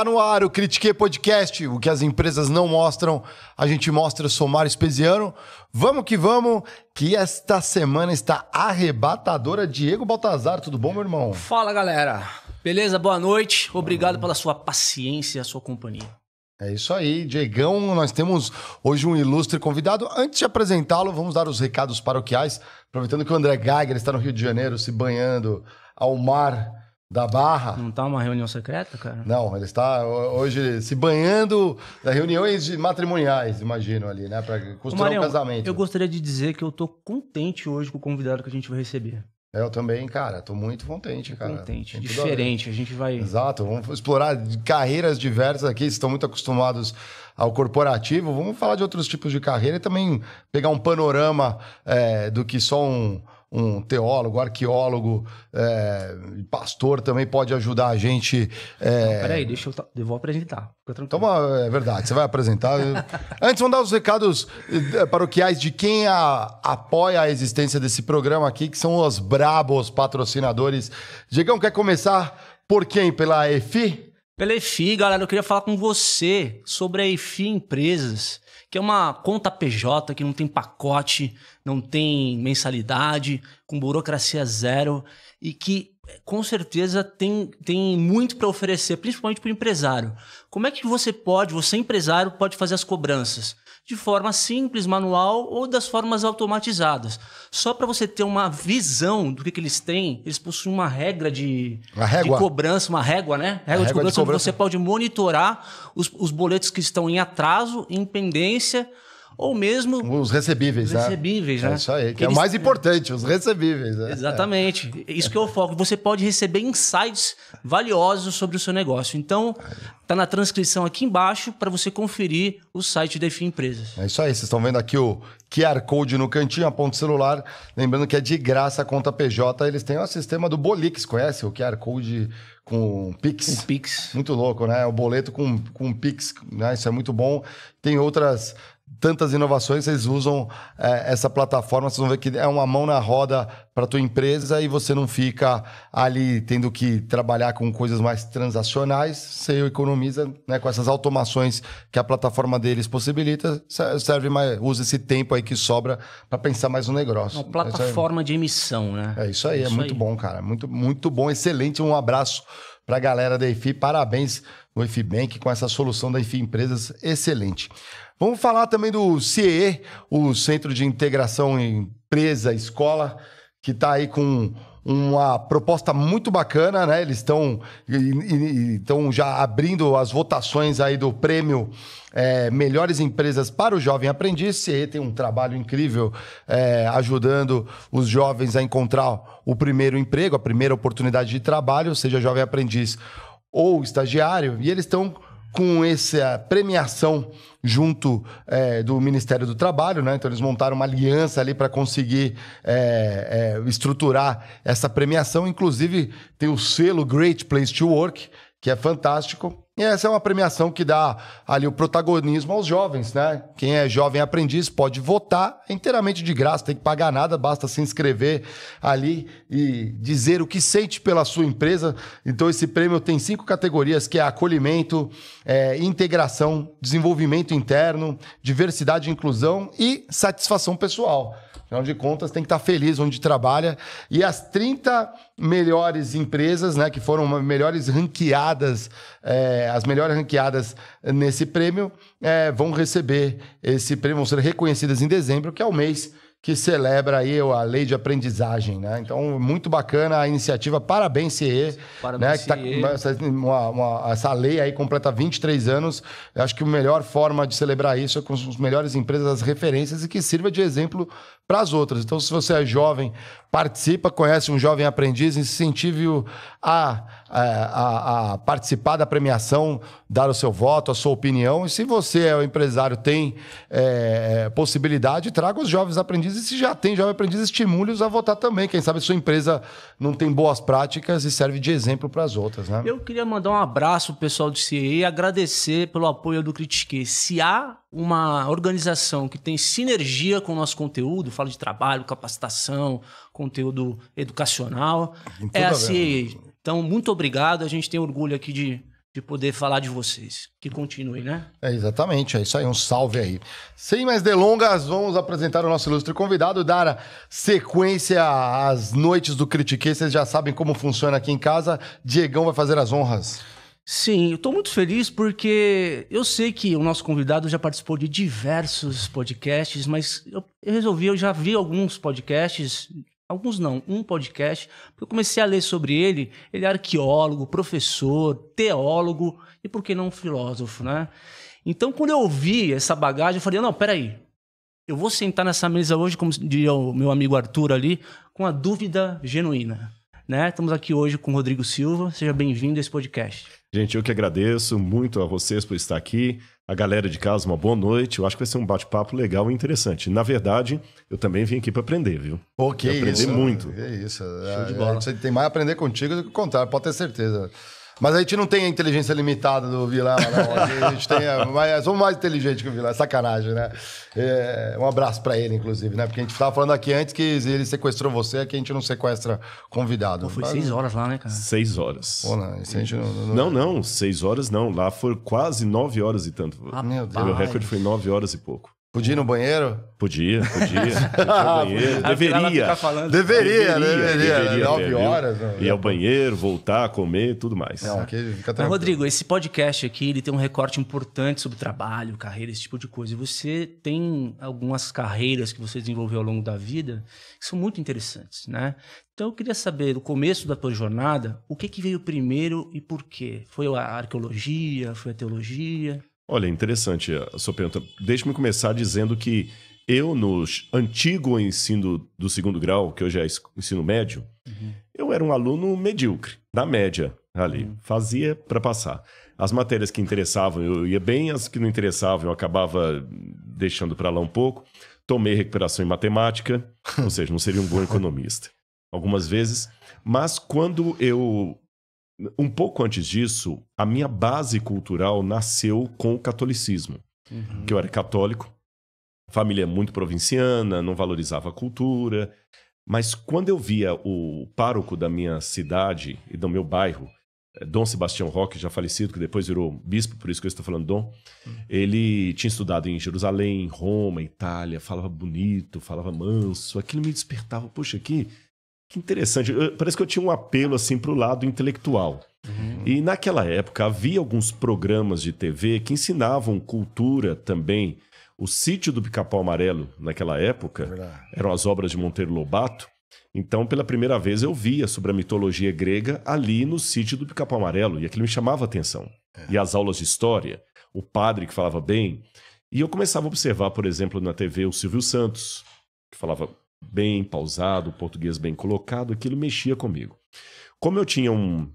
Tá no ar o Critique Podcast, o que as empresas não mostram, a gente mostra. Somar Espesiano. Vamos que vamos, que esta semana está arrebatadora. Diego Baltazar, tudo bom, meu irmão? Fala, galera. Beleza? Boa noite. Obrigado pela sua paciência e a sua companhia. É isso aí, Diegão. Nós temos hoje um ilustre convidado. Antes de apresentá-lo, vamos dar os recados paroquiais. Aproveitando que o André Geiger está no Rio de Janeiro se banhando ao mar da Barra. Não tá uma reunião secreta, cara? Não, ele está hoje se banhando das reuniões matrimoniais, imagino ali, né? Pra costurar Marião, um casamento. Eu gostaria de dizer que eu tô contente hoje com o convidado que a gente vai receber. É, eu também, cara, tô muito contente, cara. Contente, Tem diferente, a, a, gente vai. Exato, vamos explorar carreiras diversas aqui, estão muito acostumados ao corporativo, vamos falar de outros tipos de carreira e também pegar um panorama é, do que só um um teólogo, arqueólogo, é, pastor também pode ajudar a gente. É... peraí, deixa eu, eu vou apresentar. Então, é, é verdade, você vai apresentar. Antes, vamos dar os recados é, paroquiais de quem a, apoia a existência desse programa aqui, que são os brabos patrocinadores. Diegão, quer começar por quem? Pela EFI? Pela EFI, galera, eu queria falar com você sobre a EFI Empresas que é uma conta PJ que não tem pacote, não tem mensalidade, com burocracia zero e que eh, com certeza tem, tem muito para oferecer, principalmente para o empresário. Como é que você pode, você é empresário, pode fazer as cobranças? de forma simples, manual ou das formas automatizadas. Só para você ter uma visão do que, que eles têm, eles possuem uma regra de, de cobrança, uma régua, né? Régua, régua de, cobrança, de cobrança. você pode monitorar os, os boletos que estão em atraso, em pendência ou mesmo. Os recebíveis, né? Recebíveis, né? É isso aí, que é o mais importante, os recebíveis. Né? Exatamente. É. Isso que é o foco. Você pode receber insights valiosos sobre o seu negócio. Então, tá na transcrição aqui embaixo para você conferir o site da EFI Empresas. É isso aí, vocês estão vendo aqui o QR Code no cantinho, aponta ponto celular. Lembrando que é de graça a conta PJ. Eles têm o sistema do Bolix, conhece? O QR Code com Pix. Com Pix. Muito louco, né? O boleto com, com Pix, né? Isso é muito bom. Tem outras tantas inovações, vocês usam é, essa plataforma, vocês vão ver que é uma mão na roda para a tua empresa e você não fica ali tendo que trabalhar com coisas mais transacionais, você economiza né, com essas automações que a plataforma deles possibilita, serve mais, usa esse tempo aí que sobra para pensar mais no negócio. Uma é plataforma é de emissão, né? É isso aí, é, é, isso muito aí. bom, cara, muito, muito bom, excelente, um abraço para a galera da EFI, parabéns o FBank com essa solução da Ifi Empresas excelente. Vamos falar também do CIE, o Centro de Integração Empresa Escola, que está aí com uma proposta muito bacana, né? Eles estão estão já abrindo as votações aí do prêmio é, Melhores Empresas para o Jovem Aprendiz. CEE tem um trabalho incrível é, ajudando os jovens a encontrar o primeiro emprego, a primeira oportunidade de trabalho, seja jovem aprendiz ou estagiário, e eles estão com essa premiação junto é, do Ministério do Trabalho, né? Então eles montaram uma aliança ali para conseguir é, é, estruturar essa premiação. Inclusive tem o selo Great Place to Work, que é fantástico. E essa é uma premiação que dá ali o protagonismo aos jovens, né? Quem é jovem aprendiz pode votar é inteiramente de graça, tem que pagar nada, basta se inscrever ali e dizer o que sente pela sua empresa. Então esse prêmio tem cinco categorias que é acolhimento, é, integração, desenvolvimento interno, diversidade e inclusão e satisfação pessoal. Afinal de contas, tem que estar feliz onde trabalha. E as 30 melhores empresas, né, que foram melhores ranqueadas, é, as melhores ranqueadas nesse prêmio, é, vão receber esse prêmio, vão ser reconhecidas em dezembro, que é o mês que celebra aí a lei de aprendizagem, né? Então, muito bacana a iniciativa. Parabéns, CE. Parabéns, né? CIE. Tá, essa, uma, uma, essa, lei aí completa 23 anos. Eu acho que a melhor forma de celebrar isso é com as melhores empresas, as referências e que sirva de exemplo para as outras. Então, se você é jovem, participa, conhece um jovem aprendiz, incentive-o a é, a, a, participar da premiação, dar o seu voto, a sua opinião. E se você é um empresário, tem é, é, possibilidade, traga os jovens aprendizes. E se já tem jovem aprendiz, estimule-os a votar também. Quem sabe sua empresa não tem boas práticas e serve de exemplo para as outras. Né? Eu queria mandar um abraço o pessoal do CIE e agradecer pelo apoio do Critique. Se há uma organização que tem sinergia com o nosso conteúdo, fala de trabalho, capacitação, conteúdo educacional, é a CIE. Então, muito obrigado. A gente tem orgulho aqui de, de poder falar de vocês. Que continue, né? É exatamente, é isso aí, um salve aí. Sem mais delongas, vamos apresentar o nosso ilustre convidado, dar sequência às noites do Critique. Vocês já sabem como funciona aqui em casa. Diegão vai fazer as honras. Sim, eu estou muito feliz porque eu sei que o nosso convidado já participou de diversos podcasts, mas eu, eu resolvi, eu já vi alguns podcasts alguns não, um podcast, porque eu comecei a ler sobre ele. Ele é arqueólogo, professor, teólogo e por que não um filósofo, né? Então, quando eu ouvi essa bagagem, eu falei: não, peraí, eu vou sentar nessa mesa hoje, como diria o meu amigo Arthur ali, com a dúvida genuína. Né? Estamos aqui hoje com o Rodrigo Silva, seja bem-vindo a esse podcast. Gente, eu que agradeço muito a vocês por estar aqui a galera de casa uma boa noite. Eu acho que vai ser um bate-papo legal e interessante. Na verdade, eu também vim aqui para aprender, viu? Ok, aprender isso. muito. É isso. Show de é, bola. Você tem mais a aprender contigo do que contar, pode ter certeza. Mas a gente não tem a inteligência limitada do Vilela, não. A gente tem. A, mas, somos mais inteligentes que o Vilela, é sacanagem, né? É, um abraço para ele, inclusive, né? Porque a gente estava falando aqui antes que ele sequestrou você, que a gente não sequestra convidado. Pô, foi mas, seis horas lá, né, cara? Seis horas. Pô, não, não, não, não, seis horas não. Lá foi quase nove horas e tanto. Ah, meu Deus. O recorde foi nove horas e pouco. Podia ir no banheiro? Podia, podia. podia ah, banheiro. Né? Deveria. deveria. Deveria, deveria. deveria nove horas. Né? Ir ao banheiro, voltar, comer tudo mais. Não, aqui fica tranquilo. Rodrigo, esse podcast aqui ele tem um recorte importante sobre trabalho, carreira, esse tipo de coisa. E você tem algumas carreiras que você desenvolveu ao longo da vida que são muito interessantes, né? Então eu queria saber, no começo da tua jornada, o que, que veio primeiro e por quê? Foi a arqueologia? Foi a teologia? Olha, interessante a sua pergunta. Deixe-me começar dizendo que eu, no antigo ensino do segundo grau, que hoje é ensino médio, uhum. eu era um aluno medíocre, na média ali. Uhum. Fazia para passar. As matérias que interessavam eu ia bem, as que não interessavam eu acabava deixando para lá um pouco. Tomei recuperação em matemática, ou seja, não seria um bom economista algumas vezes. Mas quando eu um pouco antes disso, a minha base cultural nasceu com o catolicismo. Uhum. Que eu era católico, família é muito provinciana, não valorizava a cultura. Mas quando eu via o pároco da minha cidade e do meu bairro, eh, Dom Sebastião Roque, já falecido, que depois virou bispo, por isso que eu estou falando Dom, uhum. ele tinha estudado em Jerusalém, Roma, Itália, falava bonito, falava manso. Aquilo me despertava, poxa, aqui que interessante. Eu, parece que eu tinha um apelo assim para o lado intelectual. Uhum. E naquela época havia alguns programas de TV que ensinavam cultura também. O sítio do Pica-Pau Amarelo, naquela época, é eram as obras de Monteiro Lobato. Então, pela primeira vez, eu via sobre a mitologia grega ali no sítio do Pica-Pau Amarelo. E aquilo me chamava a atenção. É. E as aulas de história, o padre que falava bem. E eu começava a observar, por exemplo, na TV o Silvio Santos, que falava bem pausado, português bem colocado, aquilo mexia comigo. Como eu tinha um,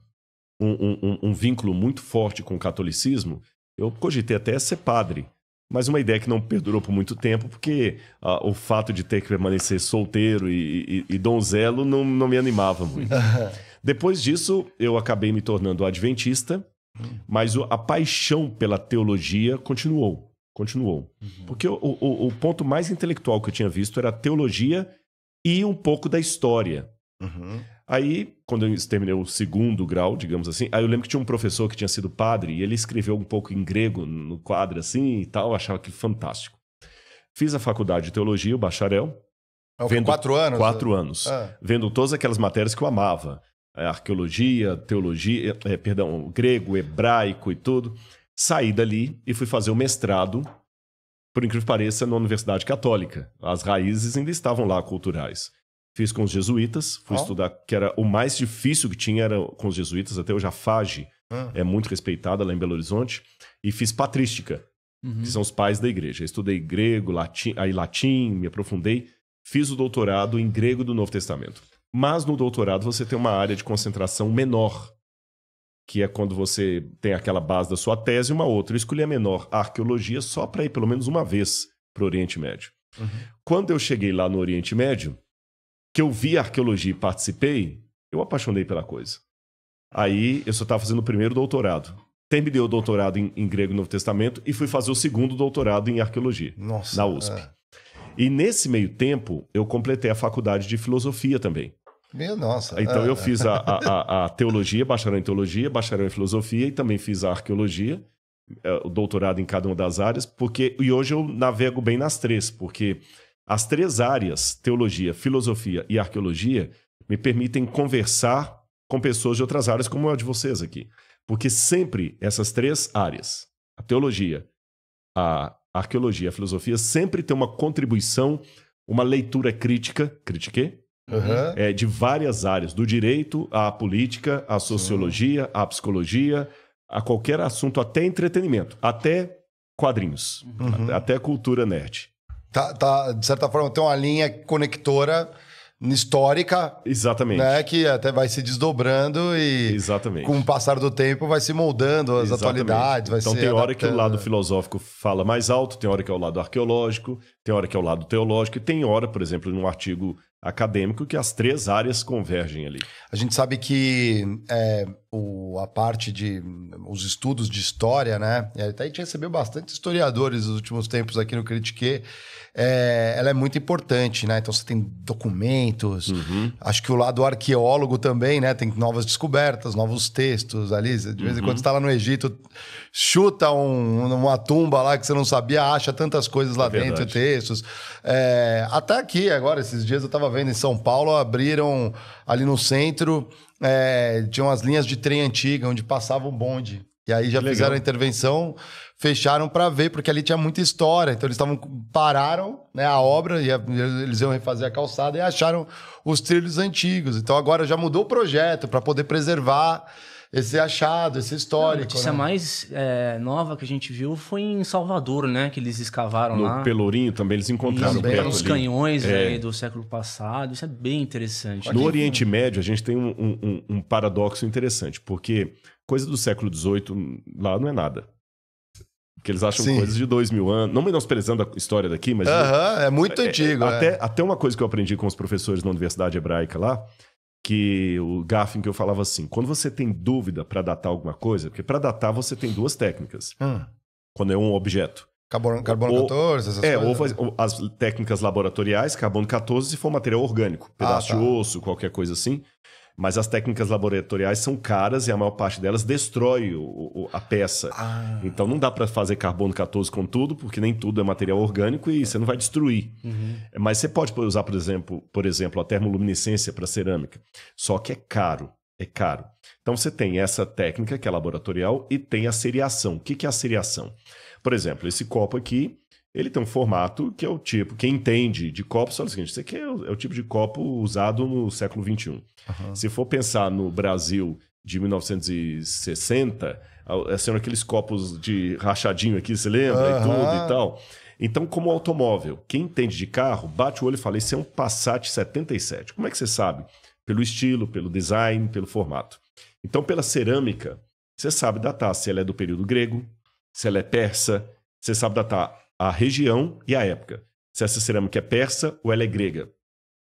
um, um, um vínculo muito forte com o catolicismo, eu cogitei até ser padre. Mas uma ideia que não perdurou por muito tempo, porque uh, o fato de ter que permanecer solteiro e, e, e donzelo não, não me animava muito. Depois disso, eu acabei me tornando adventista, hum. mas a paixão pela teologia continuou continuou. Uhum. Porque o, o, o, ponto mais intelectual que eu tinha visto era a teologia e um pouco da história. Uhum. Aí, quando eu terminei o segundo grau, digamos assim, aí eu lembro que tinha um professor que tinha sido padre e ele escreveu um pouco em grego no quadro assim e tal, eu achava que fantástico. Fiz a faculdade de teologia, o bacharel. Ah, vendo quatro anos? Quatro né? anos. Ah. Vendo todas aquelas matérias que eu amava. É, arqueologia, teologia, é, perdão, grego, hebraico e tudo. Saí dali e fui fazer o mestrado, por incrível que pareça, na Universidade Católica. As raízes ainda estavam lá culturais. Fiz com os jesuítas, fui oh. estudar, que era o mais difícil que tinha era com os jesuítas, até hoje a FAGE ah. é muito respeitada lá em Belo Horizonte, e fiz patrística, uhum. que são os pais da igreja. estudei grego, latim, aí latim, me aprofundei, fiz o doutorado em grego do Novo Testamento. Mas no doutorado você tem uma área de concentração menor que é quando você tem aquela base da sua tese, uma outra. Eu escolhi a menor, a arqueologia, só para ir pelo menos uma vez para o Oriente Médio. Uhum. Quando eu cheguei lá no Oriente Médio, que eu vi a arqueologia e participei, eu apaixonei pela coisa. Aí eu só estava fazendo o primeiro doutorado. Terminei o doutorado em, em, grego e Novo Testamento e fui fazer o segundo doutorado em arqueologia, Nossa, na USP. É. E nesse meio tempo, eu completei a faculdade de filosofia também meu nossa. Ah, então ah. eu fiz a, a, a, teologia, bacharel em teologia, bacharel em filosofia e também fiz a arqueologia, é, o doutorado em cada uma das áreas, porque e hoje eu navego bem nas três, porque as três áreas, teologia, filosofia e arqueologia, me permitem conversar com pessoas de outras áreas, como a de vocês aqui. Porque sempre essas três áreas, a teologia, a arqueologia, a filosofia, sempre tem uma contribuição, uma leitura crítica, critiquei, Uhum. É, de várias áreas, do direito à política, à sociologia, à psicologia, a qualquer assunto, até entretenimento, até quadrinhos, uhum. até cultura nerd. Tá, tá, de certa forma, tem uma linha conectora histórica. Exatamente. Né, que até vai se desdobrando e Exatamente. com o passar do tempo vai se moldando as Exatamente. atualidades. Vai então tem adaptando. hora que o lado filosófico fala mais alto, tem hora que é o lado arqueológico, tem hora que é o lado teológico, e tem hora, por exemplo, num artigo acadêmico que as três áreas convergem ali. A gente sabe que é, o, a parte de os estudos de história, né? Até a gente recebeu bastante historiadores nos últimos tempos aqui no Critique. É, ela é muito importante, né? Então você tem documentos, uhum. acho que o lado arqueólogo também, né? Tem novas descobertas, novos textos ali. De vez em uhum. quando quando está lá no Egito, chuta um, uma tumba lá que você não sabia, acha tantas coisas lá é dentro, verdade. textos. É, até aqui, agora, esses dias eu estava vendo em São Paulo, abriram ali no centro é, as linhas de trem antiga onde passava o bonde. E aí já Legal. fizeram a intervenção, fecharam para ver, porque ali tinha muita história. Então eles estavam pararam né, a obra, e eles iam refazer a calçada e acharam os trilhos antigos. Então agora já mudou o projeto para poder preservar esse achado, esse histórico. A notícia né? mais é, nova que a gente viu foi em Salvador, né? Que eles escavaram no lá. No Pelourinho também, eles encontraram também, uns os canhões é. do século passado. Isso é bem interessante. No Oriente Médio, a gente tem um, um, um, paradoxo interessante, porque coisa do século XVIII hum, lá não é nada. Porque eles acham Sim. coisas de dois mil anos. Não menosprezando a história daqui, mas. uh -huh, é muito é, é antigo. Até, é. até uma coisa que eu aprendi com os professores da Universidade Hebraica lá que o Gaffin que eu falava assim, quando você tem dúvida para datar alguma coisa, porque para datar você tem duas técnicas. Hum. Quando é um objeto. Carbono, carbono ou, 14, essas é, coisas. Né? ou as técnicas laboratoriais, carbono 14, se for material orgânico, ah, pedaço ah, tá. de osso, qualquer coisa assim. Mas as técnicas laboratoriais são caras e a maior parte delas destrói o, o, a peça. Ah. Então não dá para fazer carbono 14 com tudo, porque nem tudo é material orgânico e você não vai destruir. Uhum. Mas você pode usar, por exemplo, por exemplo a termoluminescência para cerâmica. Só que é caro. É caro. Então você tem essa técnica, que é laboratorial, e tem a seriação. O que é a seriação? Por exemplo, esse copo aqui ele tem um formato que é o tipo, quem entende de copo, só o seguinte, isso aqui é o, é o, tipo de copo usado no século XXI. Uhum. Se for pensar no Brasil de 1960, é, sendo aqueles copos de rachadinho aqui, você lembra? Uhum. E tudo e tal. Então, como automóvel, quem entende de carro, bate o olho e fala, isso é um Passat 77. Como é que você sabe? Pelo estilo, pelo design, pelo formato. Então, pela cerâmica, você sabe datar se ela é do período grego, se ela é persa, você sabe datar a região e a época. Se essa cerâmica é persa ou ela é grega.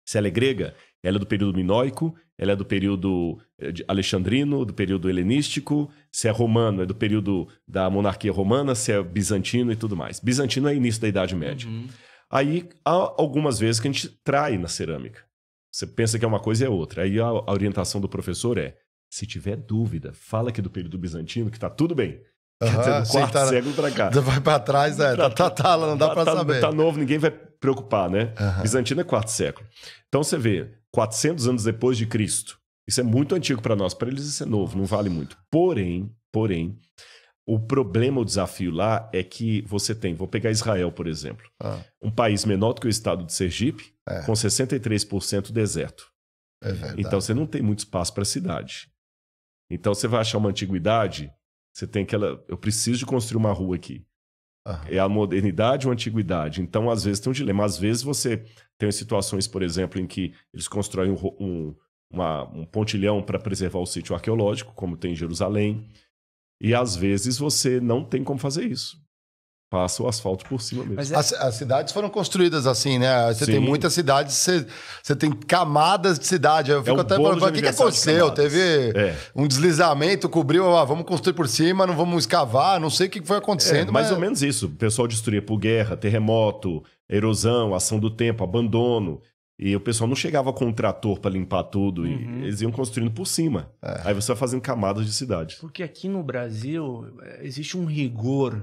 Se ela é grega, ela é do período minoico, ela é do período eh, alexandrino, do período helenístico, se é romano, é do período da monarquia romana, se é bizantino e tudo mais. Bizantino é início da Idade Média. Uhum. Aí há algumas vezes que a gente trai na cerâmica. Você pensa que é uma coisa e é outra. Aí a orientação do professor é: se tiver dúvida, fala que é do período bizantino, que está tudo bem. Uhum, Quer dizer, do quarto tá, século pra cá. Vai para trás, é. Pra, tá, tá, lá, tá, não dá tá, tá, saber. Tá novo, ninguém vai preocupar, né? Uhum. Bizantino é quarto século. Então você vê, 400 anos depois de Cristo. Isso é muito antigo para nós. Para eles isso é novo, não vale muito. Porém, porém, o problema, o desafio lá é que você tem. Vou pegar Israel, por exemplo. Ah. Um país menor do que o estado de Sergipe, é. com 63% deserto. É então você não tem muito espaço para cidade. Então você vai achar uma antiguidade você tem aquela. Eu preciso de construir uma rua aqui. Uhum. É a modernidade ou a antiguidade. Então, às vezes, tem um dilema. Às vezes, você tem situações, por exemplo, em que eles constroem um, um, uma, um pontilhão para preservar o sítio arqueológico, como tem em Jerusalém. E, às vezes, você não tem como fazer isso passa o asfalto por cima mesmo. É... As, as, cidades foram construídas assim, né? Você Sim. tem muitas cidades, você, você, tem camadas de cidade. Eu é fico é um até falando, o que, que aconteceu? Teve é. um deslizamento, cobriu, ah, vamos construir por cima, não vamos escavar, não sei o que foi acontecendo. É, mais mas... ou menos isso. O pessoal destruía por guerra, terremoto, erosão, ação do tempo, abandono. E o pessoal não chegava com um trator para limpar tudo, uhum. eles iam construindo por cima. É. Aí você vai fazendo camadas de cidade. Porque aqui no Brasil é, existe um rigor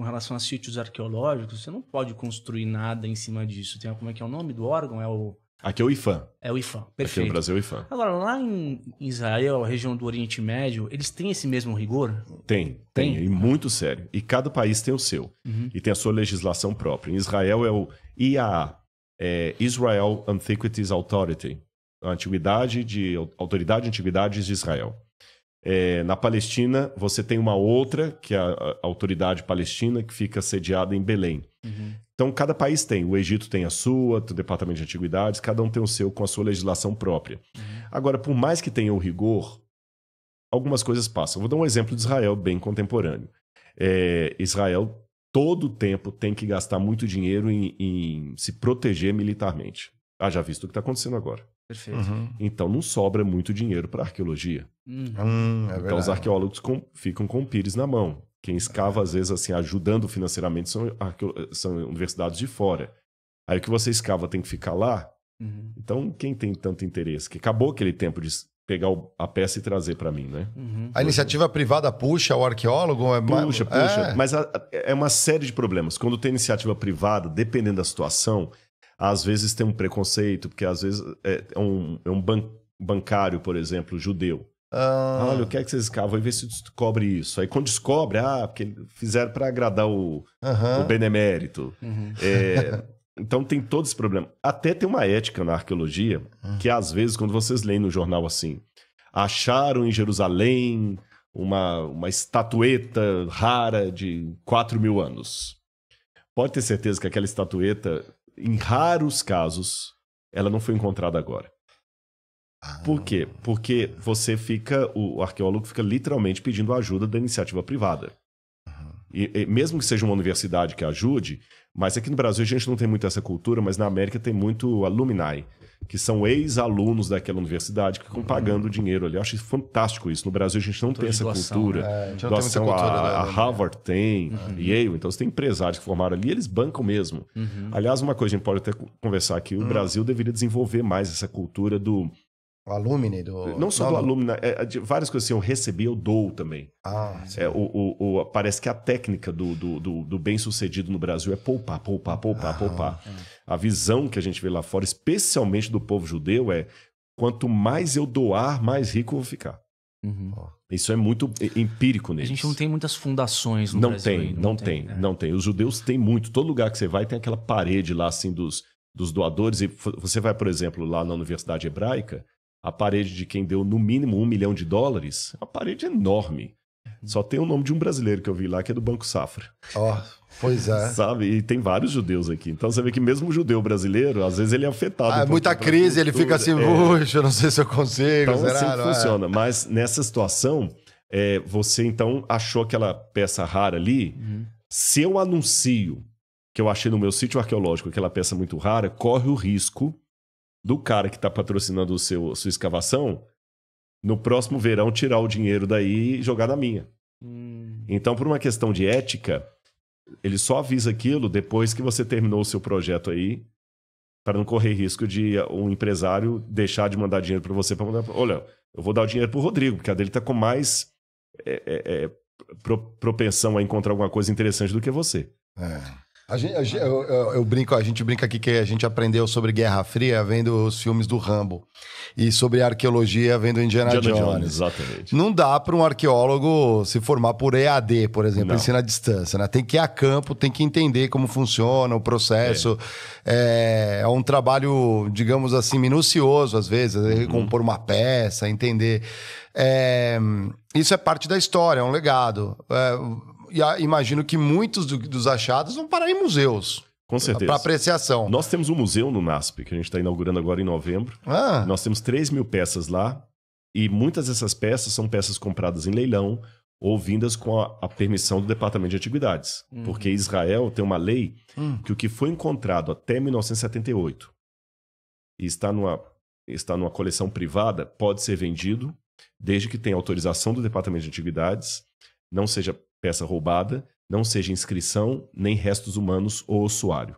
com relação a sítios arqueológicos, você não pode construir nada em cima disso. Tem como é que é o nome do órgão? É o Aqui é o IFAM. É o IFAM, perfeito. Aqui no Brasil é o IFAM. Agora, lá em Israel, a região do Oriente Médio, eles têm esse mesmo rigor? Tem, tem, tem e muito sério. E cada país tem o seu, uhum. e tem a sua legislação própria. Em Israel é o IAA, é Israel Antiquities Authority, a Antiguidade de Autoridade de Antiguidades de Israel. É, na Palestina, você tem uma outra, que é a, Autoridade Palestina, que fica sediada em Belém. Uhum. Então, cada país tem. O Egito tem a sua, o Departamento de Antiguidades, cada um tem o seu com a sua legislação própria. Uhum. Agora, por mais que tenha o rigor, algumas coisas passam. Vou dar um exemplo de Israel bem contemporâneo. É, Israel, todo o tempo, tem que gastar muito dinheiro em, em se proteger militarmente. Ah, já visto o que está acontecendo agora. Perfeito. Uhum. Então não sobra muito dinheiro para arqueologia. Uhum. Hum, é então verdade. os arqueólogos com, ficam com o pires na mão. Quem é escava, às vezes, assim, ajudando financeiramente, são, são universidades de fora. Aí o que você escava tem que ficar lá. Uhum. Então, quem tem tanto interesse? Que acabou aquele tempo de pegar a peça e trazer para mim, né? Uhum. A iniciativa privada puxa o arqueólogo? É... Puxa, puxa. É. Mas é uma série de problemas. Quando tem iniciativa privada, dependendo da situação, às vezes tem um preconceito, porque às vezes é, é, um, é um ban bancário, por exemplo, judeu. Ah. Olha, o que é que vocês cavam? Vou ver se descobre isso. Aí quando descobre, ah, porque fizeram para agradar o, uhum. o benemérito. Uhum. É, então tem todo esse problema. Até tem uma ética na arqueologia, uhum. que às vezes, quando vocês leem no jornal assim, acharam em Jerusalém uma, uma estatueta rara de 4 mil anos. Pode ter certeza que aquela estatueta em raros casos, ela não foi encontrada agora. Ah. Por quê? Porque você fica, o arqueólogo fica literalmente pedindo ajuda da iniciativa privada. E, e, mesmo que seja uma universidade que ajude, mas aqui no Brasil a gente não tem muito essa cultura, mas na América tem muito alumni, que são ex-alunos daquela universidade que ficam uhum. pagando uhum. dinheiro ali. Eu acho fantástico isso. No Brasil a gente não tem essa né? cultura. A doação, né, cultura a, a, Harvard tem, uhum. Yale, então você tem empresários que formaram ali, eles bancam mesmo. Uhum. Aliás, uma coisa a gente pode até conversar aqui, o hum. Brasil deveria desenvolver mais essa cultura do o Alumni do. Não só do, do Alumni, né? é, é, de várias coisas assim, eu recebi, eu dou também. Ah, sim. é, o, o, o, parece que a técnica do, do, do, do bem-sucedido no Brasil é poupar, poupar, poupar, ah, poupar. É. A visão que a gente vê lá fora, especialmente do povo judeu, é quanto mais eu doar, mais rico eu vou ficar. Uhum. Isso é muito empírico neles. A gente não tem muitas fundações no não Brasil. Tem, não, não tem, tem né? não tem. Os judeus têm muito. Todo lugar que você vai tem aquela parede lá assim dos, dos doadores. E você vai, por exemplo, lá na Universidade Hebraica, a parede de quem deu no mínimo um milhão de dólares, é uma parede enorme. Uhum. Só tem o nome de um brasileiro que eu vi lá, que é do Banco Safra. Ó, oh, pois é. Sabe? E tem vários judeus aqui. Então você vê que mesmo o judeu brasileiro, às vezes ele é afetado. Ah, é muita tipo crise, ele fica assim, é. puxa, é... não sei se eu consigo. Então, será? Assim não é? funciona. Mas nessa situação, é, você então achou aquela peça rara ali. Uhum. Se eu anuncio que eu achei no meu sítio arqueológico aquela peça muito rara, corre o risco do cara que está patrocinando o seu, sua escavação, no próximo verão tirar o dinheiro daí e jogar na minha. Hum. Então, por uma questão de ética, ele só avisa aquilo depois que você terminou o seu projeto aí, para não correr risco de eh, um empresário deixar de mandar dinheiro para você para mandar. Olha, eu vou dar o dinheiro para o Rodrigo, porque a dele está com mais é, é, é, propensão a encontrar alguma coisa interessante do que você. É. A gente, a gente eu, eu, eu, brinco, a gente brinca aqui que a gente aprendeu sobre Guerra Fria vendo os filmes do Rambo e sobre arqueologia vendo Indiana, Indiana Jones. Jones. Exatamente. Não dá para um arqueólogo se formar por EAD, por exemplo, ensina à distância, né? Tem que ir a campo, tem que entender como funciona o processo. É, é, é um trabalho, digamos assim, minucioso às vezes, é, uhum. compor uma peça, entender. É, isso é parte da história, é um legado. É, imagino que muitos do, dos achados vão parar em museus. Com certeza. Para apreciação. Nós temos um museu no NASP, que a gente está inaugurando agora em novembro. Ah. Nós temos 3 mil peças lá. E muitas dessas peças são peças compradas em leilão ou vindas com a, a permissão do Departamento de Antiguidades. Uhum. Porque Israel tem uma lei uhum. que o que foi encontrado até 1978 e está numa, está numa coleção privada pode ser vendido, desde que tenha autorização do Departamento de Antiguidades, não seja peça roubada, não seja inscrição, nem restos humanos ou ossuário.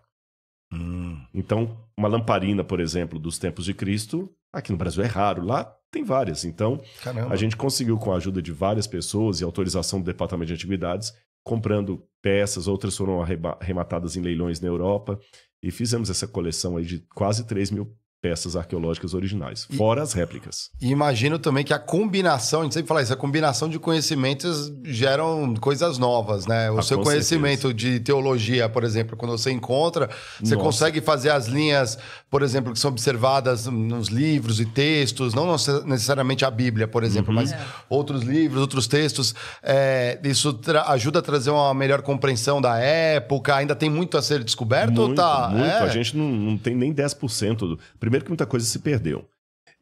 Hum. Então, uma lamparina, por exemplo, dos tempos de Cristo, aqui no Brasil é raro, lá tem várias. Então, Caramba. a gente conseguiu, com a ajuda de várias pessoas e autorização do Departamento de Antiguidades, comprando peças, outras foram arrematadas em leilões na Europa, e fizemos essa coleção aí de quase 3 mil peças arqueológicas originais, fora as réplicas. E imagino também que a combinação, a gente sempre fala isso, a combinação de conhecimentos geram coisas novas, né? O ah, seu conhecimento certeza. de teologia, por exemplo, quando você encontra, você Nossa. consegue fazer as linhas por exemplo, que são observadas nos livros e textos, não necessariamente a Bíblia, por exemplo, uhum. mas é. outros livros, outros textos. É, isso ajuda a trazer uma melhor compreensão da época. Ainda tem muito a ser descoberto? Muito, tá? muito. É. A gente não, não tem nem 10%. Do... Primeiro que muita coisa se perdeu.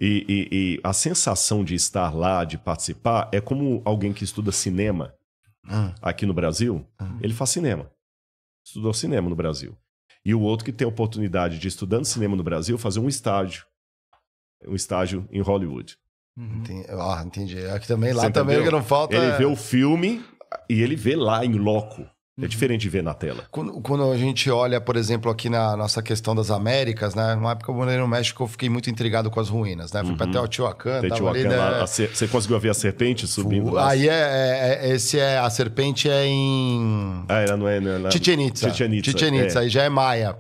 E, e, e, a sensação de estar lá, de participar, é como alguém que estuda cinema ah. aqui no Brasil. Ah. Ele faz cinema. Estudou cinema no Brasil. E o outro que tem a oportunidade de, estudando cinema no Brasil, fazer um estágio. Um estágio em Hollywood. Uhum. Entendi. Ah, entendi. Aqui é também, lá Você também entendeu? que não falta. Ele é vê o filme e ele vê lá em loco. É diferente de ver na tela. Quando, quando, a gente olha, por exemplo, aqui na nossa questão das Américas, né? Numa época que eu morei no México, eu fiquei muito intrigado com as ruínas, né? Fui uhum. até o Teotihuacan. Teotihuacan né? Você conseguiu ver a serpente subindo? Aí é, é, é, Esse é... A serpente é em... Ah, ela não é... Não é Chichen Itza. Chichen Itza. Chichen Itza. É. Aí já é maia.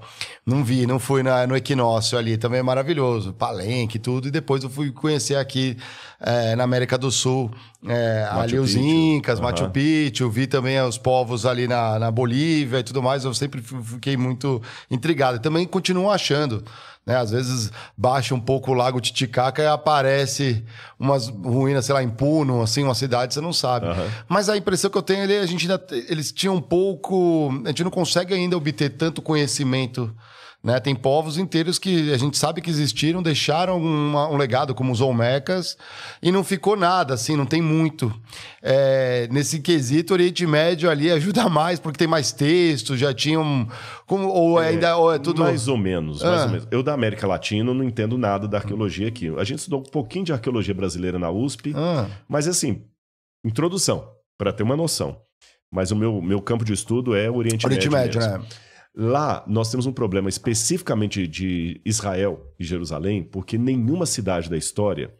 Não vi, não fui na, no equinócio ali, também é maravilhoso, Palenque tudo, e depois eu fui conhecer aqui é, na América do Sul, é, ali os Incas, uhum. Machu Picchu, vi também os povos ali na, na Bolívia e tudo mais, eu sempre fiquei muito intrigado, e também continuo achando, né? Às vezes baixa um pouco o Lago Titicaca e aparece umas ruínas, sei lá, em Puno, assim, uma cidade, você não sabe. Uhum. Mas a impressão que eu tenho é que a gente ainda, eles tinham um pouco... A gente não consegue ainda obter tanto conhecimento... Né? Tem povos inteiros que a gente sabe que existiram, deixaram uma, um legado como os Olmecas e não ficou nada, assim, não tem muito. É, nesse quesito, o Oriente Médio ali ajuda mais, porque tem mais texto, já tinha um. Como, ou é, ainda ou é tudo. Mais ou menos, ah. mais ou menos. Eu da América Latina não entendo nada da arqueologia aqui. A gente estudou um pouquinho de arqueologia brasileira na USP, ah. mas assim, introdução, para ter uma noção. Mas o meu, meu campo de estudo é o Oriente, Oriente Médio. Oriente Médio, né? Lá nós temos um problema especificamente de Israel e Jerusalém, porque nenhuma cidade da história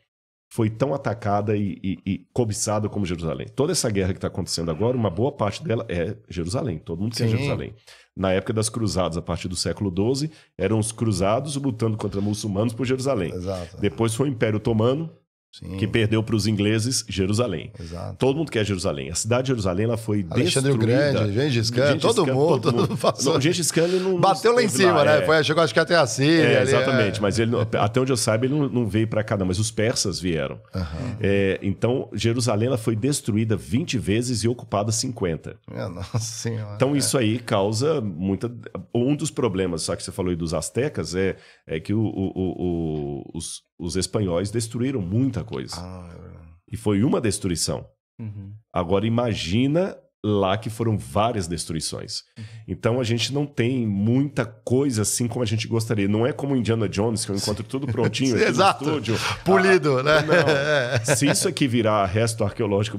foi tão atacada e, e, e cobiçada como Jerusalém. Toda essa guerra que está acontecendo agora, uma boa parte dela é Jerusalém. Todo mundo tem quer Jerusalém. Na época das cruzadas, a partir do século XII, eram os cruzados lutando contra muçulmanos por Jerusalém. Exato. Depois foi o Império Otomano, Sim. que perdeu para os ingleses Jerusalém. Exato. Todo mundo quer Jerusalém. A cidade de Jerusalém ela foi Alexandre destruída. Alexandre o Grande, Gengis Khan, Gengis todo, Khan mundo, todo mundo. Passou. Não, Gengis Khan ele não bateu lá em cima, lá, né? É. Foi, chegou acho que até a Síria. É, ali, é. exatamente, é. mas ele até onde eu saiba ele não, não veio para cá, não. Mas os persas vieram. Uhum. então Jerusalém ela foi destruída 20 vezes e ocupada 50. É, nossa senhora. Então isso aí causa muita. Um dos problemas, só que você falou aí dos astecas é, é que o, o, o, os os espanhóis destruíram muita coisa. Ah. É e foi uma destruição. Uhum. Agora imagina lá que foram várias destruições. Uhum. Então a gente não tem muita coisa assim como a gente gostaria. Não é como Indiana Jones, que eu encontro tudo prontinho aqui Exato. no estúdio. Polido, ah, né? Não. Se isso aqui virar resto arqueológico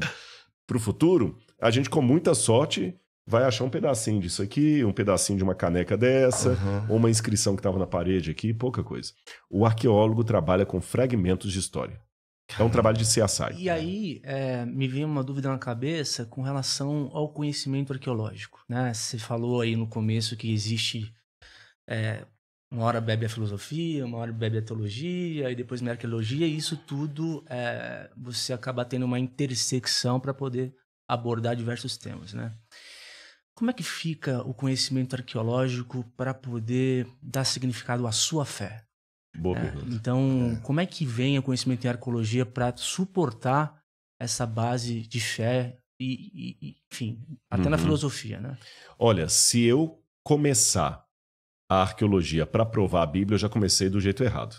para o futuro, a gente com muita sorte vai achar um pedacinho disso aqui, um pedacinho de uma caneca dessa, uhum. ou uma inscrição que estava na parede aqui, pouca coisa. O arqueólogo trabalha com fragmentos de história. É um trabalho de CSI. E aí, é, me veio uma dúvida na cabeça com relação ao conhecimento arqueológico. Né? Você falou aí no começo que existe. É, uma hora bebe a filosofia, uma hora bebe a teologia, e depois na arqueologia, e isso tudo é, você acaba tendo uma intersecção para poder abordar diversos temas. Né? Como é que fica o conhecimento arqueológico para poder dar significado à sua fé? Boa é, pergunta. Então, é. como é que vem o conhecimento em arqueologia para suportar essa base de fé e, e enfim, até uhum. na filosofia, né? Olha, se eu começar a arqueologia para provar a Bíblia, eu já comecei do jeito errado.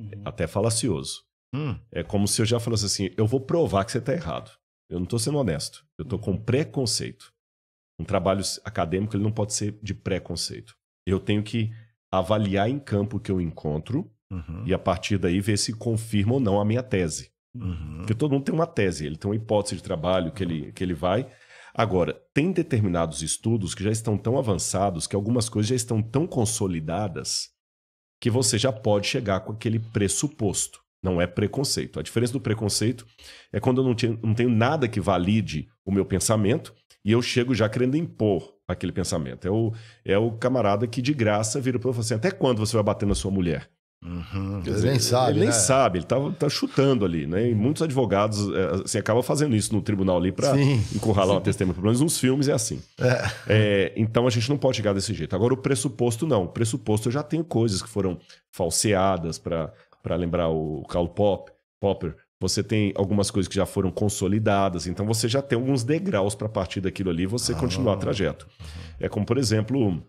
Uhum. Até falacioso. Hum. É como se eu já falasse assim: eu vou provar que você está errado. Eu não estou sendo honesto. Eu estou com uhum. preconceito. Um trabalho acadêmico ele não pode ser de preconceito. Eu tenho que avaliar em campo o que eu encontro uhum. e a partir daí ver se confirma ou não a minha tese. Uhum. Porque todo mundo tem uma tese, ele tem uma hipótese de trabalho que, uhum. ele, que ele vai. Agora, tem determinados estudos que já estão tão avançados que algumas coisas já estão tão consolidadas que você já pode chegar com aquele pressuposto. Não é preconceito. A diferença do preconceito é quando eu não, tenho, não tenho nada que valide o meu pensamento, e eu chego já querendo impor aquele pensamento. É o, é o camarada que de graça vira para você assim, até quando você vai bater na sua mulher? Uhum, dizer, ele nem sabe. Ele né? nem sabe, ele tá, tá chutando ali, né? E muitos advogados é, assim, acabam fazendo isso no tribunal ali para encurralar uma testemunha. Pelo menos nos filmes é assim. É. É, então a gente não pode chegar desse jeito. Agora, o pressuposto não. O pressuposto eu já tenho coisas que foram falseadas para lembrar o Karl Pop, Popper você tem algumas coisas que já foram consolidadas, então você já tem alguns degraus para partir daquilo ali você ah. continuar o trajeto. Uhum. É como, por exemplo,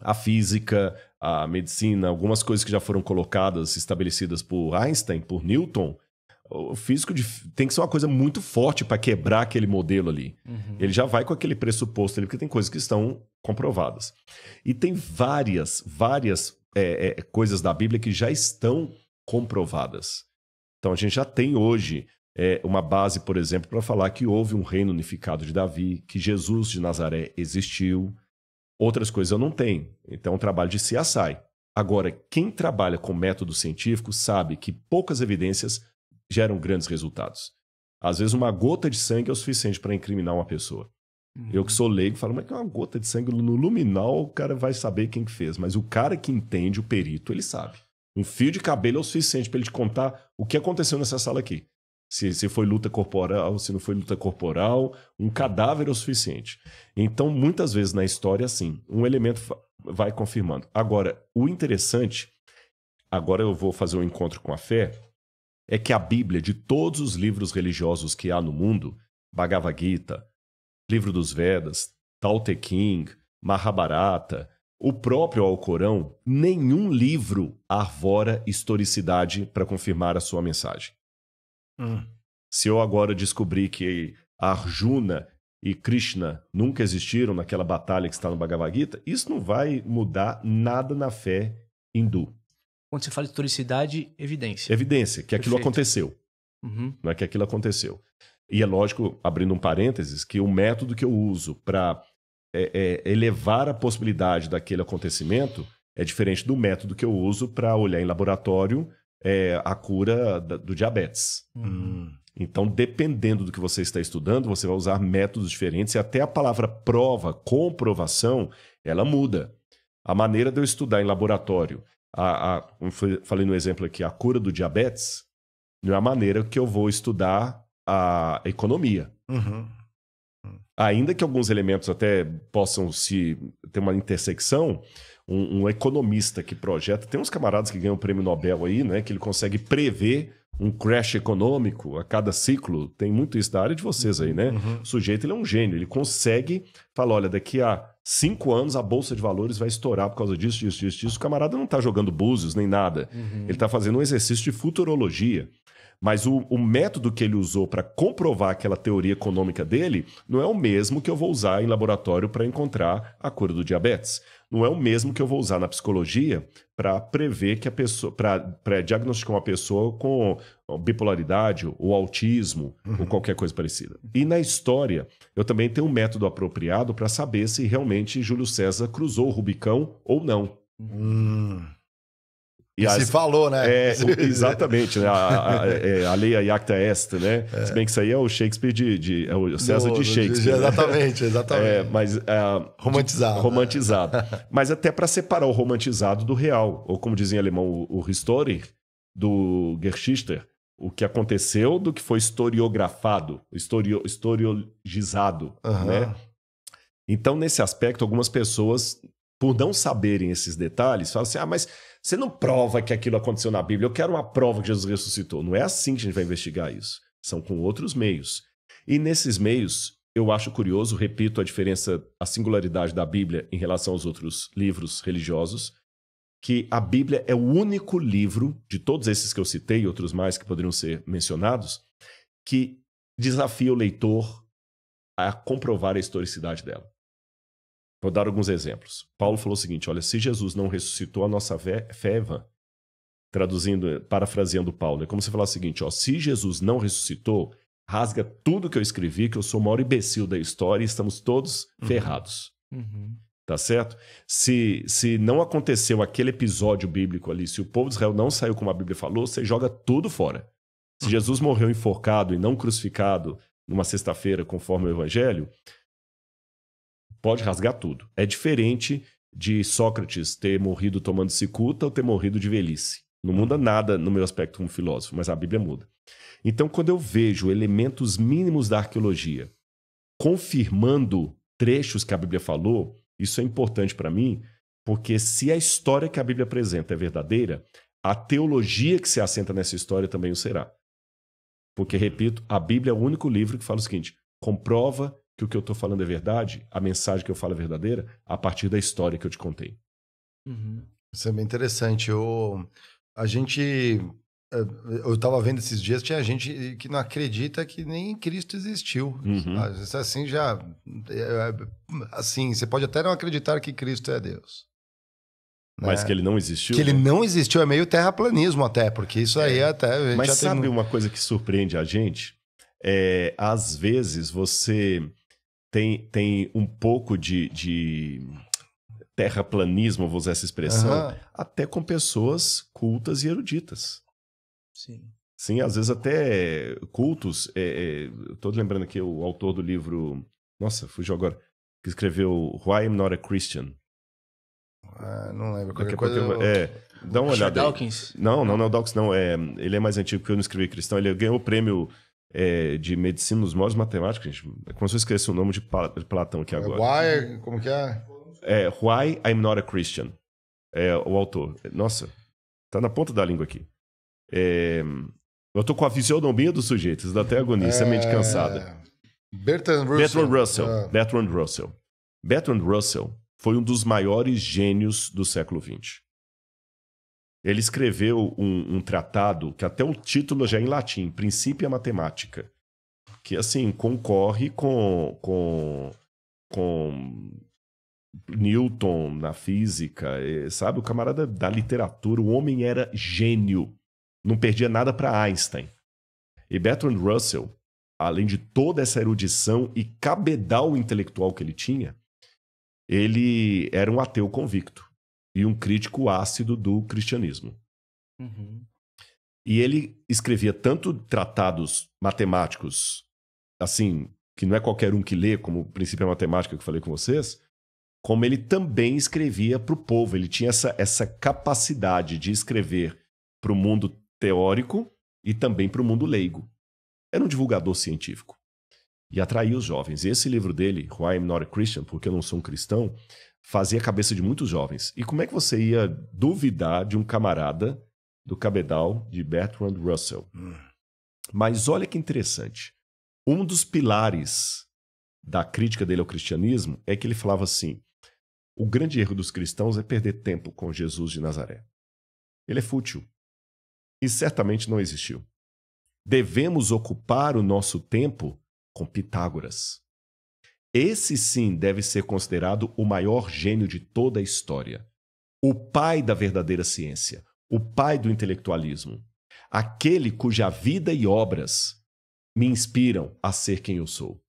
a física, a medicina, algumas coisas que já foram colocadas, estabelecidas por Einstein, por Newton, o físico de, tem que ser uma coisa muito forte para quebrar aquele modelo ali. Uhum. Ele já vai com aquele pressuposto ali, porque tem coisas que estão comprovadas. E tem várias, várias é, é, coisas da Bíblia que já estão comprovadas. Então a gente já tem hoje é, uma base, por exemplo, para falar que houve um reino unificado de Davi, que Jesus de Nazaré existiu. Outras coisas eu não tenho. Então é um trabalho de CSI. Agora, quem trabalha com método científico sabe que poucas evidências geram grandes resultados. Às vezes, uma gota de sangue é o suficiente para incriminar uma pessoa. Uhum. Eu que sou leigo falo, mas que uma gota de sangue no luminal, o cara vai saber quem que fez. Mas o cara que entende, o perito, ele sabe. Um fio de cabelo é o suficiente para ele te contar o que aconteceu nessa sala aqui. Se, se foi luta corporal, se não foi luta corporal, um cadáver é o suficiente. Então, muitas vezes na história, assim, um elemento vai confirmando. Agora, o interessante, agora eu vou fazer um encontro com a fé, é que a Bíblia, de todos os livros religiosos que há no mundo, Bhagavad Gita, Livro dos Vedas, Tao Te Ching, Mahabharata, o próprio Alcorão, nenhum livro arvora historicidade para confirmar a sua mensagem. Hum. Se eu agora descobrir que Arjuna e Krishna nunca existiram naquela batalha que está no Bhagavad Gita, isso não vai mudar nada na fé hindu. Quando você fala de historicidade, evidência. Evidência, que Perfeito. aquilo aconteceu. Uhum. Não é que aquilo aconteceu. E é lógico, abrindo um parênteses, que o método que eu uso para é, é, elevar a possibilidade daquele acontecimento é diferente do método que eu uso para olhar em laboratório é, a cura da, do diabetes. Hum. Então, dependendo do que você está estudando, você vai usar métodos diferentes e até a palavra prova, comprovação, ela muda. A maneira de eu estudar em laboratório, a, a falei no exemplo aqui, a cura do diabetes, não é a maneira que eu vou estudar a economia. Uhum ainda que alguns elementos até possam se ter uma intersecção, um, um, economista que projeta, tem uns camaradas que ganham o prêmio Nobel aí, né, que ele consegue prever um crash econômico a cada ciclo, tem muito isso da área de vocês aí, né? Uhum. O sujeito ele é um gênio, ele consegue falar, olha, daqui a cinco anos a bolsa de valores vai estourar por causa disso, disso, disso, disso. O camarada não está jogando búzios nem nada, uhum. ele está fazendo um exercício de futurologia. Mas o, o método que ele usou para comprovar aquela teoria econômica dele não é o mesmo que eu vou usar em laboratório para encontrar a cura do diabetes. Não é o mesmo que eu vou usar na psicologia para prever que a pessoa, para diagnosticar uma pessoa com bipolaridade ou autismo uhum. ou qualquer coisa parecida. E na história, eu também tenho um método apropriado para saber se realmente Júlio César cruzou o Rubicão ou não. Hum. E as, se falou, né? É, exatamente, né? A, a, é, é, a lei Iacta Est, né? É. Se bem que isso aí é o Shakespeare de. de é o César Do, de Shakespeare. Né? Exatamente, exatamente. É, mas, é, romantizado. Né? Romantizado. mas até para separar o romantizado do real, ou como dizem em alemão, o, o do Gerchister, o que aconteceu do que foi historiografado, historio, historiologizado, uhum. né? Então, nesse aspecto, algumas pessoas, por não saberem esses detalhes, falam assim: ah, mas você não prova que aquilo aconteceu na Bíblia. Eu quero uma prova que Jesus ressuscitou. Não é assim que a gente vai investigar isso. São com outros meios. E nesses meios, eu acho curioso, repito, a diferença, a singularidade da Bíblia em relação aos outros livros religiosos, que a Bíblia é o único livro, de todos esses que eu citei e outros mais que poderiam ser mencionados, que desafia o leitor a comprovar a historicidade dela. Vou dar alguns exemplos. Paulo falou o seguinte: olha, se Jesus não ressuscitou, a nossa fé é vã. Traduzindo, parafraseando Paulo, é como se falar o seguinte: ó, se Jesus não ressuscitou, rasga tudo que eu escrevi, que eu sou o maior imbecil da história e estamos todos uhum. ferrados. Uhum. Tá certo? Se, se não aconteceu aquele episódio bíblico ali, se o povo de Israel não saiu como a Bíblia falou, você joga tudo fora. Se uhum. Jesus morreu enforcado e não crucificado numa sexta-feira, conforme o Evangelho, pode rasgar tudo. É diferente de Sócrates ter morrido tomando cicuta ou ter morrido de velhice. Não muda nada no meu aspecto como filósofo, mas a Bíblia muda. Então, quando eu vejo elementos mínimos da arqueologia confirmando trechos que a Bíblia falou, isso é importante para mim, porque se a história que a Bíblia apresenta é verdadeira, a teologia que se assenta nessa história também o será. Porque, repito, a Bíblia é o único livro que fala o seguinte: comprova que o que eu estou falando é verdade, a mensagem que eu falo é verdadeira, a partir da história que eu te contei. Uhum. Isso é bem interessante. Eu, a gente. Eh, eu estava vendo esses dias, tinha gente que não acredita que nem Cristo existiu. Uhum. Ah, assim, já. É, é, assim, você pode até não acreditar que Cristo é Deus. Mas né? que ele não existiu? Que ele não existiu é meio terraplanismo até, porque isso aí é. até... Mas sabe tem... uma coisa que surpreende a gente? É, às vezes você tem, tem um pouco de, de terraplanismo, vou usar essa expressão, uhum. até com pessoas cultas e eruditas. Sim. Sim, às vezes até cultos. É, é, lembrando aqui o autor do livro. Nossa, fugiu agora. Que escreveu Why I'm Not a Christian. Ah, não lembro. Qualquer coisa eu... é, dá uma olhada. Dawkins? Não, não, não é o Dawkins, não. É, ele é mais antigo que eu não escrevi cristão. Então, ele ganhou o prêmio é, de medicina nos modos matemáticos, gente. É como se eu esquecesse o nome de Platão aqui é agora. Why, como que é? É, Why I'm Not a Christian. É o autor. Nossa, tá na ponta da língua aqui. É, eu tô com a fisionomia dos sujeitos, dá até agonia, é... mente é, cansada. Bertrand Russell. Bertrand Russell. Ah. Bertrand Russell. Bertrand Russell foi um dos maiores gênios do século XX. Ele escreveu um, um tratado que até o título já é em latim, Princípio e Matemática, que assim concorre com, com, com Newton na física, sabe? O camarada da literatura, o homem era gênio, não perdia nada para Einstein. E Bertrand Russell, além de toda essa erudição e cabedal intelectual que ele tinha, ele era um ateu convicto e um crítico ácido do cristianismo. Uhum. E ele escrevia tanto tratados matemáticos, assim, que não é qualquer um que lê, como o princípio da matemática que eu falei com vocês, como ele também escrevia para o povo. Ele tinha essa, essa capacidade de escrever para o mundo teórico e também para o mundo leigo. Era um divulgador científico. E atraía os jovens. E esse livro dele, Why I'm Not a Christian, Porque Eu Não Sou um Cristão, fazia a cabeça de muitos jovens. E como é que você ia duvidar de um camarada do cabedal de Bertrand Russell? Hum. Mas olha que interessante. Um dos pilares da crítica dele ao cristianismo é que ele falava assim: o grande erro dos cristãos é perder tempo com Jesus de Nazaré. Ele é fútil e certamente não existiu. Devemos ocupar o nosso tempo com Pitágoras, esse sim deve ser considerado o maior gênio de toda a história. O pai da verdadeira ciência, o pai do intelectualismo, aquele cuja vida e obras me inspiram a ser quem eu sou.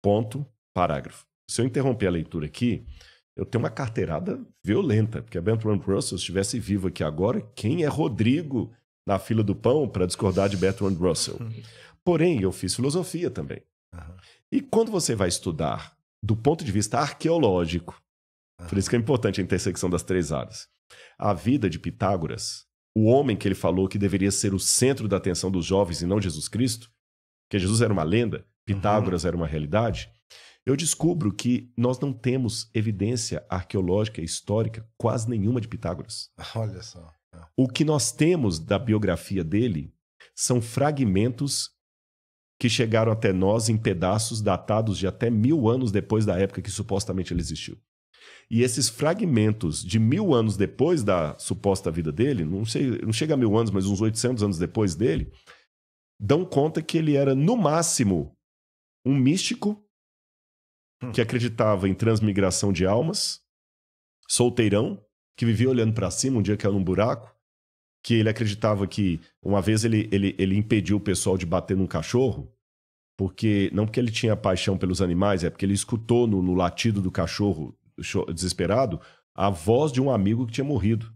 Ponto, parágrafo. Se eu interromper a leitura aqui, eu tenho uma carteirada violenta, porque a Bertrand Russell estivesse vivo aqui agora, quem é Rodrigo na fila do pão para discordar de Bertrand Russell? Uhum. Porém, eu fiz filosofia também. Uhum. E quando você vai estudar do ponto de vista arqueológico, ah. por isso que é importante a intersecção das três áreas, a vida de Pitágoras, o homem que ele falou que deveria ser o centro da atenção dos jovens e não Jesus Cristo, que Jesus era uma lenda, Pitágoras uhum. era uma realidade, eu descubro que nós não temos evidência arqueológica e histórica quase nenhuma de Pitágoras. Olha só. É. O que nós temos da biografia dele são fragmentos que chegaram até nós em pedaços datados de até mil anos depois da época que supostamente ele existiu. E esses fragmentos de mil anos depois da suposta vida dele, não, sei, não chega a mil anos, mas uns 800 anos depois dele, dão conta que ele era, no máximo, um místico hum. que acreditava em transmigração de almas, solteirão, que vivia olhando para cima, um dia que era num buraco, que ele acreditava que uma vez ele, ele, ele impediu o pessoal de bater num cachorro, porque não porque ele tinha paixão pelos animais, é porque ele escutou no, no latido do cachorro desesperado a voz de um amigo que tinha morrido.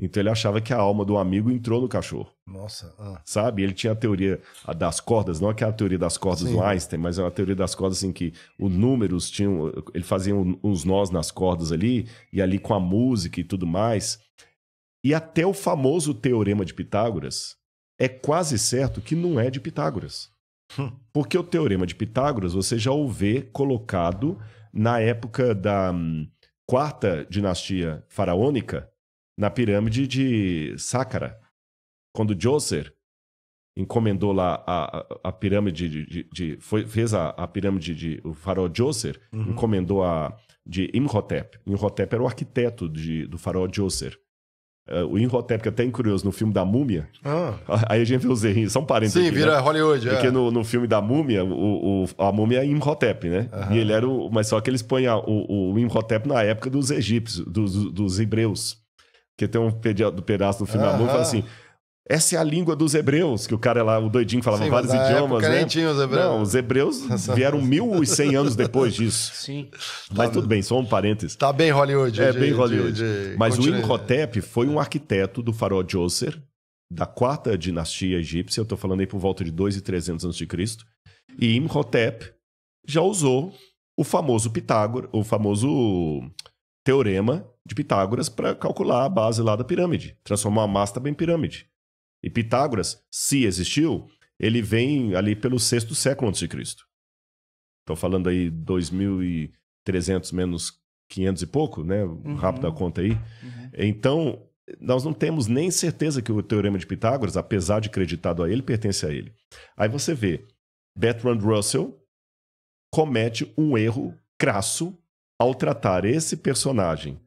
Então ele achava que a alma do amigo entrou no cachorro. Nossa. Ah. Sabe? Ele tinha a teoria das cordas, não aquela é é teoria das cordas Sim. do Einstein, mas é uma teoria das cordas assim que os números tinham. Ele fazia uns nós nas cordas ali, e ali com a música e tudo mais. E até o famoso teorema de Pitágoras é quase certo que não é de Pitágoras. Hum. Porque o teorema de Pitágoras você já o vê colocado na época da hum, quarta dinastia faraônica, na pirâmide de Sácara. Quando Djoser encomendou lá a, a, a pirâmide de, de, de foi, fez a, a, pirâmide de o faraó Djoser uhum. encomendou a de Imhotep. Imhotep era o arquiteto de, do faraó Djoser. É, o Imhotep, que é até é curioso, no filme da Múmia. Ah. Aí a gente vê os errinhos, são parentes. Sim, aqui, vira né? Hollywood. Porque é. no, no filme da Múmia, o, o, a Múmia é Imhotep, né? Uhum. E ele era o. Mas só que eles põem a, o, o Imhotep na época dos egípcios, dos, dos hebreus. Porque tem um pedaço do pedaço no filme uhum. da Múmia que fala assim essa é a língua dos hebreus, que o cara é lá, o doidinho, falava Sim, vários idiomas, né? Tinha os hebreus. Não, os hebreus vieram cem anos depois disso. Sim. Mas tá, tudo bem, só um parênteses. Tá bem Hollywood. É, de, bem Hollywood. De, de... Mas o Imhotep foi um arquiteto do faraó Djoser, da quarta dinastia egípcia, eu estou falando aí por volta de dois e 300 a.C., e Imhotep já usou o famoso Pitágoras, o famoso teorema de Pitágoras para calcular a base lá da pirâmide, transformar a massa também em pirâmide. E Pitágoras, se existiu, ele vem ali pelo sexto século antes de Cristo. Estou falando aí 2.300 menos 500 e pouco, né? Uhum. Rápido a conta aí. Uhum. Então, nós não temos nem certeza que o Teorema de Pitágoras, apesar de acreditado a ele, pertence a ele. Aí você vê, Bertrand Russell comete um erro crasso ao tratar esse personagem,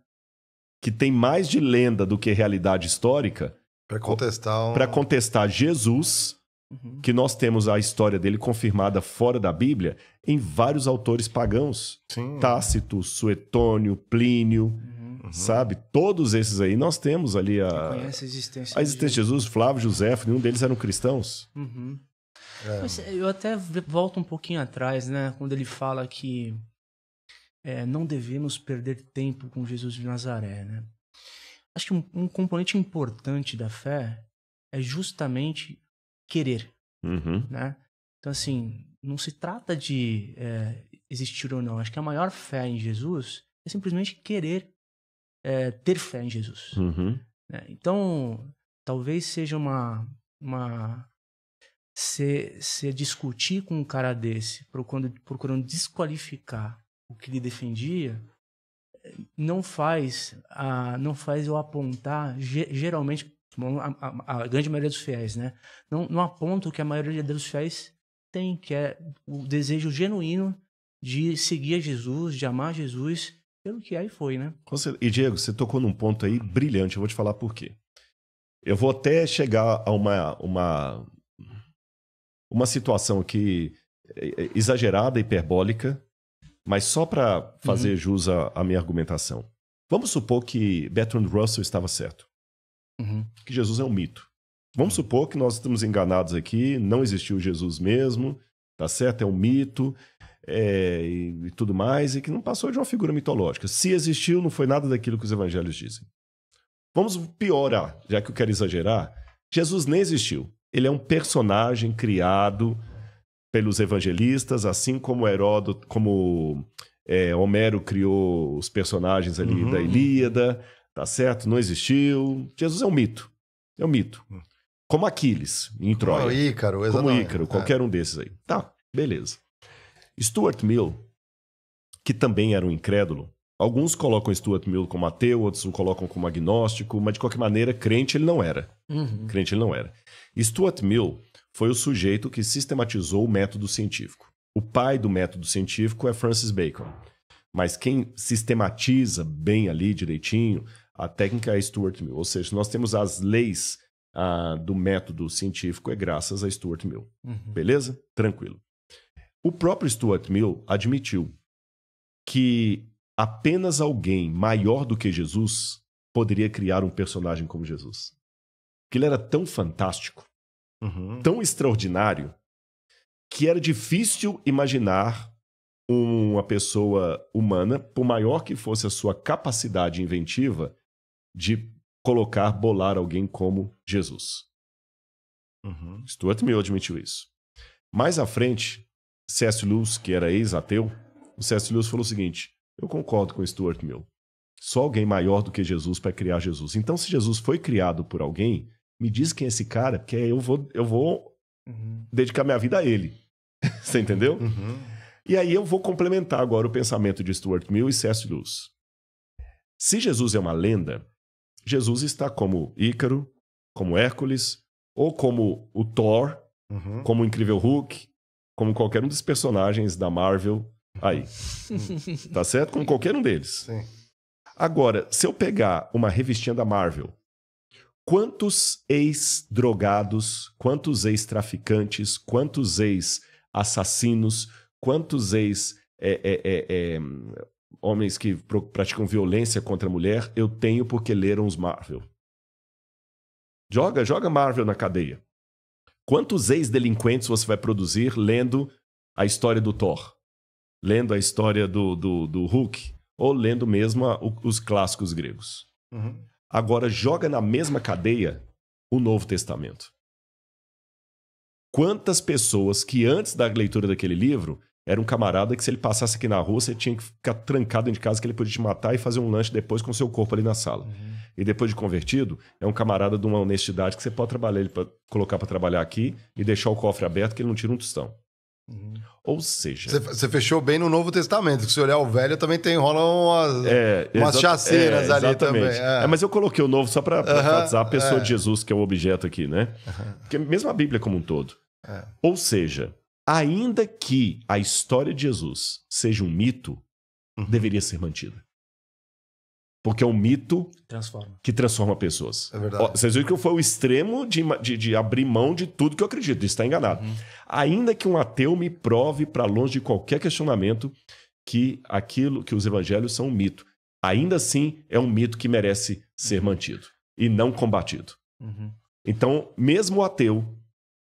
que tem mais de lenda do que realidade histórica, para contestar, um... contestar Jesus, uhum. que nós temos a história dele confirmada fora da Bíblia em vários autores pagãos. Sim. Tácito, Suetônio, Plínio, uhum. uhum. sabe? Todos esses aí nós temos ali a, a existência, a existência de Jesus. Jesus. Flávio, José, nenhum deles eram cristãos. Uhum. É. Eu até volto um pouquinho atrás, né? Quando ele fala que é, não devemos perder tempo com Jesus de Nazaré, né? Acho que um, um componente importante da fé é justamente querer, uhum. né? Então, assim, não se trata de é, existir ou não. Acho que a maior fé em Jesus é simplesmente querer é, ter fé em Jesus. Uhum. Né? então, talvez seja uma. uma se, se é discutir com um cara desse, procurando, procurando desqualificar o que ele defendia, não faz a, não faz eu apontar geralmente a, a, a, grande maioria dos fiéis, né? Não, não aponta o que a maioria dos fiéis tem, que é o desejo genuíno de seguir a Jesus, de amar Jesus pelo que aí foi, né? E Diego, você tocou num ponto aí brilhante. Eu vou te falar por quê. Eu vou até chegar a uma uma uma situação aqui é, é, exagerada, hiperbólica, mas só para fazer uhum. jus à, minha argumentação. Vamos supor que Bertrand Russell estava certo. Uhum. Que Jesus é um mito. Vamos supor que nós estamos enganados aqui, não existiu Jesus mesmo, tá certo? É um mito é, e, e, tudo mais, e que não passou de uma figura mitológica. Se existiu, não foi nada daquilo que os evangelhos dizem. Vamos piorar, já que eu quero exagerar. Jesus nem existiu. Ele é um personagem criado pelos evangelistas, assim como Heródoto, como é, Homero criou os personagens ali uhum. da Ilíada, tá certo? Não existiu. Jesus é um mito. É um mito. Hum. Como Aquiles, em Troia. Como Ícaro, exatamente. Como Ícaro, qualquer um desses aí. Tá, beleza. Stuart Mill, que também era um incrédulo, alguns colocam Stuart Mill como ateu, outros o colocam como agnóstico, mas de qualquer maneira, crente ele não era. Uhum. Crente ele não era. Stuart Mill foi o sujeito que sistematizou o método científico. O pai do método científico é Francis Bacon. Mas quem sistematiza bem ali direitinho, a técnica é Stuart Mill. Ou seja, nós temos as leis ah, do método científico é graças a Stuart Mill. Uhum. Beleza? Tranquilo. O próprio Stuart Mill admitiu que apenas alguém maior do que Jesus poderia criar um personagem como Jesus. Que ele era tão fantástico uhum. tão extraordinário que era difícil imaginar uma pessoa humana, por maior que fosse a sua capacidade inventiva, de colocar, bolar alguém como Jesus. Uhum. Stuart Mill admitiu isso. Mais à frente, C.S. Lewis, que era ex-ateu, o C.S. Lewis falou o seguinte: Eu concordo com Stuart Mill. Só alguém maior do que Jesus para criar Jesus. Então, se Jesus foi criado por alguém, me diz quem é esse cara, porque eu vou, eu vou uhum. dedicar minha vida a ele. Você entendeu? Uhum. E aí eu vou complementar agora o pensamento de Stuart Mill e C.S. Luz. Se Jesus é uma lenda, Jesus está como Ícaro, como Hércules, ou como o Thor, uhum. como o Incrível Hulk, como qualquer um dos personagens da Marvel aí. tá certo? Como qualquer um deles. Sim. Agora, se eu pegar uma revistinha da Marvel Quantos ex-drogados, quantos ex-traficantes, quantos ex-assassinos, quantos ex-homens é, é, é, que praticam violência contra a mulher eu tenho porque leram os Marvel? Joga, joga Marvel na cadeia. Quantos ex-delinquentes você vai produzir lendo a história do Thor? Lendo a história do, do, do Hulk? Ou lendo mesmo a, os clássicos gregos? Uhum. Agora, joga na mesma cadeia o Novo Testamento. Quantas pessoas que antes da leitura daquele livro era um camarada que se ele passasse aqui na rua, você tinha que ficar trancado dentro de casa que ele podia te matar e fazer um lanche depois com seu corpo ali na sala. Uhum. E depois de convertido, é um camarada de uma honestidade que você pode trabalhar ele para colocar para trabalhar aqui e deixar o cofre aberto que ele não tira um tostão. Uhum. Ou seja. Você fechou bem no Novo Testamento, que se olhar o velho também tem, rolam umas, é, umas é, ali também. É. é. mas eu coloquei o novo só para uhum, a pessoa é. de Jesus, que é o objeto aqui, né? Uhum. Porque mesmo a Bíblia como um todo. É. Ou seja, ainda que a história de Jesus seja um mito, uhum. deveria ser mantida. Porque é um mito transforma. que transforma pessoas. É verdade. Ó, vocês viram que eu fui o extremo de, de, de, abrir mão de tudo que eu acredito, de estar tá enganado. Uhum. Ainda que um ateu me prove para longe de qualquer questionamento que aquilo que os evangelhos são um mito. Ainda assim, é um mito que merece ser uhum. mantido e não combatido. Uhum. Então, mesmo o ateu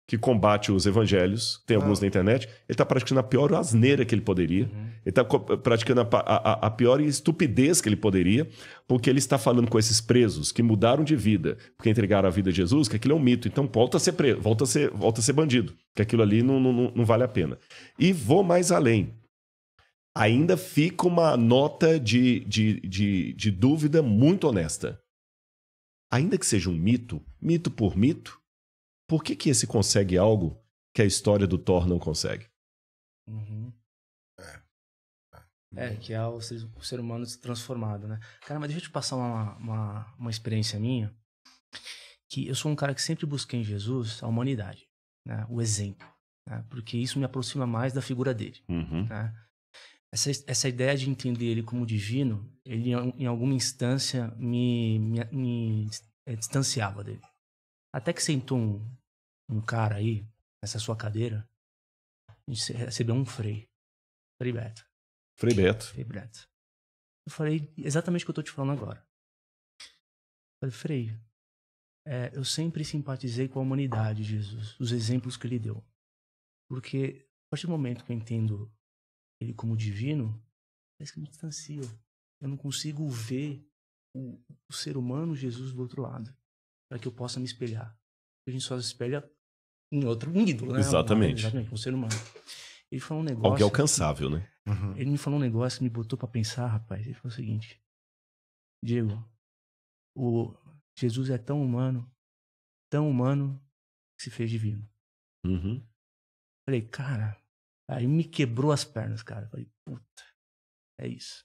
que combate os evangelhos, tem alguns ah. na internet, ele está praticando a pior asneira que ele poderia, uhum. ele está praticando a, a, a, pior estupidez que ele poderia, porque ele está falando com esses presos que mudaram de vida, porque entregaram a vida a Jesus, que aquilo é um mito, então volta a ser preso, volta a ser, volta a ser bandido, que aquilo ali não, não, não vale a pena. E vou mais além. Ainda fica uma nota de, de, de, de dúvida muito honesta. Ainda que seja um mito, mito por mito, por que, que esse consegue algo que a história do Thor não consegue? Uhum. É, é uhum. que é o ser, o ser, humano transformado, né? Cara, mas deixa eu te passar uma, uma, uma, experiência minha. Que eu sou um cara que sempre busquei em Jesus a humanidade, né? O exemplo. Né? Porque isso me aproxima mais da figura dele, uhum. né? Essa, essa ideia de entender ele como divino, ele em alguma instância me, me, me eh, distanciava dele. Até que sentou um, um cara aí, nessa sua cadeira, a gente recebeu um Frei. Frei Beto. Frei Beto. Frei Beto. Eu falei exatamente o que eu tô te falando agora. Eu falei, Frei, é, eu sempre simpatizei com a humanidade, Jesus, os exemplos que ele deu. Porque a partir do momento que eu entendo ele como divino, parece que eu me distancio. Eu não consigo ver o, o ser humano Jesus do outro lado para que eu possa me espelhar. A gente só se espelha em outro um ídolo, né? Exatamente. Um, exatamente, um ser humano. Ele falou um negócio. Algo alcançável, né? Uhum. Ele me falou um negócio que me botou para pensar, rapaz. Ele falou o seguinte: Diego, o Jesus é tão humano, tão humano, que se fez divino. Uhum. Falei, cara, aí me quebrou as pernas, cara. Falei, puta, é isso.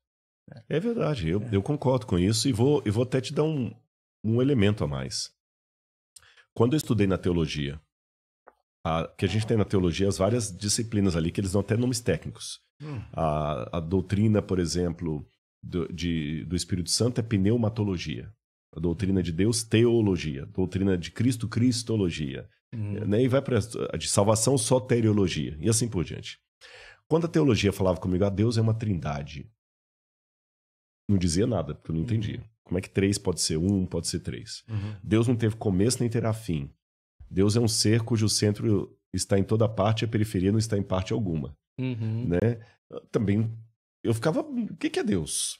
É, é verdade, eu, é. eu concordo com isso e vou, eu vou até te dar um, um elemento a mais. Quando eu estudei na teologia, a, que a gente tem na teologia as várias disciplinas ali que eles dão até nomes técnicos. Hum. A, a, doutrina, por exemplo, do, de, do Espírito Santo é pneumatologia. A doutrina de Deus, teologia. Doutrina de Cristo, cristologia. Hum. Né? E vai para de salvação, soteriologia. E assim por diante. Quando a teologia falava comigo, a ah, Deus é uma trindade, não dizia nada, porque eu não entendia. Hum. Como é que três pode ser um, pode ser três? Uhum. Deus não teve começo nem terá fim. Deus é um ser cujo centro está em toda parte e a periferia não está em parte alguma. Uhum. Né? Também eu ficava, o que, é Deus?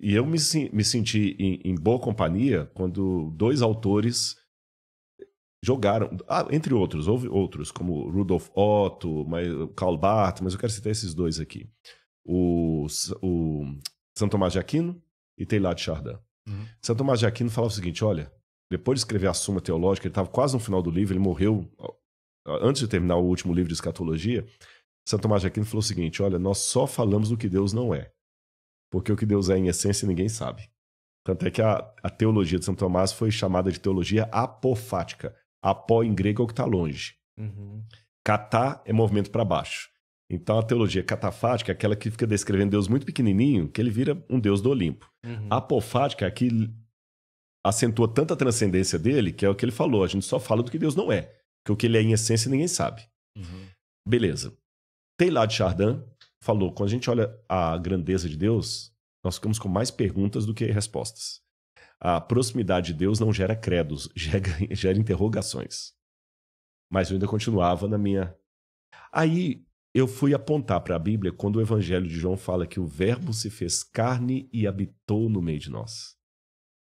E eu me, me senti em, em boa companhia quando dois autores jogaram, ah, entre outros, houve outros, como Rudolf Otto, mas, Karl Barth, mas eu quero citar esses dois aqui. O, o São Tomás de Aquino e Teilhard de Chardin. Uhum. Santo Tomás de Aquino falava o seguinte: olha, depois de escrever a Suma Teológica, ele estava quase no final do livro, ele morreu antes de terminar o último livro de escatologia. Santo Tomás de Aquino falou o seguinte: olha, nós só falamos do que Deus não é, porque o que Deus é em essência ninguém sabe. Tanto é que a, a teologia de Santo Tomás foi chamada de teologia apofática. Apó em grego é o que está longe. Uhum. Catar é movimento para baixo. Então a teologia catafática é aquela que fica descrevendo Deus muito pequenininho, que ele vira um Deus do Olimpo. Uhum. Apofática é a que acentua tanta transcendência dele, que é o que ele falou, a gente só fala do que Deus não é, que o que ele é em essência ninguém sabe. Uhum. Beleza. Teilhard de Chardin falou, quando a gente olha a grandeza de Deus, nós ficamos com mais perguntas do que respostas. A proximidade de Deus não gera credos, gera, gera interrogações. Mas eu ainda continuava na minha. Aí eu fui apontar para a Bíblia quando o Evangelho de João fala que o Verbo se fez carne e habitou no meio de nós.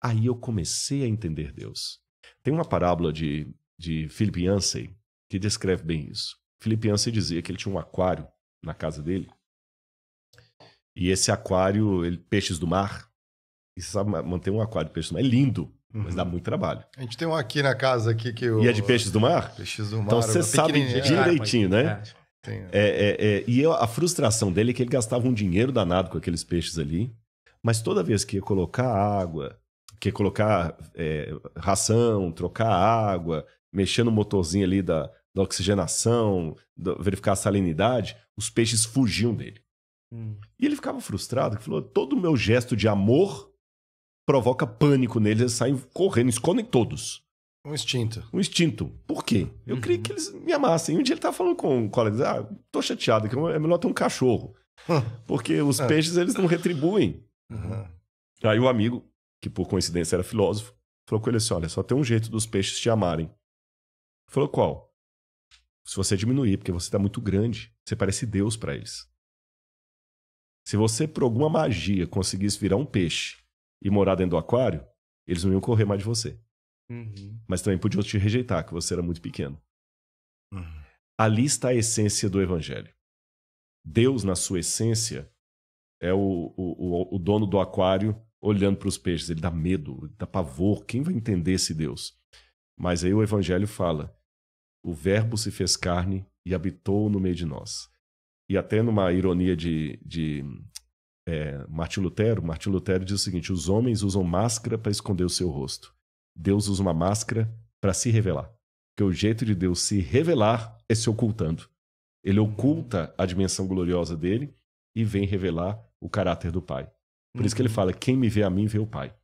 Aí eu comecei a entender Deus. Tem uma parábola de, de Philip Yancey que descreve bem isso. Philip Yancey dizia que ele tinha um aquário na casa dele. E esse aquário, ele, peixes do mar. E você sabe, manter um aquário de peixes do mar é lindo, uhum. mas dá uhum. muito trabalho. A gente tem um aqui na casa aqui que o... E é de peixes do mar? Peixes do então mar. Então você sabe direitinho, né? É. Tipo, é. é, é, é, e a frustração dele é que ele gastava um dinheiro danado com aqueles peixes ali, mas toda vez que ia colocar água, que ia colocar é, ração, trocar água, mexer no motorzinho ali da, da oxigenação, verificar a salinidade, os peixes fugiam dele. Hum. E ele ficava frustrado, que falou: todo o meu gesto de amor provoca pânico neles, eles saem correndo, escondem todos. Um instinto. Um instinto. Por quê? Eu uhum. queria que eles me amassem. Um dia ele tava falando com um colega, ah, tô chateado, que é melhor ter um cachorro. Porque os é. peixes, eles não retribuem. Uhum. Aí o amigo, que por coincidência era filósofo, falou com ele assim, olha, só tem um jeito dos peixes te amarem. Falou, qual? Se você diminuir, porque você tá muito grande, você parece Deus para eles. Se você, por alguma magia, conseguisse virar um peixe e morar dentro do aquário, eles não iam correr mais de você. Uhum. Mas também podiam te rejeitar, que você era muito pequeno. Uhum. Ali está a essência do evangelho. Deus, na sua essência, é o, o, o dono do aquário olhando para os peixes. Ele dá medo, ele dá pavor. Quem vai entender esse Deus? Mas aí o evangelho fala: o Verbo se fez carne e habitou no meio de nós. E até numa ironia de, de é, Martin Lutero, Martin Lutero diz o seguinte: os homens usam máscara para esconder o seu rosto. Deus usa uma máscara para se revelar. Porque o jeito de Deus se revelar é se ocultando. Ele oculta a dimensão gloriosa dele e vem revelar o caráter do Pai. Por uhum. isso que ele uhum. fala: quem me vê a mim vê o Pai.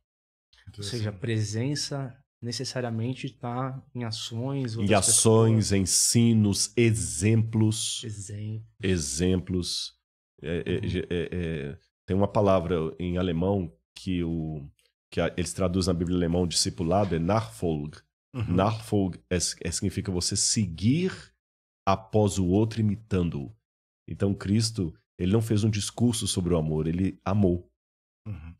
Ou seja, a presença necessariamente está em ações. Em ações, pessoas. ensinos, exemplos. Exemplo. Exemplos. É, é uhum. É, é, é, tem uma palavra em alemão que o que eles traduzem na Bíblia alemã discipulado, é Nachfolg. Uhum. Nachfolg é, é, significa você seguir após o outro imitando-o. Então Cristo, ele não fez um discurso sobre o amor, ele amou. Uhum.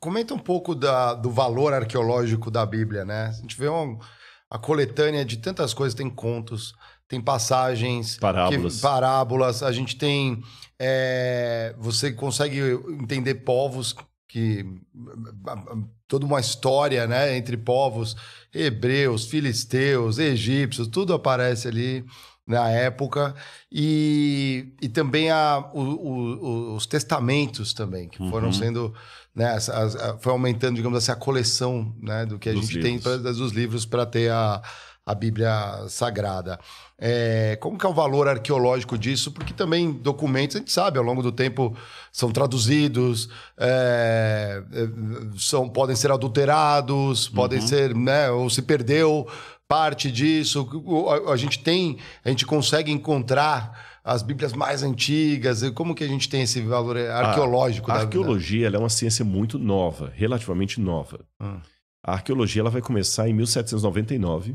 Comenta um pouco da, do valor arqueológico da Bíblia, né? A gente vê uma, a coletânea de tantas coisas, tem contos, tem passagens, parábolas, que, parábolas a gente tem. É, você consegue entender povos que toda uma história né, entre povos hebreus, filisteus, egípcios, tudo aparece ali na época e, e também a, o, o, os testamentos também que foram uhum. sendo né, as, as, foi aumentando digamos assim a coleção né, do que a dos gente livros. tem pra, dos livros para ter a a Bíblia Sagrada. É, como que é o valor arqueológico disso? Porque também documentos, a gente sabe, ao longo do tempo são traduzidos, é, é são, podem ser adulterados, uhum. podem ser, né, ou se perdeu parte disso. A, a gente tem, a gente consegue encontrar as Bíblias mais antigas? Como que a gente tem esse valor arqueológico? A, a arqueologia é uma ciência muito nova, relativamente nova. Hum. A arqueologia ela vai começar em 1799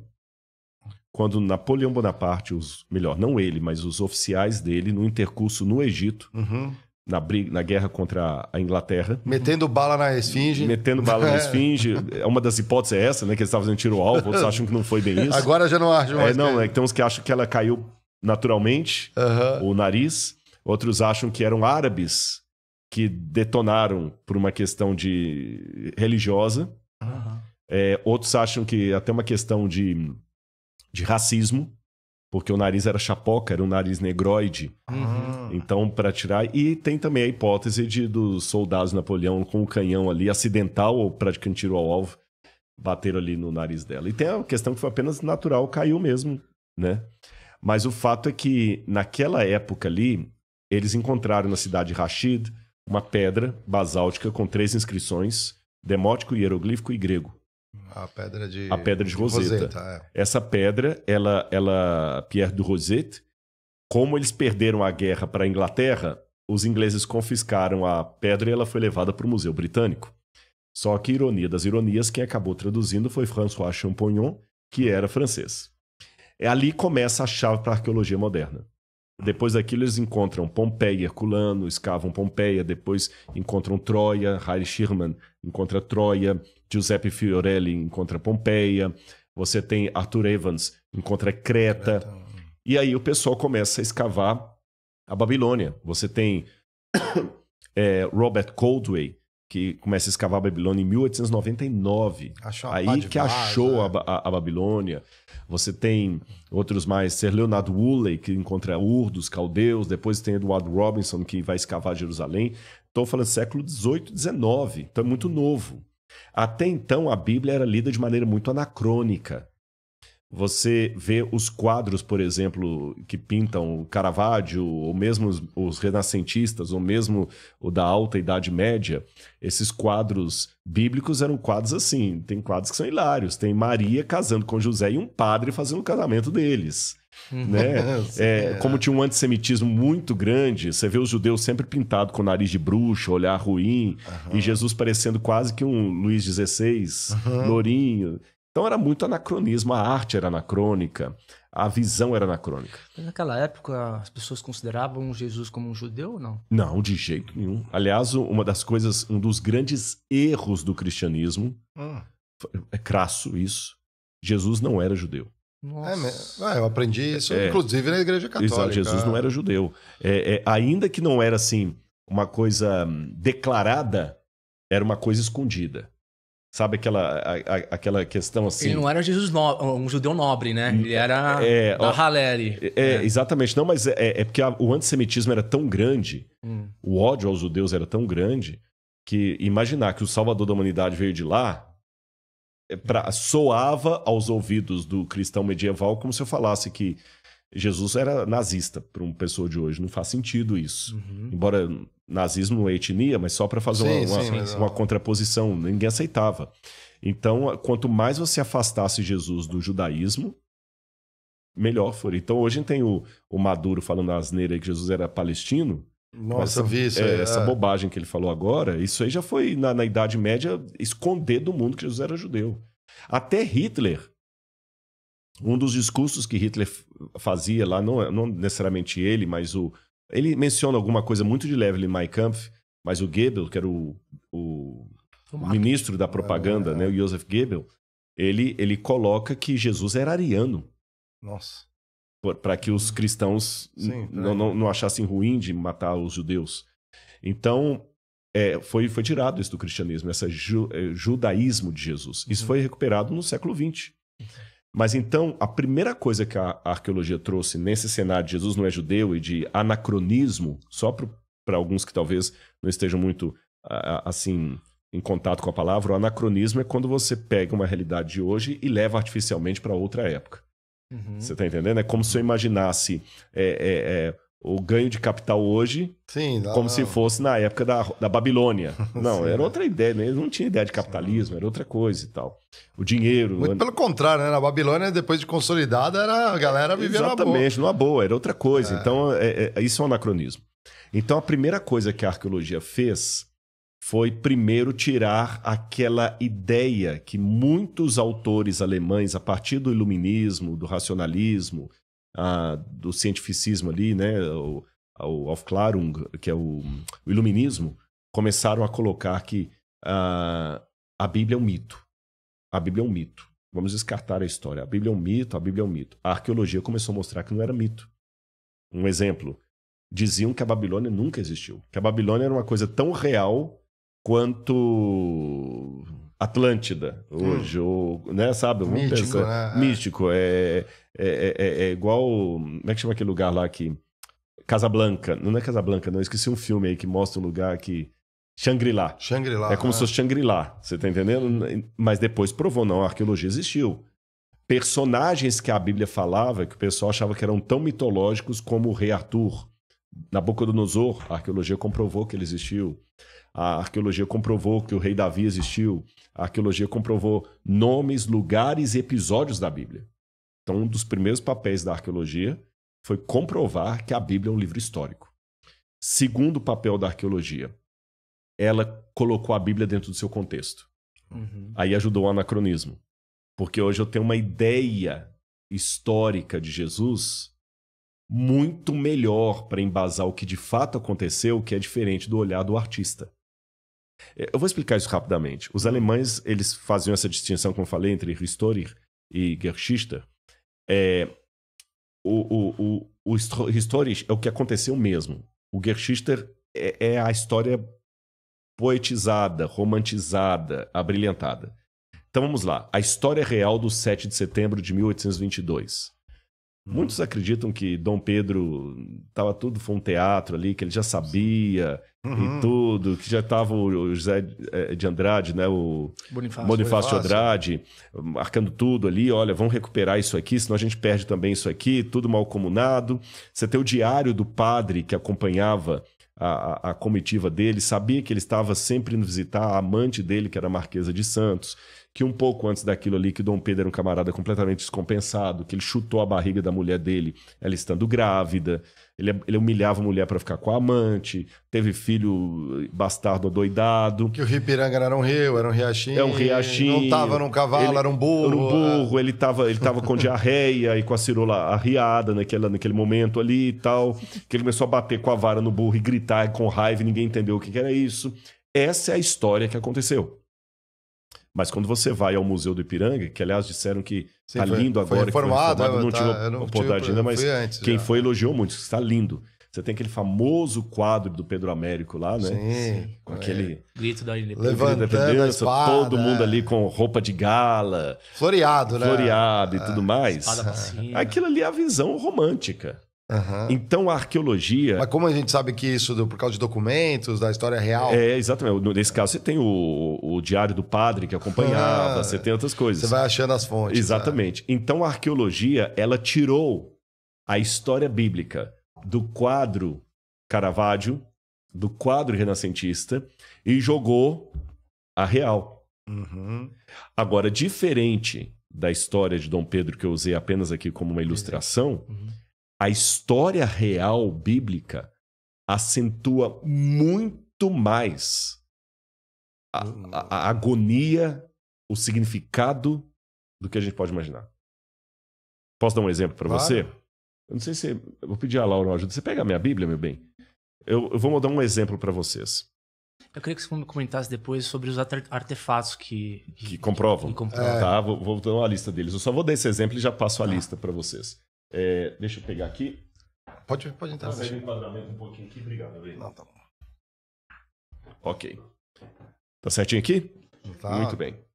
quando Napoleão Bonaparte, os, melhor, não ele, mas os oficiais dele, no intercurso no Egito, uhum. na, briga, na guerra contra a Inglaterra. Metendo bala na esfinge. Metendo bala na esfinge. É, uma das hipóteses é essa, né? Que eles estavam fazendo tiro-alvo, outros acham que não foi bem isso. Agora já não acham mais. É, não, é, é tem uns que acham que ela caiu naturalmente, uhum. o nariz. Outros acham que eram árabes que detonaram por uma questão de religiosa. Uhum. É, outros acham que até uma questão de de racismo, porque o nariz era chapoca, era um nariz negroide. Uhum. Então, para tirar. E tem também a hipótese de dos soldados Napoleão com o canhão ali, acidental ou praticando tiro ao alvo, bater ali no nariz dela. E tem a questão que foi apenas natural, caiu mesmo, né? Mas o fato é que, naquela época ali, eles encontraram na cidade de Rashid uma pedra basáltica com três inscrições: demótico, hieroglífico e grego. A pedra de, a pedra de, de Rosetta. Rosetta é. Essa pedra, ela, ela, Pierre de Rosette, como eles perderam a guerra para a Inglaterra, os ingleses confiscaram a pedra e ela foi levada para o Museu Britânico. Só que, ironia das ironias, quem acabou traduzindo foi François Champollion, que era francês. É ali começa a chave para a arqueologia moderna. Depois daquilo, eles encontram Pompeia, Herculano, escavam Pompeia, depois encontram Troia, Harry Sherman encontra Troia, Giuseppe Fiorelli encontra Pompeia, você tem Arthur Evans encontra Creta. Creta. Hum. E aí o pessoal começa a escavar a Babilônia. Você tem é, Robert Coldway, que começa a escavar a Babilônia em 1899. aí que achou é. a, a, Babilônia. Você tem outros mais, Ser Leonardo Woolley, que encontra Ur dos Caldeus. Depois tem Edward Robinson, que vai escavar Jerusalém. Estou falando século XVIII, XIX. Então é muito novo. Até então, a Bíblia era lida de maneira muito anacrônica. Você vê os quadros, por exemplo, que pintam o Caravaggio, ou mesmo os, os, renascentistas, ou mesmo o da Alta Idade Média, esses quadros bíblicos eram quadros assim. Tem quadros que são hilários. Tem Maria casando com José e um padre fazendo o casamento deles. Uhum. né? É, é, como tinha um antissemitismo muito grande, você vê os judeus sempre pintados com nariz de bruxo, olhar ruim, uhum. e Jesus parecendo quase que um Luís XVI, uhum. lourinho. Então era muito anacronismo, a arte era anacrônica, a visão era anacrônica. Mas naquela época as pessoas consideravam Jesus como um judeu ou não? Não, de jeito nenhum. Aliás, uma das coisas, um dos grandes erros do cristianismo, ah. é crasso isso, Jesus não era judeu. É, Nossa. É, eu aprendi isso, é, inclusive, na Igreja Católica. Exato, Jesus não era judeu. É, é, ainda que não era assim uma coisa hum, declarada, era uma coisa escondida. Sabe aquela, a, a, aquela questão assim? Ele não era Jesus no, um judeu nobre, né? Ele era é, da Haleri. É, é, Exatamente. Não, mas é, é, é, porque a, o antissemitismo era tão grande, hum. o ódio aos judeus era tão grande, que imaginar que o salvador da humanidade veio de lá pra, soava aos ouvidos do cristão medieval como se eu falasse que Jesus era nazista para uma pessoa de hoje. Não faz sentido isso. Uhum. Embora nazismo não é etnia, mas só para fazer sim, uma, sim, uma, uma contraposição. Ninguém aceitava. Então, quanto mais você afastasse Jesus do judaísmo, melhor for. Então, hoje tem o, o Maduro falando asneira que Jesus era palestino. Nossa, essa, isso, é, é, essa bobagem que ele falou agora, isso aí já foi na, na Idade Média esconder do mundo que Jesus era judeu. Até Hitler, um dos discursos que Hitler fazia lá, não, é, não necessariamente ele, mas o. Ele menciona alguma coisa muito de leve em Mein Kampf, mas o Goebbels, que era o, o, o ministro da propaganda, é, né, o Joseph Goebbels, ele, ele coloca que Jesus era ariano. Nossa para que os cristãos Sim, não, não, não achassem ruim de matar os judeus. Então, é, foi, foi tirado isso do cristianismo, esse ju, é, judaísmo de Jesus. Isso uhum. foi recuperado no século XX. Mas então, a primeira coisa que a, a arqueologia trouxe nesse cenário de Jesus não é judeu e de anacronismo, só para alguns que talvez não estejam muito a, a, assim em contato com a palavra, o anacronismo é quando você pega uma realidade de hoje e leva artificialmente para outra época. Uhum. Você está entendendo? É como se eu imaginasse é, é, é, o ganho de capital hoje Sim, não, como não. se fosse na época da, da Babilônia. Não, Sim, era outra ideia, né? eles não tinham ideia de capitalismo, Sim. era outra coisa e tal. O dinheiro. Muito pelo contrário, né? Na Babilônia, depois de consolidada, era a galera vivendo Exatamente, numa boa. Exatamente, numa boa, era outra coisa. É. Então, é, é, isso é um anacronismo. Então, a primeira coisa que a arqueologia fez foi primeiro tirar aquela ideia que muitos autores alemães, a partir do iluminismo, do racionalismo, a, ah, do cientificismo ali, né, o, o Aufklärung, que é o, o, iluminismo, começaram a colocar que a, ah, a Bíblia é um mito. A Bíblia é um mito. Vamos descartar a história. A Bíblia é um mito, a Bíblia é um mito. A arqueologia começou a mostrar que não era mito. Um exemplo, diziam que a Babilônia nunca existiu, que a Babilônia era uma coisa tão real quanto Atlântida hoje, hum. ou, né, sabe? Vamos Mítico, pensar. Né? É. É, é, é, é, é, igual. Como é que chama aquele lugar lá que. Casablanca. Não é Casablanca, não. Eu esqueci um filme aí que mostra um lugar que. Shangri-La. Shangri-La. É como né? se fosse Shangri-La. Você tá entendendo? Mas depois provou, não, a arqueologia existiu. Personagens que a Bíblia falava, que o pessoal achava que eram tão mitológicos como o rei Arthur. Nosor, a arqueologia comprovou que ele existiu. A arqueologia comprovou que o rei Davi existiu. A arqueologia comprovou nomes, lugares e episódios da Bíblia. Então, um dos primeiros papéis da arqueologia foi comprovar que a Bíblia é um livro histórico. Segundo papel da arqueologia, ela colocou a Bíblia dentro do seu contexto. Uhum. Aí ajudou o anacronismo. Porque hoje eu tenho uma ideia histórica de Jesus muito melhor para embasar o que de fato aconteceu, que é diferente do olhar do artista. É, eu vou explicar isso rapidamente. Os alemães, eles faziam essa distinção, como eu falei, entre Historiker e Geschichte. É, o, o, o, o é o que aconteceu mesmo. O Geschichte é, é, a história poetizada, romantizada, abrilhantada. Então vamos lá. A história real do 7 de setembro de 1822. Muitos acreditam que Dom Pedro tava tudo foi um teatro ali, que ele já sabia uhum. e tudo, que já tava o José eh, de Andrade, né, o Bonifácio, Bonifácio, Andrade, marcando tudo ali, olha, vamos recuperar isso aqui, senão a gente perde também isso aqui, tudo mal comunado. Você tem o diário do padre que acompanhava a, a, a comitiva dele, sabia que ele estava sempre indo visitar a amante dele, que era a Marquesa de Santos que um pouco antes daquilo ali, que Dom Pedro era um camarada completamente descompensado, que ele chutou a barriga da mulher dele, ela estando grávida, ele, ele humilhava a mulher para ficar com a amante, teve filho bastardo doidado. Que o Ripiranga era um rio, era um riachinho. É um riachinho. Não tava num cavalo, ele, era um burro. Era um ah. burro, é... ele tava, ele tava com diarreia e com a cirola arriada naquele, naquele momento ali e tal, que ele começou a bater com a vara no burro e gritar com raiva, ninguém entendeu o que, que era isso. Essa é a história que aconteceu. Mas quando você vai ao Museu do Ipiranga, que aliás disseram que está lindo agora, foi reformado, que foi reformado, não tá, tive a não oportunidade ainda, mas antes, quem já. foi elogiou muito, está lindo. Você tem aquele famoso quadro do Pedro Américo lá, né? Sim. Com aquele grito da independência, todo mundo é. ali com roupa de gala, floreado, né? Floreado e é. tudo mais. Espada Aquilo ali é a visão romântica Uhum. Então a arqueologia. Mas como a gente sabe que isso do, por causa de documentos, da história real? É, exatamente. Nesse caso, você tem o, o diário do padre que acompanhava, ah, você tem outras coisas. Você vai achando as fontes. Né? Exatamente. Né? Então a arqueologia, ela tirou a história bíblica do quadro Caravaggio, do quadro renascentista, e jogou a real. Uhum. Agora, diferente da história de Dom Pedro, que eu usei apenas aqui como uma ilustração. Uhum a história real bíblica acentua muito mais a, uhum. a, a agonia, o significado do que a gente pode imaginar. Posso dar um exemplo para claro. você? Eu não sei se. Eu vou pedir a Laura uma ajuda. Você pega a minha Bíblia, meu bem? Eu, eu vou dar um exemplo para vocês. Eu queria que você comentasse depois sobre os artefatos que. Que comprovam. Que comprovam. É. Tá, vou, vou, dar uma lista deles. Eu só vou dar esse exemplo e já passo a ah. lista para vocês. É, deixa eu pegar aqui. Pode, pode entrar. Consegue o enquadramento um pouquinho aqui? Obrigado, Gabriel. Não, tá bom. Ok. Tá certinho aqui? Tá. Muito bem.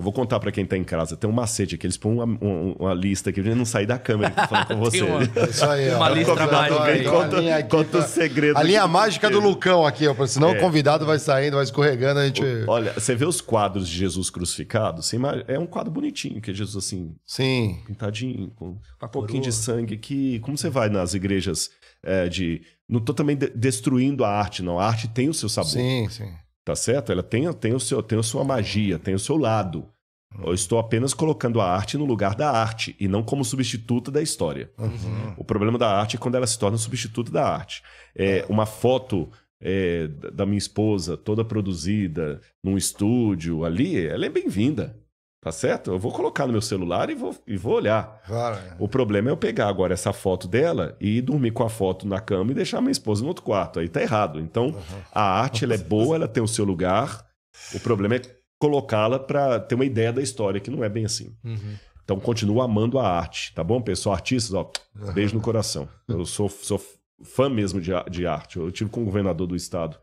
Eu vou contar para quem tá em casa. Tem um macete aqui. Eles põem uma, uma, uma lista aqui pra não sair da câmera com você. uma, Isso aí, ó. uma lista mágica. conta, conta tá- o segredo. A linha mágica do Lucão aqui, ó. Senão é. o convidado vai saindo, vai escorregando, a gente... Olha, você vê os quadros de Jesus crucificado? É um quadro bonitinho, que é Jesus assim... Sim. Pintadinho, com um tá pouquinho de sangue que. Como você vai nas igrejas é, de... Não tô também de destruindo a arte, não. A arte tem o seu sabor. Sim, sim. Tá certo? Ela tem, tem, o seu, tem a sua magia, tem o seu lado. Uhum. Eu estou apenas colocando a arte no lugar da arte e não como substituta da história. Uhum. O problema da arte é quando ela se torna substituta da arte. É, uma foto é, da minha esposa toda produzida num estúdio ali, ela é bem-vinda. Tá certo? Eu vou colocar no meu celular e vou, e vou olhar. Vale. O problema é eu pegar agora essa foto dela e dormir com a foto na cama e deixar minha esposa no outro quarto. Aí tá errado. Então, uhum. a arte ela é boa, ela tem o seu lugar. O problema é colocá-la para ter uma ideia da história, que não é bem assim. Uhum. Então, continua amando a arte, tá bom, pessoal? Artistas, ó, beijo no coração. Eu sou, sou fã mesmo de, de arte. Eu tive com o governador do estado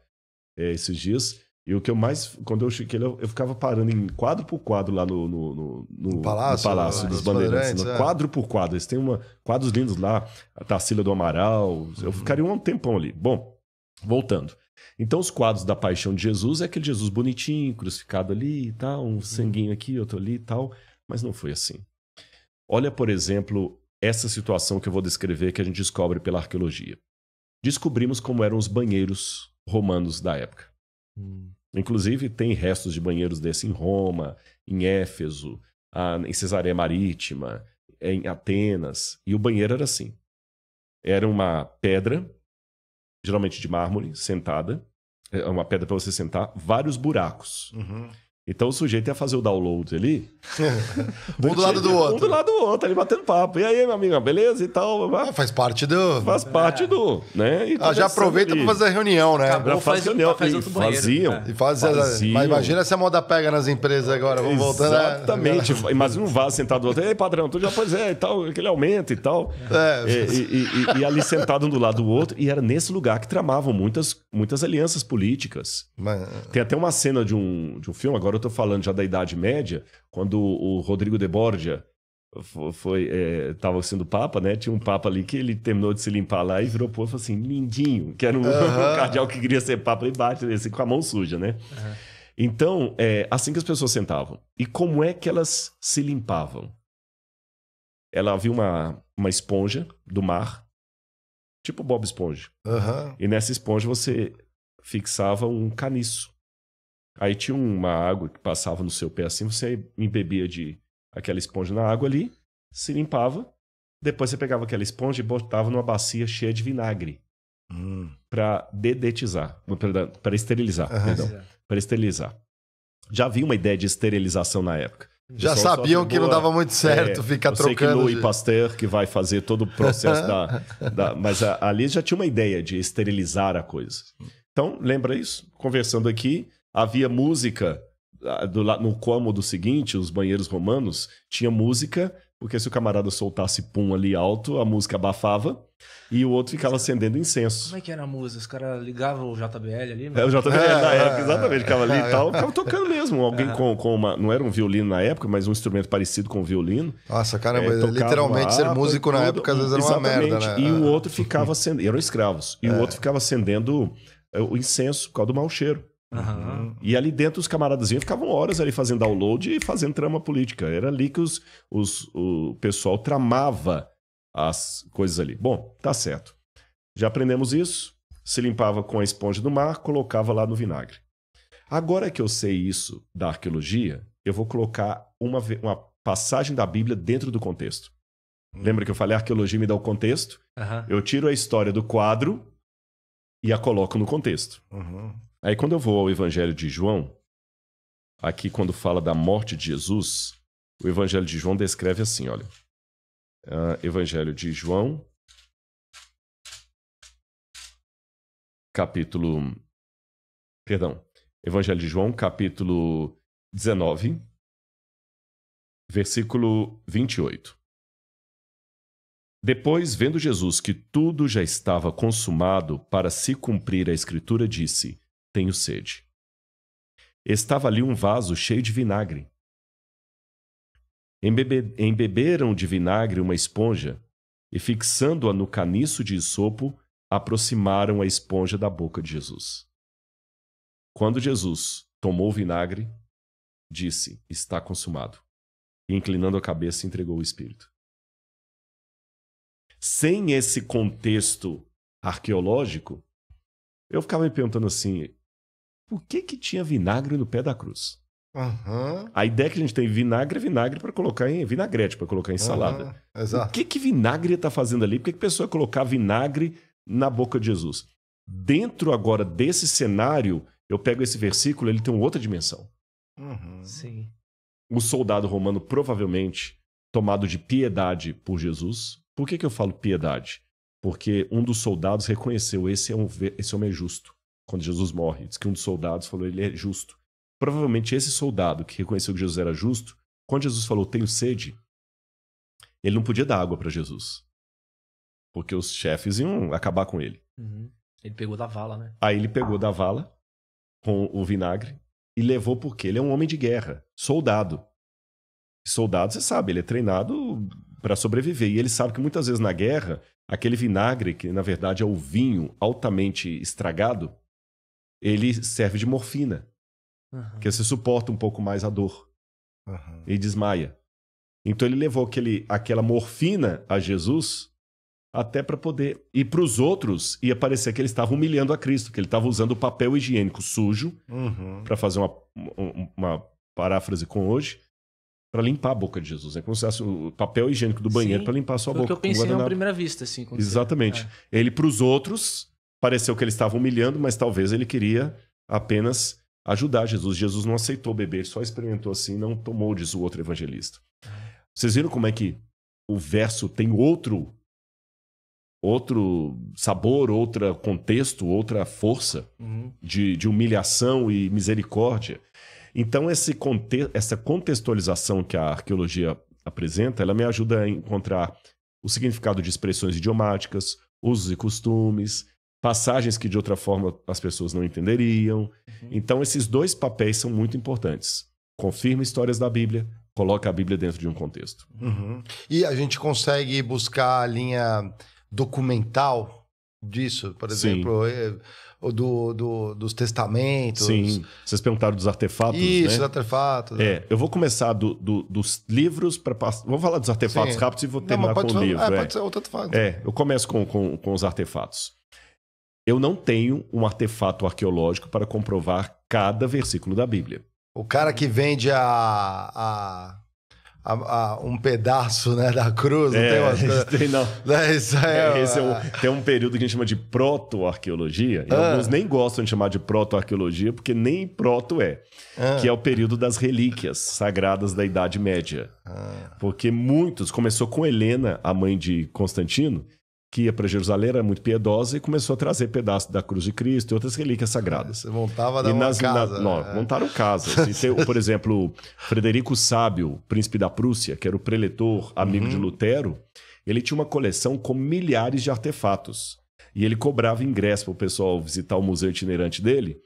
é, esses dias. E o que eu mais. Quando eu cheguei, eu, eu ficava parando em quadro por quadro lá no, no, no, no Palácio, Palácio lá, né? dos Bandeirantes. Né? é. Quadro por quadro. Eles têm uma, quadros lindos lá, a Tarsila do Amaral. Eu uhum. ficaria um tempão ali. Bom, voltando. Então, os quadros da Paixão de Jesus é aquele Jesus bonitinho, crucificado ali e tal, um uhum. sanguinho aqui, outro ali e tal. Mas não foi assim. Olha, por exemplo, essa situação que eu vou descrever que a gente descobre pela arqueologia. Descobrimos como eram os banheiros romanos da época. Hum. Inclusive, tem restos de banheiros desse em Roma, em Éfeso, em Cesareia Marítima, em Atenas. E o banheiro era assim: era uma pedra, geralmente de mármore, sentada, é uma pedra para você sentar, vários buracos. Uhum. Então o sujeito ia fazer o download ali. um do lado do outro. Um do lado do outro, ali batendo papo. E aí, meu amigo, beleza e tal. Ah, faz parte do. Faz parte é. do. Né? Tá ah, já aproveita ali. pra fazer a reunião, né? Acabou, pra faz reunião. Faz outro banheiro, faziam. Né? E fazia, faziam. Mas imagina se a moda pega nas empresas agora. Vamos voltando. Né? Exatamente. imagina um vaso sentado do outro. Ei, padrão, tu já pois é e tal, aquele aumento e tal. É. E, e, e, e, ali sentado um do lado do outro. E era nesse lugar que tramavam muitas, muitas alianças políticas. Mas... Tem até uma cena de um, de um filme, agora eu estou falando já da Idade Média, quando o Rodrigo de Borgia foi estava é, sendo papa, né? Tinha um papa ali que ele terminou de se limpar lá e virou povo assim, lindinho, que era um, uhum. cardeal que queria ser papa e bate assim, com a mão suja, né? Uhum. Então, é assim que as pessoas sentavam. E como é que elas se limpavam? Ela havia uma, uma esponja do mar, tipo Bob Esponja. Uhum. E nessa esponja você fixava um caniço. Aí tinha uma água que passava no seu pé assim, você embebia de aquela esponja na água ali, se limpava, depois você pegava aquela esponja e botava numa bacia cheia de vinagre hum. para dedetizar, para esterilizar, uhum. perdão, para esterilizar. Já havia uma ideia de esterilização na época. Já sabiam que não dava muito certo é, ficar eu trocando. Sei que Louis de... Pasteur que vai fazer todo o processo da, da, Mas a, ali já tinha uma ideia de esterilizar a coisa. Então, lembra isso? Conversando aqui, havia música ah, do, no cômodo seguinte, os banheiros romanos, tinha música, porque se o camarada soltasse pum ali alto, a música abafava e o outro ficava acendendo incenso. Como é que era a música? Os caras ligavam o JBL ali? Né? É, o JBL na é, época, é, exatamente, ficava ali e é. tal, ficava tocando mesmo. Alguém com, com uma. Não era um violino na época, mas um instrumento parecido com o violino. Nossa, cara é, literalmente ser músico na época às vezes era uma merda, né? E o outro ficava acendendo. Eram escravos. E é. o outro ficava acendendo eh, o incenso por causa do mau cheiro. Uhum. E ali dentro os camaradas ficavam horas ali fazendo download e fazendo trama política. Era ali que os, os, o pessoal tramava as coisas ali. Bom, tá certo. Já aprendemos isso. Se limpava com a esponja do mar, colocava lá no vinagre. Agora que eu sei isso da arqueologia, eu vou colocar uma, uma passagem da Bíblia dentro do contexto. Uhum. Lembra que eu falei a arqueologia me dá o contexto? Uhum. Eu tiro a história do quadro e a coloco no contexto. Uhum. Aí quando eu vou ao Evangelho de João, aqui quando fala da morte de Jesus, o Evangelho de João descreve assim, olha. Uh, Evangelho de João, capítulo. Perdão. Evangelho de João, capítulo 19, versículo 28. Depois, vendo Jesus que tudo já estava consumado para se cumprir a Escritura, disse: tenho sede. Estava ali um vaso cheio de vinagre. Embebe... Embeberam de vinagre uma esponja e, fixando-a no caniço de sopo, aproximaram a esponja da boca de Jesus. Quando Jesus tomou o vinagre, disse: Está consumado. E, inclinando a cabeça, entregou o Espírito. Sem esse contexto arqueológico, eu ficava me perguntando assim: por que, que tinha vinagre no pé da cruz? Uhum. A ideia que a gente tem vinagre é vinagre para colocar em vinagrete, para colocar em uhum. salada. Exato. O que, que vinagre está fazendo ali? Por que, que a pessoa ia colocar vinagre na boca de Jesus? Dentro agora desse cenário, eu pego esse versículo, ele tem uma outra dimensão. Uhum. Sim. O soldado romano provavelmente tomado de piedade por Jesus. Por que, que eu falo piedade? Porque um dos soldados reconheceu: esse, é um, esse homem é justo quando Jesus morre. Diz que um dos soldados falou: Ele é justo. Provavelmente esse soldado que reconheceu que Jesus era justo, quando Jesus falou: Tenho sede, ele não podia dar água para Jesus. Porque os chefes iam acabar com ele. Uhum. Ele pegou da vala, né? Aí ele pegou da vala com o vinagre e levou porque ele é um homem de guerra, soldado. Soldado, você sabe, ele é treinado para sobreviver. E ele sabe que muitas vezes na guerra, aquele vinagre, que na verdade é o vinho altamente estragado, ele serve de morfina. Uhum. Porque você suporta um pouco mais a dor. Uhum. E desmaia. Então ele levou aquele, aquela morfina a Jesus até para poder. E para os outros ia parecer que ele estava humilhando a Cristo, que ele estava usando o papel higiênico sujo, uhum. para fazer uma, uma paráfrase com hoje, para limpar a boca de Jesus. É como se fosse o papel higiênico do banheiro para limpar a sua foi boca. O que eu pensei à primeira vista, assim. Exatamente. Você... É. Ah. Ele para os outros Pareceu que ele estava humilhando, mas talvez ele queria apenas ajudar Jesus. Jesus não aceitou beber, só experimentou assim, não tomou, diz o outro evangelista. Vocês viram como é que o verso tem outro outro sabor, outro contexto, outra força uhum. de, de humilhação e misericórdia. Então, esse conte essa contextualização que a arqueologia apresenta, ela me ajuda a encontrar o significado de expressões idiomáticas, usos e costumes, passagens que de outra forma as pessoas não entenderiam. Uhum. Então, esses dois papéis são muito importantes. Confirma histórias da Bíblia, coloca a Bíblia dentro de um contexto. Uhum. E a gente consegue buscar a linha documental disso, por exemplo. Eh, do, do, dos testamentos. Sim, vocês perguntaram dos artefatos, Isso, né? artefatos. É, é, eu vou começar do, do dos livros para passar... Vamos falar dos artefatos Sim. rápido e vou terminar Não, com o livro. É, é. Pode ser outro artefato. É, eu começo com, com, com os artefatos eu não tenho um artefato arqueológico para comprovar cada versículo da Bíblia. O cara que vende a, a, a, a um pedaço né, da cruz, não é, tem umas Tem, não. isso é, é esse é um, tem um período que a gente chama de proto-arqueologia, e ah. alguns nem gostam de chamar de proto-arqueologia, porque nem proto é, ah. que é o período das relíquias sagradas da Idade Média. Ah. Porque muitos, começou com Helena, a mãe de Constantino, que ia para Jerusalém, era muito piedosa e começou a trazer pedaços da cruz de Cristo e outras relíquias sagradas. É, você montava da nas, casa. Na, não, é. montaram casas. Tem, por exemplo, Frederico Sábio, príncipe da Prússia, que era o preletor, amigo uhum. de Lutero, ele tinha uma coleção com milhares de artefatos. E ele cobrava ingresso para o pessoal visitar o museu itinerante dele.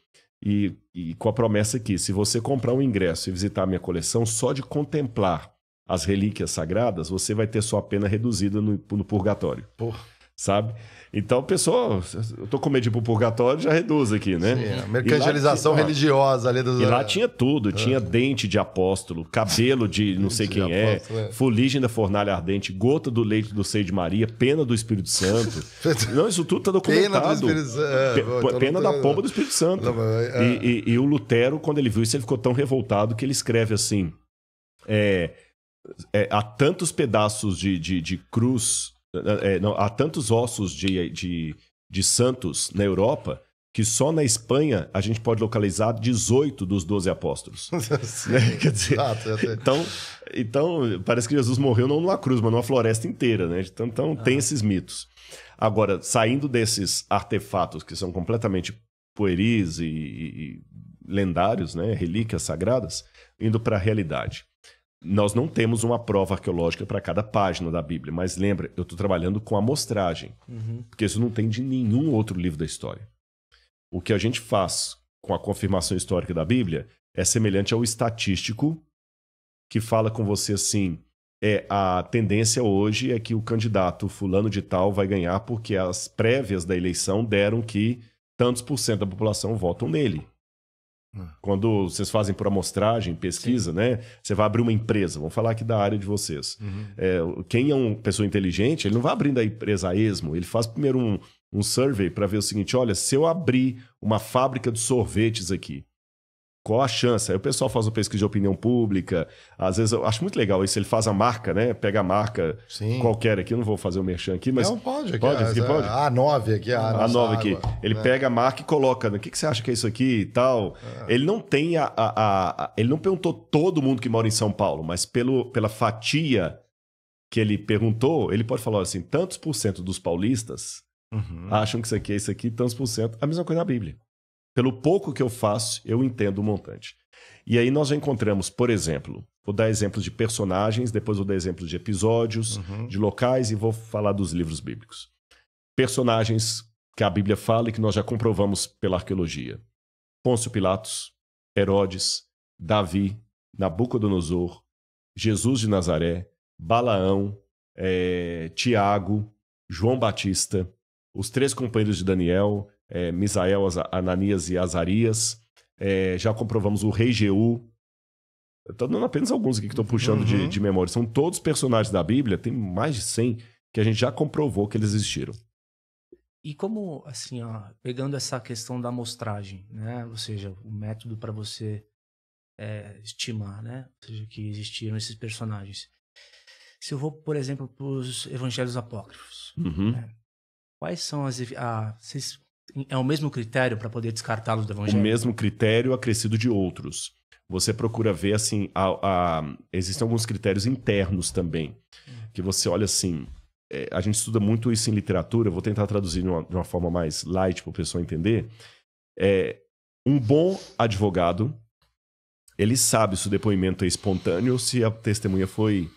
E, e com a promessa que, se você comprar um ingresso e visitar a minha coleção, só de contemplar as relíquias sagradas, você vai ter sua pena reduzida no, no purgatório. Porra sabe? Então, pessoal, eu tô com medo de ir pro purgatório, já reduz aqui, né? Sim, a mercantilização religiosa ali dos... E lá tinha tudo, é. tinha dente de apóstolo, cabelo de não sei quem é, é, fuligem da fornalha ardente, gota do leite do seio de Maria, pena do Espírito Santo. não, isso tudo tá documentado. Pena do Espírito É, pena então da pomba do Espírito Santo. Não, mas, é. e, e, e, o Lutero, quando ele viu isso, ele ficou tão revoltado que ele escreve assim, é, há tantos pedaços de, de, de cruz é, é, não, há tantos ossos de, de, de santos na Europa que só na Espanha a gente pode localizar 18 dos 12 apóstolos. Sim, né? Quer dizer, exato, então, então, parece que Jesus morreu não numa cruz, mas numa floresta inteira. Né? Então, então ah. tem esses mitos. Agora, saindo desses artefatos que são completamente pueris e, e lendários, né? relíquias sagradas, indo para a realidade. Nós não temos uma prova arqueológica para cada página da Bíblia, mas lembra, eu estou trabalhando com amostragem, uhum. porque isso não tem de nenhum outro livro da história. O que a gente faz com a confirmação histórica da Bíblia é semelhante ao estatístico que fala com você assim: é a tendência hoje é que o candidato fulano de tal vai ganhar porque as prévias da eleição deram que tantos por cento da população votam nele. Ah. Quando vocês fazem por amostragem, pesquisa, Sim. né? Você vai abrir uma empresa, vamos falar aqui da área de vocês. Uhum. É, quem é uma pessoa inteligente, ele não vai abrindo a empresa a esmo, ele faz primeiro um, um survey para ver o seguinte: olha, se eu abrir uma fábrica de sorvetes aqui, qual a chance? Aí o pessoal faz uma pesquisa de opinião pública. Às vezes eu acho muito legal isso. Ele faz a marca, né? Pega a marca Sim. qualquer aqui. Eu não vou fazer o um merchan aqui, mas. Não, é pode. Aqui, pode, é, é aqui, pode. A A9 aqui. A, a 9 aqui. Água, ele né? pega a marca e coloca. O que, que você acha que é isso aqui e tal? É. Ele não tem a, a, a, Ele não perguntou todo mundo que mora em São Paulo, mas pelo, pela fatia que ele perguntou, ele pode falar assim: tantos por cento dos paulistas uhum. acham que isso aqui é isso aqui, tantos por cento. A mesma coisa na Bíblia. Pelo pouco que eu faço, eu entendo o montante. E aí nós encontramos, por exemplo, vou dar exemplos de personagens, depois vou dar exemplos de episódios, uhum. de locais e vou falar dos livros bíblicos. Personagens que a Bíblia fala e que nós já comprovamos pela arqueologia. Pôncio Pilatos, Herodes, Davi, Nabucodonosor, Jesus de Nazaré, Balaão, é, Tiago, João Batista, os três companheiros de Daniel, é, Misael, Ananias e Azarias. É, já comprovamos o Rei Jeú. Estou dando apenas alguns aqui que estou puxando uhum. de, de, memória. São todos personagens da Bíblia, tem mais de 100 que a gente já comprovou que eles existiram. E como, assim, ó, pegando essa questão da amostragem, né? Ou seja, o método para você é, estimar, né? Ou seja, que existiram esses personagens. Se eu vou, por exemplo, para os evangelhos apócrifos, uhum. né? quais são as. A, ah, vocês é o mesmo critério para poder descartá-los do evangelho? O mesmo critério acrescido de outros. Você procura ver assim, a, a... existem alguns critérios internos também, que você olha assim, é, a gente estuda muito isso em literatura, vou tentar traduzir de uma, de uma forma mais light para o pessoal entender. É, um bom advogado, ele sabe se o depoimento é espontâneo ou se a testemunha foi,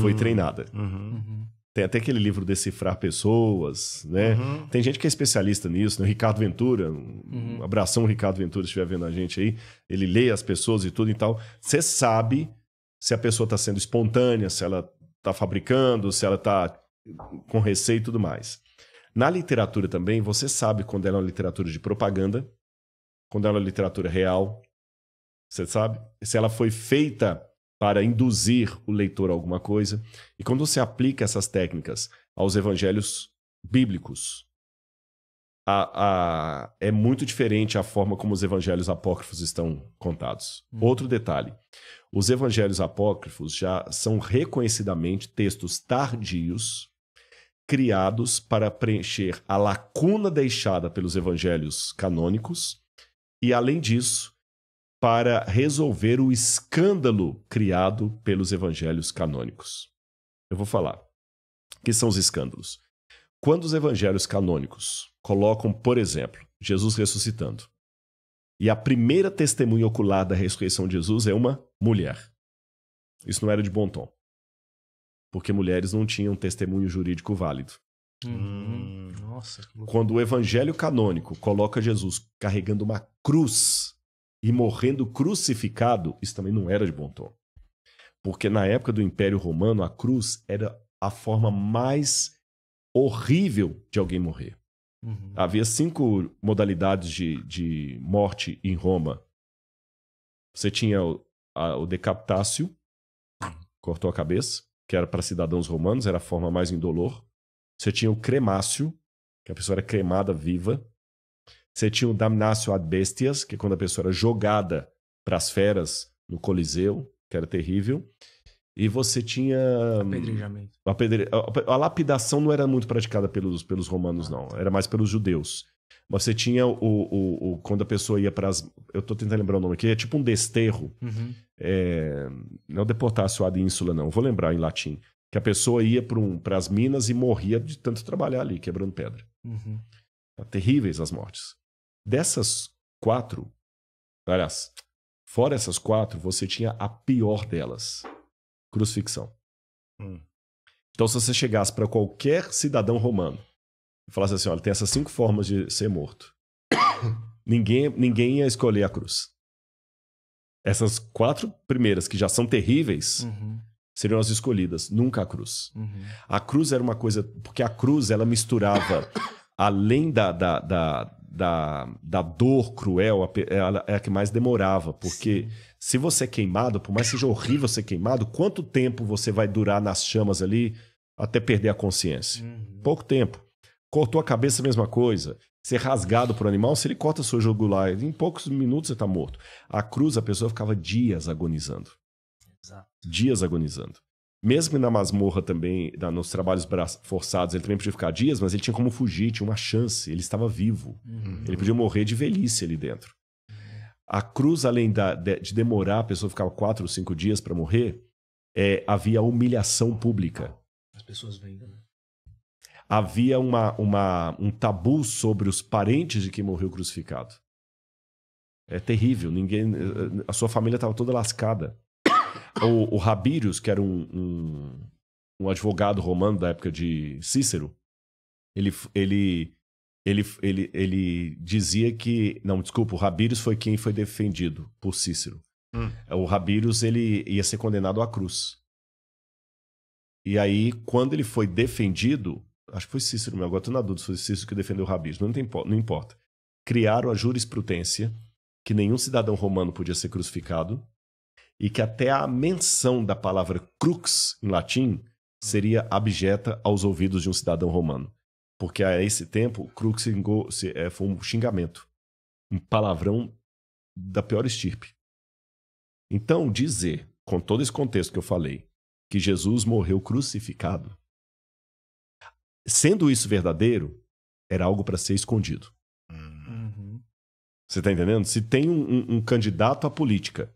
foi hum. treinada. Uhum. uhum. Tem até aquele livro Decifrar Pessoas, né? Uhum. Tem gente que é especialista nisso, né? O Ricardo Ventura, um uhum. abração Ricardo Ventura se estiver vendo a gente aí. Ele lê as pessoas e tudo e tal. Você sabe se a pessoa está sendo espontânea, se ela está fabricando, se ela está com receio e tudo mais. Na literatura também, você sabe quando ela é uma literatura de propaganda, quando ela é uma literatura real, você sabe? Se ela foi feita para induzir o leitor a alguma coisa. E quando você aplica essas técnicas aos evangelhos bíblicos, a, a, é muito diferente a forma como os evangelhos apócrifos estão contados. Hum. Outro detalhe: os evangelhos apócrifos já são reconhecidamente textos tardios, criados para preencher a lacuna deixada pelos evangelhos canônicos, e além disso, para resolver o escândalo criado pelos evangelhos canônicos. Eu vou falar. Que são os escândalos? Quando os evangelhos canônicos colocam, por exemplo, Jesus ressuscitando, e a primeira testemunha ocular da ressurreição de Jesus é uma mulher. Isso não era de bom tom. Porque mulheres não tinham testemunho jurídico válido. Hum, nossa. Quando o evangelho canônico coloca Jesus carregando uma cruz e morrendo crucificado, isso também não era de bom tom. Porque na época do Império Romano, a cruz era a forma mais horrível de alguém morrer. Uhum. Havia cinco modalidades de, de morte em Roma. Você tinha o, a, o decapitácio, cortou a cabeça, que era para cidadãos romanos, era a forma mais indolor. Você tinha o cremácio, que a pessoa era cremada viva. Você tinha o damnatio ad bestias, que é quando a pessoa era jogada para as feras no Coliseu, que era terrível. E você tinha. Hum, Apedrejamento. Apedre... A lapidação não era muito praticada pelos, pelos romanos, não. Era mais pelos judeus. Mas você tinha o. o, o quando a pessoa ia para as. Eu estou tentando lembrar o nome aqui, é tipo um desterro. Uhum. É... Não deportácio ad insula, não. Vou lembrar em latim. Que a pessoa ia para um, as minas e morria de tanto trabalhar ali, quebrando pedra. Uhum. Terríveis as mortes. Dessas quatro, aliás, fora essas quatro, você tinha a pior delas: crucifixão. Hum. Então, se você chegasse para qualquer cidadão romano e falasse assim: olha, tem essas cinco formas de ser morto, ninguém, ninguém ia escolher a cruz. Essas quatro primeiras, que já são terríveis, uhum. seriam as escolhidas, nunca a cruz. Uhum. A cruz era uma coisa. Porque a cruz, ela misturava, além da, da, da da, da dor cruel é a que mais demorava, porque Sim. se você é queimado, por mais que seja horrível ser queimado, quanto tempo você vai durar nas chamas ali até perder a consciência? Uhum. Pouco tempo. Cortou a cabeça, mesma coisa. Ser rasgado por um animal, se ele corta seu jugular, em poucos minutos você está morto. A cruz, a pessoa ficava dias agonizando. Exato. Dias agonizando. Mesmo na masmorra também, na, nos trabalhos forçados, ele também podia ficar dias, mas ele tinha como fugir, tinha uma chance, ele estava vivo. Uhum. Ele podia morrer de velhice ali dentro. A cruz, além da, de, de, demorar, a pessoa ficava quatro ou cinco dias para morrer, é, havia humilhação pública. As pessoas vendo, né? Havia uma, uma, um tabu sobre os parentes de quem morreu crucificado. É terrível. Ninguém, a sua família estava toda lascada. O, o Rabirius, que era um, um, um, advogado romano da época de Cícero, ele, ele, ele, ele, ele dizia que. Não, desculpa, o Rabirius foi quem foi defendido por Cícero. Hum. O Rabirius ele ia ser condenado à cruz. E aí, quando ele foi defendido, acho que foi Cícero, meu, agora estou na dúvida se foi Cícero que defendeu o Rabirius, não, tem, não importa. Criaram a jurisprudência que nenhum cidadão romano podia ser crucificado e que até a menção da palavra crux em latim seria abjeta aos ouvidos de um cidadão romano. Porque a esse tempo, crux é, foi um xingamento, um palavrão da pior estirpe. Então, dizer, com todo esse contexto que eu falei, que Jesus morreu crucificado, sendo isso verdadeiro, era algo para ser escondido. Hum. Uhum. Você está entendendo? Se tem um, um, um candidato à política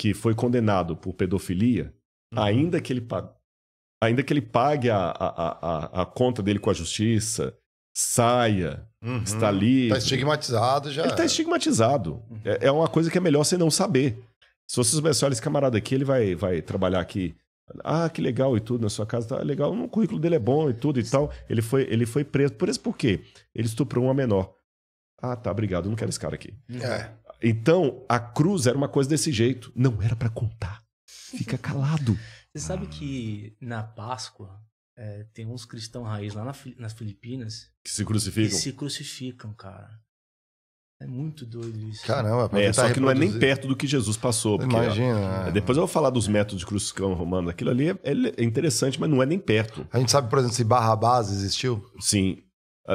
que foi condenado por pedofilia, uhum. ainda que ele ainda que ele pague a, a, a, a, conta dele com a justiça, saia, uhum. está ali, Está estigmatizado já. Ele está estigmatizado. Uhum. É, é, uma coisa que é melhor você não saber. Se você soubesse, assim, olha, esse camarada aqui, ele vai, vai trabalhar aqui. Ah, que legal e tudo, na sua casa tá legal. O currículo dele é bom e tudo e tal. Ele foi, ele foi preso. Por isso, por quê? Ele estuprou uma menor. Ah, tá, obrigado, não quero esse cara aqui. É. Então, a cruz era uma coisa desse jeito. Não era para contar. Fica calado. Você sabe ah. que na Páscoa é, tem uns cristãos raiz lá na, nas Filipinas. Que se crucificam? Que se crucificam, cara. É muito doido isso. Caramba, é, só que não é nem perto do que Jesus passou. Porque, Imagina. Ó, é, né? depois eu vou falar dos métodos de crucificação romano. Aquilo ali é, é, é, interessante, mas não é nem perto. A gente sabe, por exemplo, se Barrabás existiu? Sim.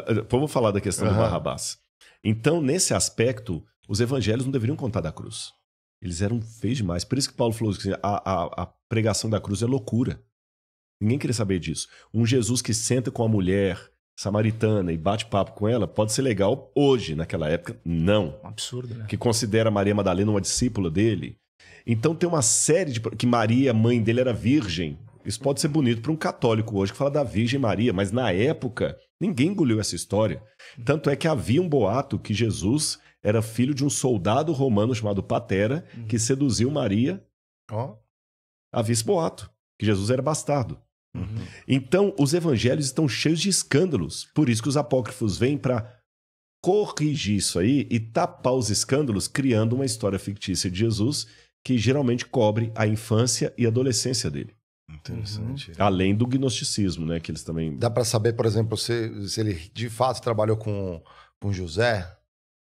Depois eu vou falar da questão uhum. do Barrabás. Então, nesse aspecto, os evangelhos não deveriam contar da cruz. Eles eram feios demais. Por isso que Paulo falou que assim, a, a, a pregação da cruz é loucura. Ninguém queria saber disso. Um Jesus que senta com a mulher samaritana e bate papo com ela pode ser legal hoje, naquela época, não. Um absurdo, né? Que considera Maria Madalena uma discípula dele. Então tem uma série de. que Maria, mãe dele, era virgem. Isso pode ser bonito para um católico hoje que fala da Virgem Maria, mas na época ninguém engoliu essa história. Tanto é que havia um boato que Jesus era filho de um soldado romano chamado Patera, uhum. que seduziu Maria. Oh. Havia esse boato, que Jesus era bastardo. Uhum. Então, os evangelhos estão cheios de escândalos. Por isso que os apócrifos vêm para corrigir isso aí e tapar os escândalos, criando uma história fictícia de Jesus que geralmente cobre a infância e adolescência dele. Interessante. Uhum. Além do gnosticismo, né? Que eles também. Dá para saber, por exemplo, se, se ele de fato trabalhou com, com José,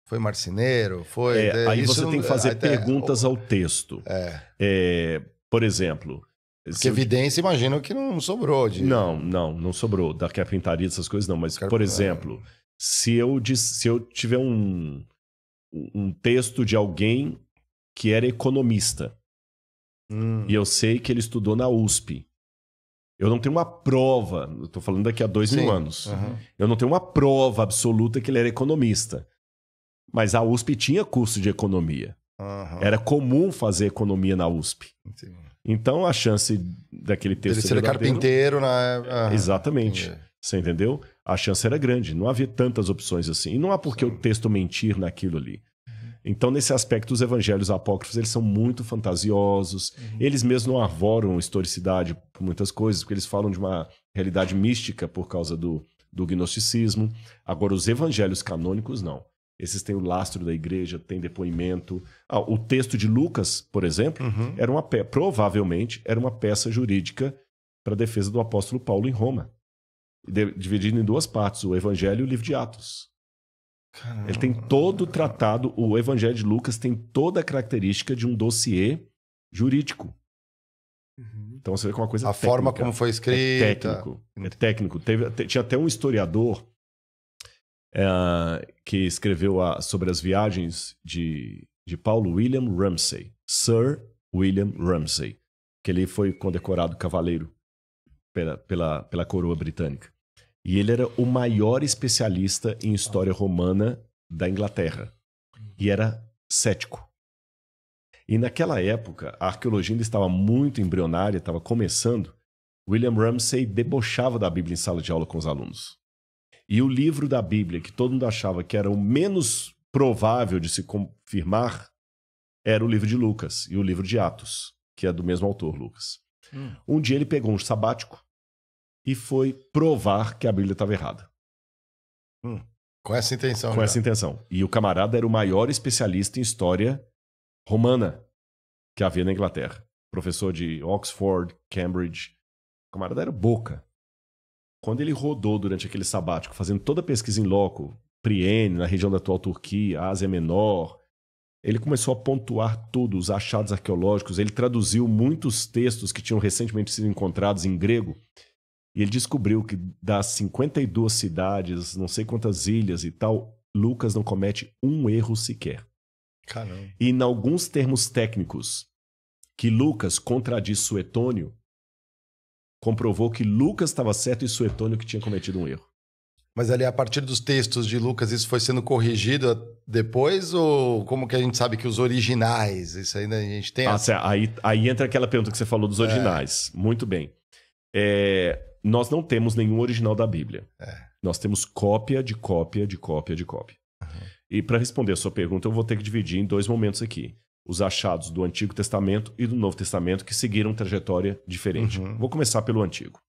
foi marceneiro? Foi. É, é aí você não... tem que fazer até... perguntas ao texto. É. é por exemplo. Porque evidência, imagino que não sobrou. De... Não, não, não sobrou. Da pintaria essas coisas não. Mas, Quero... por é. exemplo, se, eu, se eu tiver um, um texto de alguém que era economista, hum. e eu sei que ele estudou na USP. Eu não tenho uma prova, estou falando daqui a dois Sim. mil anos. Uhum. Eu não tenho uma prova absoluta que ele era economista. Mas a USP tinha curso de economia. Uhum. Era comum fazer economia na USP. Entendi. Então a chance daquele texto. Ele ser carpinteiro na. Né? Ah, é, exatamente. Entendi. Você entendeu? A chance era grande. Não havia tantas opções assim. E não há por que o texto mentir naquilo ali. Uhum. Então, nesse aspecto, os evangelhos apócrifos eles são muito fantasiosos. Uhum. Eles mesmos não arvoram historicidade por muitas coisas, porque eles falam de uma realidade mística por causa do, do gnosticismo. Agora, os evangelhos canônicos não. Esses têm o lastro da igreja, tem depoimento. Ah, o texto de Lucas, por exemplo, uhum. era uma provavelmente era uma peça jurídica para a defesa do apóstolo Paulo em Roma. dividido em duas partes, o Evangelho e o Livro de Atos. Caramba. Ele tem todo o tratado, o Evangelho de Lucas tem toda a característica de um dossiê jurídico. Uhum. Então você vê que é uma coisa A técnica, forma como foi é escrita. É técnico. É técnico. Teve, tinha até um historiador é, que escreveu a, sobre as viagens de, de Paulo William Ramsay, Sir William Ramsay, que ele foi condecorado cavaleiro pela, pela, pela coroa britânica. E ele era o maior especialista em história romana da Inglaterra. E era cético. E naquela época, a arqueologia ainda estava muito embrionária, estava começando. William Ramsay debochava da Bíblia em sala de aula com os alunos. E o livro da Bíblia, que todo mundo achava que era o menos provável de se confirmar, era o livro de Lucas e o livro de Atos, que é do mesmo autor, Lucas. Hum. Um dia ele pegou um sabático e foi provar que a Bíblia estava errada. Hum. Com essa intenção. Com já. essa intenção. E o camarada era o maior especialista em história romana que havia na Inglaterra. Professor de Oxford, Cambridge. O camarada era boca. Quando ele rodou durante aquele sabático, fazendo toda a pesquisa em loco, Priene, na região da atual Turquia, Ásia Menor, ele começou a pontuar tudo, os achados arqueológicos, ele traduziu muitos textos que tinham recentemente sido encontrados em grego, e ele descobriu que das 52 cidades, não sei quantas ilhas e tal, Lucas não comete um erro sequer. Caramba. E em alguns termos técnicos que Lucas contradiz Suetônio, comprovou que Lucas estava certo e Suetônio que tinha cometido um erro. Mas ali, a partir dos textos de Lucas, isso foi sendo corrigido ah, depois? Ou como que a gente sabe que os originais? Isso ainda a gente tem. Ah, aí, aí entra aquela pergunta que você falou dos é. originais. É. Muito bem. É, nós não temos nenhum original da Bíblia. É. Nós temos cópia de cópia de cópia de cópia. Uhum. E para responder a sua pergunta, eu vou ter que dividir em dois momentos aqui os achados do Antigo Testamento e do Novo Testamento que seguiram trajetória diferente. Uhum. Vou começar pelo Antigo.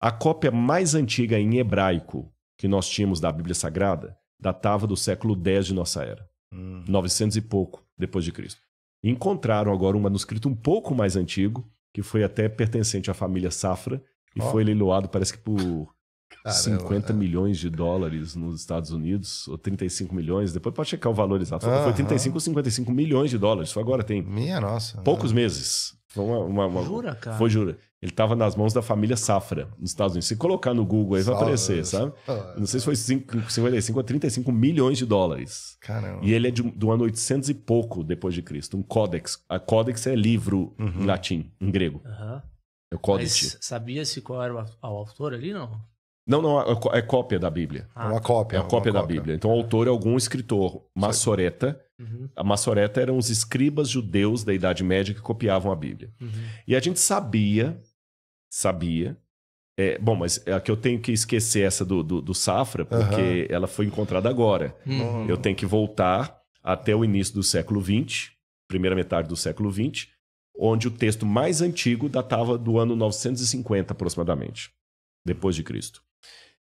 A cópia mais antiga em hebraico que nós tínhamos da Bíblia Sagrada datava do século X de nossa era, uhum. 900 e pouco depois de Cristo. Encontraram agora um manuscrito um pouco mais antigo que foi até pertencente à família Safra e oh. foi leiloado parece que por Caramba, 50 milhões de dólares nos Estados Unidos, ou 35 milhões, depois pode checar o valor exato. Ah, foi 35 ou 55 milhões de dólares, só agora tem. Minha nossa. Poucos meses. Foi uma, uma, uma, Jura, cara? Foi, jura. Ele estava nas mãos da família Safra, nos Estados Unidos. Se colocar no Google aí, vai aparecer, sabe? Ah. Não sei se foi 5, 55 ou 35 milhões de dólares. Caramba. E ele é de, do ano 800 e pouco depois de Cristo. Um codex. A codex é livro uhum. em latim, em grego. Uhum. É o codex. Sabia-se qual era o autor ali, não? Não, não, é, é cópia da Bíblia. Ah. Uma cópia. É, é uma cópia uma da cópia. Bíblia. Então, o autor é algum escritor, Massoreta. Uhum. A Massoreta eram os escribas judeus da Idade Média que copiavam a Bíblia. Uhum. E a gente sabia, sabia, é, bom, mas é que eu tenho que esquecer essa do, do, do Safra, porque uhum. ela foi encontrada agora. Uhum. Eu tenho que voltar até o início do século XX, primeira metade do século XX, onde o texto mais antigo datava do ano 950 aproximadamente, depois de Cristo.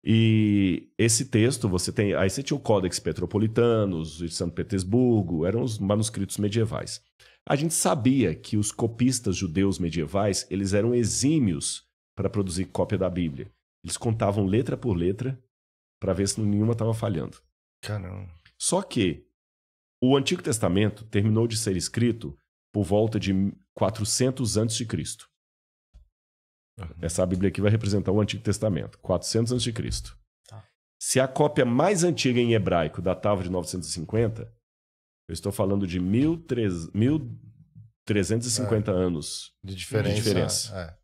E esse texto, você tem. Aí você tinha o Códex Petropolitanos, de São Petersburgo, eram os manuscritos medievais. A gente sabia que os copistas judeus medievais eles eram exímios para produzir cópia da Bíblia. Eles contavam letra por letra para ver se nenhuma estava falhando. Caramba. Só que o Antigo Testamento terminou de ser escrito por volta de 400 antes de Cristo. Uhum. Essa Bíblia aqui vai representar o Antigo Testamento, 400 a.C. Cristo. Tá. Se a cópia mais antiga em hebraico datava de 950, eu estou falando de 1350 é. anos de diferença. De diferença. É.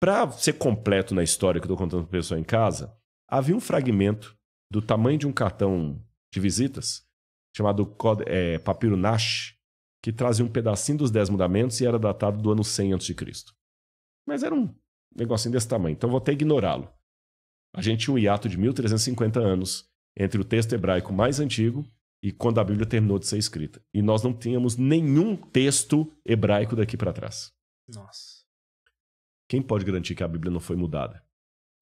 Para ser completo na história que eu estou contando para a pessoa em casa, havia um fragmento do tamanho de um cartão de visitas, chamado é, Papiro Nash, que trazia um pedacinho dos Dez Mandamentos e era datado do ano 100 a.C. Mas era um negocinho desse tamanho, então vou até ignorá-lo. A gente tinha um hiato de 1350 anos entre o texto hebraico mais antigo e quando a Bíblia terminou de ser escrita. E nós não tínhamos nenhum texto hebraico daqui para trás. Nossa. Quem pode garantir que a Bíblia não foi mudada?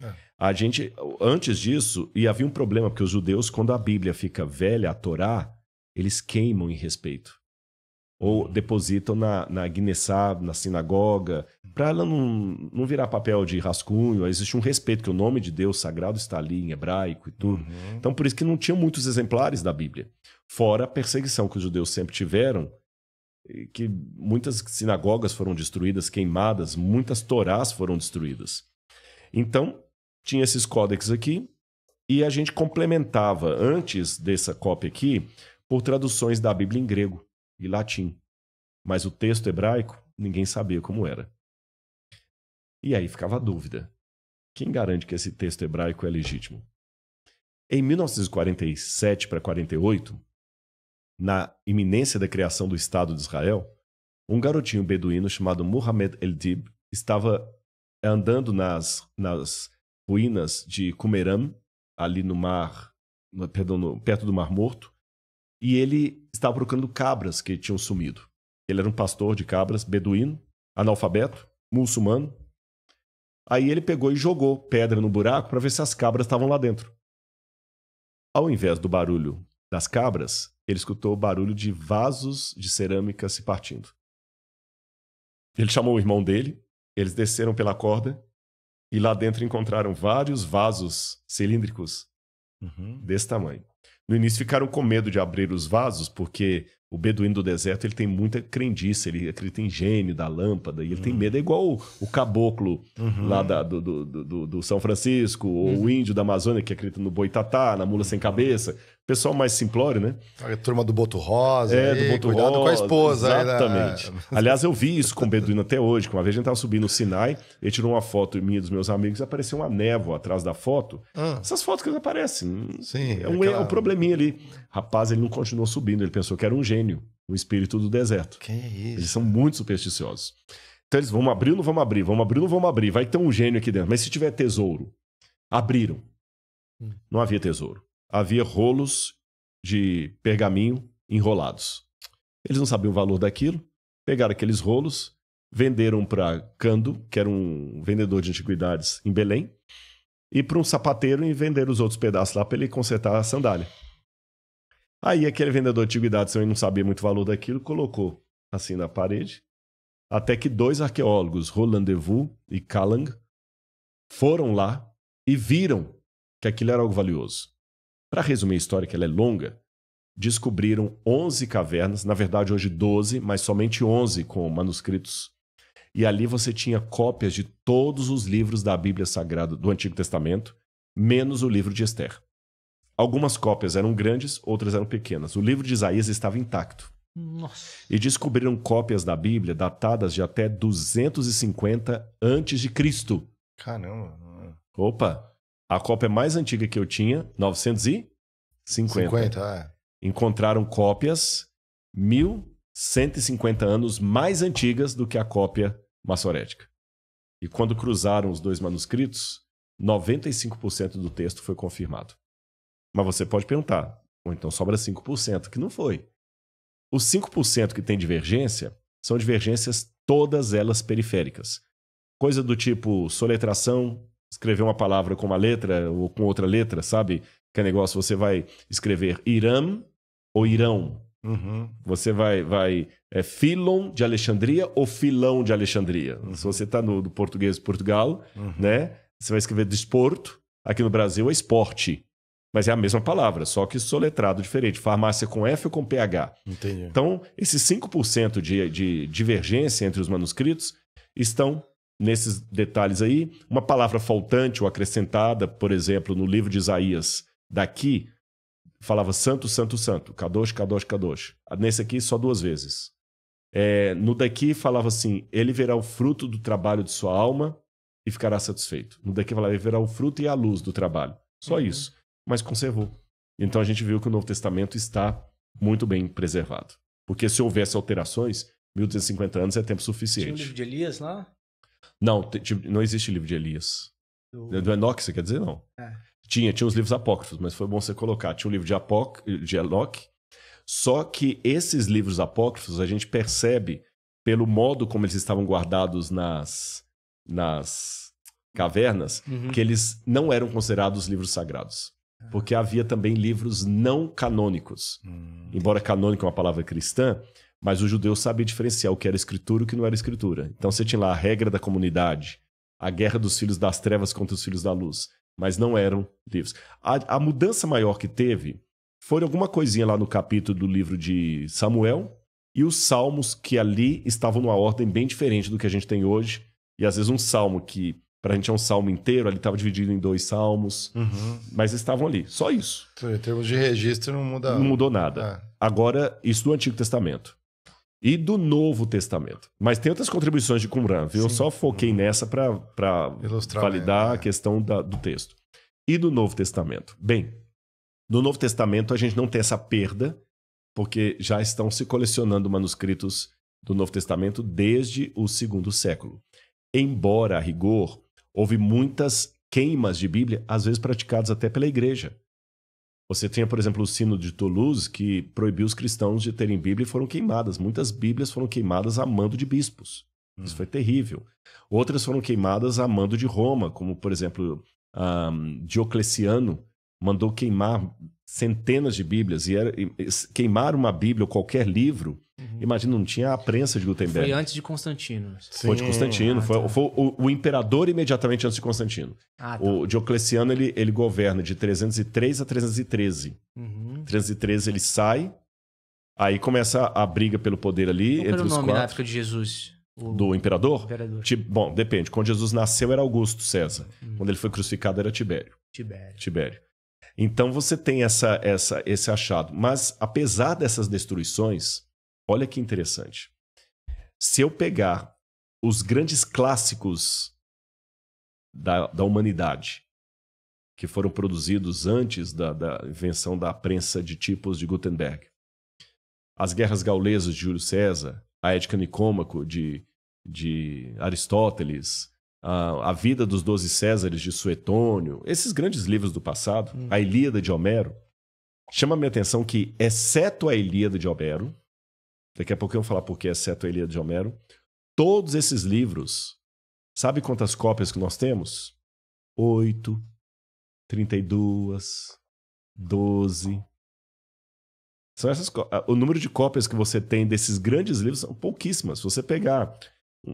É. A gente, antes disso, e havia um problema, porque os judeus, quando a Bíblia fica velha, a Torá, eles queimam em respeito ou uhum. depositam na, na Guinnessá, na sinagoga, para ela não, não virar papel de rascunho. Existe um respeito, que o nome de Deus sagrado está ali em hebraico e tudo. Uhum. Então, por isso que não tinha muitos exemplares da Bíblia. Fora a perseguição que os judeus sempre tiveram, que muitas sinagogas foram destruídas, queimadas, muitas torás foram destruídas. Então, tinha esses códex aqui, e a gente complementava, antes dessa cópia aqui, por traduções da Bíblia em grego e latim. Mas o texto hebraico, ninguém sabia como era. E aí ficava a dúvida: quem garante que esse texto hebraico é legítimo? Em 1947 para 48, na iminência da criação do Estado de Israel, um garotinho beduíno chamado el Eldib estava andando nas, nas ruínas de Qumran, ali no mar, perdão, no, perto do Mar Morto, e ele estava procurando cabras que tinham sumido. Ele era um pastor de cabras, beduíno, analfabeto, muçulmano. Aí ele pegou e jogou pedra no buraco para ver se as cabras estavam lá dentro. Ao invés do barulho das cabras, ele escutou o barulho de vasos de cerâmica se partindo. Ele chamou o irmão dele, eles desceram pela corda e lá dentro encontraram vários vasos cilíndricos uhum. desse tamanho. No início ficaram com medo de abrir os vasos, porque o beduíno do deserto ele tem muita crendice, ele acredita em gênio da lâmpada, e ele uhum. tem medo, é igual o, o caboclo uhum. lá da, do, do, do, do, São Francisco, ou uhum. o índio da Amazônia que acredita no boitatá, na mula sem uhum. cabeça. Pessoal mais simplório, né? A turma do Boto Rosa. É, aí, do Boto Rosa. com a esposa. Exatamente. Aí, né? Aliás, eu vi isso com o Beduíno até hoje, uma vez a gente estava subindo o Sinai, ele tirou uma foto minha dos meus amigos e apareceu uma névoa atrás da foto. Ah. Essas fotos que aparecem. Sim. É um, aquela... é um probleminha ali. Rapaz, ele não continuou subindo, ele pensou que era um gênio Gênio, o espírito do deserto. Que isso? Eles são muito supersticiosos. Então eles vão abrir ou não vão abrir? Vamos abrir ou não vamos abrir? Vai ter um gênio aqui dentro. Mas se tiver tesouro, abriram. Hum. Não havia tesouro. Havia rolos de pergaminho enrolados. Eles não sabiam o valor daquilo, pegaram aqueles rolos, venderam para Cando, que era um vendedor de antiguidades em Belém, e para um sapateiro e venderam os outros pedaços lá para ele consertar a sandália. Aí aquele vendedor de antiguidades também não sabia muito o valor daquilo, colocou assim na parede. Até que dois arqueólogos, Roland Devoux e Callang, foram lá e viram que aquilo era algo valioso. Para resumir a história, que ela é longa, descobriram 11 cavernas, na verdade hoje 12, mas somente 11 com manuscritos. E ali você tinha cópias de todos os livros da Bíblia Sagrada do Antigo Testamento, menos o livro de Esther. Algumas cópias eram grandes, outras eram pequenas. O livro de Isaías estava intacto. Nossa. E descobriram cópias da Bíblia datadas de até 250 antes de Cristo. Caramba. Opa, a cópia mais antiga que eu tinha, 950. 50, é. Encontraram cópias 1150 anos mais antigas do que a cópia maçorética. E quando cruzaram os dois manuscritos, 95% do texto foi confirmado. Mas você pode perguntar, ou então sobra 5%, que não foi. Os 5% que tem divergência são divergências todas elas periféricas. Coisa do tipo soletração, escrever uma palavra com uma letra ou com outra letra, sabe? Que é negócio, você vai escrever Irã ou Irão. Uhum. Você vai, vai é Filon de Alexandria ou Filão de Alexandria. Uhum. Se você está no, do português de Portugal, uhum. né? Você vai escrever desporto. Aqui no Brasil é esporte. Mas é a mesma palavra, só que soletrado diferente. Farmácia com F ou com PH. Entendi. Então, esses 5% de, de divergência entre os manuscritos estão nesses detalhes aí. Uma palavra faltante ou acrescentada, por exemplo, no livro de Isaías, daqui, falava santo, santo, santo. Kadosh, Kadosh, Kadosh. Nesse aqui, só duas vezes. É, no daqui, falava assim: ele verá o fruto do trabalho de sua alma e ficará satisfeito. No daqui, falava: ele verá o fruto e a luz do trabalho. Só uhum. isso mas conservou. Então a gente viu que o Novo Testamento está muito bem preservado. Porque se houvesse alterações, 1250 anos é tempo suficiente. Tinha o livro de Elias lá? Não, não existe livro de Elias. Do, do Enoque, você quer dizer? Não. É. Tinha, tinha os livros apócrifos, mas foi bom você colocar. Tinha o livro de, Apoc... de Enoque. Só que esses livros apócrifos a gente percebe pelo modo como eles estavam guardados nas, nas cavernas, uhum. que eles não eram considerados livros sagrados porque havia também livros não canônicos. Hum, Embora canônico é uma palavra cristã, mas o judeu sabia diferenciar o que era escritura e o que não era escritura. Então você tinha lá a regra da comunidade, a guerra dos filhos das trevas contra os filhos da luz, mas não eram livros. A, a mudança maior que teve foi alguma coisinha lá no capítulo do livro de Samuel e os salmos que ali estavam numa ordem bem diferente do que a gente tem hoje. E às vezes um salmo que Pra gente é um salmo inteiro, ali estava dividido em dois salmos, uhum. mas estavam ali, só isso. Em termos de registro não muda Não mudou nada. Ah. Agora, isso do Antigo Testamento e do Novo Testamento. Mas tem outras contribuições de Qumran, viu? Sim. Eu só foquei uhum. nessa para validar a é. questão da, do texto. E do Novo Testamento? Bem, no Novo Testamento a gente não tem essa perda, porque já estão se colecionando manuscritos do Novo Testamento desde o segundo século. Embora, a rigor, Houve muitas queimas de Bíblia, às vezes praticadas até pela igreja. Você tinha, por exemplo, o sino de Toulouse, que proibiu os cristãos de terem Bíblia e foram queimadas. Muitas Bíblias foram queimadas a mando de bispos. Isso hum. foi terrível. Outras foram queimadas a mando de Roma, como, por exemplo, um, Diocleciano mandou queimar centenas de Bíblias. E, era, e queimar uma Bíblia ou qualquer livro Imagina, não tinha a prensa de Gutenberg. Foi antes de Constantino. Sim. Foi de Constantino. Ah, foi, tá. foi o, o, imperador imediatamente antes de Constantino. Ah, tá. O Diocleciano ele, ele governa de 303 a 313. Uhum. 313 ele sai, aí começa a briga pelo poder ali. Qual entre o nome quatro. na época de Jesus? O... Do imperador? imperador. Tipo, bom, depende. Quando Jesus nasceu era Augusto César. Uhum. Quando ele foi crucificado era Tibério. Tibério. Tibério. Então você tem essa, essa, esse achado. Mas apesar dessas destruições, Olha que interessante. Se eu pegar os grandes clássicos da, da humanidade, que foram produzidos antes da, da, invenção da prensa de tipos de Gutenberg, as guerras gaulesas de Júlio César, a ética nicômaco de, de Aristóteles, a, a, vida dos doze Césares de Suetônio, esses grandes livros do passado, hum. a Ilíada de Homero, chama minha atenção que, exceto a Ilíada de Homero, daqui a pouco eu vou falar por que, exceto a Elia de Homero. Todos esses livros, sabe quantas cópias que nós temos? Oito, trinta e duas, doze. São essas o número de cópias que você tem desses grandes livros são pouquíssimas. Se você pegar,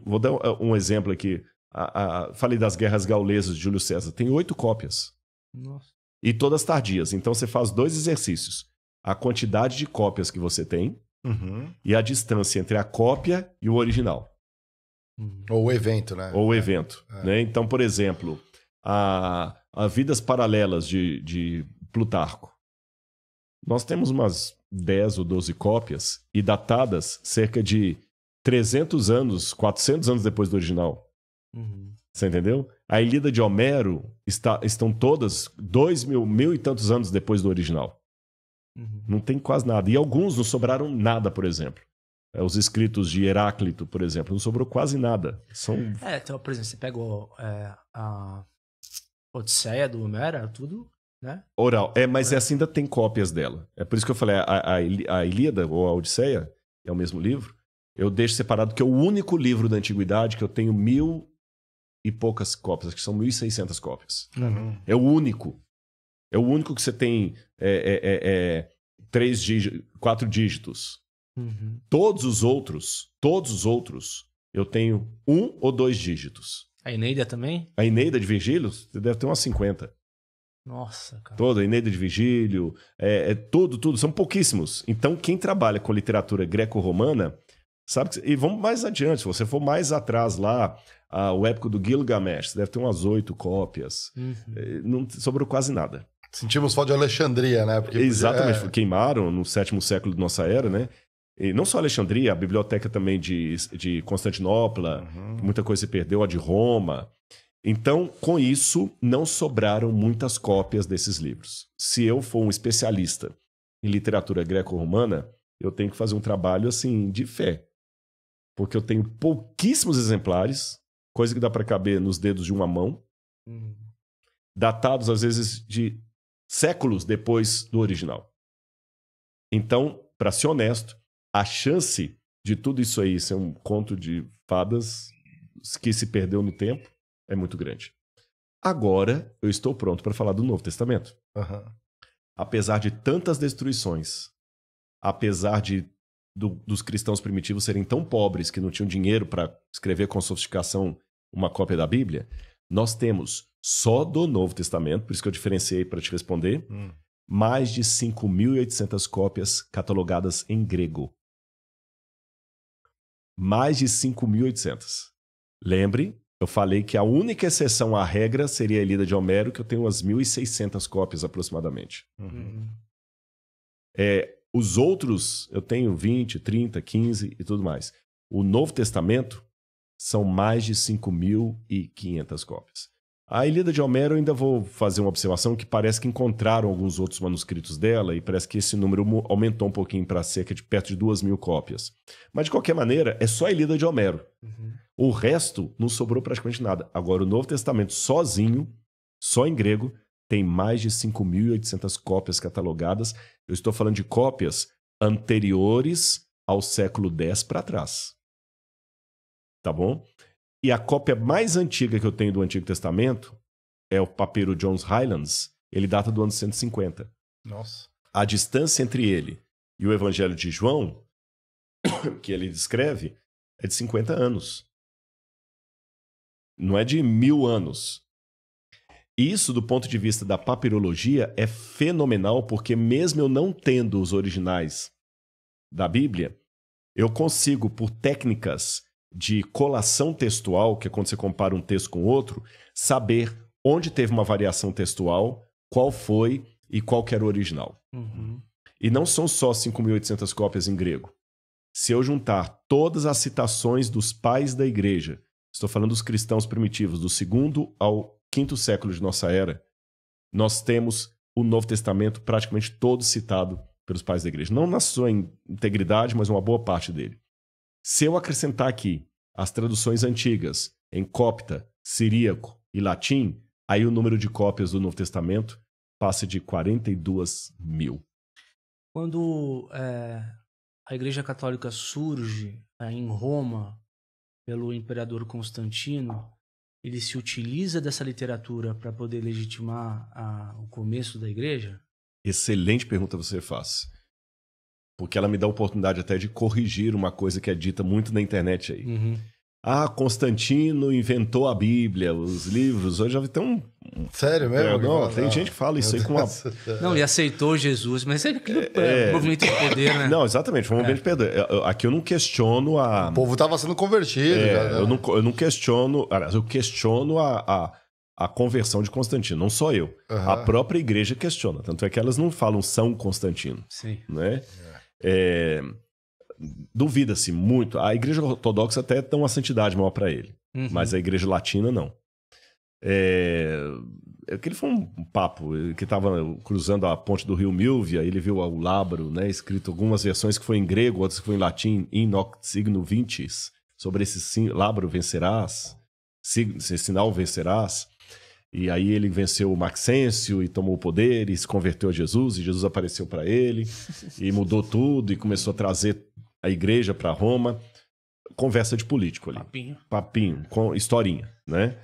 vou dar um eh, exemplo aqui. A, a, falei das Guerras Gaulesas de Júlio César. Tem oito cópias. Nossa. E todas tardias. Então você faz dois exercícios: a quantidade de cópias que você tem uhum. e a distância entre a cópia e o original. Uhum. Ou o evento, né? Ou o evento. É. Né? Então, por exemplo, a, a Vidas Paralelas de, de Plutarco. Nós temos umas 10 ou 12 cópias e datadas cerca de 300 anos, 400 anos depois do original. Uhum. Você entendeu? A Ilíada de Homero está, estão todas dois mil, mil e tantos anos depois do original. Uhum. Não tem quase nada. E alguns não sobraram nada, por exemplo. É, os escritos de Heráclito, por exemplo, não sobrou quase nada. São... É, então, por exemplo, você pega é, a Odisseia do Homero, tudo né? Oral. É, mas essa é assim, ainda tem cópias dela. É por isso que eu falei, a, a, a Ilíada ou a Odisseia, é o mesmo livro, eu deixo separado, que é o único livro da antiguidade que eu tenho mil e poucas cópias, acho que são 1.600 cópias. Uhum. É o único. É o único que você tem é, é, é, é três dígitos, quatro dígitos. Uhum. Todos os outros, todos os outros, eu tenho um ou dois dígitos. A Eneida também? A Eneida de Virgílio, você deve ter umas 50. Nossa, cara. Toda, a Eneida de Virgílio, é, é tudo, tudo, são pouquíssimos. Então, quem trabalha com literatura greco-romana, sabe que... E vamos mais adiante, se você for mais atrás lá, a, o épico do Gilgamesh, deve ter umas oito cópias. Uhum. É, não sobrou quase nada. Sentimos falta de Alexandria, né? Porque, Exatamente, é... queimaram no sétimo século da nossa era, né? E não só Alexandria, a biblioteca também de, de Constantinopla, uhum. muita coisa se perdeu, a de Roma. Então, com isso, não sobraram muitas cópias desses livros. Se eu for um especialista em literatura greco-romana, eu tenho que fazer um trabalho assim de fé. Porque eu tenho pouquíssimos exemplares, coisa que dá para caber nos dedos de uma mão, uhum. datados às vezes de séculos depois do original. Então, para ser honesto, a chance de tudo isso aí ser um conto de fadas que se perdeu no tempo é muito grande. Agora eu estou pronto para falar do Novo Testamento. Uhum. Apesar de tantas destruições, apesar de do, dos cristãos primitivos serem tão pobres que não tinham dinheiro para escrever com sofisticação uma cópia da Bíblia, nós temos só do Novo Testamento, por isso que eu diferenciei para te responder, hum. mais de 5.800 cópias catalogadas em grego. Mais de 5.800. Lembre, eu falei que a única exceção à regra seria a Elida de Homero, que eu tenho umas 1.600 cópias aproximadamente. Uhum. É, os outros, eu tenho 20, 30, 15 e tudo mais. O Novo Testamento são mais de 5.500 cópias. A Ilíada de Homero, ainda vou fazer uma observação que parece que encontraram alguns outros manuscritos dela e parece que esse número aumentou um pouquinho para cerca de perto de duas mil cópias. Mas, de qualquer maneira, é só a Ilíada de Homero. Uhum. O resto não sobrou praticamente nada. Agora, o Novo Testamento sozinho, só em grego, tem mais de 5.800 cópias catalogadas. Eu estou falando de cópias anteriores ao século X para trás. Tá bom? E a cópia mais antiga que eu tenho do Antigo Testamento é o papiro Jones Highlands. Ele data do ano 150. Nossa. A distância entre ele e o Evangelho de João, que ele descreve, é de 50 anos. Não é de mil anos. Isso, do ponto de vista da papirologia, é fenomenal, porque mesmo eu não tendo os originais da Bíblia, eu consigo, por técnicas de colação textual, que é quando você compara um texto com outro, saber onde teve uma variação textual, qual foi e qual era o original. Uhum. E não são só 5.800 cópias em grego. Se eu juntar todas as citações dos pais da igreja, estou falando dos cristãos primitivos, do segundo ao quinto século de nossa era, nós temos o Novo Testamento praticamente todo citado pelos pais da igreja. Não na sua integridade, mas uma boa parte dele. Se eu acrescentar aqui as traduções antigas em copta, siríaco e latim, aí o número de cópias do Novo Testamento passa de 42 mil. Quando é, a Igreja Católica surge é, em Roma pelo imperador Constantino, ele se utiliza dessa literatura para poder legitimar a, o começo da Igreja? Excelente pergunta você faz porque ela me dá a oportunidade até de corrigir uma coisa que é dita muito na internet aí. Uhum. Ah, Constantino inventou a Bíblia, os livros. Hoje já tem um. Sério mesmo? É, não, não, tem não. gente que fala isso aí com uma. Não, e aceitou Jesus, mas é, é, é, é... movimento de poder, né? Não, exatamente, foi um é. movimento de poder. Aqui eu não questiono a. O povo estava sendo convertido. É, já, né? eu, não, eu não questiono. Aliás, eu questiono a, a a conversão de Constantino, não só eu. Uhum. A própria igreja questiona, tanto é que elas não falam São Constantino. Sim. Né? É. É, Duvida-se muito. A igreja ortodoxa até dá é uma santidade maior para ele, uhum. mas a igreja latina não. É, aquele é foi um papo que estava cruzando a ponte do rio Milvia, ele viu o Labro, né, escrito algumas versões que foi em grego, outras que foi em latim, in hoc signo vintis, sobre esse sim, Labro vencerás, sig, sinal vencerás. E aí ele venceu o Maxêncio e tomou o poder e se converteu a Jesus e Jesus apareceu para ele e mudou tudo e começou a trazer a igreja para Roma. Conversa de político ali. Papinho. Papinho, com historinha, né?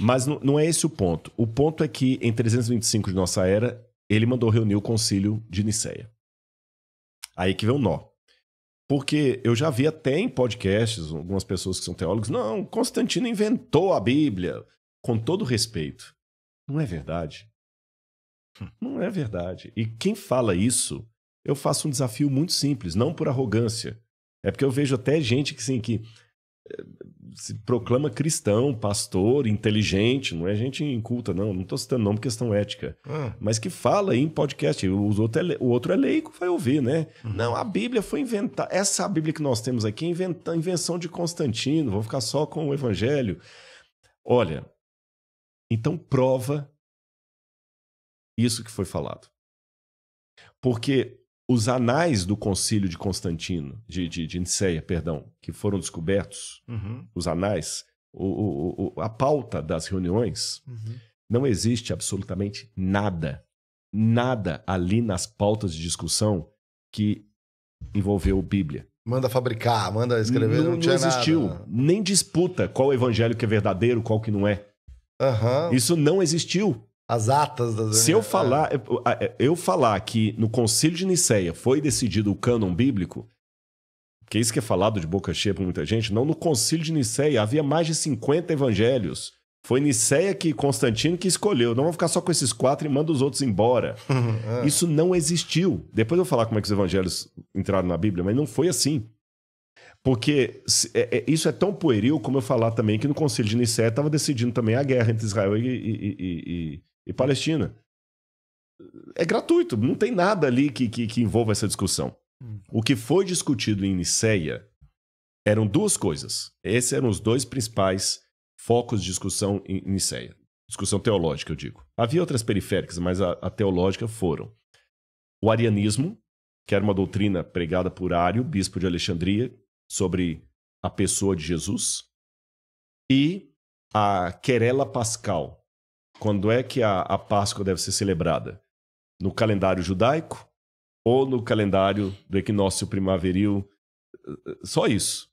Mas não é esse o ponto. O ponto é que em 325 de nossa era, ele mandou reunir o concílio de Niceia. Aí que vem o nó. Porque eu já vi até em podcasts algumas pessoas que são teólogos, não, Constantino inventou a Bíblia com todo respeito, não é verdade. Hum. Não é verdade. E quem fala isso, eu faço um desafio muito simples, não por arrogância. É porque eu vejo até gente que, assim, que eh, se proclama cristão, pastor, inteligente, não é gente inculta, não. Não estou citando nome questão ética. Ah. Mas que fala aí em podcast. O outro, é, o outro é leigo, vai ouvir, né? Uhum. Não, a Bíblia foi inventada. Essa Bíblia que nós temos aqui é a invenção de Constantino. Vou ficar só com o Evangelho. Olha, então prova isso que foi falado. Porque os anais do concílio de Constantino, de, de, de Niceia, perdão, que foram descobertos, uhum. os anais, o, o, a pauta das reuniões, uhum. não existe absolutamente nada, nada ali nas pautas de discussão que envolveu Bíblia. Manda fabricar, manda escrever, não, não, não existiu nada. nem disputa qual evangelho que é verdadeiro, qual que não é. Uhum. Isso não existiu. As atas das Se eu falar, é. eu falar que no Concílio de Nicéia foi decidido o cânon bíblico, que é isso que é falado de boca cheia por muita gente, não no Concílio de Nicéia havia mais de 50 evangelhos. Foi Nicéia que Constantino que escolheu. Não vou ficar só com esses quatro e manda os outros embora. é. Isso não existiu. Depois eu vou falar como é que os evangelhos entraram na Bíblia, mas não foi assim. Porque é, é, isso é tão pueril, como eu falar também, que no Conselho de Nicéia estava decidindo também a guerra entre Israel e, e, e, e, Palestina. É gratuito, não tem nada ali que, que, que envolva essa discussão. Hum. O que foi discutido em Nicéia eram duas coisas. Esses eram os dois principais focos de discussão em Nicéia. Discussão teológica, eu digo. Havia outras periféricas, mas a, a teológica foram o arianismo, que era uma doutrina pregada por Ário, bispo de Alexandria, sobre a pessoa de Jesus, e a querela pascal. Quando é que a, a Páscoa deve ser celebrada? No calendário judaico ou no calendário do equinócio primaveril? Só isso.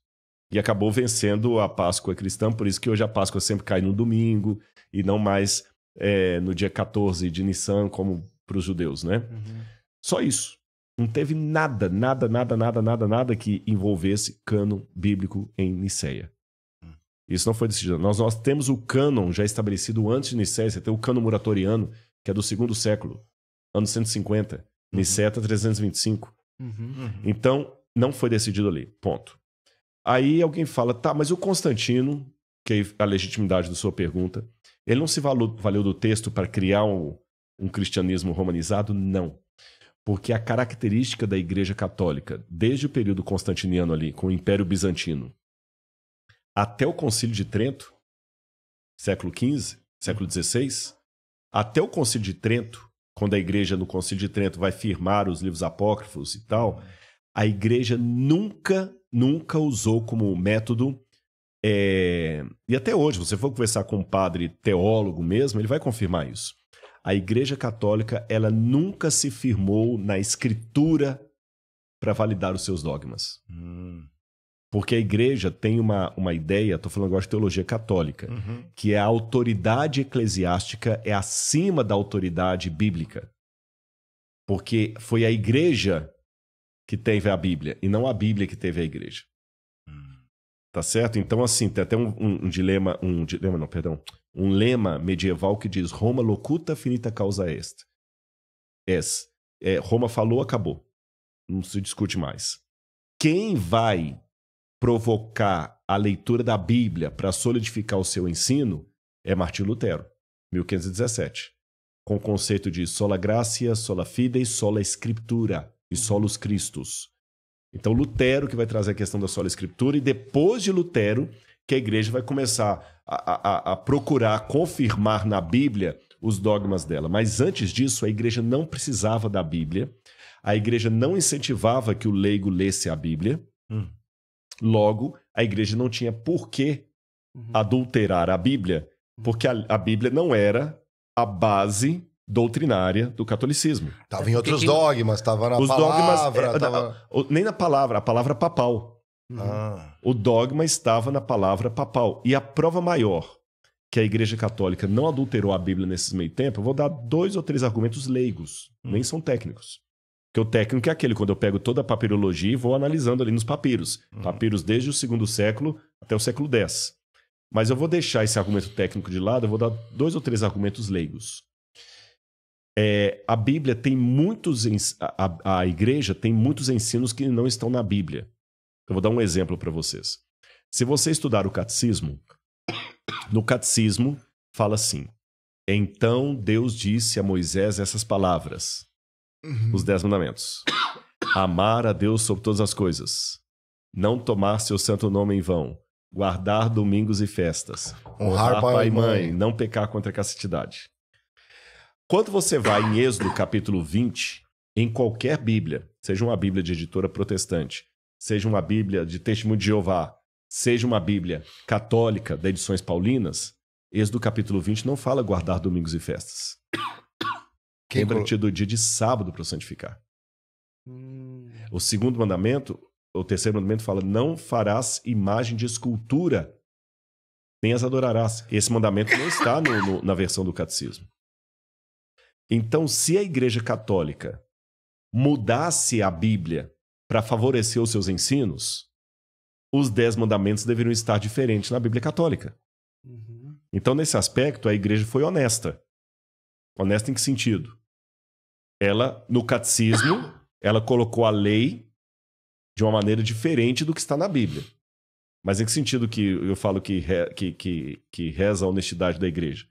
E acabou vencendo a Páscoa cristã, por isso que hoje a Páscoa sempre cai no domingo e não mais é, no dia 14 de Nissan, como para os judeus, né? Uhum. Só isso. Não teve nada, nada, nada, nada, nada, nada que envolvesse cânon bíblico em Nicéia. Hum. Isso não foi decidido. Nós, nós temos o cânon já estabelecido antes de Nicéia, Você tem o cânon muratoriano, que é do segundo século, ano 150. Uhum. está 325. Uhum, uhum. Então, não foi decidido ali. Ponto. Aí alguém fala, tá, mas o Constantino, que é a legitimidade da sua pergunta, ele não se valeu, valeu do texto para criar um, um cristianismo romanizado? Não porque a característica da Igreja Católica, desde o período constantiniano ali, com o Império Bizantino, até o Concílio de Trento, século XV, século XVI, até o Concílio de Trento, quando a Igreja no Concílio de Trento vai firmar os livros apócrifos e tal, a Igreja nunca, nunca usou como método. É... E até hoje, você for conversar com um padre teólogo mesmo, ele vai confirmar isso a Igreja Católica ela nunca se firmou na escritura para validar os seus dogmas. Hum. Porque a igreja tem uma, uma ideia, estou falando agora de teologia católica, uhum. que é a autoridade eclesiástica é acima da autoridade bíblica. Porque foi a igreja que teve a Bíblia, e não a Bíblia que teve a igreja. Uhum. Tá certo? Então, assim, tem até um, um, um dilema, um dilema, não, perdão, um lema medieval que diz Roma locuta finita causa est. Es. É, Roma falou, acabou. Não se discute mais. Quem vai provocar a leitura da Bíblia para solidificar o seu ensino é Martinho Lutero, 1517, com o conceito de sola gratia, sola fide, sola scriptura e uhum. solus Christus. Então, Lutero que vai trazer a questão da sola escritura, e depois de Lutero, que a igreja vai começar a, a, a procurar confirmar na Bíblia os dogmas dela. Mas antes disso, a igreja não precisava da Bíblia, a igreja não incentivava que o leigo lesse a Bíblia. Hum. Logo, a igreja não tinha por que uhum. adulterar a Bíblia, uhum. porque a, a, Bíblia não era a base doutrinária do catolicismo. Tava em outros dogmas, tava na Os palavra. Dogmas, é, é, tava... nem na palavra, a palavra papal. Uhum. Ah. O dogma estava na palavra papal. E a prova maior que a Igreja Católica não adulterou a Bíblia nesses meio tempo, eu vou dar dois ou três argumentos leigos, hum. nem são técnicos. Porque o técnico é aquele, quando eu pego toda a papirologia e vou analisando ali nos papiros. Hum. Papiros desde o segundo século até o século X. Mas eu vou deixar esse argumento técnico de lado, eu vou dar dois ou três argumentos leigos. É, a Bíblia tem muitos. A, a, a igreja tem muitos ensinos que não estão na Bíblia. Eu vou dar um exemplo para vocês. Se você estudar o catecismo, no catecismo fala assim: Então Deus disse a Moisés essas palavras, uhum. os Dez Mandamentos: Amar a Deus sobre todas as coisas, não tomar seu santo nome em vão, guardar domingos e festas, honrar, honrar pai, e mãe, mãe, não pecar contra a castidade. Quando você vai em Êxodo capítulo 20, em qualquer Bíblia, seja uma Bíblia de editora protestante, seja uma Bíblia de Testemunho de Jeová, seja uma Bíblia católica da Edições Paulinas, Êxodo capítulo 20 não fala guardar domingos e festas. Lembra-te do dia de sábado para santificar. Hum. O segundo mandamento, o terceiro mandamento fala: não farás imagem de escultura, nem as adorarás. Esse mandamento não está no, no, na versão do catecismo. Então, se a Igreja Católica mudasse a Bíblia para favorecer os seus ensinos, os dez mandamentos deveriam estar diferentes na Bíblia Católica. Uhum. Então, nesse aspecto, a igreja foi honesta. Honesta em que sentido? Ela, no catecismo, ela colocou a lei de uma maneira diferente do que está na Bíblia. Mas em que sentido que eu falo que, re, que, que, que reza a honestidade da igreja?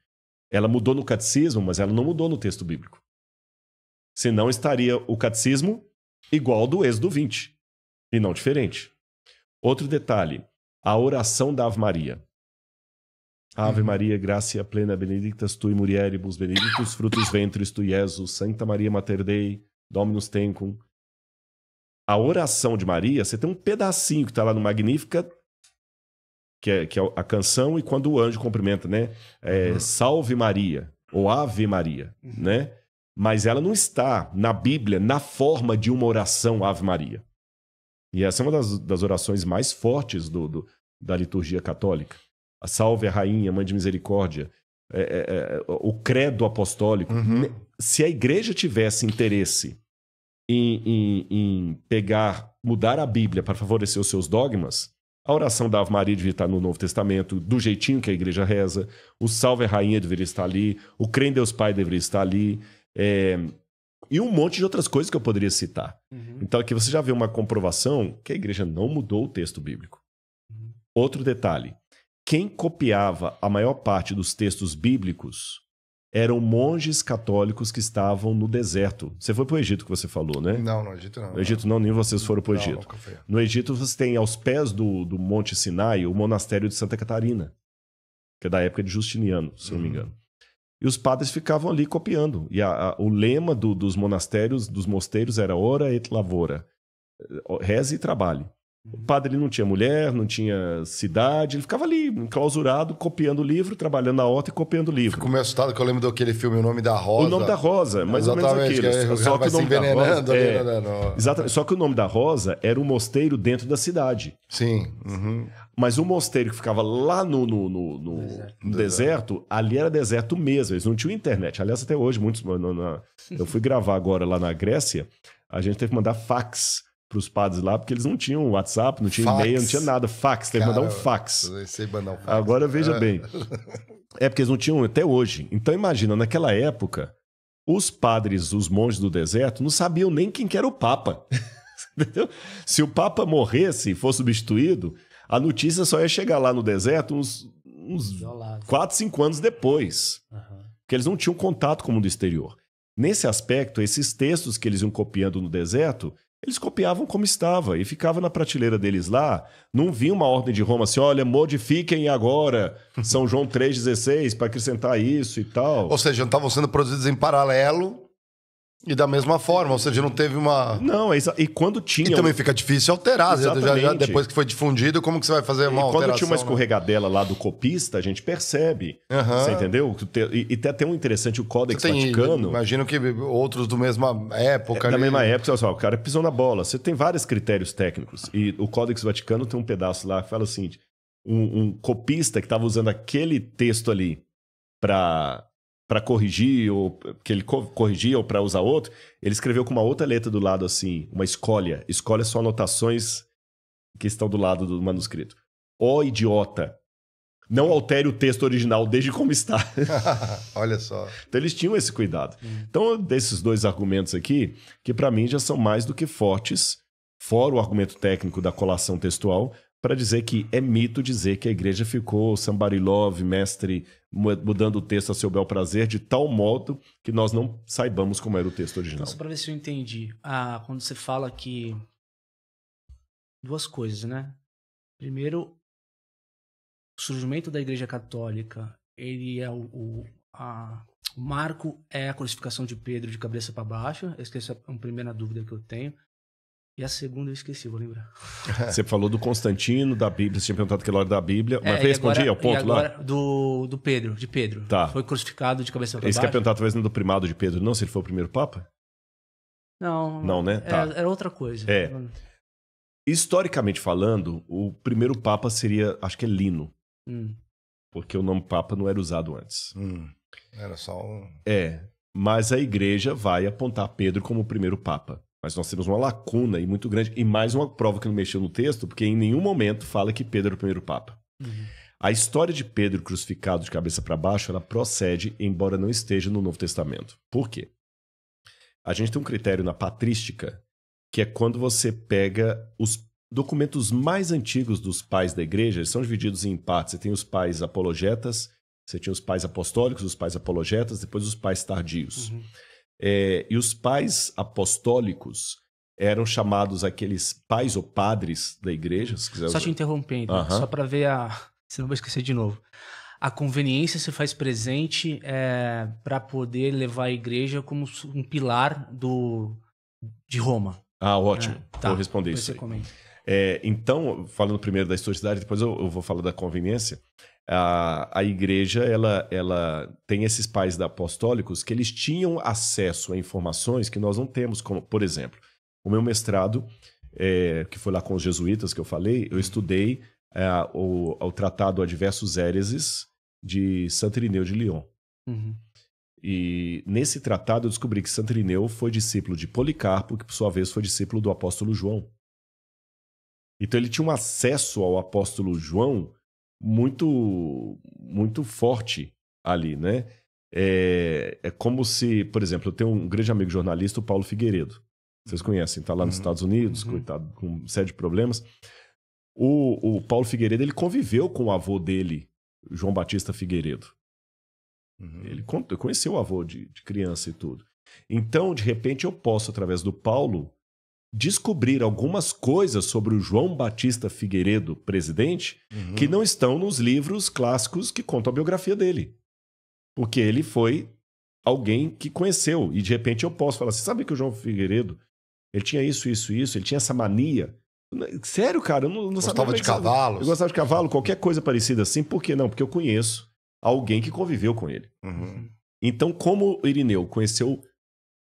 Ela mudou no catecismo, mas ela não mudou no texto bíblico. Senão estaria o catecismo igual do Êxodo 20, e não diferente. Outro detalhe, a oração da Ave Maria. Ave uhum. Maria, gracia plena, benedictas tui mulieribus, benedictus frutos ventris tu Jesus, Santa Maria Mater Dei, Dominus tecum. A oração de Maria, você tem um pedacinho que está lá no Magnífica, que é, que é a canção, e quando o anjo cumprimenta, né? É, uhum. Salve Maria, ou Ave Maria, uhum. né? mas ela não está na Bíblia na forma de uma oração Ave Maria. E essa é uma das, das orações mais fortes do, do, da liturgia católica. A salve a rainha, mãe de misericórdia, é, é, é, o credo apostólico. Uhum. Se a igreja tivesse interesse em, em, em, pegar, mudar a Bíblia para favorecer os seus dogmas, a oração da Ave Maria deveria estar no Novo Testamento, do jeitinho que a igreja reza, o Salve a Rainha deveria estar ali, o Crê em Deus Pai deveria estar ali, é, e um monte de outras coisas que eu poderia citar. Uhum. Então aqui você já vê uma comprovação que a igreja não mudou o texto bíblico. Uhum. Outro detalhe: quem copiava a maior parte dos textos bíblicos eram monges católicos que estavam no deserto. Você foi para o Egito que você falou, né? Não, no Egito não. No Egito não, nem vocês foram para o Egito. Não, no Egito você tem aos pés do, do Monte Sinai o monastério de Santa Catarina, que é da época de Justiniano, se uhum. não me uhum. engano. E os padres ficavam ali copiando. E a, a, o lema do, dos monastérios, dos mosteiros, era ora et lavora. Reze e trabalhe. O padre ele não tinha mulher, não tinha cidade, ele ficava ali, enclausurado, copiando o livro, trabalhando na horta e copiando o livro. Ficou meio assustado que eu lembro daquele filme O Nome da Rosa. O Nome da Rosa, mais Exatamente, ou menos aquilo. Que só que o nome da Rosa, é, né, né, né, Exatamente, só que o Nome da Rosa era um mosteiro dentro da cidade. Sim. Uhum. Mas o mosteiro que ficava lá no, no, no, no deserto. deserto. ali era deserto mesmo, eles não tinham internet. Aliás, até hoje, muitos. Na, na, eu fui gravar agora lá na Grécia, a gente teve que mandar fax para os padres lá, porque eles não tinham WhatsApp, não tinha e-mail, não tinha nada. Fax, teve que mandar um fax. Eu sei mandar um fax. Agora veja é. bem. É porque eles não tinham até hoje. Então imagina, naquela época, os padres, os monges do deserto, não sabiam nem quem que era o Papa. Entendeu? Se o Papa morresse e fosse substituído, a notícia só ia chegar lá no deserto uns, uns 4, 5 anos depois. Uhum. Porque eles não tinham contato com o mundo exterior. Nesse aspecto, esses textos que eles iam copiando no deserto, eles copiavam como estava e ficava na prateleira deles lá. Não vinha uma ordem de Roma assim: olha, modifiquem agora São João 3,16 para acrescentar isso e tal. Ou seja, estavam sendo produzidos em paralelo e da mesma forma, ou seja, não teve uma. Não, é e quando tinha. E também fica difícil alterar, já, já, depois que foi difundido, como que você vai fazer uma e alteração? Quando tinha uma né? escorregadela né? lá do copista, a gente percebe. Uhum. Você entendeu? E, e tem até um interessante, o Códex tem, Vaticano. Imagino que outros do mesma época. É, Da mesma época, olha só, o cara pisou na bola. Você tem vários critérios técnicos. E o Códex Vaticano tem um pedaço lá que fala o seguinte: um, um copista que estava usando aquele texto ali para para corrigir, ou que ele corrigia ou para usar outro, ele escreveu com uma outra letra do lado assim, uma escolha. Escolha só anotações que estão do lado do manuscrito. Ó oh, idiota! Não altere o texto original desde como está. Olha só. Então eles tinham esse cuidado. Hum. Então, desses dois argumentos aqui, que para mim já são mais do que fortes, fora o argumento técnico da colação textual, para dizer que é mito dizer que a igreja ficou somebody love, mestre, mudando o texto a seu bel prazer, de tal modo que nós não saibamos como era o texto original. Então, só para ver se eu entendi. Ah, quando você fala que. Duas coisas, né? Primeiro, o surgimento da igreja católica, ele é o, o, a, o marco é a crucificação de Pedro de cabeça para baixo. Essa é a primeira dúvida que eu tenho. E a segunda eu esqueci, vou lembrar. Você falou do Constantino, da Bíblia, você tinha perguntado aquela hora da Bíblia, mas é, eu respondi ao ponto agora, lá. Do, do Pedro, de Pedro. Tá. Foi crucificado de cabeça para baixo. Esse quer perguntar talvez não do primado de Pedro, não, se ele foi o primeiro Papa? Não. Não, né? Tá. Era, é, era, outra coisa. É. Historicamente falando, o primeiro Papa seria, acho que é Lino. Hum. Porque o nome Papa não era usado antes. Hum. Era só um... É. Mas a igreja vai apontar Pedro como o primeiro Papa. Mas nós temos uma lacuna e muito grande. E mais uma prova que não mexeu no texto, porque em nenhum momento fala que Pedro era é o primeiro Papa. Uhum. A história de Pedro crucificado de cabeça para baixo, ela procede, embora não esteja no Novo Testamento. Por quê? A gente tem um critério na patrística, que é quando você pega os documentos mais antigos dos pais da igreja, eles são divididos em partes. Você tem os pais apologetas, você tinha os pais apostólicos, os pais apologetas, depois os pais tardios. Uhum. É, e os pais apostólicos eram chamados aqueles pais ou padres da igreja, se quiser. Só te interrompendo, uhum. só para ver a. não vou esquecer de novo. A conveniência se faz presente é, para poder levar a igreja como um pilar do, de Roma. Ah, ótimo. É, tá, vou responder isso. Você É, então, falando primeiro da historicidade, depois eu, eu, vou falar da conveniência a, a igreja ela, ela tem esses pais apostólicos que eles tinham acesso a informações que nós não temos, como, por exemplo, o meu mestrado, é, que foi lá com os jesuítas que eu falei, eu estudei é, o, o tratado Adversos hereses de Santo Irineu de Lyon. Uhum. E nesse tratado eu descobri que Santo Irineu foi discípulo de Policarpo, que por sua vez foi discípulo do apóstolo João. Então ele tinha um acesso ao apóstolo João muito, muito forte ali, né? É, é como se, por exemplo, eu tenho um grande amigo jornalista, o Paulo Figueiredo. Vocês conhecem, tá lá nos uhum. Estados Unidos, uhum. coitado, com uma série de problemas. O, o Paulo Figueiredo, ele conviveu com o avô dele, João Batista Figueiredo. Uhum. Ele conheceu o avô de, de criança e tudo. Então, de repente, eu posso, através do Paulo, descobrir algumas coisas sobre o João Batista Figueiredo, presidente, uhum. que não estão nos livros clássicos que contam a biografia dele. Porque ele foi alguém que conheceu. E de repente eu posso falar assim: sabe que o João Figueiredo ele tinha isso, isso, isso, ele tinha essa mania. Sério, cara, eu não, não Gostava de cavalo Eu gostava de cavalo, qualquer coisa parecida assim. Por que não? Porque eu conheço alguém que conviveu com ele. Uhum. Então, como o Irineu conheceu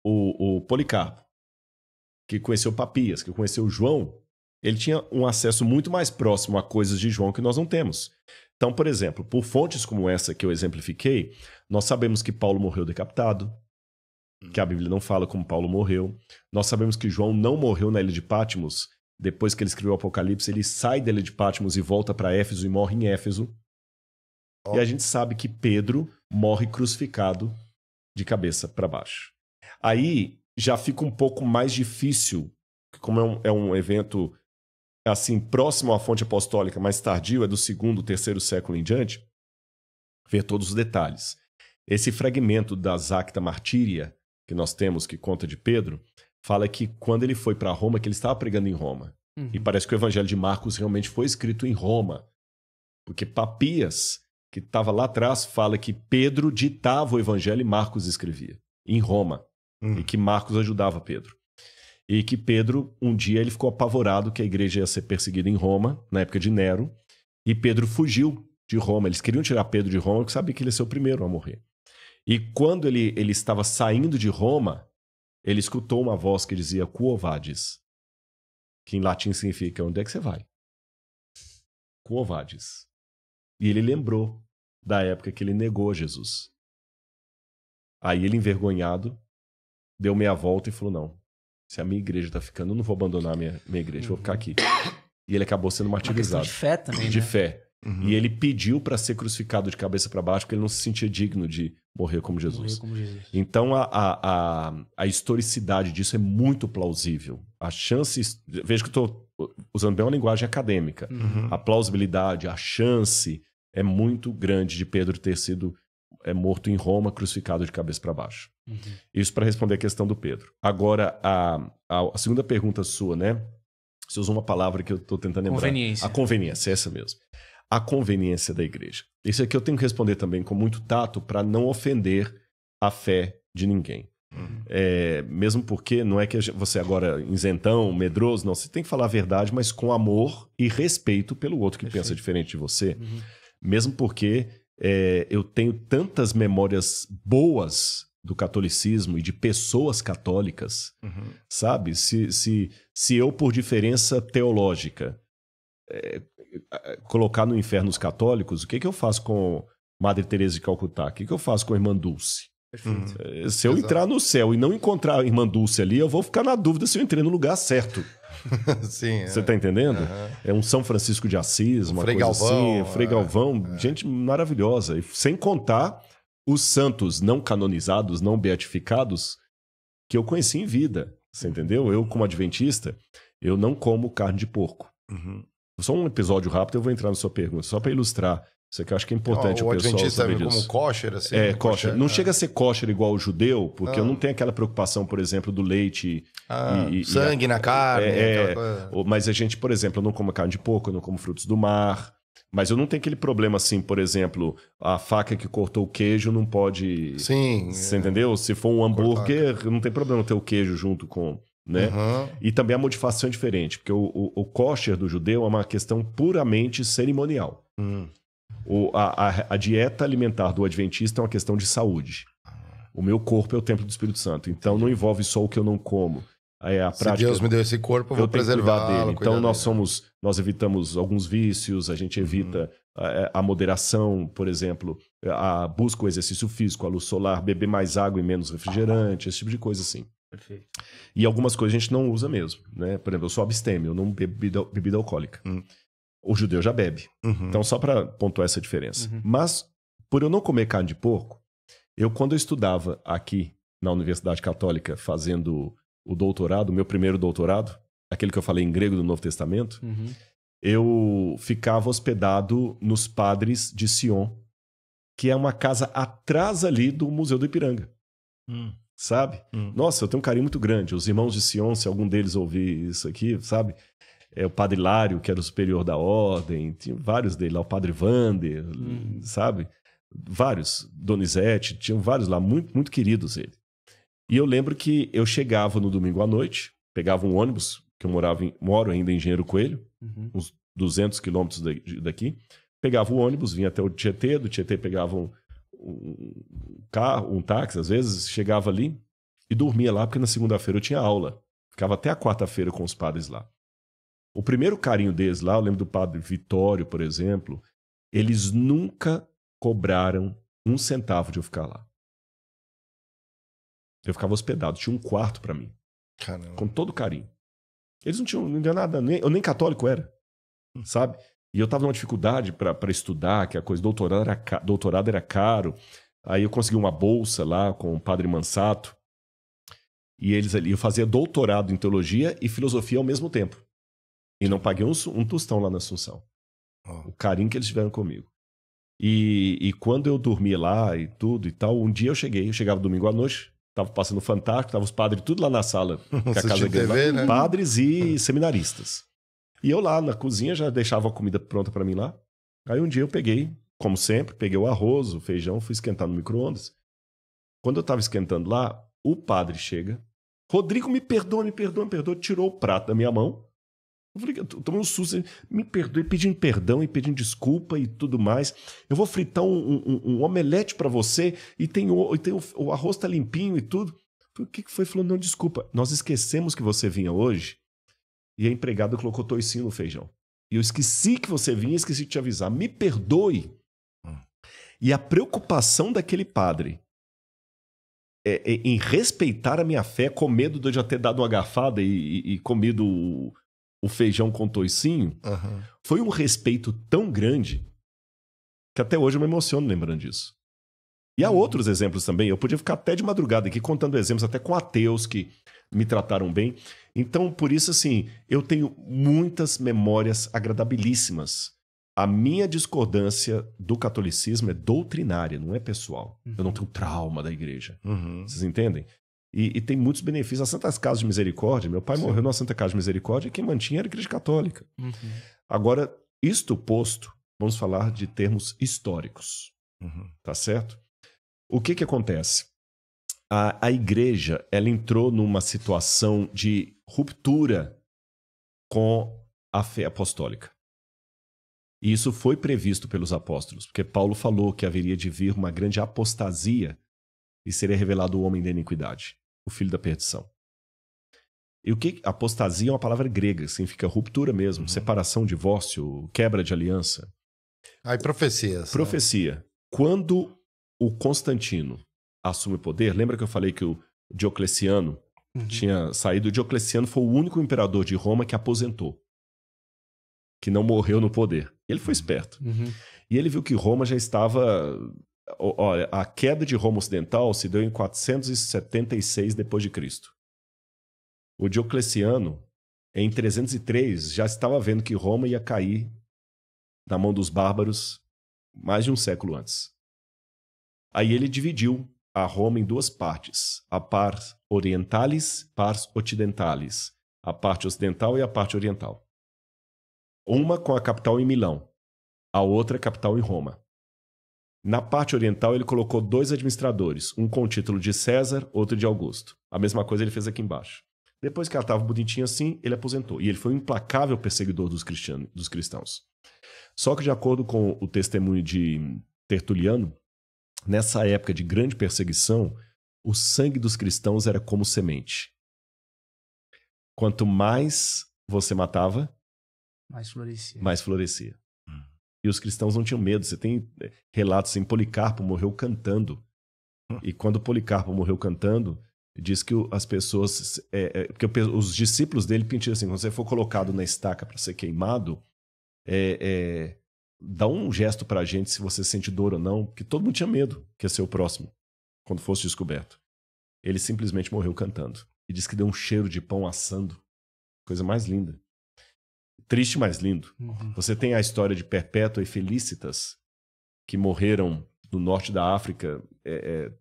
o, o Policarpo, que conheceu Papias, que conheceu João, ele tinha um acesso muito mais próximo a coisas de João que nós não temos. Então, por exemplo, por fontes como essa que eu exemplifiquei, nós sabemos que Paulo morreu decapitado, que a Bíblia não fala como Paulo morreu. Nós sabemos que João não morreu na ilha de Patmos. Depois que ele escreveu o Apocalipse, ele sai da ilha de Patmos e volta para Éfeso e morre em Éfeso. Oh. E a gente sabe que Pedro morre crucificado de cabeça para baixo. Aí já fica um pouco mais difícil, como é um, é um evento assim próximo à fonte apostólica, mais tardio, é do segundo, terceiro século em diante, ver todos os detalhes. Esse fragmento da Zacta Martíria, que nós temos, que conta de Pedro, fala que quando ele foi para Roma, que ele estava pregando em Roma. Uhum. E parece que o Evangelho de Marcos realmente foi escrito em Roma. Porque Papias, que estava lá atrás, fala que Pedro ditava o Evangelho e Marcos escrevia, em Roma hum. e que Marcos ajudava Pedro. E que Pedro, um dia, ele ficou apavorado que a igreja ia ser perseguida em Roma, na época de Nero, e Pedro fugiu de Roma. Eles queriam tirar Pedro de Roma, porque sabia que ele ia ser o primeiro a morrer. E quando ele, ele estava saindo de Roma, ele escutou uma voz que dizia Quo vadis? Que em latim significa onde é que você vai? Quo vadis? E ele lembrou da época que ele negou Jesus. Aí ele, envergonhado, deu meia volta e falou: não, se a minha igreja tá ficando, eu não vou abandonar a minha, minha igreja, uhum. vou ficar aqui. E ele acabou sendo martirizado. de fé também. De né? fé. Uhum. E ele pediu para ser crucificado de cabeça para baixo, porque ele não se sentia digno de morrer como Jesus. Morrer como Jesus. Então a, a, a, a, historicidade disso é muito plausível. A chance. Veja que eu estou usando bem uma linguagem acadêmica. Uhum. A plausibilidade, a chance é muito grande de Pedro ter sido é morto em Roma, crucificado de cabeça para baixo. Uhum. Isso para responder a questão do Pedro. Agora, a, a, a, segunda pergunta sua, né? Você usou uma palavra que eu estou tentando lembrar. Conveniência. A conveniência, essa mesmo. A conveniência da igreja. Isso aqui eu tenho que responder também com muito tato para não ofender a fé de ninguém. Uhum. É, mesmo porque não é que você agora isentão, medroso, não. Você tem que falar a verdade, mas com amor e respeito pelo outro que Perfeito. pensa diferente de você. Uhum. Mesmo porque é, eu tenho tantas memórias boas do catolicismo e de pessoas católicas, uhum. sabe? Se, se, se eu, por diferença teológica, é, colocar no inferno os católicos, o que, que eu faço com Madre Teresa de Calcutá? O que, que eu faço com a Irmã Dulce? Hum. É, se eu exato. entrar no céu e não encontrar a irmã Dulce ali, eu vou ficar na dúvida se eu entrei no lugar certo. Sim, Você é. tá entendendo? Uhum. É um São Francisco de Assis, uma Frei coisa Galvão, assim. Frei é. Galvão, é. gente maravilhosa. E sem contar os santos não canonizados, não beatificados, que eu conheci em vida. Você entendeu? Eu, como adventista, eu não como carne de porco. Uhum. Só um episódio rápido, eu vou entrar na sua pergunta, só para ilustrar isso aqui eu acho que é importante o, o pessoal adventista saber é como kosher, assim? É, né? kosher. Não é. chega a ser kosher igual o judeu, porque ah. eu não ah. tenho aquela preocupação, por exemplo, do leite... Ah, e, e, sangue e a... na carne. É, é mas a gente, por exemplo, eu não como carne de porco, eu não como frutos do mar... Mas eu não tenho aquele problema assim, por exemplo, a faca que cortou o queijo não pode. Sim. Você é... entendeu? Se for um hambúrguer, não tem problema ter o queijo junto com. Né? Uhum. E também a modificação é diferente, porque o, o, o kosher do judeu é uma questão puramente cerimonial. Hum. O, a, a, a dieta alimentar do adventista é uma questão de saúde. O meu corpo é o templo do Espírito Santo. Então não envolve só o que eu não como. É a prática. Se Deus me deu esse corpo, eu vou preservar dele. Então nós dele. somos, nós evitamos alguns vícios, a gente uhum. evita uhum. Eh, a, eh, a, moderação, por exemplo, a, eh, a busca o exercício físico, a luz solar, beber mais água e menos refrigerante, esse tipo de coisa assim. Perfeito. E algumas coisas a gente não usa mesmo, né? Por exemplo, eu sou abstêmio, eu não bebo bebida, bebida alcoólica. Uhum o judeu já bebe. Uhum. Então, só para pontuar essa diferença. Uhum. Mas, por eu não comer carne de porco, eu, quando eu estudava aqui na Universidade Católica, fazendo o doutorado, o meu primeiro doutorado, aquele que eu falei em grego do Novo Testamento, uhum. eu ficava hospedado nos Padres de Sion, que é uma casa atrás ali do Museu do Ipiranga. Hum. Sabe? Hum. Nossa, eu tenho um carinho muito grande. Os irmãos de Sion, se algum deles ouvir isso aqui, sabe? é, o padre Lário, que era o superior da ordem, tinha vários dele lá, o padre Vander, uhum. sabe? Vários, Donizete, tinham vários lá, muito, muito queridos ele. E eu lembro que eu chegava no domingo à noite, pegava um ônibus, que eu morava em, moro ainda em Engenheiro Coelho, uhum. uns 200 quilômetros daqui, pegava o ônibus, vinha até o Tietê, do Tietê pegava um, um carro, um táxi, às vezes, chegava ali e dormia lá, porque na segunda-feira eu tinha aula. Ficava até a quarta-feira com os padres lá. O primeiro carinho deles lá, eu lembro do padre Vitório, por exemplo, eles nunca cobraram um centavo de eu ficar lá. Eu ficava hospedado, tinha um quarto para mim. Caramba. Com todo carinho. Eles não tinham, não tinham nada, nem, eu nem católico era, hum. sabe? E eu tava numa dificuldade para estudar, que a coisa doutorado era, doutorado era caro. Aí eu consegui uma bolsa lá com o padre Mansato. E eles ali, eu fazia doutorado em teologia e filosofia ao mesmo tempo. E não paguei um, um tostão lá na Assunção. Oh. O carinho que eles tiveram comigo. E, e quando eu dormi lá e tudo e tal, um dia eu cheguei, eu chegava domingo à noite, tava passando fantástico, tava os padres tudo lá na sala, que a casa grande, TV, né? padres e seminaristas. E eu lá na cozinha já deixava a comida pronta para mim lá. Aí um dia eu peguei, como sempre, peguei o arroz, o feijão, fui esquentar no micro-ondas. Quando eu tava esquentando lá, o padre chega. Rodrigo, me perdoa, me perdoa, me perdoa. Tirou o prato da minha mão, eu falei, eu tomei um susto, me perdoe, pedindo perdão e pedindo desculpa e tudo mais. Eu vou fritar um, um, um omelete para você e tem, o, e tem o, o arroz tá limpinho e tudo. Falei, o que, que foi? Falou, não, desculpa, nós esquecemos que você vinha hoje e a empregada colocou toicinho no feijão. E eu esqueci que você vinha, esqueci de te avisar, me perdoe. Hum. E a preocupação daquele padre é, é, em respeitar a minha fé, com medo de eu já ter dado uma garfada e, e, e comido o feijão com toicinho, uhum. foi um respeito tão grande que até hoje eu me emociono lembrando disso. E há uhum. outros exemplos também. Eu podia ficar até de madrugada aqui contando exemplos, até com ateus que me trataram bem. Então, por isso, assim, eu tenho muitas memórias agradabilíssimas. A minha discordância do catolicismo é doutrinária, não é pessoal. Uhum. Eu não uhum. tenho trauma da igreja. Uhum. Vocês entendem? E, e, tem muitos benefícios. As Santas Casas de Misericórdia, meu pai Sim. morreu na Santa Casa de Misericórdia e quem mantinha era a Igreja Católica. Uhum. Agora, isto posto, vamos falar de termos históricos. Uhum. Tá certo? O que que acontece? A, a igreja, ela entrou numa situação de ruptura com a fé apostólica. E isso foi previsto pelos apóstolos, porque Paulo falou que haveria de vir uma grande apostasia e seria revelado o homem da iniquidade o filho da perdição. E o que apostasia é uma palavra grega, significa ruptura mesmo, uhum. separação, divórcio, quebra de aliança. Aí profecias. Né? Profecia. Né? Quando o Constantino assume o poder, lembra que eu falei que o Diocleciano uhum. tinha saído? O Diocleciano foi o único imperador de Roma que aposentou, que não morreu no poder. Ele foi uhum. esperto. Uhum. E ele viu que Roma já estava Olha, a queda de Roma Ocidental se deu em 476 d.C. O Diocleciano, em 303, já estava vendo que Roma ia cair na mão dos bárbaros mais de um século antes. Aí ele dividiu a Roma em duas partes, a pars orientalis, pars occidentalis, a parte ocidental e a parte oriental. Uma com a capital em Milão, a outra capital em Roma. Na parte oriental, ele colocou dois administradores, um com o título de César, outro de Augusto. A mesma coisa ele fez aqui embaixo. Depois que ela estava bonitinha assim, ele aposentou. E ele foi um implacável perseguidor dos, dos cristãos. Só que, de acordo com o testemunho de Tertuliano, nessa época de grande perseguição, o sangue dos cristãos era como semente. Quanto mais você matava, mais florescia. Mais florescia. E os cristãos não tinham medo. Você tem eh, relatos assim, Policarpo morreu cantando. Hum. E quando Policarpo morreu cantando, diz que as pessoas. É, porque é, os discípulos dele pediram assim: quando você for colocado na estaca para ser queimado, é, é, dá um gesto para a gente se você sente dor ou não, porque todo mundo tinha medo que ia ser o próximo, quando fosse descoberto. Ele simplesmente morreu cantando. E diz que deu um cheiro de pão assando. Coisa mais linda. Triste, mas lindo. Uhum. Você tem a história de Perpétua e Felicitas, que morreram no norte da África, é,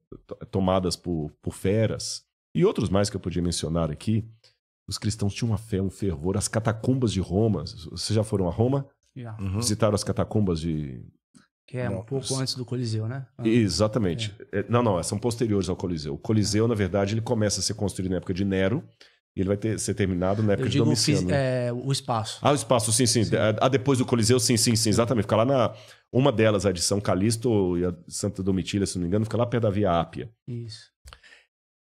é, tomadas por, por feras. E outros mais que eu podia mencionar aqui. Os cristãos tinham uma fé, um fervor. As catacumbas de Roma. Vocês já foram a Roma? Yeah. Uhum. Visitaram as catacumbas de. Que é um pouco antes do Coliseu, né? Ah, Exatamente. É. é. Não, não, são posteriores ao Coliseu. O Coliseu, na verdade, ele começa a ser construído na época de Nero. E ele vai ter, ser terminado na época Eu de digo é, o espaço. Ah, o espaço, sim, sim. sim. É, ah, depois do Coliseu, sim, sim, sim, exatamente. Fica lá na. Uma delas, a de São Calixto e a Santa Domitila, se não me engano, fica lá perto da Via Ápia. Isso.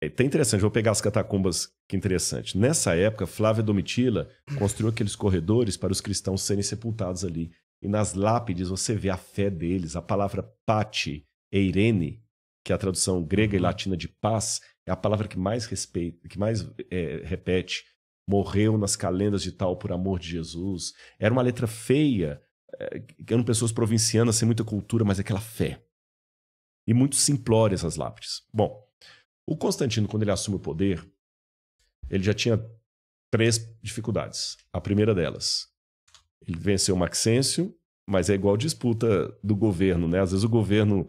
É tá interessante, vou pegar as catacumbas, que interessante. Nessa época, Flávia Domitila construiu aqueles corredores para os cristãos serem sepultados ali. E nas lápides você vê a fé deles, a palavra pati, eirene, que é a tradução grega e uhum. latina de paz, é a palavra que mais respeita, que mais é, repete. Morreu nas calendas de tal por amor de Jesus. Era uma letra feia, é, eram pessoas provincianas sem muita cultura, mas aquela fé. E muito simplórias essas lápides. Bom, o Constantino, quando ele assume o poder, ele já tinha três dificuldades. A primeira delas, ele venceu Maxêncio, mas é igual disputa do governo, né? Às vezes o governo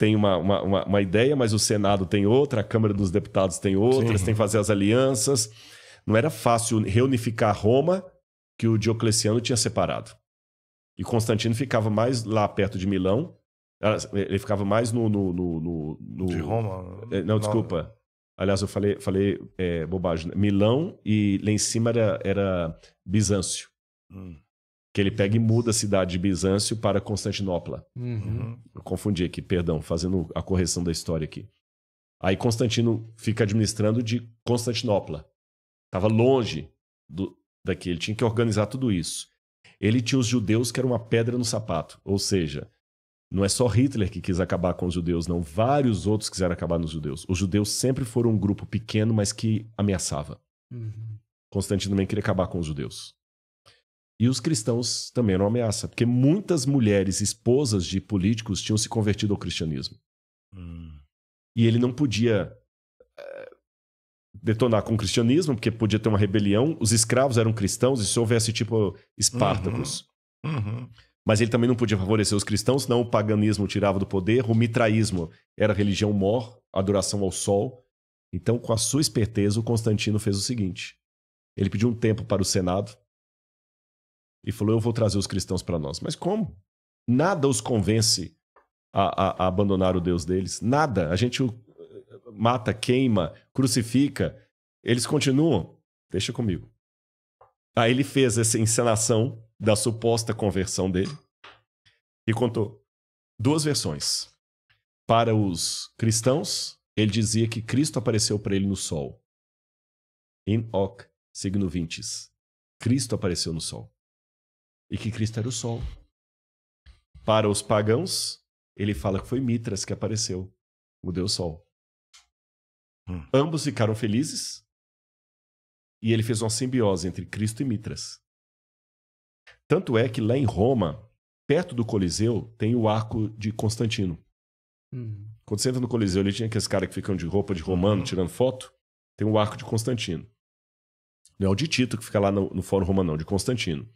tem uma, uma, uma, ideia, mas o Senado tem outra, a Câmara dos Deputados tem outra, tem que fazer as alianças. Não era fácil reunificar Roma, que o Diocleciano tinha separado. E Constantino ficava mais lá perto de Milão, ele ficava mais no. no, no, no, no... de Roma? É, não, desculpa. Aliás, eu falei, falei é, bobagem. Milão e lá em cima era, era Bizâncio. Hum que ele pega e muda a cidade de Bizâncio para Constantinopla. Uhum. uhum. Eu confundi aqui, perdão, fazendo a correção da história aqui. Aí Constantino fica administrando de Constantinopla. Estava longe do, daqui, ele tinha que organizar tudo isso. Ele tinha os judeus que era uma pedra no sapato, ou seja, não é só Hitler que quis acabar com os judeus, não. Vários outros quiseram acabar nos judeus. Os judeus sempre foram um grupo pequeno, mas que ameaçava. Uhum. Constantino também queria acabar com os judeus. E os cristãos também eram uma ameaça, porque muitas mulheres, esposas de políticos, tinham se convertido ao cristianismo. Hum. E ele não podia é, detonar com o cristianismo, porque podia ter uma rebelião. Os escravos eram cristãos, e se houvesse, tipo, Espartacus. Uhum. Uhum. Mas ele também não podia favorecer os cristãos, senão o paganismo tirava do poder, o mitraísmo era religião mor, adoração ao sol. Então, com a sua esperteza, o Constantino fez o seguinte: ele pediu um tempo para o Senado, e falou: Eu vou trazer os cristãos para nós. Mas como? Nada os convence a, a, a, abandonar o Deus deles. Nada. A gente o eh, mata, queima, crucifica. Eles continuam. Deixa comigo. Aí ele fez essa encenação da suposta conversão dele e contou duas versões. Para os cristãos, ele dizia que Cristo apareceu para ele no sol. In hoc signo vintis. Cristo apareceu no sol e que Cristo era o sol. Para os pagãos, ele fala que foi Mitras que apareceu, o deus sol. Hum. Ambos ficaram felizes e ele fez uma simbiose entre Cristo e Mitras. Tanto é que lá em Roma, perto do Coliseu, tem o Arco de Constantino. Hum. Quando você entra no Coliseu, ele tinha aqueles caras que ficam de roupa de romano uhum. tirando foto. Tem o Arco de Constantino. Não é o de Tito que fica lá no, no Fórum Romano, não, de Constantino.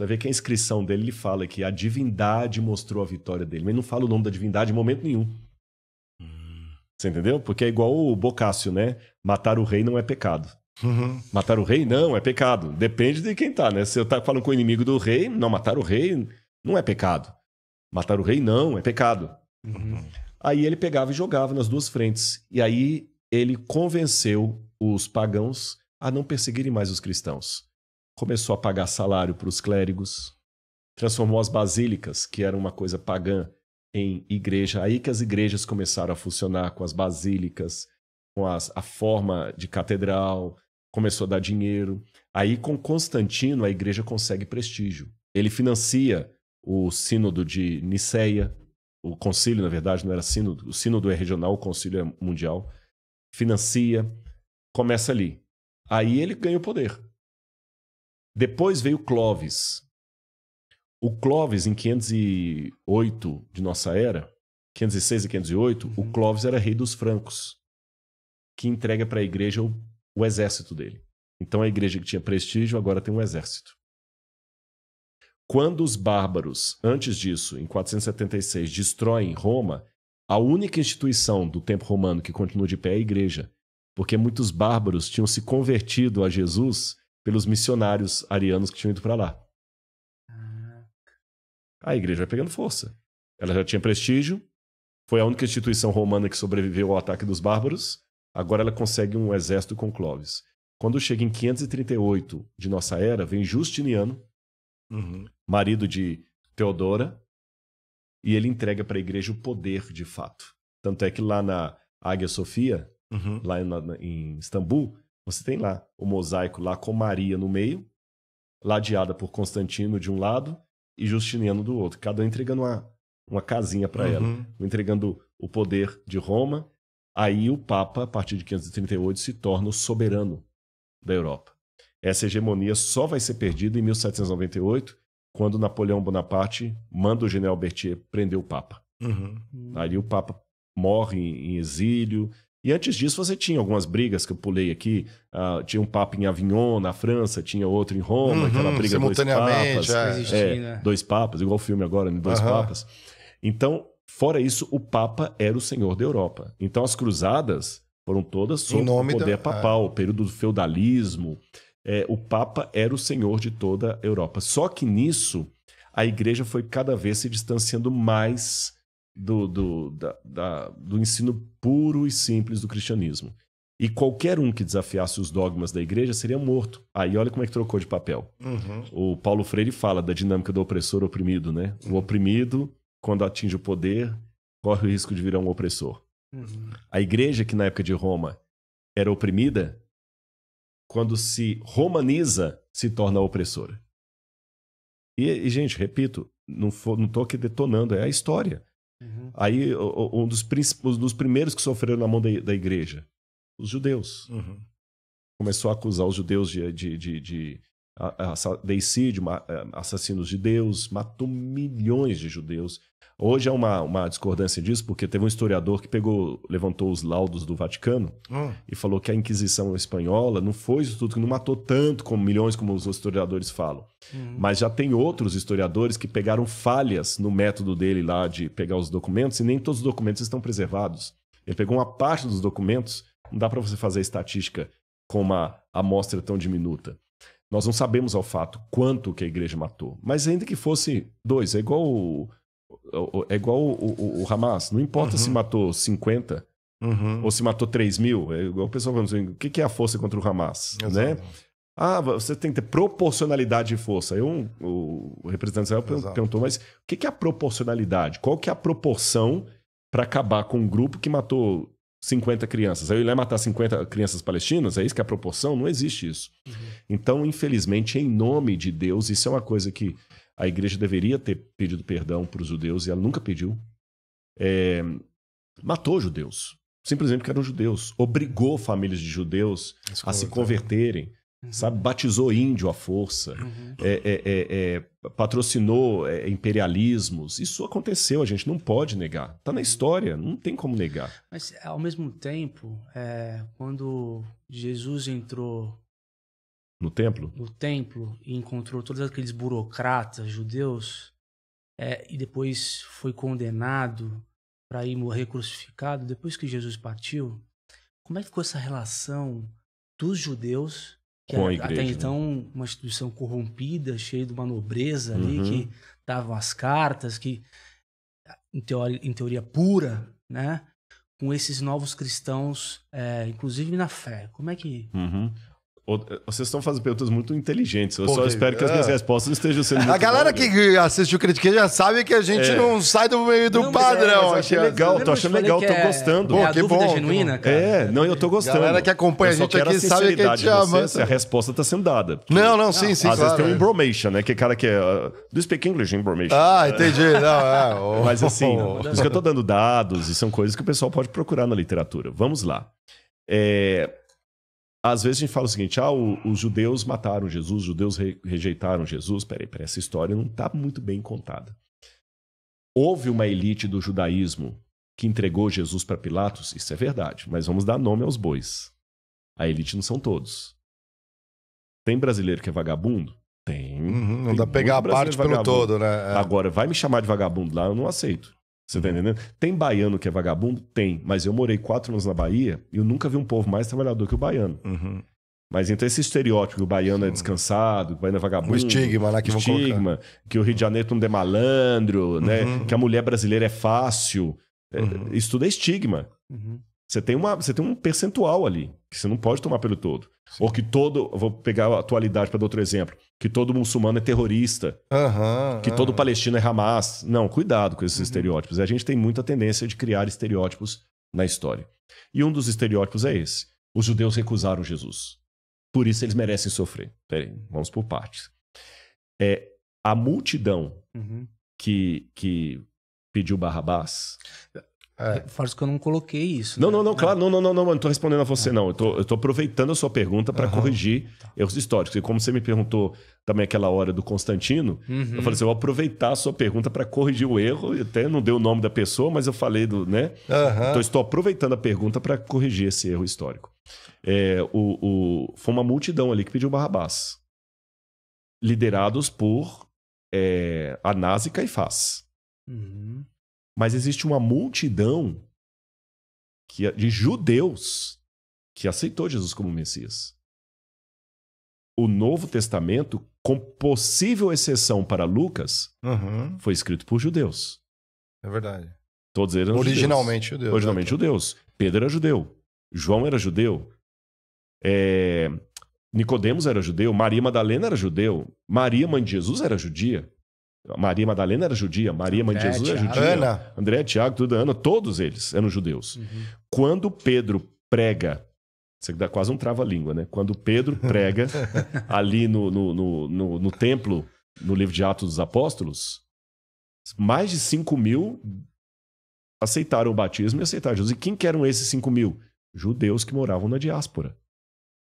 Você vai ver que a inscrição dele ele fala que a divindade mostrou a vitória dele, mas não fala o nome da divindade em momento nenhum. Você entendeu? Porque é igual o Bocácio, né? Matar o rei não é pecado. Uhum. Matar o rei não é pecado. Depende de quem tá, né? Se eu tá falando com o inimigo do rei, não, matar o rei não é pecado. Matar o rei não é pecado. Uhum. Aí ele pegava e jogava nas duas frentes. E aí ele convenceu os pagãos a não perseguirem mais os cristãos começou a pagar salário para os clérigos, transformou as basílicas, que era uma coisa pagã, em igreja. Aí que as igrejas começaram a funcionar com as basílicas, com as, a forma de catedral, começou a dar dinheiro. Aí, com Constantino, a igreja consegue prestígio. Ele financia o sínodo de Niceia, o concílio, na verdade, não era sínodo, o sínodo é regional, o concílio é mundial, financia, começa ali. Aí ele ganha o poder. Depois veio Clovis. O Clovis, em 508 de nossa era, 506 e 508, uhum. o Clovis era rei dos francos, que entrega para a igreja o, o exército dele. Então a igreja que tinha prestígio agora tem um exército. Quando os bárbaros, antes disso, em 476, destroem Roma, a única instituição do tempo romano que continua de pé é a igreja, porque muitos bárbaros tinham se convertido a Jesus pelos missionários arianos que tinham ido para lá. A igreja vai pegando força. Ela já tinha prestígio, foi a única instituição romana que sobreviveu ao ataque dos bárbaros, agora ela consegue um exército com Clovis. Quando chega em 538 de nossa era, vem Justiniano, uhum. marido de Teodora, e ele entrega para a igreja o poder de fato. Tanto é que lá na Águia Sofia, uhum. lá em, em Istambul, você tem lá o mosaico lá com Maria no meio, ladeada por Constantino de um lado e Justiniano do outro, cada um entregando uma, uma casinha para uhum. ela, entregando o poder de Roma. Aí o Papa, a partir de 538, se torna o soberano da Europa. Essa hegemonia só vai ser perdida em 1798, quando Napoleão Bonaparte manda o general Berthier prender o Papa. Uhum. o Papa morre em exílio, e antes disso você tinha algumas brigas que eu pulei aqui. Uh, tinha um papo em Avignon, na França, tinha outro em Roma, uhum, aquela briga dois papas. É, é, né? dois papas, igual o filme agora, né? Dois uhum. papas. Então, fora isso, o Papa era o senhor da Europa. Então as cruzadas foram todas sob o poder da... papal, é. o período do feudalismo. É, o Papa era o senhor de toda a Europa. Só que nisso, a igreja foi cada vez se distanciando mais do, do, da, da, do ensino puro e simples do cristianismo. E qualquer um que desafiasse os dogmas da igreja seria morto. Aí olha como é que trocou de papel. Uhum. O Paulo Freire fala da dinâmica do opressor oprimido, né? Uhum. O oprimido, quando atinge o poder, corre o risco de virar um opressor. Uhum. A igreja, que na época de Roma era oprimida, quando se romaniza, se torna opressora. E, e gente, repito, não estou aqui detonando, é a história. Uhum. Aí, um dos, um dos, primeiros que sofreram na mão da, da igreja, os judeus. Uhum. Começou a acusar os judeus de, de, de, de deicídio, eh, assassinos de Deus, matou milhões de judeus. Hoje é uma, uma discordância disso, porque teve um historiador que pegou, levantou os laudos do Vaticano hum. e falou que a Inquisição espanhola não foi isso tudo, que não matou tanto como milhões, como os historiadores falam. Hum. Mas já tem outros historiadores que pegaram falhas no método dele lá de pegar os documentos, e nem todos os documentos estão preservados. Ele pegou uma parte dos documentos, não dá para você fazer estatística com uma amostra tão diminuta. Nós não sabemos ao fato quanto que a igreja matou, mas ainda que fosse dois, é igual o, é igual o, o, o Hamas. Não importa uhum. se matou 50 uhum. ou se matou 3 mil. É igual o pessoal falando assim, o que é a força contra o Hamas? Né? Ah, você tem que ter proporcionalidade de força. Eu, o representante Israel Exato. perguntou, mas o que é a proporcionalidade? Qual que é a proporção para acabar com um grupo que matou 50 crianças. Aí o Ilé matar 50 crianças palestinas, é isso que é a proporção? Não existe isso. Uhum. Então, infelizmente, em nome de Deus, isso é uma coisa que a igreja deveria ter pedido perdão para os judeus e ela nunca pediu. É, matou judeus. Simplesmente porque eram judeus. Obrigou famílias de judeus Escolta. a se converterem. Uhum. Sabe, batizou índio à força, uhum. é, é, é, é patrocinou é, imperialismos. Isso aconteceu, a gente não pode negar. Está na uhum. história, não tem como negar. Mas, ao mesmo tempo, quando Jesus entrou no templo? No templo e encontrou todos aqueles burocratas judeus é, e depois foi condenado para ir morrer crucificado. Depois que Jesus partiu, como é que ficou essa relação dos judeus com a igreja. Até né? então, né? uma instituição corrompida, cheia de uma nobreza ali, uhum. que davam as cartas, que em teoria, em teoria pura, né? Com esses novos cristãos, é, inclusive na fé. Como é que. Uhum. Eh, vocês estão fazendo perguntas muito inteligentes. Eu Pô, só espero que as é. minhas é. respostas estejam sendo. Muito a galera boas. que assiste o Critique já sabe que a gente é. não sai do meio do não, é, padrão. É, achei legal, tô achando legal, tô é gostando. Pô, que bom. Genuína, cara. É, não, eu tô gostando. A galera que acompanha a gente aqui sabe que a gente ama. a resposta tá sendo dada. Não, não, sim, sim. Às claro. vezes tem um information, né? Que cara que é. Ah, do speak English information. Ah, entendi. Não, é. Oh. Mas assim, por isso que eu tô dando dados e são coisas que o pessoal pode procurar na literatura. Vamos lá. É. Às vezes a gente fala o seguinte: ah, o, os judeus mataram Jesus, os judeus re, rejeitaram Jesus. Peraí, peraí, essa história não está muito bem contada. Houve uma elite do judaísmo que entregou Jesus para Pilatos, isso é verdade, mas vamos dar nome aos bois. A elite não são todos. Tem brasileiro que é vagabundo? Tem. Uhum, não tem dá pegar a parte pelo todo, né? É. Agora, vai me chamar de vagabundo lá, eu não aceito. Você tá entendendo? Tem baiano que é vagabundo? Tem. Mas eu morei quatro anos na Bahia e eu nunca vi um povo mais trabalhador que o baiano. Uhum. Mas então esse estereótipo que o baiano é descansado, que o baiano é vagabundo. O estigma lá que estigma, que o Rio de Janeiro não é malandro, né? Uhum. Que a mulher brasileira é fácil. É, uhum. Isso tudo é estigma. Uhum. Você tem, uma, você tem um percentual ali que você não pode tomar pelo todo. Sim. Ou que todo. Vou pegar a atualidade para dar outro exemplo. Que todo muçulmano é terrorista. Uhum, que uhum. todo palestino é Hamas. Não, cuidado com esses uhum. estereótipos. A gente tem muita tendência de criar estereótipos na história. E um dos estereótipos é esse: os judeus recusaram Jesus. Por isso eles merecem sofrer. Peraí, vamos por partes. É, a multidão uhum. que, que pediu Barrabás é. que eu não coloquei isso. Não, né? não, não, claro, não, não, não, não, não estou respondendo a você, é. não. Eu tô, eu tô aproveitando a sua pergunta para uhum. corrigir tá. erros históricos. E como você me perguntou também aquela hora do Constantino, uhum. eu falei assim: eu vou aproveitar a sua pergunta para corrigir o erro. Eu até não deu o nome da pessoa, mas eu falei do, né? Uhum. Então, estou aproveitando a pergunta para corrigir esse erro histórico. É, o, o, foi uma multidão ali que pediu Barrabás, liderados por é, Anás e Caifás. Uhum. Mas existe uma multidão que, é, de judeus que aceitou Jesus como Messias. O Novo Testamento, com possível exceção para Lucas, uhum. foi escrito por judeus. É verdade. Todos eram Originalmente judeus. judeus né? Originalmente né? judeus. Pedro era judeu. João era judeu. É... Nicodemos era judeu. Maria Madalena era judeu. Maria, mãe de Jesus, era judia. Maria Madalena era judia, Maria Mãe de Jesus era judia, Ana. André, Tiago, tudo Ana, todos eles eram judeus. Uhum. Quando Pedro prega, isso aqui dá quase um trava-língua, né? Quando Pedro prega ali no, no, no, no, no templo, no livro de Atos dos Apóstolos, mais de 5 mil aceitaram o batismo e aceitaram Jesus. E quem que eram esses 5 mil? Judeus que moravam na diáspora.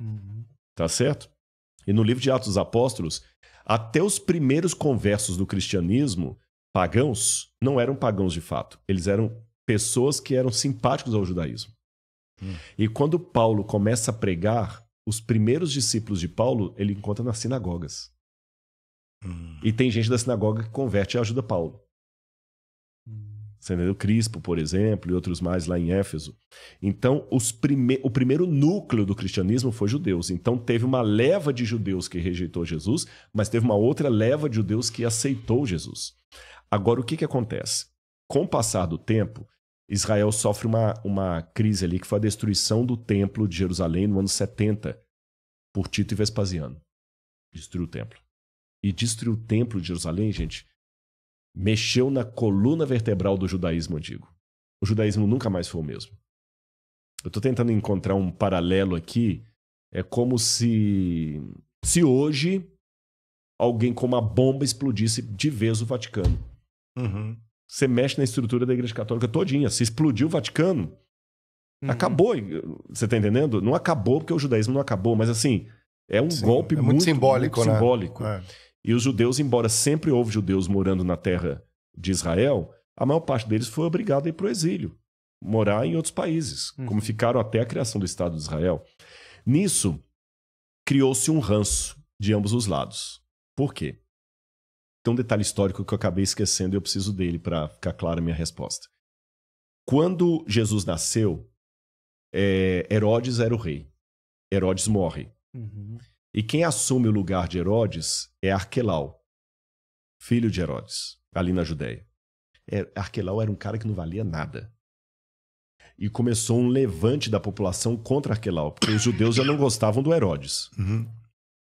Uhum. Tá certo? E no livro de Atos dos Apóstolos, até os primeiros conversos do cristianismo, pagãos, não eram pagãos de fato. Eles eram pessoas que eram simpáticos ao judaísmo. Hum. E quando Paulo começa a pregar, os primeiros discípulos de Paulo ele encontra nas sinagogas. Hum. E tem gente da sinagoga que converte e ajuda Paulo. Você entendeu? Crispo, por exemplo, e outros mais lá em Éfeso. Então, prime... o primeiro núcleo do cristianismo foi judeus. Então, teve uma leva de judeus que rejeitou Jesus, mas teve uma outra leva de judeus que aceitou Jesus. Agora, o que, que acontece? Com o passar do tempo, Israel sofre uma, uma crise ali, que foi a destruição do templo de Jerusalém no ano 70, por Tito e Vespasiano. Destruiu o templo. E destruiu o templo de Jerusalém, gente, mexeu na coluna vertebral do judaísmo antigo. O judaísmo nunca mais foi o mesmo. Eu estou tentando encontrar um paralelo aqui. É como se, se hoje alguém com uma bomba explodisse de vez o Vaticano. Uhum. Você mexe na estrutura da Igreja Católica todinha. Se explodiu o Vaticano, uhum. acabou. Você está entendendo? Não acabou porque o judaísmo não acabou, mas assim é um Sim, golpe é muito, muito, simbólico, muito né? simbólico. É. E os judeus, embora sempre houve judeus morando na terra de Israel, a maior parte deles foi obrigada a ir para o exílio, morar em outros países, uhum. como ficaram até a criação do Estado de Israel. Nisso, criou-se um ranço de ambos os lados. Por quê? Tem um detalhe histórico que eu acabei esquecendo e eu preciso dele para ficar clara a minha resposta. Quando Jesus nasceu, é, Herodes era o rei. Herodes morre. Uhum. E quem assume o lugar de Herodes é Arquelau, filho de Herodes, ali na Judéia. É, Arquelau era um cara que não valia nada. E começou um levante da população contra Arquelau, porque os judeus já não gostavam do Herodes. Uhum.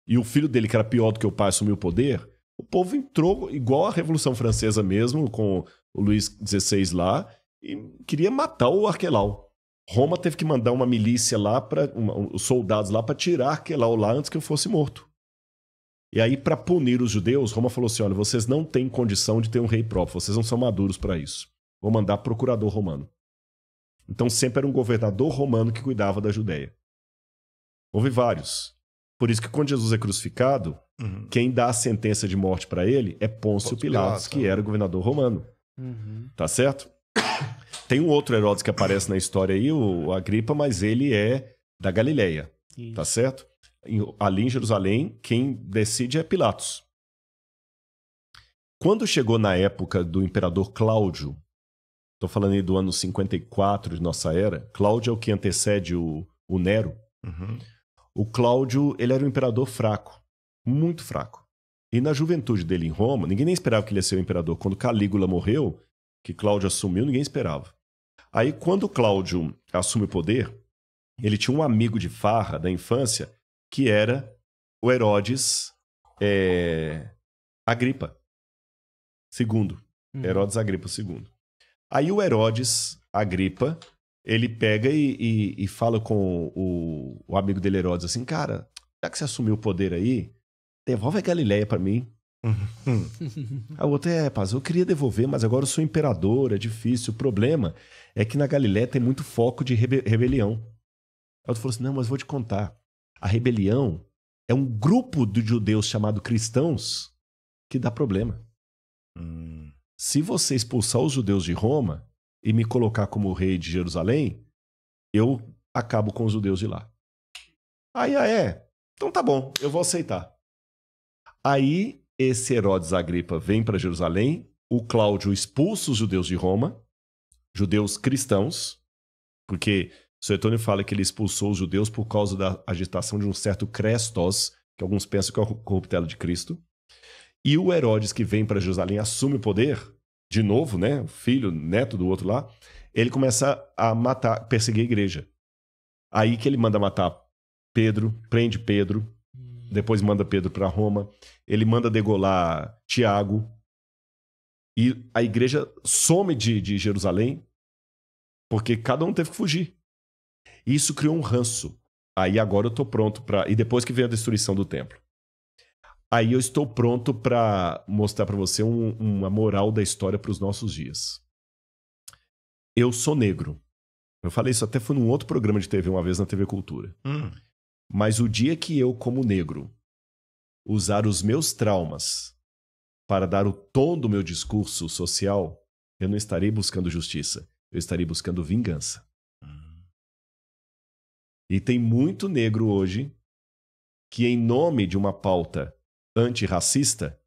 E o filho dele, que era pior do que o pai, assumiu o poder. O povo entrou, igual a Revolução Francesa mesmo, com o Luís XVI lá, e queria matar o Arquelau. Roma teve que mandar uma milícia lá para os soldados lá para tirar Arquelau lá antes que eu fosse morto. E aí para punir os judeus, Roma falou assim: "Olha, vocês não têm condição de ter um rei próprio, vocês não são maduros para isso. Vou mandar procurador romano". Então sempre era um governador romano que cuidava da Judéia. Houve vários. Por isso que quando Jesus é crucificado, uhum. quem dá a sentença de morte para ele é Pôncio Pilatos, que tá. era o governador romano. Uhum. Tá certo? Tem um outro Herodes que aparece na história aí, o Agripa, mas ele é da Galileia, tá Isso. tá certo? Ali em Jerusalém, quem decide é Pilatos. Quando chegou na época do imperador Cláudio, estou falando aí do ano 54 de nossa era, Cláudio é o que antecede o, o Nero. Uhum. O Cláudio, ele era um imperador fraco, muito fraco. E na juventude dele em Roma, ninguém nem esperava que ele ia ser o imperador. Quando Calígula morreu, que Cláudio assumiu, ninguém esperava. Aí, quando Cláudio assume o poder, ele tinha um amigo de farra da infância que era o Herodes é, Agripa II. Uhum. Herodes Agripa II. Aí o Herodes Agripa, ele pega e, e, e fala com o, o, amigo dele Herodes assim, cara, já que você assumiu o poder aí, devolve a Galileia para mim, Uhum. Hum. A ah, outra é, paz, eu queria devolver, mas agora eu sou imperador, é difícil. O problema é que na Galiléia tem muito foco de rebe rebelião. A outra falou assim: não, mas vou te contar. A rebelião é um grupo de judeus chamado cristãos que dá problema. Hum. Se você expulsar os judeus de Roma e me colocar como rei de Jerusalém, eu acabo com os judeus de lá. Aí ah, é. Então tá bom, eu vou aceitar. Aí esse Herodes Agripa vem para Jerusalém, o Cláudio expulsa os judeus de Roma, judeus cristãos, porque Suetônio fala que ele expulsou os judeus por causa da agitação de um certo Crestos, que alguns pensam que é o corruptelo de Cristo. E o Herodes que vem para Jerusalém assume o poder, de novo, né, o filho, neto do outro lá, ele começa a matar, perseguir a igreja. Aí que ele manda matar Pedro, prende Pedro, depois manda Pedro para Roma, ele manda degolar Tiago, e a igreja some de, de Jerusalém, porque cada um teve que fugir. E isso criou um ranço. Aí agora eu estou pronto para. E depois que vem a destruição do templo. Aí eu estou pronto para mostrar para você um, uma moral da história para os nossos dias. Eu sou negro. Eu falei isso até foi num outro programa de TV uma vez na TV Cultura. Hum. Mas o dia que eu, como negro, usar os meus traumas para dar o tom do meu discurso social, eu não estarei buscando justiça, eu estarei buscando vingança. E tem muito negro hoje que, em nome de uma pauta antirracista,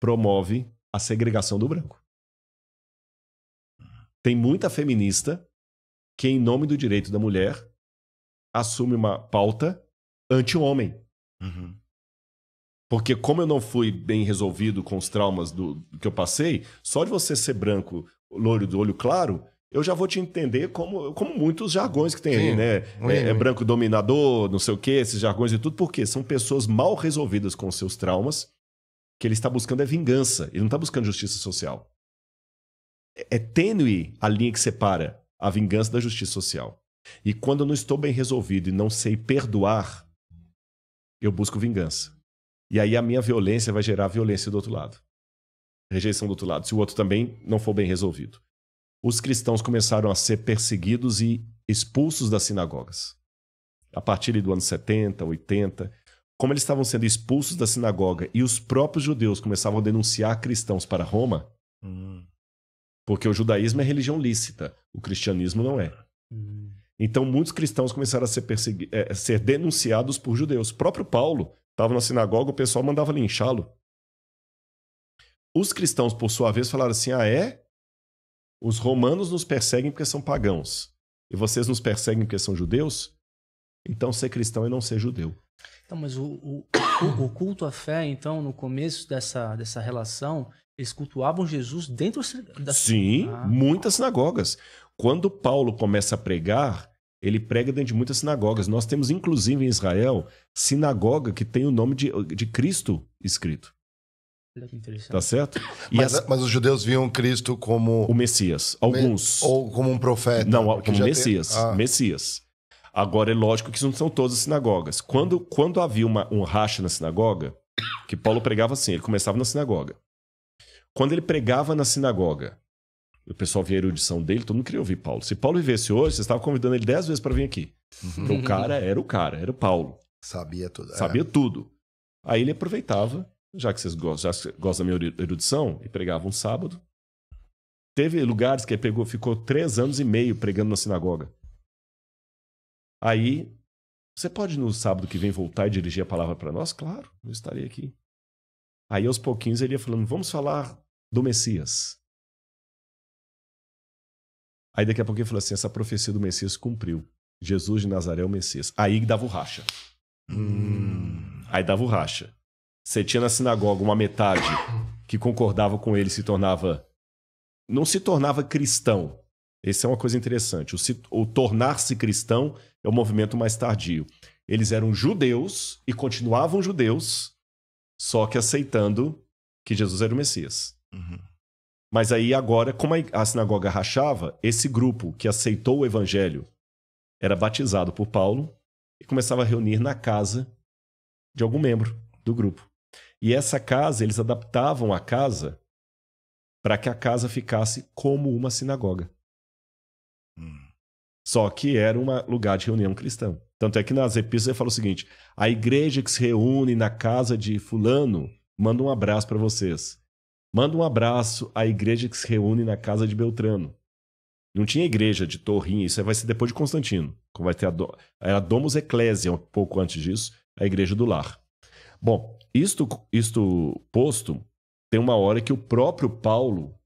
promove a segregação do branco. Tem muita feminista que, em nome do direito da mulher, assume uma pauta anti-homem. Uhum. Porque como eu não fui bem resolvido com os traumas do, do, que eu passei, só de você ser branco, loiro do olho claro, eu já vou te entender como, como muitos jargões que tem Sim. aí, né? Ui, é, ui. é, branco dominador, não sei o quê, esses jargões e tudo, porque são pessoas mal resolvidas com seus traumas, que ele está buscando é vingança, ele não está buscando justiça social. É, é tênue a linha que separa a vingança da justiça social. E quando eu não estou bem resolvido e não sei perdoar, eu busco vingança. E aí a minha violência vai gerar violência do outro lado. Rejeição do outro lado, se o outro também não for bem resolvido. Os cristãos começaram a ser perseguidos e expulsos das sinagogas. A partir do ano 70, 80, como eles estavam sendo expulsos da sinagoga e os próprios judeus começavam a denunciar cristãos para Roma, hum. porque o judaísmo é religião lícita, o cristianismo não é. Hum. Então, muitos cristãos começaram a ser, persegui... É, ser denunciados por judeus. O próprio Paulo estava na sinagoga, o pessoal mandava linchá-lo. Os cristãos, por sua vez, falaram assim: ah, é? Os romanos nos perseguem porque são pagãos. E vocês nos perseguem porque são judeus? Então, ser cristão é não ser judeu. Então, mas o, o, o, culto à fé, então, no começo dessa, dessa relação, eles cultuavam Jesus dentro da Sim, ah. muitas sinagogas. Quando Paulo começa a pregar, ele prega dentro de muitas sinagogas. Nós temos, inclusive, em Israel, sinagoga que tem o nome de, de Cristo escrito. Tá certo? Mas, as... mas, os judeus viam Cristo como. O Messias. Alguns. Me... Ou como um profeta. Não, como Messias. Tem... Ah. Messias. Agora, é lógico que isso não são todas as sinagogas. Quando, quando havia uma, um racha na sinagoga, que Paulo pregava assim, ele começava na sinagoga. Quando ele pregava na sinagoga o pessoal via a erudição dele, todo mundo queria ouvir Paulo. Se Paulo vivesse hoje, você estava convidando ele dez vezes para vir aqui. Uhum. o cara era o cara, era o Paulo. Sabia tudo. É. Sabia é. tudo. Aí ele aproveitava, já que vocês gostam, já que gostam da minha erudição, e pregava um sábado. Teve lugares que ele pegou, ficou três anos e meio pregando na sinagoga. Aí, você pode no sábado que vem voltar e dirigir a palavra para nós? Claro, eu estarei aqui. Aí aos pouquinhos ele ia falando, vamos falar do Messias. Aí daqui a pouco ele falou assim: essa profecia do Messias cumpriu. Jesus de Nazaré é o Messias. Aí dava o racha. Hum. Aí dava o racha. Você tinha na sinagoga uma metade que concordava com ele se tornava. Não se tornava cristão. Essa é uma coisa interessante. O, o tornar-se cristão é o movimento mais tardio. Eles eram judeus e continuavam judeus, só que aceitando que Jesus era o Messias. Uhum. Mas aí agora, como a sinagoga rachava, esse grupo que aceitou o evangelho era batizado por Paulo e começava a reunir na casa de algum membro do grupo. E essa casa, eles adaptavam a casa para que a casa ficasse como uma sinagoga. Hum. Só que era um lugar de reunião cristão. Tanto é que nas epístolas ele fala o seguinte: a igreja que se reúne na casa de Fulano manda um abraço para vocês. Manda um abraço à igreja que se reúne na casa de Beltrano. Não tinha igreja de Torrinha, isso vai ser depois de Constantino. Como vai ter a do... Era Domus Ecclesia, um pouco antes disso, a igreja do lar. Bom, isto, isto posto, tem uma hora que o próprio Paulo,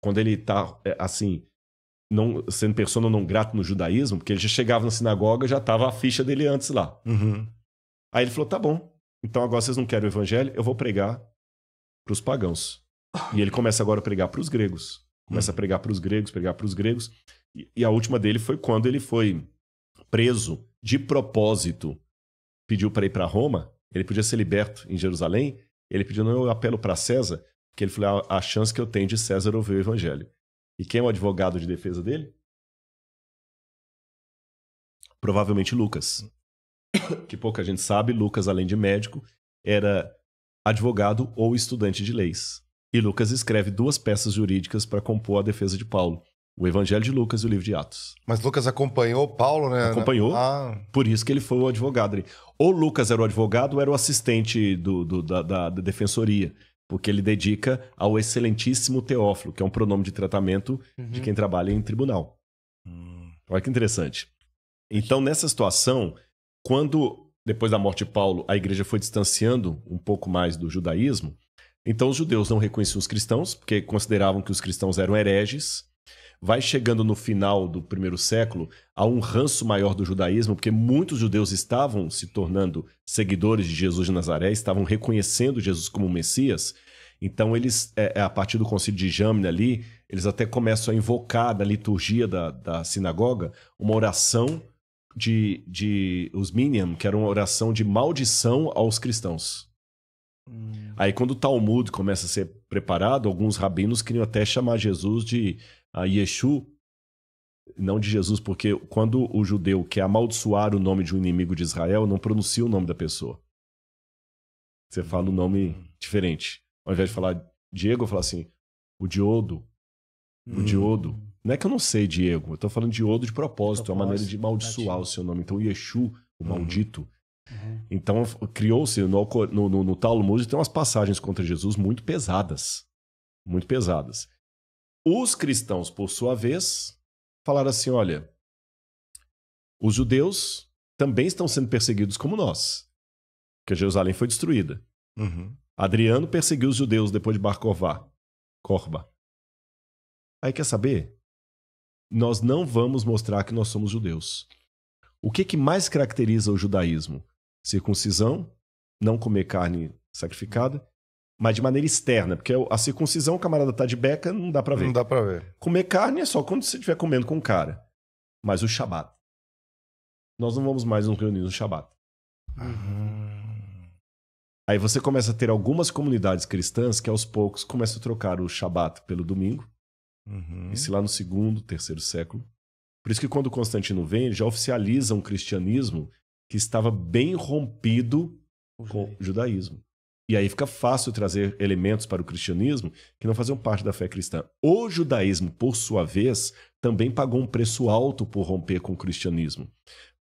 quando ele está é, assim, não, sendo persona não grata no judaísmo, porque ele já chegava na sinagoga, já estava a ficha dele antes lá. Uhum. Aí ele falou: tá bom, então agora vocês não querem o evangelho, eu vou pregar para os pagãos. E ele começa agora a pregar para os gregos. Começa a uhum. pregar para os gregos, pregar para os gregos. E, e a última dele foi quando ele foi preso de propósito. Pediu para ir para Roma, ele podia ser liberto em Jerusalém. Ele pediu, não, eu apelo para César, porque ele falou, a, a chance que eu tenho de César ouvir o evangelho. E quem é o advogado de defesa dele? Provavelmente Lucas. Que pouca gente sabe, Lucas, além de médico, era advogado ou estudante de leis. E Lucas escreve duas peças jurídicas para compor a defesa de Paulo, o Evangelho de Lucas e o livro de Atos. Mas Lucas acompanhou Paulo, né? Acompanhou. Ah. Por isso que ele foi o advogado. Ali. ou Lucas era o advogado ou era o assistente do, do da, da, da, defensoria. Porque ele dedica ao excelentíssimo Teófilo, que é um pronome de tratamento uhum. de quem trabalha em tribunal. Hum. Olha que interessante. Então, nessa situação, quando depois da morte de Paulo, a igreja foi distanciando um pouco mais do judaísmo. Então os judeus não reconheciam os cristãos, porque consideravam que os cristãos eram hereges. Vai chegando no final do primeiro século a um ranço maior do judaísmo, porque muitos judeus estavam se tornando seguidores de Jesus de Nazaré, estavam reconhecendo Jesus como Messias. Então eles, é, é a partir do concílio de Jamna ali, eles até começam a invocar da liturgia da, da sinagoga uma oração de, de os Minion, que era uma oração de maldição aos cristãos. Hum. Aí quando o Talmud começa a ser preparado, alguns rabinos queriam até chamar Jesus de a ah, Yeshu, não de Jesus, porque quando o judeu quer amaldiçoar o nome de um inimigo de Israel, não pronuncia o nome da pessoa. Você hum. fala um nome diferente. Ao invés de falar Diego, fala assim, o Diodo, o hum. Diodo. Não é que eu não sei, Diego. Eu tô falando de Odo de propósito, é uma maneira de maldiçoar o seu nome. Então, Yeshu, o uhum. maldito. Uhum. Então, criou-se no, no, no, no Talmud tem umas passagens contra Jesus muito pesadas. Muito pesadas. Os cristãos, por sua vez, falaram assim: olha, os judeus também estão sendo perseguidos como nós, porque Jerusalém foi destruída. Uhum. Adriano perseguiu os judeus depois de Barcová, Corba. Aí quer saber? nós não vamos mostrar que nós somos judeus. O que, que mais caracteriza o judaísmo? Circuncisão, não comer carne sacrificada, mas de maneira externa, porque é a circuncisão, o camarada tá de beca, não dá para ver. Não dá para ver. Comer carne é só quando você estiver comendo com o cara. Mas o Shabat. Nós não vamos mais nos reunir no Shabat. Uhum. Aí você começa a ter algumas comunidades cristãs que aos poucos começam a trocar o Shabat pelo domingo Uhum. Isso lá no segundo, terceiro século. Por isso que quando Constantino vem, ele já oficializa um cristianismo que estava bem rompido com o judaísmo. E aí fica fácil trazer elementos para o cristianismo que não faziam parte da fé cristã. O judaísmo, por sua vez, também pagou um preço alto por romper com o cristianismo.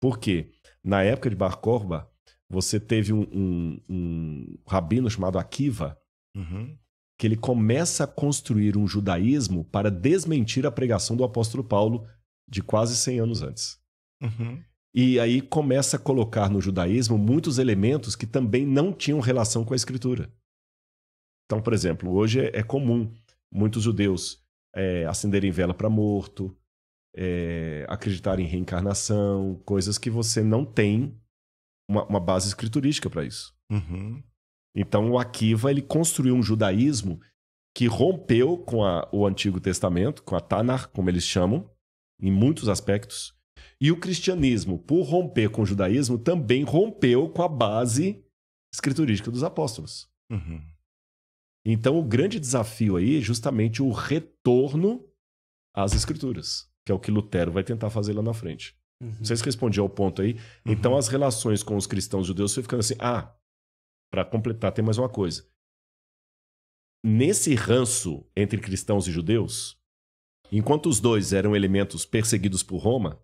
Por quê? Na época de Bar Korba, você teve um, um, um rabino chamado Akiva, uhum que ele começa a construir um judaísmo para desmentir a pregação do apóstolo Paulo de quase 100 anos antes. Uhum. E aí começa a colocar no judaísmo muitos elementos que também não tinham relação com a escritura. Então, por exemplo, hoje é, é comum muitos judeus é, acenderem vela para morto, é, acreditarem em reencarnação, coisas que você não tem uma, uma base escriturística para isso. Uhum. Então o Akiva ele construiu um judaísmo que rompeu com a, o Antigo Testamento, com a Tanar, como eles chamam, em muitos aspectos. E o cristianismo, por romper com o judaísmo, também rompeu com a base escriturística dos apóstolos. Uhum. Então, o grande desafio aí é justamente o retorno às escrituras, que é o que Lutero vai tentar fazer lá na frente. Uhum. Não sei se respondi ao ponto aí. Então, uhum. Então, as relações com os cristãos judeus foi ficando assim: ah, para completar, tem mais uma coisa. Nesse ranço entre cristãos e judeus, enquanto os dois eram elementos perseguidos por Roma,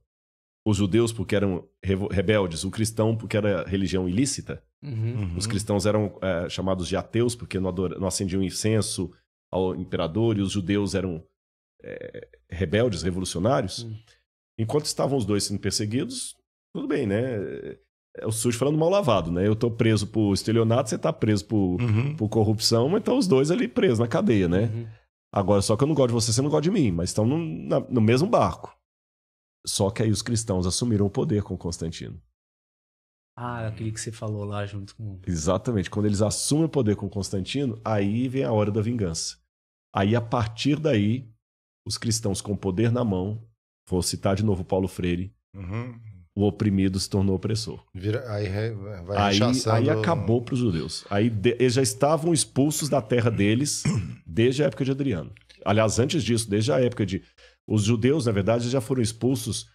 os judeus porque eram rebeldes, o cristão porque era religião ilícita, uhum. uhum. os cristãos eram é, chamados de ateus porque não, ador... não acendiam incenso ao imperador e os judeus eram é, rebeldes, revolucionários. Uhum. Enquanto estavam os dois sendo perseguidos, tudo bem, né? É o sujo falando mal lavado, né? Eu tô preso por estelionato, você tá preso por, uhum. por corrupção, mas tá os dois ali presos na cadeia, né? Uhum. Agora, só que eu não gosto de você, você não gosta de mim, mas estão no, no, mesmo barco. Só que aí os cristãos assumiram o poder com Constantino. Ah, é aquele que você falou lá junto com. Exatamente. Quando eles assumem o poder com Constantino, aí vem a hora da vingança. Aí, a partir daí, os cristãos com o poder na mão, vou citar de novo Paulo Freire, uhum o oprimido se tornou opressor. Vira, aí, aí, aí, acabou para os judeus. Aí de, eles já estavam expulsos da terra deles desde a época de Adriano. Aliás, antes disso, desde a época de. Os judeus, na verdade, já foram expulsos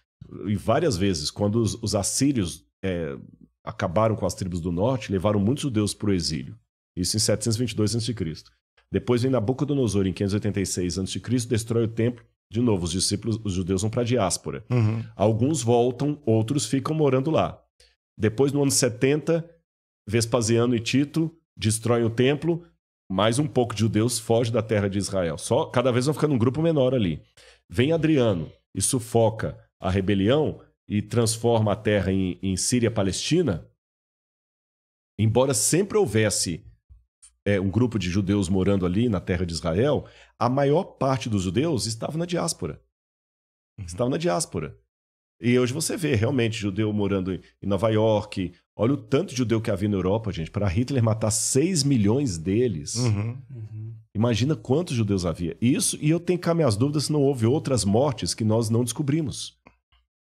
e várias vezes. Quando os, os assírios é, acabaram com as tribos do norte, levaram muitos judeus para o exílio. Isso em 722 a.C. Depois vem Nabucodonosor, em 586 a.C., destrói o templo de novo, os discípulos, os judeus vão para a diáspora. Uhum. Alguns voltam, outros ficam morando lá. Depois, no ano 70, Vespasiano e Tito destroem o templo, mais um pouco de judeus foge da terra de Israel. Só cada vez vão ficando um grupo menor ali. Vem Adriano e sufoca a rebelião e transforma a terra em, em Síria-Palestina. Embora sempre houvesse é, um grupo de judeus morando ali na terra de Israel, a maior parte dos judeus estava na diáspora. Uhum. Estava na diáspora. E hoje você vê realmente judeu morando em Nova York. Olha o tanto de judeu que havia na Europa, gente. Para Hitler matar 6 milhões deles. Uhum, uhum. Imagina quantos judeus havia. Isso, e eu tenho cá minhas dúvidas se não houve outras mortes que nós não descobrimos.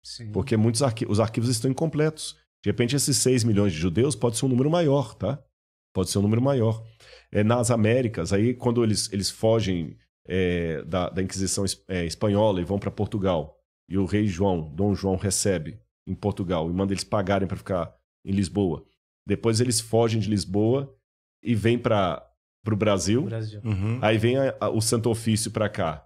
Sim. Porque muitos os arquivos estão incompletos. De repente, esses 6 milhões de judeus pode ser um número maior, tá? Pode ser um número maior é, nas Américas. Aí, quando eles, eles fogem é, da, da, Inquisição é, Espanhola e vão para Portugal, e o rei João, Dom João, recebe em Portugal e manda eles pagarem para ficar em Lisboa. Depois eles fogem de Lisboa e vêm para o Brasil. Brasil. Uhum. Aí vem a, a, o Santo Ofício para cá.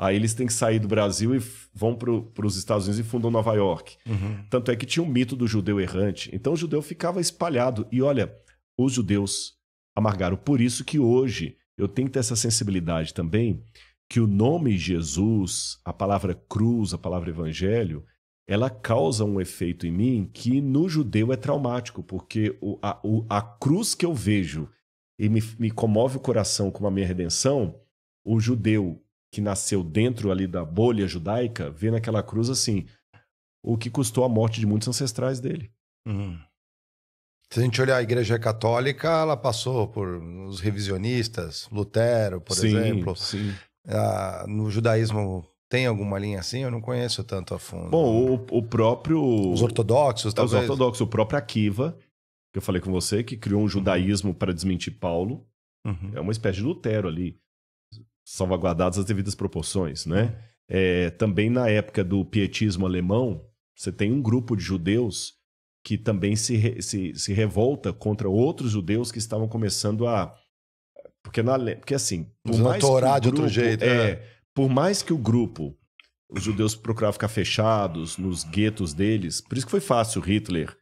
Aí eles têm que sair do Brasil e vão para os Estados Unidos e fundam Nova York. Uhum. Tanto é que tinha um mito do judeu errante. Então o judeu ficava espalhado. E olha, os judeus Amargaro Por isso que hoje eu tenho que ter essa sensibilidade também que o nome Jesus, a palavra cruz, a palavra evangelho, ela causa um efeito em mim que no judeu é traumático, porque o, a, o, a, cruz que eu vejo e me, me comove o coração com a minha redenção, o judeu que nasceu dentro ali da bolha judaica vê naquela cruz assim o que custou a morte de muitos ancestrais dele. Uhum. Se a gente olhar a Igreja Católica, ela passou por os revisionistas, Lutero, por sim, exemplo. Sim. Ah, no judaísmo tem alguma linha assim? Eu não conheço tanto a fundo. Bom, o, o próprio. Os ortodoxos, talvez. Os ortodoxos, o próprio Akiva, que eu falei com você, que criou um uhum. judaísmo para desmentir Paulo. Uhum. É uma espécie de Lutero ali, salvaguardados as devidas proporções, né? Uhum. É, também na época do pietismo alemão, você tem um grupo de judeus que também se, se, se revolta contra outros judeus que estavam começando a. Porque, na, porque assim. Por mais Torá de outro jeito. É, é, Por mais que o grupo. Os judeus procuravam ficar fechados nos guetos deles. Por isso que foi fácil Hitler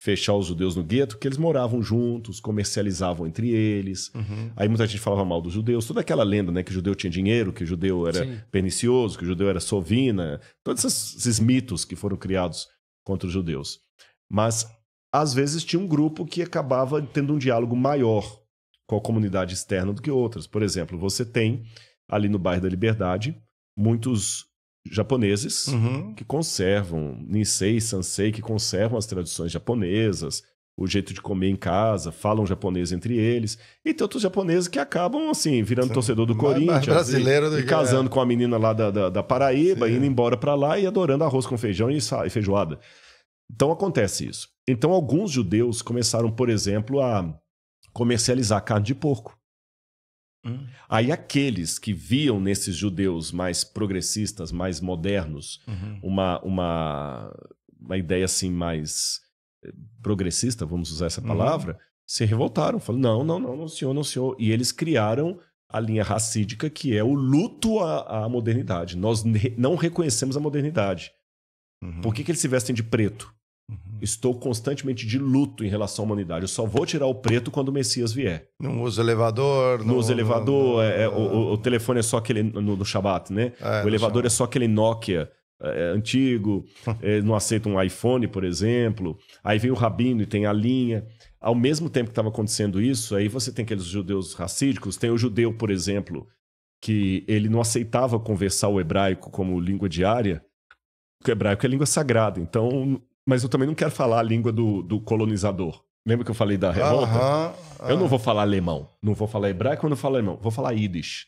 fechar os judeus no gueto, porque eles moravam juntos, comercializavam entre eles. Uhum. Aí muita gente falava mal dos judeus, toda aquela lenda, né, que o judeu tinha dinheiro, que o judeu era Sim. pernicioso, que o judeu era sovina, todos esses, esses, mitos que foram criados contra os judeus. Mas às vezes tinha um grupo que acabava tendo um diálogo maior com a comunidade externa do que outras. Por exemplo, você tem ali no bairro da Liberdade muitos japoneses uhum. que conservam Nisei, Sansei, que conservam as tradições japonesas, o jeito de comer em casa, falam japonês entre eles. E tem outros japoneses que acabam, assim, virando Sim. torcedor do Corinthians. Mais brasileiro e, do e casando é. com a menina lá da, da, da Paraíba, Sim. indo embora para lá e adorando arroz com feijão e, e feijoada. Então acontece isso. Então alguns judeus começaram, por exemplo, a comercializar carne de porco. Hum. Aí aqueles que viam nesses judeus mais progressistas, mais modernos, uhum. uma, uma, uma ideia assim mais eh, progressista, vamos usar essa uhum. palavra, uhum. se revoltaram, falaram, não, não, não, não, senhor, não, senhor. E eles criaram a linha racídica, que é o luto à, à modernidade. Nós não reconhecemos a modernidade. Uhum. Por que, que eles se vestem de preto? Uhum. Estou constantemente de luto em relação à humanidade. Eu só vou tirar o preto quando o Messias vier. Não usa elevador. Não, não usa elevador. Não, é, é não, o, o, telefone é só aquele. No, no Shabat, né? É, o elevador é só aquele Nokia é, é antigo. É, não aceita um iPhone, por exemplo. Aí vem o Rabino e tem a linha. Ao mesmo tempo que estava acontecendo isso, aí você tem aqueles judeus racídicos. Tem o judeu, por exemplo, que ele não aceitava conversar o hebraico como língua diária. Porque o hebraico é língua sagrada. Então mas eu também não quero falar a língua do, do colonizador. Lembra que eu falei da revolta? Eu não é. vou falar alemão, não vou falar hebraico, não falo alemão, vou falar ídis.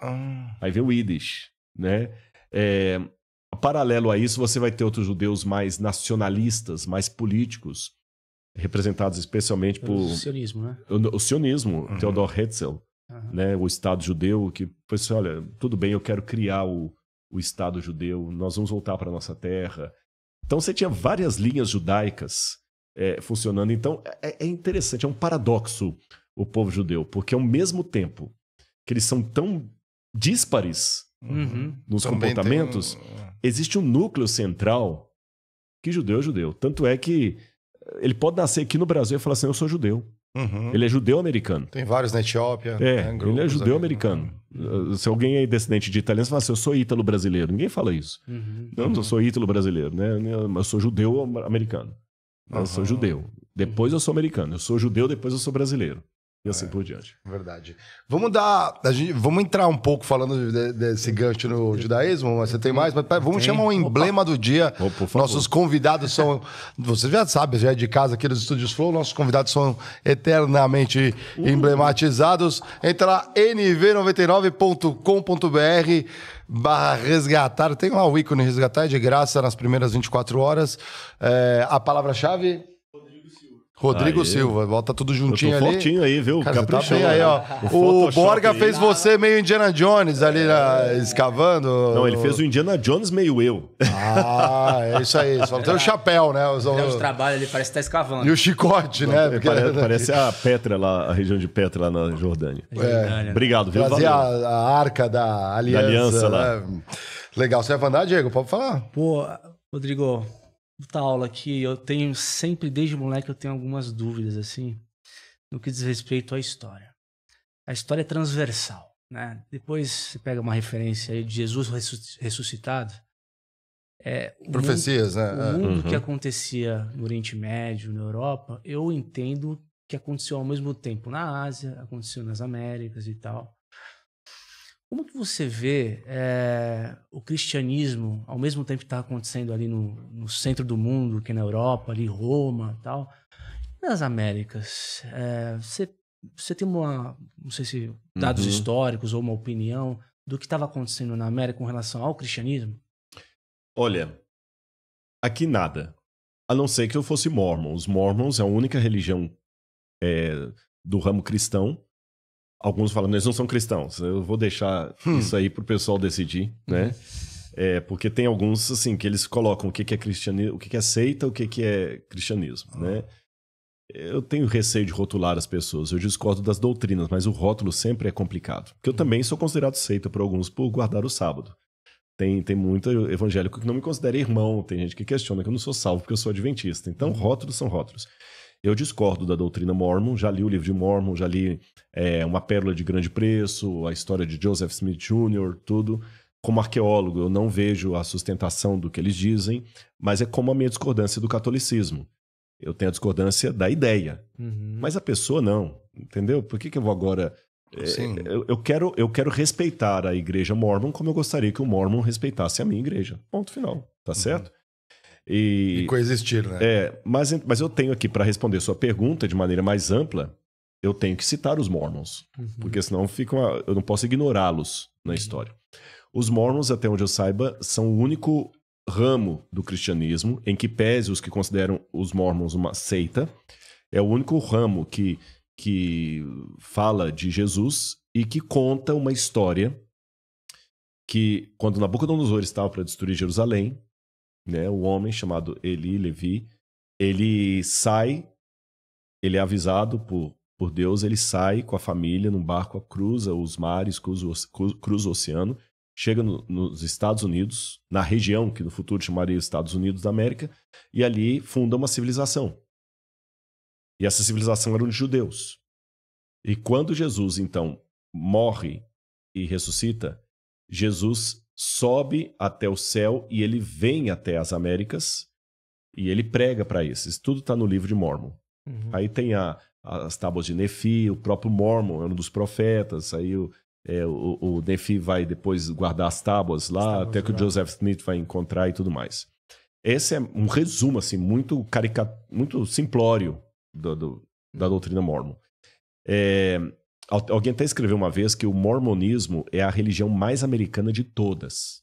Ah. Aí vem o ídis, né? É, paralelo a isso, você vai ter outros judeus mais nacionalistas, mais políticos, representados especialmente por... O sionismo, né? O, o sionismo, uhum. Theodor Herzl, uhum. né? o Estado judeu, que assim, olha, tudo bem, eu quero criar o, o Estado judeu, nós vamos voltar para nossa terra então você tinha várias linhas judaicas é, funcionando. Então é, é, interessante, é um paradoxo o povo judeu, porque ao mesmo tempo que eles são tão díspares uhum. nos Também comportamentos, um... É. existe um núcleo central que judeu é judeu. Tanto é que ele pode nascer aqui no Brasil e falar assim: eu sou judeu. Uhum. Ele é judeu-americano. Tem vários na Etiópia. É, né? ele é judeu-americano. Uhum. Se alguém é descendente de italiano, você fala assim, eu sou ítalo-brasileiro. Ninguém fala isso. Uhum. Não, eu sou ítalo-brasileiro, né? né eu sou judeu-americano. Eu sou judeu. Depois eu sou americano. Eu sou judeu, depois eu sou brasileiro e assim é, por diante. Verdade. Vamos dar. Gente, vamos entrar um pouco falando de, desse gancho no judaísmo, mas você tem mais? Mas, vamos tem. chamar o um emblema Opa. do dia. Opa, nossos convidados são. Você já sabe, já é de casa aqui nos Estúdios Flow, nossos convidados são eternamente uh. emblematizados. Entra lá, nv99.com.br barra resgatar. Tem lá o ícone resgatar, é de graça nas primeiras 24 horas. É, a palavra-chave Rodrigo Silva, bota tudo juntinho ali. fortinho aí, viu? Cara, tá Caprichou. aí, né? ó. O, o Borga aí. fez você meio Indiana Jones ali é... Né, na... escavando. Não, ele fez o Indiana Jones meio eu. Ah, é isso aí. Só tem o chapéu, né? Os, o... trabalho trabalhos ali, parece que tá escavando. E o chicote, né? É, Porque... Parece, a Petra lá, a região de Petra lá na Jordânia. É. Né? Obrigado, viu? Fazer a, a, arca da aliança. Da aliança lá. Né? Legal. Você vai mandar, Diego? Pode falar. Pô, Rodrigo da aula que eu tenho sempre, desde moleque, eu tenho algumas dúvidas, assim, no que diz respeito à história. A história é transversal, né? Depois você pega uma referência aí de Jesus ressuscitado. É, Profecias, mundo, né? O é. mundo uhum. que acontecia no Oriente Médio, na Europa, eu entendo que aconteceu ao mesmo tempo na Ásia, aconteceu nas Américas e tal. Como que você vê é, o cristianismo, ao mesmo tempo que está acontecendo ali no, no, centro do mundo, que é na Europa, ali Roma tal, nas Américas? É, você, você tem uma, não sei se dados uhum. históricos ou uma opinião do que estava acontecendo na América com relação ao cristianismo? Olha, aqui nada. A não ser que eu fosse mormon. Os mormons é a única religião é, do ramo cristão alguns falam, eles não são cristãos. Eu vou deixar hum. isso aí para o pessoal decidir, né? Uhum. É, porque tem alguns, assim, que eles colocam o que, que é cristianismo, o que, que é seita, o que, que é cristianismo, ah. né? Eu tenho receio de rotular as pessoas, eu discordo das doutrinas, mas o rótulo sempre é complicado. Porque eu hum. também sou considerado seita por alguns por guardar o sábado. Tem, tem muito evangélico que não me considera irmão, tem gente que questiona que eu não sou salvo porque eu sou adventista. Então, uhum. rótulos são rótulos. Eu discordo da doutrina Mormon, já li o livro de Mormon, já li é, Uma Pérola de Grande Preço, a história de Joseph Smith Jr., tudo. Como arqueólogo, eu não vejo a sustentação do que eles dizem, mas é como a minha discordância do catolicismo. Eu tenho a discordância da ideia, uhum. mas a pessoa não, entendeu? Por que, que eu vou agora. É, eu, eu, quero, eu quero respeitar a igreja mormon como eu gostaria que o mormon respeitasse a minha igreja. Ponto final, tá uhum. certo? E, e coexistir, né? É, mas, mas eu tenho aqui, para responder sua pergunta de maneira mais ampla, eu tenho que citar os Mormons, uhum. porque senão fica uma, eu não posso ignorá-los na uhum. história. Os Mormons, até onde eu saiba, são o único ramo do cristianismo em que pese os que consideram os Mormons uma seita, é o único ramo que, que fala de Jesus e que conta uma história que, quando Nabucodonosor estava para destruir Jerusalém, né, o homem chamado Eli, Levi, ele sai, ele é avisado por, por Deus, ele sai com a família num barco, cruza os mares, cruza, cruza o oceano, chega no, nos Estados Unidos, na região que no futuro chamaria Estados Unidos da América, e ali funda uma civilização. E essa civilização era os judeus. E quando Jesus, então, morre e ressuscita, Jesus sobe até o céu e ele vem até as Américas e ele prega para esses. Tudo está no livro de Mormon. Uhum. Aí tem a, as tábuas de Nefi, o próprio Mormon é um dos profetas. Aí o, é, o, o Nefi vai depois guardar as tábuas lá, as tábuas até que lá. o Joseph Smith vai encontrar e tudo mais. Esse é um resumo assim muito carica... muito simplório do, do, da uhum. doutrina Mormon. É, Alguém até escreveu uma vez que o mormonismo é a religião mais americana de todas.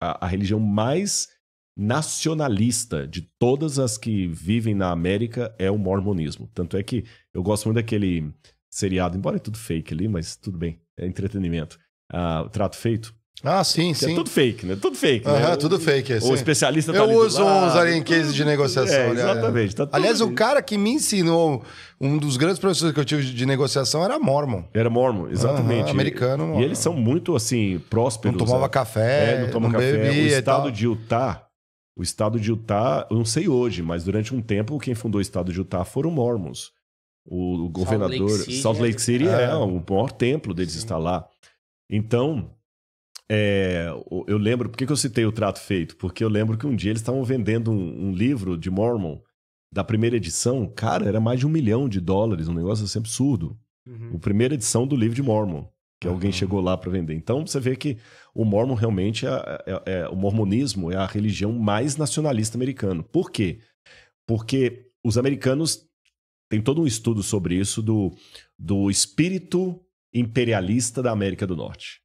A, a religião mais nacionalista de todas as que vivem na América é o mormonismo. Tanto é que eu gosto muito daquele seriado, embora é tudo fake ali, mas tudo bem, é entretenimento. Uh, trato feito. Ah, sim, é sim. É tudo fake, né? Tudo fake. Né? Aham, né? tudo fake. É, o especialista tá Eu uso uns arenques de negociação. É, né? exatamente. Tá Aliás, o cara que me ensinou, um dos grandes professores que eu tive de negociação era Mormon. Era Mormon, exatamente. Aham, americano. E eles são muito, assim, prósperos. Não tomava né? café, é, não, tomava café. Bebia o estado de Utah, o estado de Utah, eu não sei hoje, mas durante um tempo quem fundou o estado de Utah foram Mormons. O, o governador... Salt Lake City, Salt é. Lake City é, é, o maior templo deles sim. está lá. Então... É, eu lembro, por que, eu citei o trato feito? Porque eu lembro que um dia eles estavam vendendo um, um, livro de Mormon da primeira edição, cara, era mais de um milhão de dólares, um negócio assim absurdo. Uhum. A primeira edição do livro de Mormon, que uhum. alguém chegou lá para vender. Então você vê que o Mormon realmente é, é, é, o mormonismo é a religião mais nacionalista americana. Por quê? Porque os americanos têm todo um estudo sobre isso do, do espírito imperialista da América do Norte.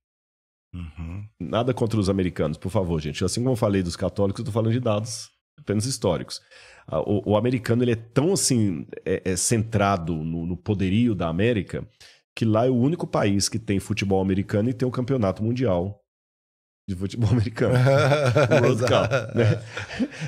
Uhum. Nada contra os americanos, por favor, gente. Assim como eu falei dos católicos, eu tô falando de dados apenas históricos. Ah, o, o americano ele é tão assim é, é centrado no, no poderio da América que lá é o único país que tem futebol americano e tem o campeonato mundial de futebol americano. World Cup. Né?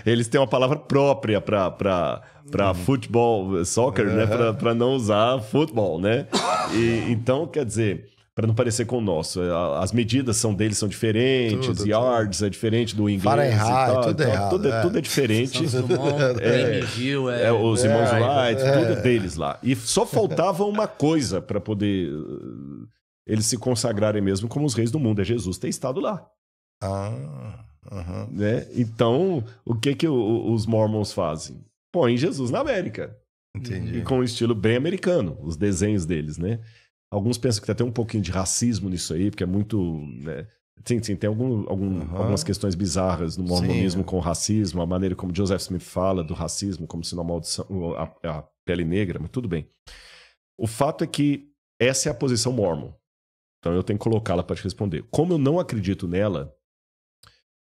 Eles têm uma palavra própria para uhum. futebol, soccer, né? Uhum. para não usar futebol, né? E, então, quer dizer, para não parecer com o nosso. É, as medidas são deles são diferentes, tudo, yards tudo. é diferente do inglês. Fahrenheit, tal, tudo, então, errado, tudo, é, é. tudo é diferente. é, é, é, os irmãos é, é. Wright, é. tudo deles lá. E só faltava uma coisa para poder uh, eles se consagrarem mesmo como os reis do mundo, é Jesus ter estado lá. Ah, uhum. né? Então, o que que os mormons fazem? Põem Jesus na América. Entendi. E com um estilo bem americano, os desenhos deles, né? Alguns pensam que tem até um pouquinho de racismo nisso aí, porque é muito. Né? Sim, sim, tem algum, algum uhum. algumas questões bizarras no mormonismo sim. com o racismo, a maneira como Joseph Smith fala do racismo como sendo a, a, pele negra, mas tudo bem. O fato é que essa é a posição mormon. Então eu tenho que colocá-la para te responder. Como eu não acredito nela,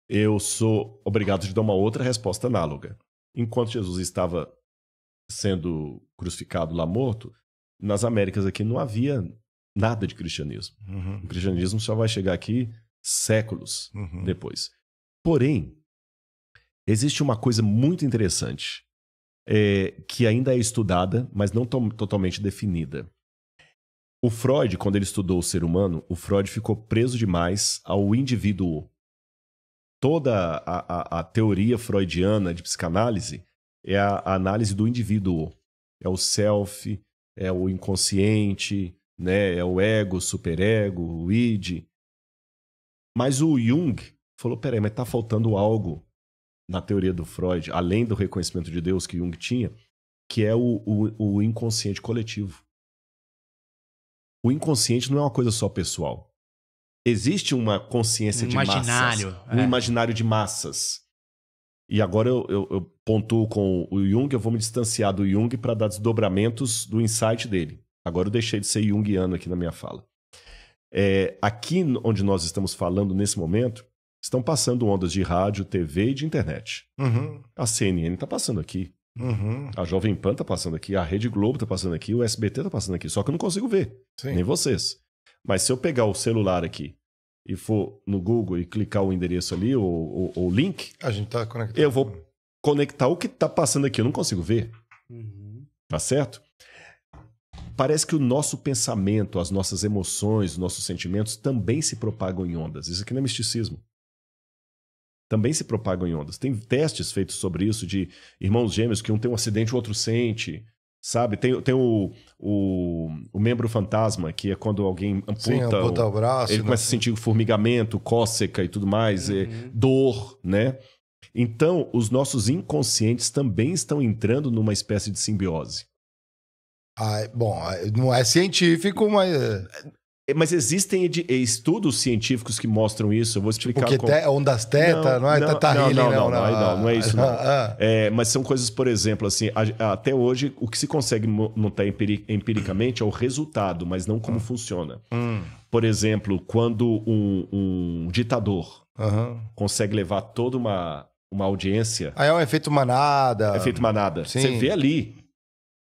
eu sou obrigado a te dar uma outra resposta análoga. Enquanto Jesus estava sendo crucificado lá morto, nas Américas aqui não havia nada de cristianismo. Uhum. O cristianismo só vai chegar aqui séculos uhum. depois. Porém, existe uma coisa muito interessante é, que ainda é estudada, mas não to totalmente definida. O Freud, quando ele estudou o ser humano, o Freud ficou preso demais ao indivíduo. Toda a, a, a teoria freudiana de psicanálise é a, a análise do indivíduo. É o self, é o inconsciente, né? É o ego, superego, o id. Mas o Jung falou: peraí, mas está faltando algo na teoria do Freud, além do reconhecimento de Deus que Jung tinha, que é o, o, o inconsciente coletivo. O inconsciente não é uma coisa só pessoal. Existe uma consciência um de massas. Um é. imaginário de massas. E agora eu, eu, eu pontuo com o Jung, eu vou me distanciar do Jung para dar desdobramentos do insight dele. Agora eu deixei de ser Jungiano aqui na minha fala. É, aqui onde nós estamos falando nesse momento, estão passando ondas de rádio, TV e de internet. Uhum. A CNN está passando aqui. Uhum. A Jovem Pan está passando aqui, a Rede Globo está passando aqui, o SBT está passando aqui. Só que eu não consigo ver, Sim. nem vocês. Mas se eu pegar o celular aqui e for no Google e clicar o endereço ali, ou o link. A gente tá conectado. Eu vou conectar o que tá passando aqui, eu não consigo ver. Uhum. Tá certo? Parece que o nosso pensamento, as nossas emoções, os nossos sentimentos também se propagam em ondas. Isso aqui não é misticismo também se propagam em ondas. Tem testes feitos sobre isso de irmãos gêmeos que um tem um acidente, o outro sente, Sabe? Tem, tem o, o, o, membro fantasma, que é quando alguém amputa, Sim, amputa o, o, braço. Ele né? começa a sentir formigamento, cócega e tudo mais, é uhum. dor, né? Então, os nossos inconscientes também estão entrando numa espécie de simbiose. Ah, é, bom, é, não é científico, mas. É, mas existem é, estudos científicos que mostram isso. Eu vou explicar Porque te... É ondas teta, não, não é não, teta tá não, não, não, não, não, é isso. Ah, ah, ah. mas são coisas, por exemplo, assim, até hoje o que se consegue montar empiricamente é o resultado, mas não como hum. funciona. Hum. Por exemplo, quando um, ditador consegue levar toda uma, uma audiência. Aí é um efeito manada. Efeito manada. Você vê ali.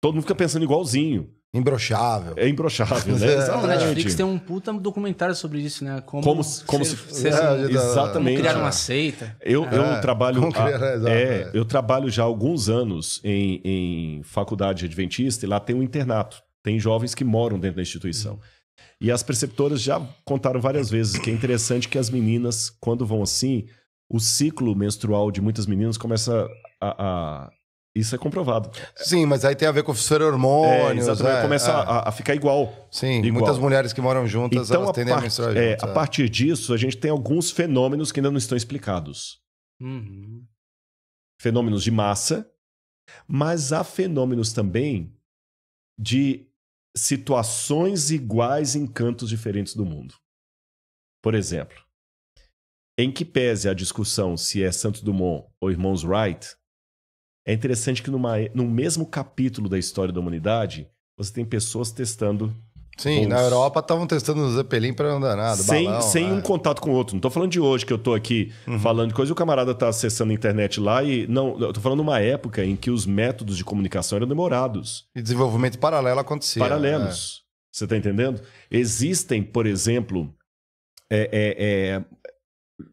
Todo mundo fica pensando igualzinho. Imbrochável. É imbrochável, né? É. Exatamente. a Netflix tem um puta documentário sobre isso, né? Como, como, como se, se, se é, tá- exatamente. Como criar uma seita. Eu, é, eu trabalho. Criar, é, é, é, eu trabalho já há alguns anos em, em faculdade adventista e lá tem um internato. Tem jovens que moram dentro da instituição. E as preceptoras já contaram várias vezes que é interessante que as meninas, quando vão assim, o ciclo menstrual de muitas meninas começa a, a isso é comprovado. Sim, mas aí tem a ver com o hormônio. É, exatamente, é, começa é. A, a, ficar igual. Sim, igual. muitas mulheres que moram juntas, então, elas tendem a, part... É, a menstruar juntas. É, a partir disso, a gente tem alguns fenômenos que ainda não estão explicados. Uhum. Fenômenos de massa, mas há fenômenos também de situações iguais em cantos diferentes do mundo. Por exemplo, em que pese a discussão se é Santos Dumont ou Irmãos Wright, é interessante que numa, num mesmo capítulo da história da humanidade, você tem pessoas testando. Sim, bons. na Europa estavam testando o Zeppelin para andar nada. Sem, balão, sem né? um contato com o outro. Não estou falando de hoje que eu estou aqui uhum. falando de coisa e o camarada está acessando a internet lá e. Não, eu tô falando de uma época em que os métodos de comunicação eram demorados. E desenvolvimento paralelo acontecia. Paralelos. Né? Você está entendendo? Existem, por exemplo, é, é, é,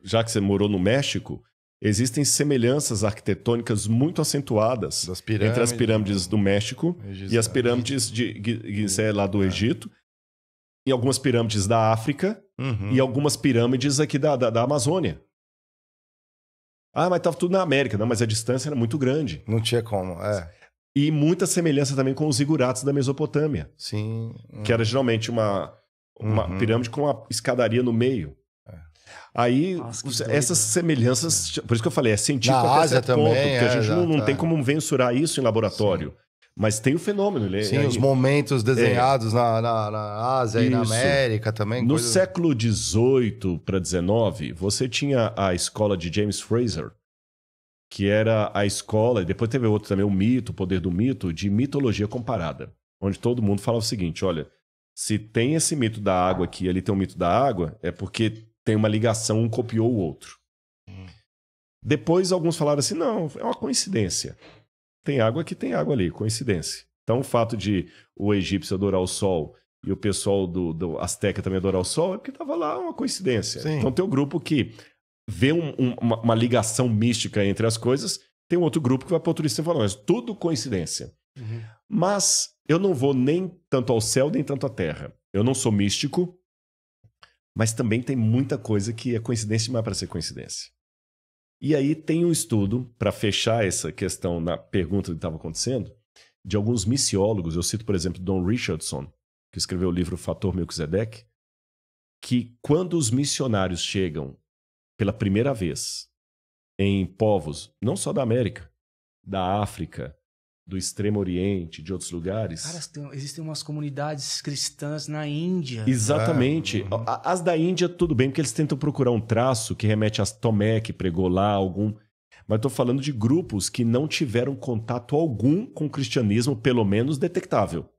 já que você morou no México, existem semelhanças arquitetônicas muito acentuadas entre as pirâmides do México Gizé, e as pirâmides de Gizé lá do é. Egito, e algumas pirâmides da África uhum. e algumas pirâmides aqui da, da, da Amazônia. Ah, mas estava tudo na América. Não, mas a distância era muito grande. Não tinha como, é. E muita semelhança também com os zigurates da Mesopotâmia. Sim. Uhum. Que era geralmente uma, uma uhum. pirâmide com uma escadaria no meio. Aí, Nossa, essas semelhanças, é. tipo, por isso que eu falei, é científico Na até Ásia certo também, ponto, porque é, a gente não, não tem é. como mensurar isso em laboratório. Sim. Mas tem o fenômeno. Ele, é Sim, aí, os momentos desenhados é, na, na, na, Ásia isso. e na América também. No coisa... século XVIII para XIX, você tinha a escola de James Fraser, que era a escola, e depois teve outro também, o mito, o poder do mito, de mitologia comparada, onde todo mundo falava o seguinte, olha, se tem esse mito da água aqui ali tem o um mito da água, é porque tem uma ligação, um copiou o outro. Depois alguns falaram assim: não, é uma coincidência. Tem água aqui, tem água ali, coincidência. Então o fato de o egípcio adorar o sol e o pessoal do, do Azteca também adorar o sol é porque estava lá uma coincidência. Sim. Então tem um grupo que vê um, um, uma, uma, ligação mística entre as coisas, tem um outro grupo que vai para o turista e fala: mas é tudo coincidência. Uhum. Mas eu não vou nem tanto ao céu nem tanto à terra. Eu não sou místico, mas também tem muita coisa que é coincidência demais é para ser coincidência. E aí tem um estudo, para fechar essa questão na pergunta que estava acontecendo, de alguns missiólogos. Eu cito, por exemplo, Don Richardson, que escreveu o livro Fator Melchizedek, que quando os missionários chegam pela primeira vez em povos, não só da América, da África, do Extremo Oriente, de outros lugares. Cara, tem, existem umas comunidades cristãs na Índia. Exatamente. Ah, uhum. As da Índia, tudo bem, porque eles tentam procurar um traço que remete a Tomé, que pregou lá, algum. Mas estou falando de grupos que não tiveram contato algum com o cristianismo, pelo menos detectável.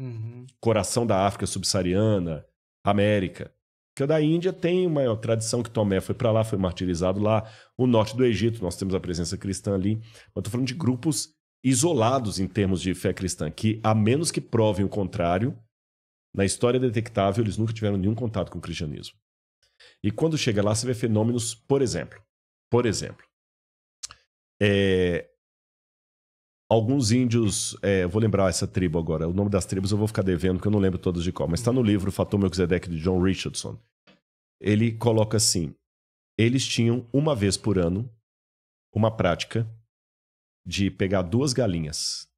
Uhum. Coração da África subsaariana, América. Porque da Índia tem uma tradição que Tomé foi para lá, foi martirizado lá. O norte do Egito, nós temos a presença cristã ali. Mas estou falando de grupos isolados em termos de fé cristã, que a menos que provem o contrário, na história detectável eles nunca tiveram nenhum contato com o cristianismo. E quando chega lá, você vê fenômenos, por exemplo, por exemplo, é, alguns índios, é, vou lembrar essa tribo agora, o nome das tribos eu vou ficar devendo, porque eu não lembro todas de qual, mas está no livro Fator Melquisedeque de John Richardson. Ele coloca assim: eles tinham uma vez por ano uma prática de pegar duas galinhas.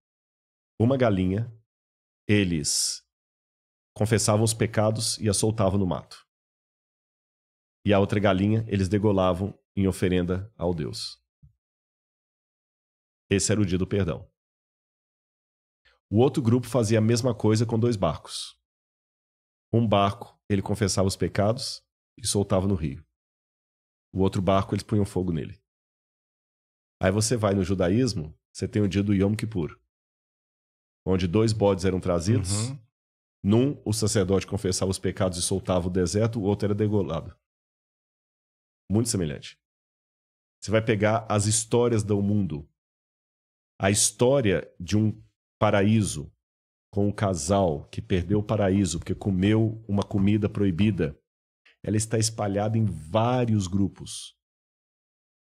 Uma galinha, eles confessavam os pecados e a soltavam no mato. E a outra galinha, eles degolavam em oferenda ao Deus. Esse era o dia do perdão. O outro grupo fazia a mesma coisa com dois barcos. Um barco, ele confessava os pecados e soltava no rio. O outro barco, eles punham fogo nele. Aí você vai no judaísmo, você tem o dia do Yom Kippur, onde dois bodes eram trazidos. Uhum. Num, o sacerdote confessava os pecados e soltava o deserto, o outro era degolado. Muito semelhante. Você vai pegar as histórias do mundo. A história de um paraíso com um casal que perdeu o paraíso porque comeu uma comida proibida. Ela está espalhada em vários grupos.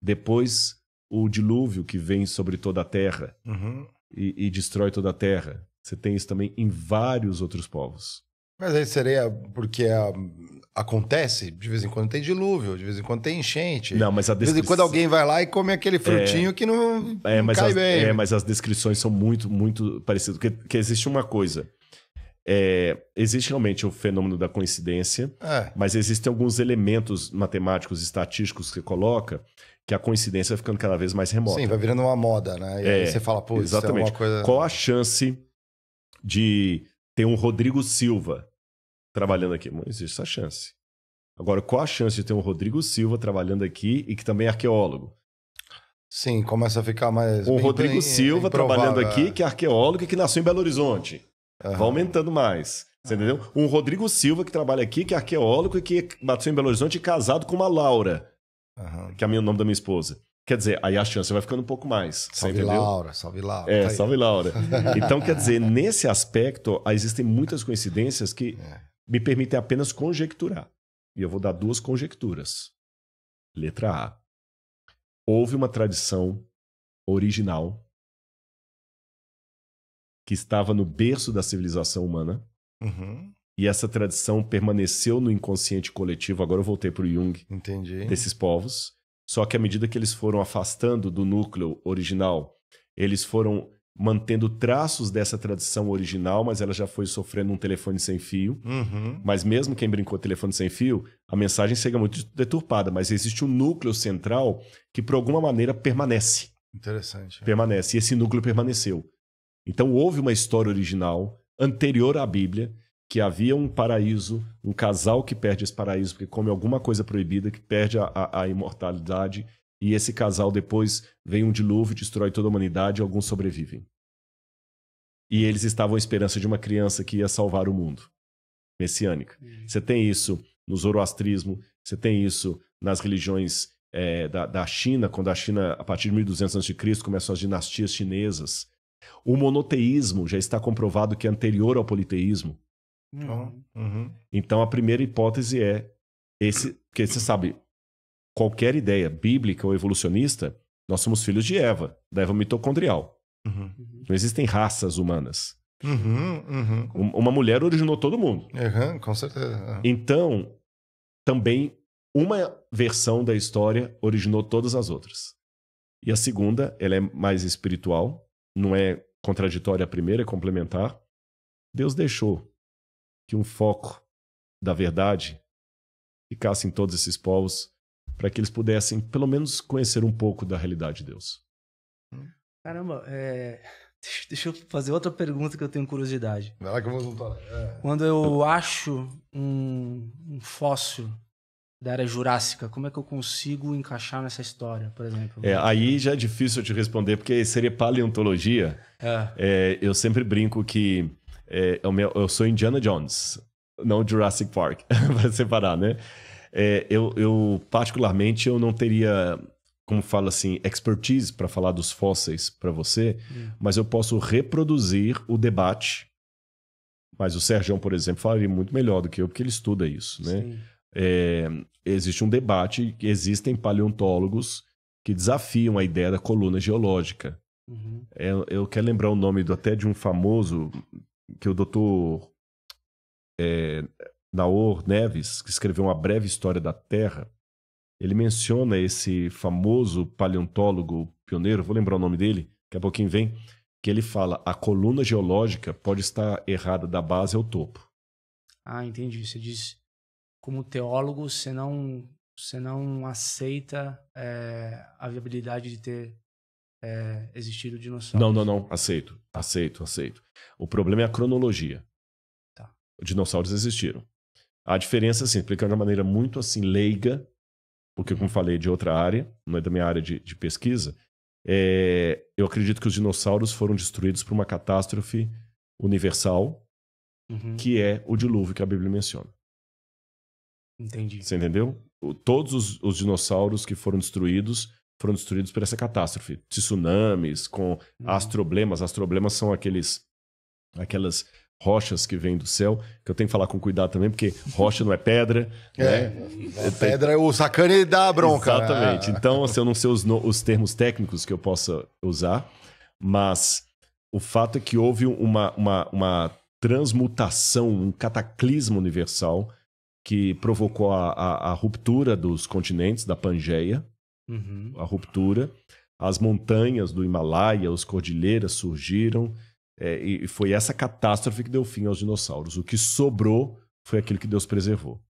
Depois o dilúvio que vem sobre toda a terra uhum. e, e, destrói toda a terra. Você tem isso também em vários outros povos. Mas aí seria porque a, ah, acontece, de vez em quando tem dilúvio, de vez em quando tem enchente. Não, mas a descrição... De vez em quando alguém vai lá e come aquele é. frutinho é... que não, é, não cai as, bem. É, mas as descrições são muito, muito parecidas. que porque existe uma coisa. É, existe realmente o fenômeno da coincidência, é. mas existem alguns elementos matemáticos, estatísticos que coloca que a coincidência vai ficando cada vez mais remota. Sim, vai virando uma moda, né? E é, aí você fala, pô, exatamente. Isso é coisa... Qual a chance de ter um Rodrigo Silva trabalhando aqui? Não existe essa chance. Agora, qual a chance de ter um Rodrigo Silva trabalhando aqui e que também é arqueólogo? Sim, começa a ficar mais. Um Rodrigo bem, Silva bem trabalhando aqui, é. que é arqueólogo e que nasceu em Belo Horizonte. Uhum. Vai aumentando mais. Você entendeu? Um Rodrigo Silva que trabalha aqui, que é arqueólogo e que bateu em Belo Horizonte casado com uma Laura, uhum. que é o nome da minha esposa. Quer dizer, aí a chance vai ficando um pouco mais. Salve Laura, salve Laura. É, tá salve Laura. Então, quer dizer, nesse aspecto, existem muitas coincidências que é. me permitem apenas conjecturar. E eu vou dar duas conjecturas. Letra A. Houve uma tradição original que estava no berço da civilização humana. Uhum. E essa tradição permaneceu no inconsciente coletivo. Agora eu voltei para o Jung. Entendi. Desses povos. Só que à medida que eles foram afastando do núcleo original, eles foram mantendo traços dessa tradição original, mas ela já foi sofrendo um telefone sem fio. Uhum. Mas mesmo quem brincou telefone sem fio, a mensagem chega muito deturpada. Mas existe um núcleo central que, por alguma maneira, permanece. Interessante. Permanece. E esse núcleo permaneceu. Então houve uma história original anterior à Bíblia que havia um paraíso, um casal que perde esse paraíso porque come alguma coisa proibida, que perde a, a, a imortalidade e esse casal depois vem um dilúvio, destrói toda a humanidade e alguns sobrevivem. E eles estavam à esperança de uma criança que ia salvar o mundo. Messiânica. Uhum. Você tem isso no zoroastrismo, você tem isso nas religiões é, da, da China, quando a China, a partir de 1200 a.C., começam as dinastias chinesas. O monoteísmo já está comprovado que é anterior ao politeísmo. Uhum. uhum. Então a primeira hipótese é esse, porque você sabe, qualquer ideia bíblica ou evolucionista, nós somos filhos de Eva, da Eva mitocondrial. Uhum. uhum. Não existem raças humanas. Uhum, uma mulher originou todo mundo. com certeza. Então, também uma versão da história originou todas as outras. E a segunda, ela é mais espiritual, não é contraditória a primeira, é complementar. Deus deixou que um foco da verdade ficasse em todos esses povos para que eles pudessem, pelo menos, conhecer um pouco da realidade de Deus. Hum. Caramba, é... deixa eu fazer outra pergunta que eu tenho curiosidade. Vai que eu vou É. Quando eu acho um, um fóssil da era jurássica, como é que eu consigo encaixar nessa história, por exemplo? É, aí já é difícil de responder, porque seria paleontologia. É. É, eu sempre brinco que é, é eu, me, eu, sou Indiana Jones, não Jurassic Park, para separar, né? É, eu, eu, particularmente, eu não teria, como fala assim, expertise para falar dos fósseis para você, hum. mas eu posso reproduzir o debate. Mas o Sérgio, por exemplo, falaria muito melhor do que eu, porque ele estuda isso, né? Sim é, existe um debate, existem paleontólogos que desafiam a ideia da coluna geológica. Uhum. Eu, é, eu, quero lembrar o nome do, até de um famoso, que é o doutor é, Naor Neves, que escreveu uma breve história da Terra, ele menciona esse famoso paleontólogo pioneiro, vou lembrar o nome dele, daqui a pouquinho vem, que ele fala a coluna geológica pode estar errada da base ao topo. Ah, entendi. Você diz como teólogo, você não, você não aceita é, a viabilidade de ter é, existido dinossauro. Não, não, não. Aceito. Aceito, aceito. O problema é a cronologia. Tá. Os dinossauros existiram. A diferença, assim, explicando de uma maneira muito assim leiga, porque, como uhum. falei, de outra área, não é da minha área de, de pesquisa, é, eu acredito que os dinossauros foram destruídos por uma catástrofe universal, uhum. que é o dilúvio que a Bíblia menciona. Entendi. Você entendeu? Todos os, os dinossauros que foram destruídos foram destruídos por essa catástrofe. Tsunamis, com uhum. astroblemas. Astroblemas são aqueles, aquelas rochas que vêm do céu, que eu tenho que falar com cuidado também, porque rocha não é pedra. É, né? é pedra, o sacane dá bronca. Né? Exatamente. Então, assim, eu não sei os, os termos técnicos que eu possa usar, mas o fato é que houve uma, uma, uma transmutação, um cataclismo universal que provocou a, a, a ruptura dos continentes, da Pangeia, uhum. a ruptura. As montanhas do Himalaia, as cordilheiras surgiram, é, e foi essa catástrofe que deu fim aos dinossauros. O que sobrou foi aquilo que Deus preservou.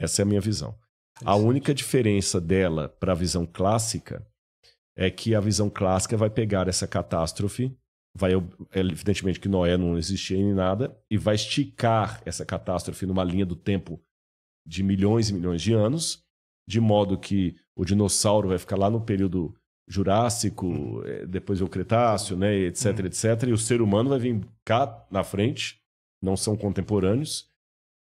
Essa é a minha visão. A única diferença dela para a visão clássica é que a visão clássica vai pegar essa catástrofe, vai evidentemente que Noé não existia nem nada, e vai esticar essa catástrofe numa linha do tempo de milhões e milhões de anos, de modo que o dinossauro vai ficar lá no período Jurássico, eh, depois o Cretáceo, né, etc, uhum. etc, e o ser humano vai vir cá na frente, não são contemporâneos,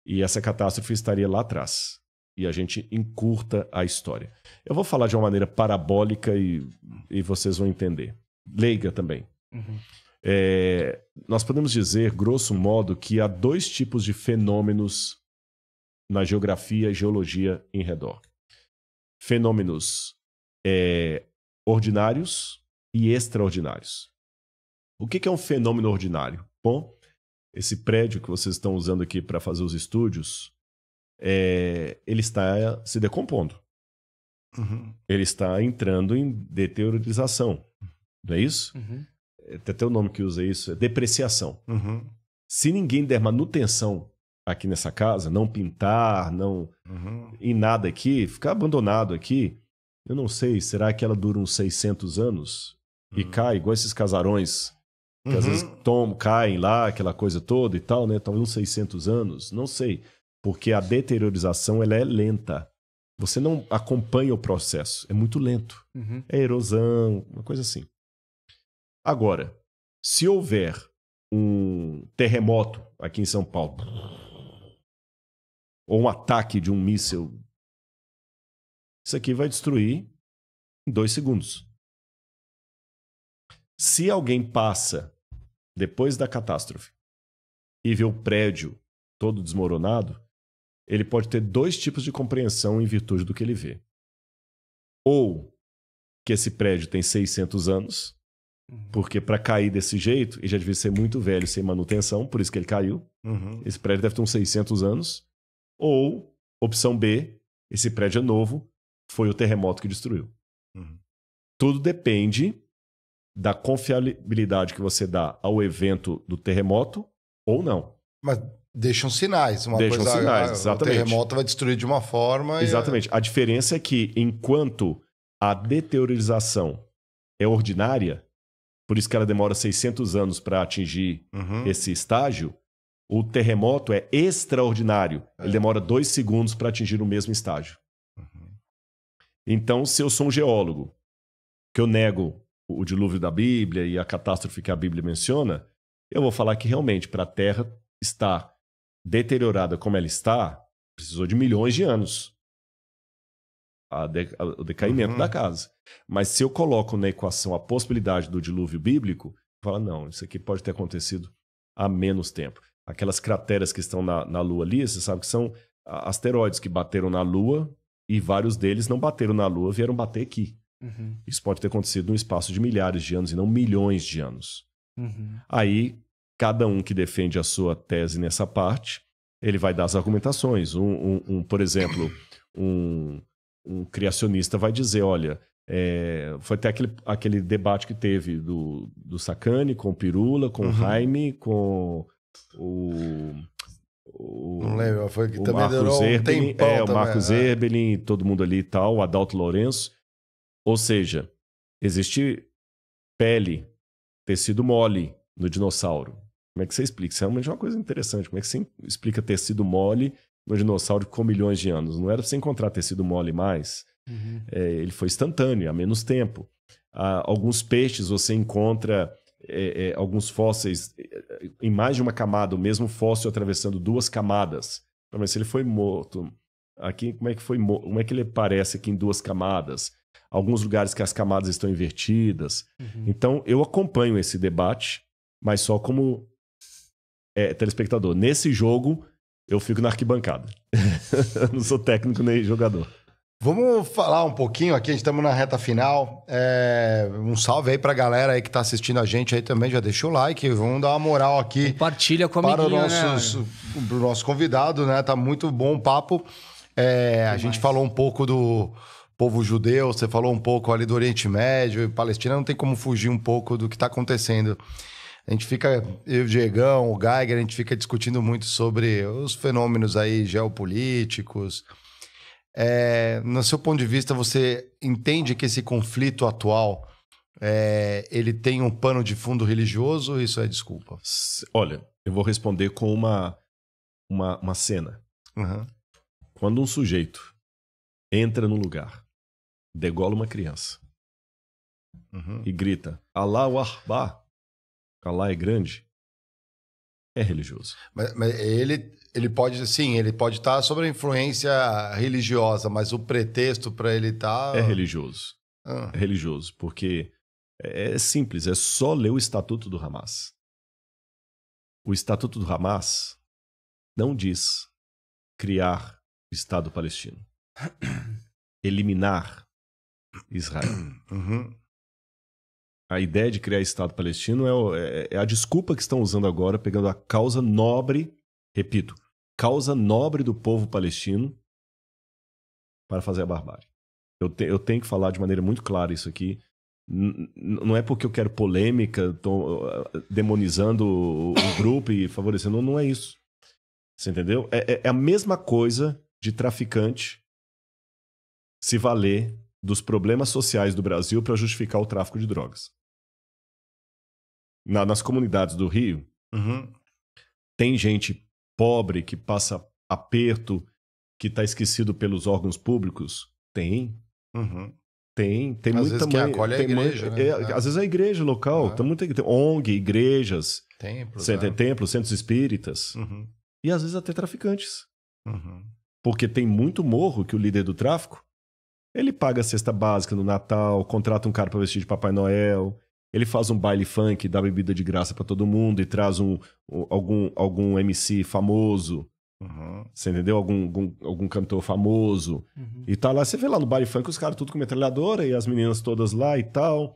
e essa catástrofe estaria lá atrás. E a gente encurta a história. Eu vou falar de uma maneira parabólica e, e vocês vão entender. Leiga também. Uhum. É, nós podemos dizer, grosso modo, que há dois tipos de fenômenos na geografia e geologia em redor. Fenômenos é, ordinários e extraordinários. O que, que é um fenômeno ordinário? Bom, esse prédio que vocês estão usando aqui para fazer os estúdios, é, ele está se decompondo. Uhum. Ele está entrando em deteriorização. Não é isso? Uhum. É, até o nome que usa isso é depreciação. Uhum. Se ninguém der manutenção aqui nessa casa, não pintar, não uhum. em nada aqui, ficar abandonado aqui. Eu não sei, será que ela dura uns 600 anos e uhum. cai igual esses casarões que uhum. às vezes uhum. tom, caem lá, aquela coisa toda e tal, né? Talvez uns 600 anos, não sei, porque a deteriorização ela é lenta. Você não acompanha o processo, é muito lento. Uhum. É erosão, uma coisa assim. Agora, se houver um terremoto aqui em São Paulo, ou um ataque de um míssil. Isso aqui vai destruir em dois segundos. Se alguém passa depois da catástrofe e vê o prédio todo desmoronado, ele pode ter dois tipos de compreensão em virtude do que ele vê. Ou que esse prédio tem 600 anos, uhum. porque para cair desse jeito, ele já devia ser muito velho sem manutenção, por isso que ele caiu. Uhum. Esse prédio deve ter uns 600 anos. Ou, opção B, esse prédio é novo, foi o terremoto que destruiu. Uhum. Tudo depende da confiabilidade que você dá ao evento do terremoto ou não. Mas deixam sinais. Uma deixam coisa, sinais, ah, exatamente. O terremoto vai destruir de uma forma. Exatamente. E... A diferença é que, enquanto a deteriorização é ordinária, por isso que ela demora 600 anos para atingir uhum. esse estágio, o terremoto é extraordinário. É. Ele demora dois segundos para atingir o mesmo estágio. Uhum. Então, se eu sou um geólogo, que eu nego o dilúvio da Bíblia e a catástrofe que a Bíblia menciona, eu vou falar que realmente para a Terra estar deteriorada como ela está, precisou de milhões de anos. De, a, o decaimento uhum. da casa. Mas se eu coloco na equação a possibilidade do dilúvio bíblico, fala não, isso aqui pode ter acontecido há menos tempo aquelas crateras que estão na, na Lua ali, você sabe que são asteroides que bateram na Lua e vários deles não bateram na Lua, vieram bater aqui. Uhum. Isso pode ter acontecido num espaço de milhares de anos e não milhões de anos. Uhum. Aí, cada um que defende a sua tese nessa parte, ele vai dar as argumentações. Um, um, um por exemplo, um, um, criacionista vai dizer: olha, é, foi até aquele, aquele debate que teve do, do Sacani com o Pirula, com uhum. o Jaime, com o o, não lembro, foi que o também Marcos Erbelin, um é, o Marcos né? Erbelin, todo mundo ali e tal, o Adalto Lourenço. Ou seja, existe pele, tecido mole no dinossauro. Como é que você explica? Isso é realmente uma coisa interessante. Como é que você explica tecido mole no dinossauro com milhões de anos? Não era pra você encontrar tecido mole mais. Uhum. É, ele foi instantâneo, há menos tempo. Há alguns peixes você encontra é, é, alguns fósseis é, é, em mais de uma camada, o mesmo fóssil atravessando duas camadas. Mas se ele foi morto, aqui como é que foi como é que ele aparece aqui em duas camadas? Alguns lugares que as camadas estão invertidas. Uhum. Então eu acompanho esse debate, mas só como é, telespectador. Nesse jogo eu fico na arquibancada. não sou técnico nem jogador. Vamos falar um pouquinho aqui, a gente estamos na reta final. É, um salve aí pra galera aí que tá assistindo a gente aí também. Já deixa o like, vamos dar uma moral aqui. Compartilha com a para o né, nossos né? o nosso convidado, né? Tá muito bom o papo. É, a mais? gente falou um pouco do povo judeu, você falou um pouco ali do Oriente Médio e Palestina, não tem como fugir um pouco do que tá acontecendo. A gente fica, eu, o Diegão, o Geiger, a gente fica discutindo muito sobre os fenômenos aí geopolíticos é, no seu ponto de vista, você entende que esse conflito atual é, ele tem um pano de fundo religioso ou isso é desculpa? Olha, eu vou responder com uma, uma, uma cena. Uhum. Quando um sujeito entra no lugar, degola uma criança uhum. e grita Allahu Arba, Allah é grande, é religioso. Mas, mas ele ele pode, sim, ele pode estar tá sobre a influência religiosa, mas o pretexto para ele estar. Tá... É religioso. Ah. É religioso, porque é, é simples, é só ler o Estatuto do Hamas. O Estatuto do Hamas não diz criar o Estado palestino, eliminar Israel. Uhum. A ideia de criar Estado palestino é, é, é a desculpa que estão usando agora, pegando a causa nobre Repito, causa nobre do povo palestino para fazer a barbárie. Eu, te, eu tenho que falar de maneira muito clara isso aqui. N não é porque eu quero polêmica, tô uh, demonizando o, o grupo e favorecendo. Não, é isso. Você entendeu? É, é, é a mesma coisa de traficante se valer dos problemas sociais do Brasil para justificar o tráfico de drogas. Na, nas comunidades do Rio, uhum. tem gente pobre, que passa aperto, que está esquecido pelos órgãos públicos? Tem. Uhum. Tem, tem às muita vezes mãe, tem a igreja, né? é, é. Às vezes é a igreja local, tem muita tem ONG, igrejas, templos, centro, templos centros espíritas. Uhum. E às vezes até traficantes. Uhum. Porque tem muito morro que o líder do tráfico, ele paga a cesta básica no Natal, contrata um cara para vestir de Papai Noel, ele faz um baile funk, dá bebida de graça para todo mundo e traz um, algum, algum MC famoso. Uhum. Você entendeu? Algum, algum, algum cantor famoso. Uhum. E tá lá, você vê lá no baile funk os caras tudo com metralhadora e as meninas todas lá e tal.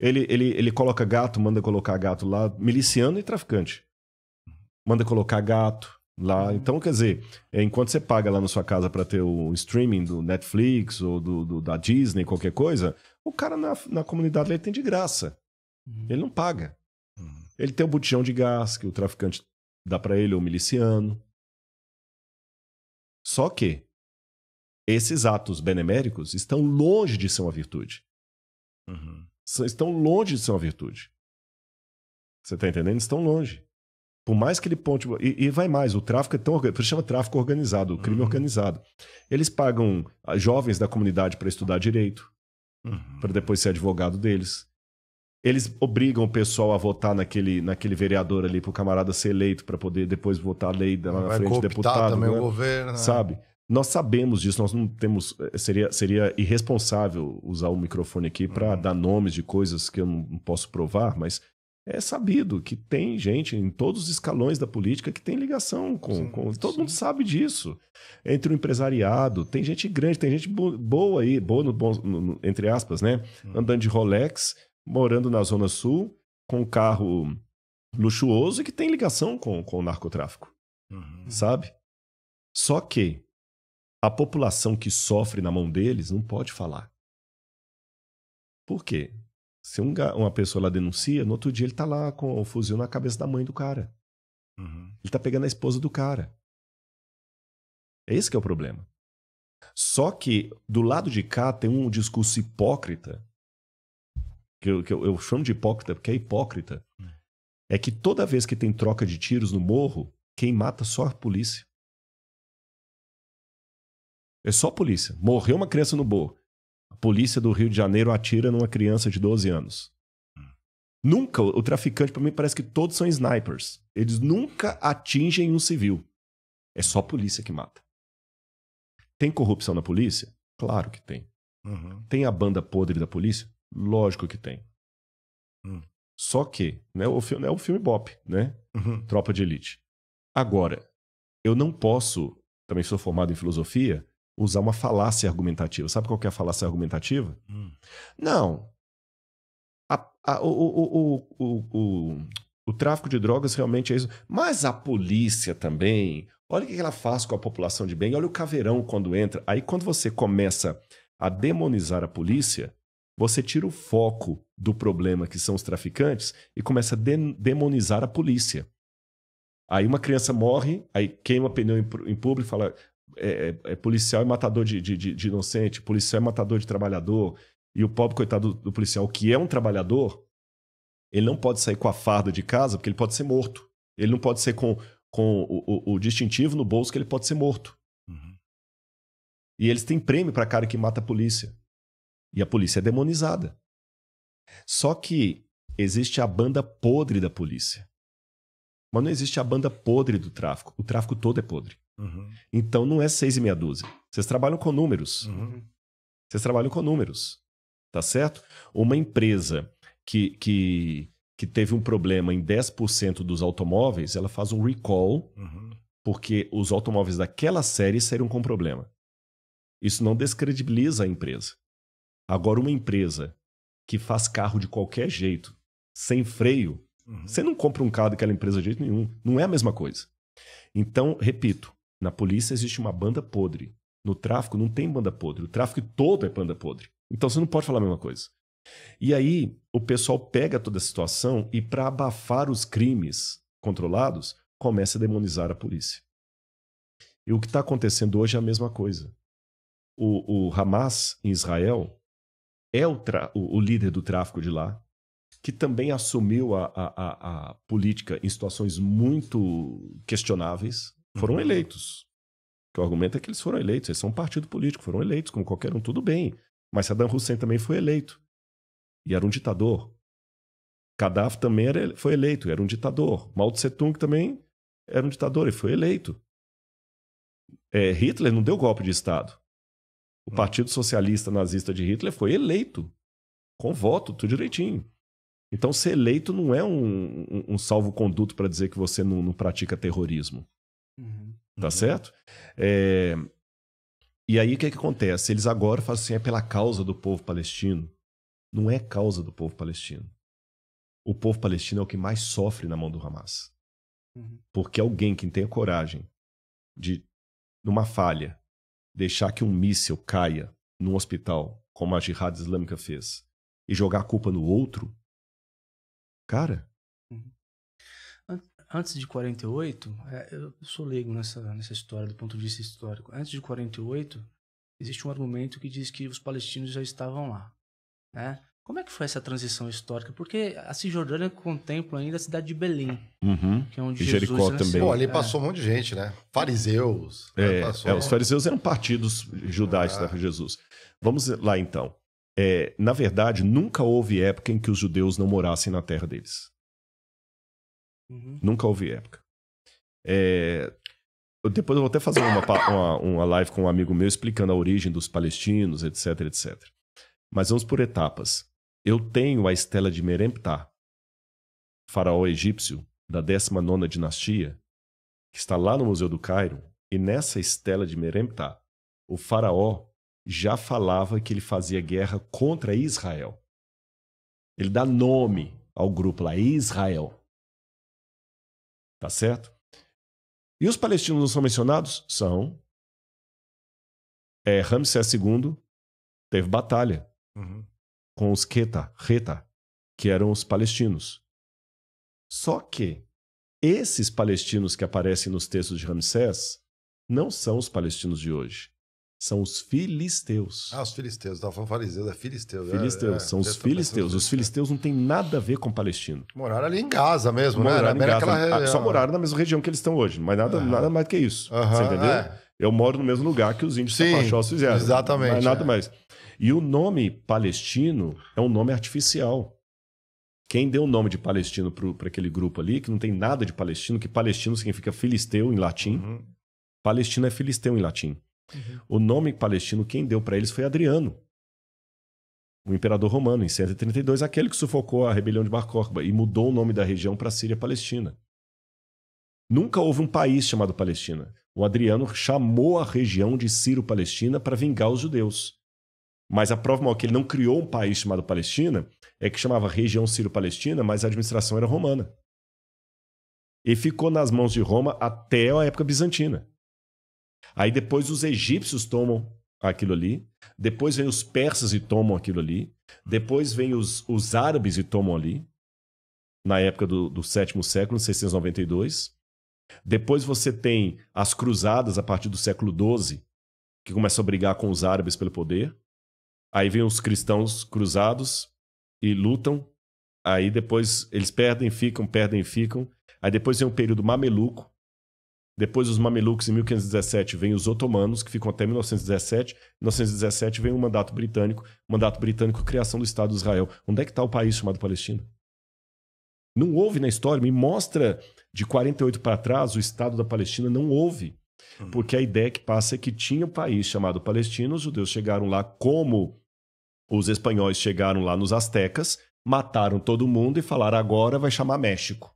Ele, ele, ele coloca gato, manda colocar gato lá, miliciano e traficante. Manda colocar gato lá. Uhum. Então, quer dizer, é, enquanto você paga lá na sua casa para ter o streaming do Netflix ou do, do, da Disney, qualquer coisa, o cara na, na comunidade ele tem de graça. Uhum. Ele não paga. Uhum. Ele tem o botijão de gás que o traficante dá para ele, ou miliciano. Só que esses atos beneméricos estão longe de ser uma virtude. Uhum. Estão longe de ser uma virtude. Você tá entendendo? Estão longe. Por mais que ele ponte. E, e vai mais, o tráfico é tão. Por isso chama tráfico organizado, crime uhum. organizado. Eles pagam ah, jovens da comunidade para estudar direito uhum. para depois ser advogado deles. Eles obrigam o pessoal a votar naquele, naquele vereador ali para o camarada ser eleito para poder depois votar a lei lá na Vai frente deputado. também né? o governo. Né? Sabe? Nós sabemos disso, nós não temos. Eh, seria, seria irresponsável usar o microfone aqui para uhum. dar nomes de coisas que eu não posso provar, mas é sabido que tem gente em todos os escalões da política que tem ligação com. Sim, com todo sim. mundo sabe disso. Entre o empresariado, tem gente grande, tem gente boa aí, boa no, no, entre aspas, né? Hum. Andando de Rolex, morando na Zona Sul, com um carro luxuoso e que tem ligação com, com o narcotráfico. Uhum. Sabe? Só que a população que sofre na mão deles não pode falar. Por quê? Se um, uma pessoa lá denuncia, no outro dia ele tá lá com o fuzil na cabeça da mãe do cara. Uhum. Ele tá pegando a esposa do cara. É esse que é o problema. Só que do lado de cá tem um discurso hipócrita, que eu, que eu, eu chamo de hipócrita porque é hipócrita, uhum. é que toda vez que tem troca de tiros no morro, quem mata só a polícia. É só a polícia. Morreu uma criança no morro polícia do Rio de Janeiro atira numa criança de 12 anos. Nunca, o traficante, para mim, parece que todos são snipers. Eles nunca atingem um civil. É só polícia que mata. Tem corrupção na polícia? Claro que tem. Uhum. Tem a banda podre da polícia? Lógico que tem. Uhum. Só que né, o filme, é o filme Bop, né? Uhum. Tropa de Elite. Agora, eu não posso, também sou formado em filosofia, usar uma falácia argumentativa. Sabe qual que é a falácia argumentativa? Hum. Não. A, a, o, o, o, o, tráfico de drogas realmente é isso. Mas a polícia também. Olha o que ela faz com a população de bem. Olha o caveirão quando entra. Aí, quando você começa a demonizar a polícia, você tira o foco do problema que são os traficantes e começa a de demonizar a polícia. Aí uma criança morre, aí queima pneu em, público e fala: é, é, é policial e matador de, de, de, de inocente, policial e matador de trabalhador, e o pobre coitado do, do policial, que é um trabalhador, ele não pode sair com a farda de casa porque ele pode ser morto. Ele não pode ser com, com o, o, o distintivo no bolso que ele pode ser morto. Uhum. E eles têm prêmio para cara que mata a polícia. E a polícia é demonizada. Só que existe a banda podre da polícia. Mas não existe a banda podre do tráfico. O tráfico todo é podre. Uhum. Então não é seis e meia dúzia. Vocês trabalham com números. Uhum. Vocês trabalham com números. Tá certo? Uma empresa que, que, que teve um problema em 10% dos automóveis, ela faz um recall, uhum. porque os automóveis daquela série saíram com problema. Isso não descredibiliza a empresa. Agora, uma empresa que faz carro de qualquer jeito, sem freio, uhum. você não compra um carro daquela empresa de jeito nenhum. Não é a mesma coisa. Então, repito, na polícia existe uma banda podre. No tráfico não tem banda podre. O tráfico todo é banda podre. Então você não pode falar a mesma coisa. E aí o pessoal pega toda a situação e, para abafar os crimes controlados, começa a demonizar a polícia. E o que está acontecendo hoje é a mesma coisa. O, o Hamas em Israel é o, o, o, líder do tráfico de lá, que também assumiu a, a, a, a política em situações muito questionáveis, foram uhum. eleitos. O argumento é que eles foram eleitos, eles são um partido político, foram eleitos, como qualquer um, tudo bem. Mas Saddam Hussein também foi eleito. E era um ditador. Gaddafi também era, foi eleito, era um ditador. Mao Tse Tung também era um ditador e foi eleito. É, Hitler não deu golpe de Estado. O hum. Partido Socialista Nazista de Hitler foi eleito, com voto, tudo direitinho. Então, ser eleito não é um, um, um salvo-conduto para dizer que você não, não pratica terrorismo. Uhum. Tá uhum. certo? É... E aí o que, é que acontece? Eles agora falam assim: é pela causa do povo palestino. Não é causa do povo palestino. O povo palestino é o que mais sofre na mão do Hamas. Uhum. Porque alguém que a coragem de, numa falha, deixar que um míssil caia num hospital, como a Jihad Islâmica fez, e jogar a culpa no outro, cara, antes de 48, é, eu sou leigo nessa, nessa história do ponto de vista histórico. Antes de 48, existe um argumento que diz que os palestinos já estavam lá. Né? Como é que foi essa transição histórica? Porque a Cisjordânia contempla ainda a cidade de Belém, uhum. que é onde e Jesus Jericó também. Pô, ali passou é. um monte de gente, né? Fariseus. É, né, passou... é os fariseus eram partidos judaicos ah. da Jesus. Vamos lá então. É, na verdade, nunca houve época em que os judeus não morassem na terra deles. Uhum. Nunca ouvi época. É... Depois eu vou até fazer uma, uma, uma live com um amigo meu explicando a origem dos palestinos, etc, etc. Mas vamos por etapas. Eu tenho a estela de Meremptah, faraó egípcio da 19 dinastia, que está lá no Museu do Cairo, e nessa estela de Meremptah, o faraó já falava que ele fazia guerra contra Israel. Ele dá nome ao grupo lá, Israel. Tá certo? E os palestinos não são mencionados? São. É, Ramsés II teve batalha uhum. com os Queta, Reta, que eram os palestinos. Só que esses palestinos que aparecem nos textos de Ramsés não são os palestinos de hoje são os filisteus. Ah, os filisteus. Estava falando fariseus, é né? Filisteus, é, é, são os é filisteus. Os filisteus não tem nada a ver com palestino. Moraram ali em Gaza mesmo, né? moraram né? Era em Gaza. Aquela... Ah, só moraram na mesma região que eles estão hoje, mas nada, uhum. nada mais que isso. você entendeu? É. Eu moro no mesmo lugar que os índios Sim, fizeram. Exatamente. Mas nada é. mais. E o nome palestino é um nome artificial. Quem deu o nome de palestino para aquele grupo ali, que não tem nada de palestino, que palestino significa filisteu em latim. Uhum. Palestino é filisteu em latim. Uhum. O nome palestino, quem deu para eles foi Adriano, o imperador romano, em 132, aquele que sufocou a rebelião de Bar Kokhba e mudou o nome da região para Síria Palestina. Nunca houve um país chamado Palestina. O Adriano chamou a região de Ciro-Palestina para vingar os judeus. Mas a prova maior que ele não criou um país chamado Palestina é que chamava região Ciro-Palestina, mas a administração era romana. E ficou nas mãos de Roma até a época bizantina. Aí depois os egípcios tomam aquilo ali. Depois vem os persas e tomam aquilo ali. Depois vem os, os árabes e tomam ali. Na época do, do sétimo século, 692. Depois você tem as cruzadas a partir do século XII, que começam a brigar com os árabes pelo poder. Aí vem os cristãos cruzados e lutam. Aí depois eles perdem, ficam, perdem, ficam. Aí depois vem um período mameluco, depois os mamelucos em 1517 vêm os otomanos, que ficam até 1917. Em 1917 vem o mandato britânico, mandato britânico, criação do Estado de Israel. Onde é que está o país chamado Palestina? Não houve na história, me mostra de 48 para trás o Estado da Palestina, não houve. Hum. Porque a ideia que passa é que tinha um país chamado Palestina, os judeus chegaram lá como os espanhóis chegaram lá nos astecas, mataram todo mundo e falaram agora vai chamar México.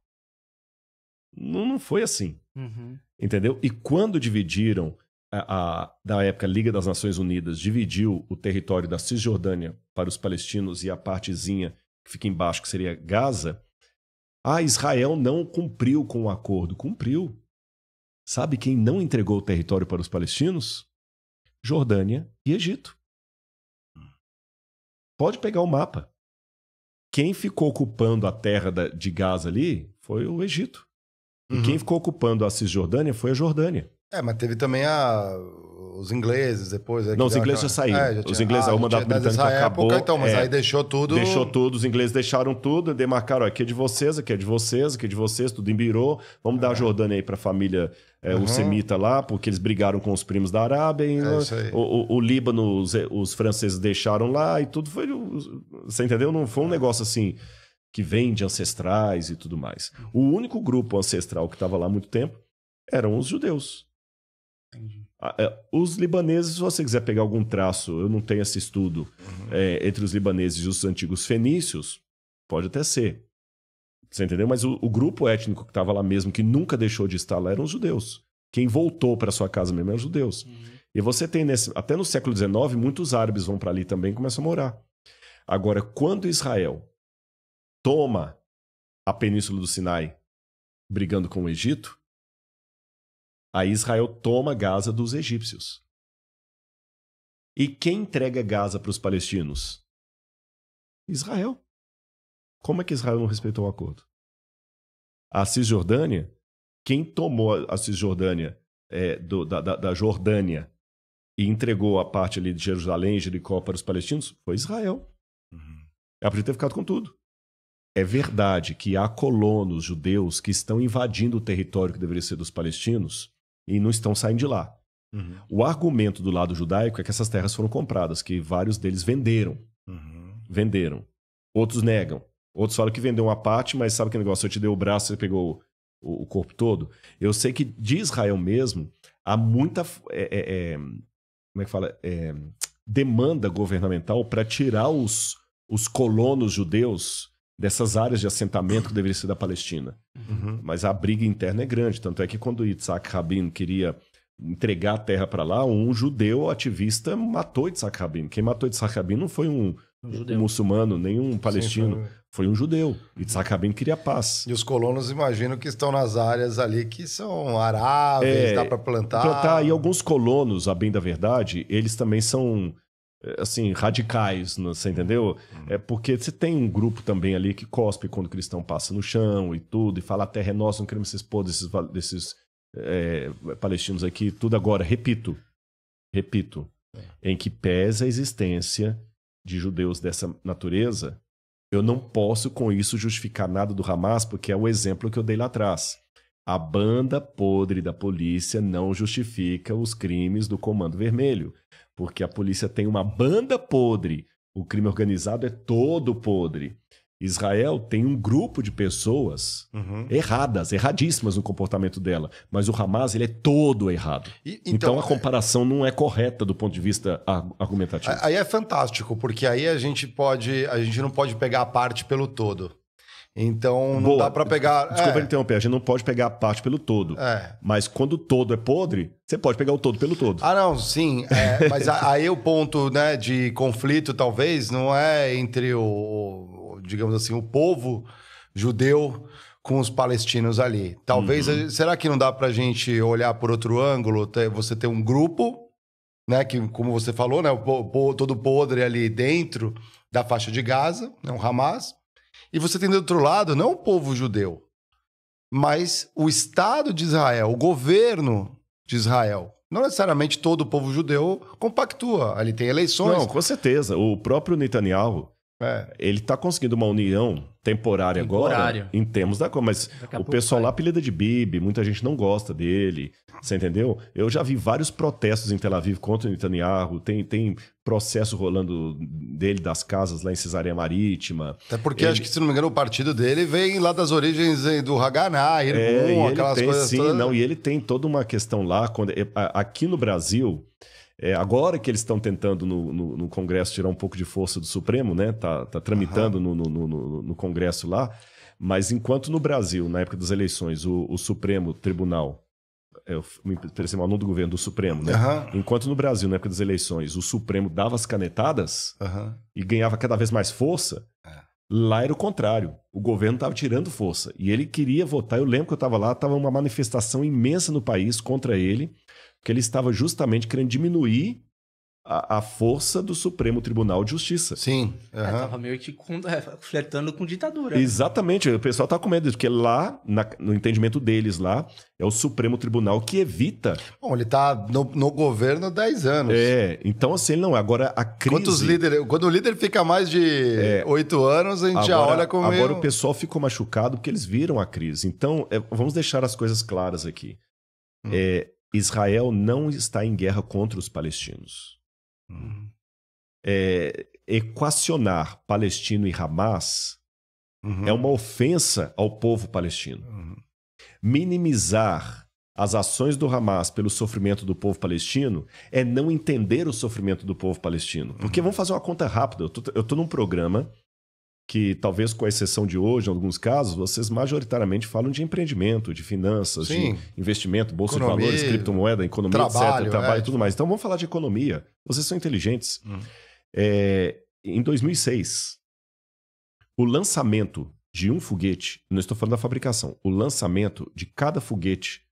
Não, não foi assim. Uhum. Entendeu? E quando dividiram, a, a, da época Liga das Nações Unidas, dividiu o território da Cisjordânia para os palestinos e a partezinha que fica embaixo, que seria Gaza, ah, Israel não cumpriu com o acordo. Cumpriu. Sabe quem não entregou o território para os palestinos? Jordânia e Egito. Pode pegar o mapa. Quem ficou ocupando a terra de Gaza ali foi o Egito. E quem uhum. ficou ocupando a Cisjordânia foi a Jordânia. É, mas teve também a os ingleses depois. É não, os ingleses já saíram. É, já tinha... Os ingleses, ah, o mandato tinha... britânico acabou. então, mas é, aí deixou tudo. Deixou tudo, os ingleses deixaram tudo, demarcaram ah, aqui é de vocês, aqui é de vocês, aqui é de vocês, tudo embirou. Vamos dar a é. Jordânia aí para a família é, uhum. semita lá, porque eles brigaram com os primos da Arábia. É o, o, o, Líbano, os, os, franceses deixaram lá e tudo foi. Você entendeu? Não foi um negócio assim que vem de ancestrais e tudo mais. O único grupo ancestral que estava lá há muito tempo eram os judeus. Ah, é, os libaneses, se você quiser pegar algum traço, eu não tenho esse estudo, uhum. é, entre os libaneses e os antigos fenícios, pode até ser. Você entendeu? Mas o, o grupo étnico que estava lá mesmo, que nunca deixou de estar lá, eram os judeus. Quem voltou para sua casa mesmo eram os judeus. Uhum. E você tem, nesse, até no século XIX, muitos árabes vão para ali também e começam a morar. Agora, quando Israel toma a península do Sinai brigando com o Egito, aí Israel toma Gaza dos egípcios. E quem entrega Gaza para os palestinos? Israel. Como é que Israel não respeitou o acordo? A Cisjordânia, quem tomou a Cisjordânia é, do, da, da, da Jordânia e entregou a parte ali de Jerusalém, Jericó para os palestinos, foi Israel. Uhum. Ela é, podia ter ficado com tudo. É verdade que há colonos judeus que estão invadindo o território que deveria ser dos palestinos e não estão saindo de lá. Uhum. O argumento do lado judaico é que essas terras foram compradas, que vários deles venderam. Uhum. Venderam. Outros negam. Outros falam que vendeu uma parte, mas sabe que negócio? Eu te dei o braço, você pegou o, o corpo todo. Eu sei que de Israel mesmo, há muita. É, é, é, como é que fala? É, demanda governamental para tirar os, os colonos judeus dessas áreas de assentamento que deveria ser da Palestina. Uhum. Mas a briga interna é grande, tanto é que quando Isaac Rabin queria entregar a terra para lá, um judeu ativista matou Isaac Rabin. Quem matou Isaac Rabin não foi um, um, um muçulmano, nem um palestino. Sim, foi... foi um judeu. Isaac Rabin queria paz. E os colonos imaginam que estão nas áreas ali que são aráveis, é, dá para plantar. Plantar. E alguns colonos, a bem da verdade, eles também são eh, assim, radicais, né, você entendeu? Hum. É porque você tem um grupo também ali que cospe quando o cristão passa no chão e tudo, e fala a terra é nossa, não queremos se expor desses, desses é, palestinos aqui, tudo agora, repito, repito, é. em que pese a existência de judeus dessa natureza, eu não posso com isso justificar nada do Hamas, porque é o exemplo que eu dei lá atrás. A banda podre da polícia não justifica os crimes do Comando Vermelho. Porque a polícia tem uma banda podre, o crime organizado é todo podre. Israel tem um grupo de pessoas uhum. erradas, erradíssimas no comportamento dela, mas o Hamas ele é todo errado. E, então, então, a é- comparação não é correta do ponto de vista argumentativo. Aí é fantástico, porque aí a gente pode, a gente não pode pegar a parte pelo todo. Então, não Boa. dá para pegar. Desculpa é. interromper, a gente não pode pegar a parte pelo todo. É. Mas quando o todo é podre, você pode pegar o todo pelo todo. Ah, não, sim. É, mas aí o ponto né, de conflito, talvez, não é entre o, digamos assim, o povo judeu com os palestinos ali. Talvez. Uhum. Será que não dá para a gente olhar por outro ângulo? Você ter um grupo, né? Que, como você falou, né, o, todo podre ali dentro da faixa de Gaza, né, o Hamas e você tem do outro lado não o povo judeu, mas o Estado de Israel, o governo de Israel. Não necessariamente todo o povo judeu compactua. Ali tem eleições. Não, com certeza. O próprio Netanyahu, é. ele está conseguindo uma união temporário, agora em termos da coisa. Mas o pessoal vai. lá apelida de Bibi, muita gente não gosta dele. Você entendeu? Eu já vi vários protestos em Tel Aviv contra o Netanyahu. Tem, tem processo rolando dele das casas lá em Cesareia Marítima. Até porque ele... acho que, se não me engano, o partido dele vem lá das origens do Haganá, Irmão, é, aquelas tem, coisas. Sim, todas... não, e ele tem toda uma questão lá. Quando, é, aqui no Brasil é, agora que eles estão tentando no, no, no, Congresso tirar um pouco de força do Supremo, né? Tá, tá tramitando uhum. no, no, Congresso lá. Mas enquanto no Brasil, na época das eleições, o, o Supremo Tribunal é, eu me parecia mal, não do governo, do Supremo, né? Uhum. Enquanto no Brasil, na época das eleições, o Supremo dava as canetadas uhum. e ganhava cada vez mais força, é. lá era o contrário. O governo estava tirando força. E ele queria votar. Eu lembro que eu estava lá, estava uma manifestação imensa no país contra ele. Porque ele estava justamente querendo diminuir a, a, força do Supremo Tribunal de Justiça. Sim. Uhum. É, meio que é, flertando com ditadura. Exatamente. O pessoal está com medo disso, porque lá, na, no entendimento deles lá, é o Supremo Tribunal que evita. Bom, ele está no, no governo há 10 anos. É, então assim, não, agora a crise... Quantos líderes... Quando o líder fica mais de é, 8 anos, a gente agora, já olha como... Agora o pessoal ficou machucado porque eles viram a crise. Então, é, vamos deixar as coisas claras aqui. Hum. É, Israel não está em guerra contra os palestinos. Uhum. É, equacionar palestino e Hamas uhum. é uma ofensa ao povo palestino. Uhum. Minimizar as ações do Hamas pelo sofrimento do povo palestino é não entender o sofrimento do povo palestino. Porque uhum. vamos fazer uma conta rápida. Eu estou num programa que talvez com a exceção de hoje, em alguns casos, vocês majoritariamente falam de empreendimento, de finanças, Sim. de investimento, bolsa economia, de valores, criptomoeda, economia, trabalho, etc, trabalho é. e é, tudo mais. Então vamos falar de economia. Vocês são inteligentes. Hum. É, em 2006, o lançamento de um foguete, não estou falando da fabricação, o lançamento de cada foguete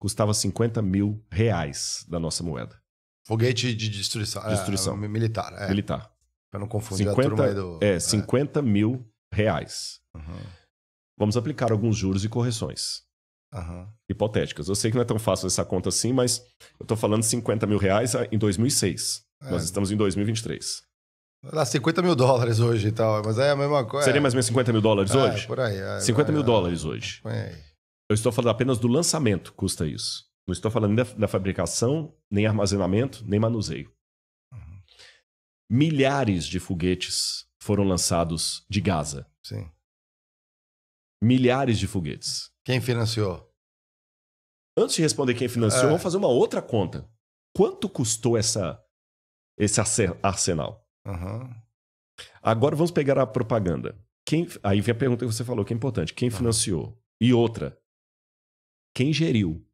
custava 50 mil reais da nossa moeda. Foguete de destruição. É, destruição. É, militar. Militar. Para não confundir 50, a turma aí do... É, 50 é. mil reais. Uhum. Vamos aplicar alguns juros e correções. Uhum. Hipotéticas. Eu sei que não é tão fácil essa conta assim, mas eu estou falando 50 mil reais ah, em 2006. É. Nós estamos em 2023. dá 50 mil dólares hoje e tal, mas é a mesma coisa. Seria mais ou menos 50 mil dólares é, hoje? Por aí. É, 50 mil é. dólares hoje. Eu estou falando apenas do lançamento, custa isso. Não estou falando da, da fabricação, nem armazenamento, nem manuseio milhares de foguetes foram lançados de Gaza. Sim. Milhares de foguetes. Quem financiou? Antes de responder quem financiou, é. vamos fazer uma outra conta. Quanto custou essa, esse arsenal? Uhum. Agora vamos pegar a propaganda. Quem, aí vem a pergunta que você falou, que é importante. Quem financiou? Uhum. E outra, quem geriu?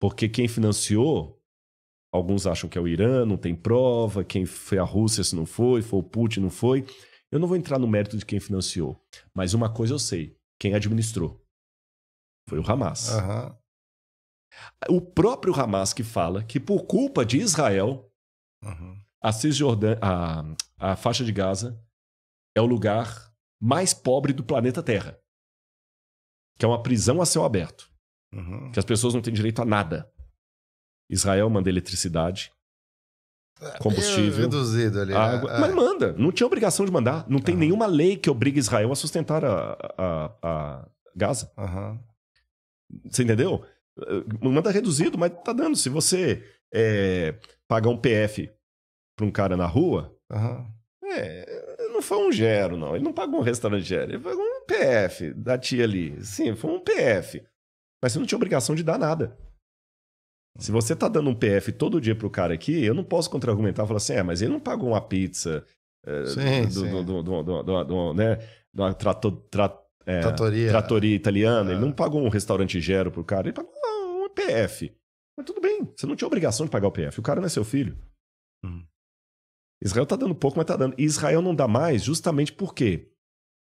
Porque quem financiou Alguns acham que é o Irã, não tem prova, quem foi a Rússia se não foi, foi o Putin, não foi. Eu não vou entrar no mérito de quem financiou, mas uma coisa eu sei, quem administrou foi o Hamas. Uhum. O próprio Hamas que fala que por culpa de Israel, uhum. a, Cisjordânia, a, a faixa de Gaza é o lugar mais pobre do planeta Terra. Que é uma prisão a céu aberto. Uhum. Que as pessoas não têm direito a nada. Israel manda eletricidade, ah, combustível, reduzido ali, água. Né? Mas ah. manda, não tinha obrigação de mandar. Não tem uhum. nenhuma lei que obriga Israel a sustentar a, a, a Gaza. Uhum. Você entendeu? Eh, manda reduzido, mas tá dando. Se você é, pagar um PF para um cara na rua, uhum. é, não foi um gero, não. Ele não pagou um restaurante gero, ele pagou um PF da tia ali. Sim, foi um PF. Mas você não tinha obrigação de dar nada. Se você tá dando um PF todo dia pro cara aqui, eu não posso contra-argumentar e falar assim, é, mas ele não pagou uma pizza de uma tratoria é, italiana, ah. ele é. não pagou um restaurante gero pro cara, ele pagou um PF. Mas tudo bem, você não tinha obrigação de pagar o PF, o cara não é seu filho. Hum. Israel tá dando pouco, mas tá dando. E Israel não dá mais justamente por quê?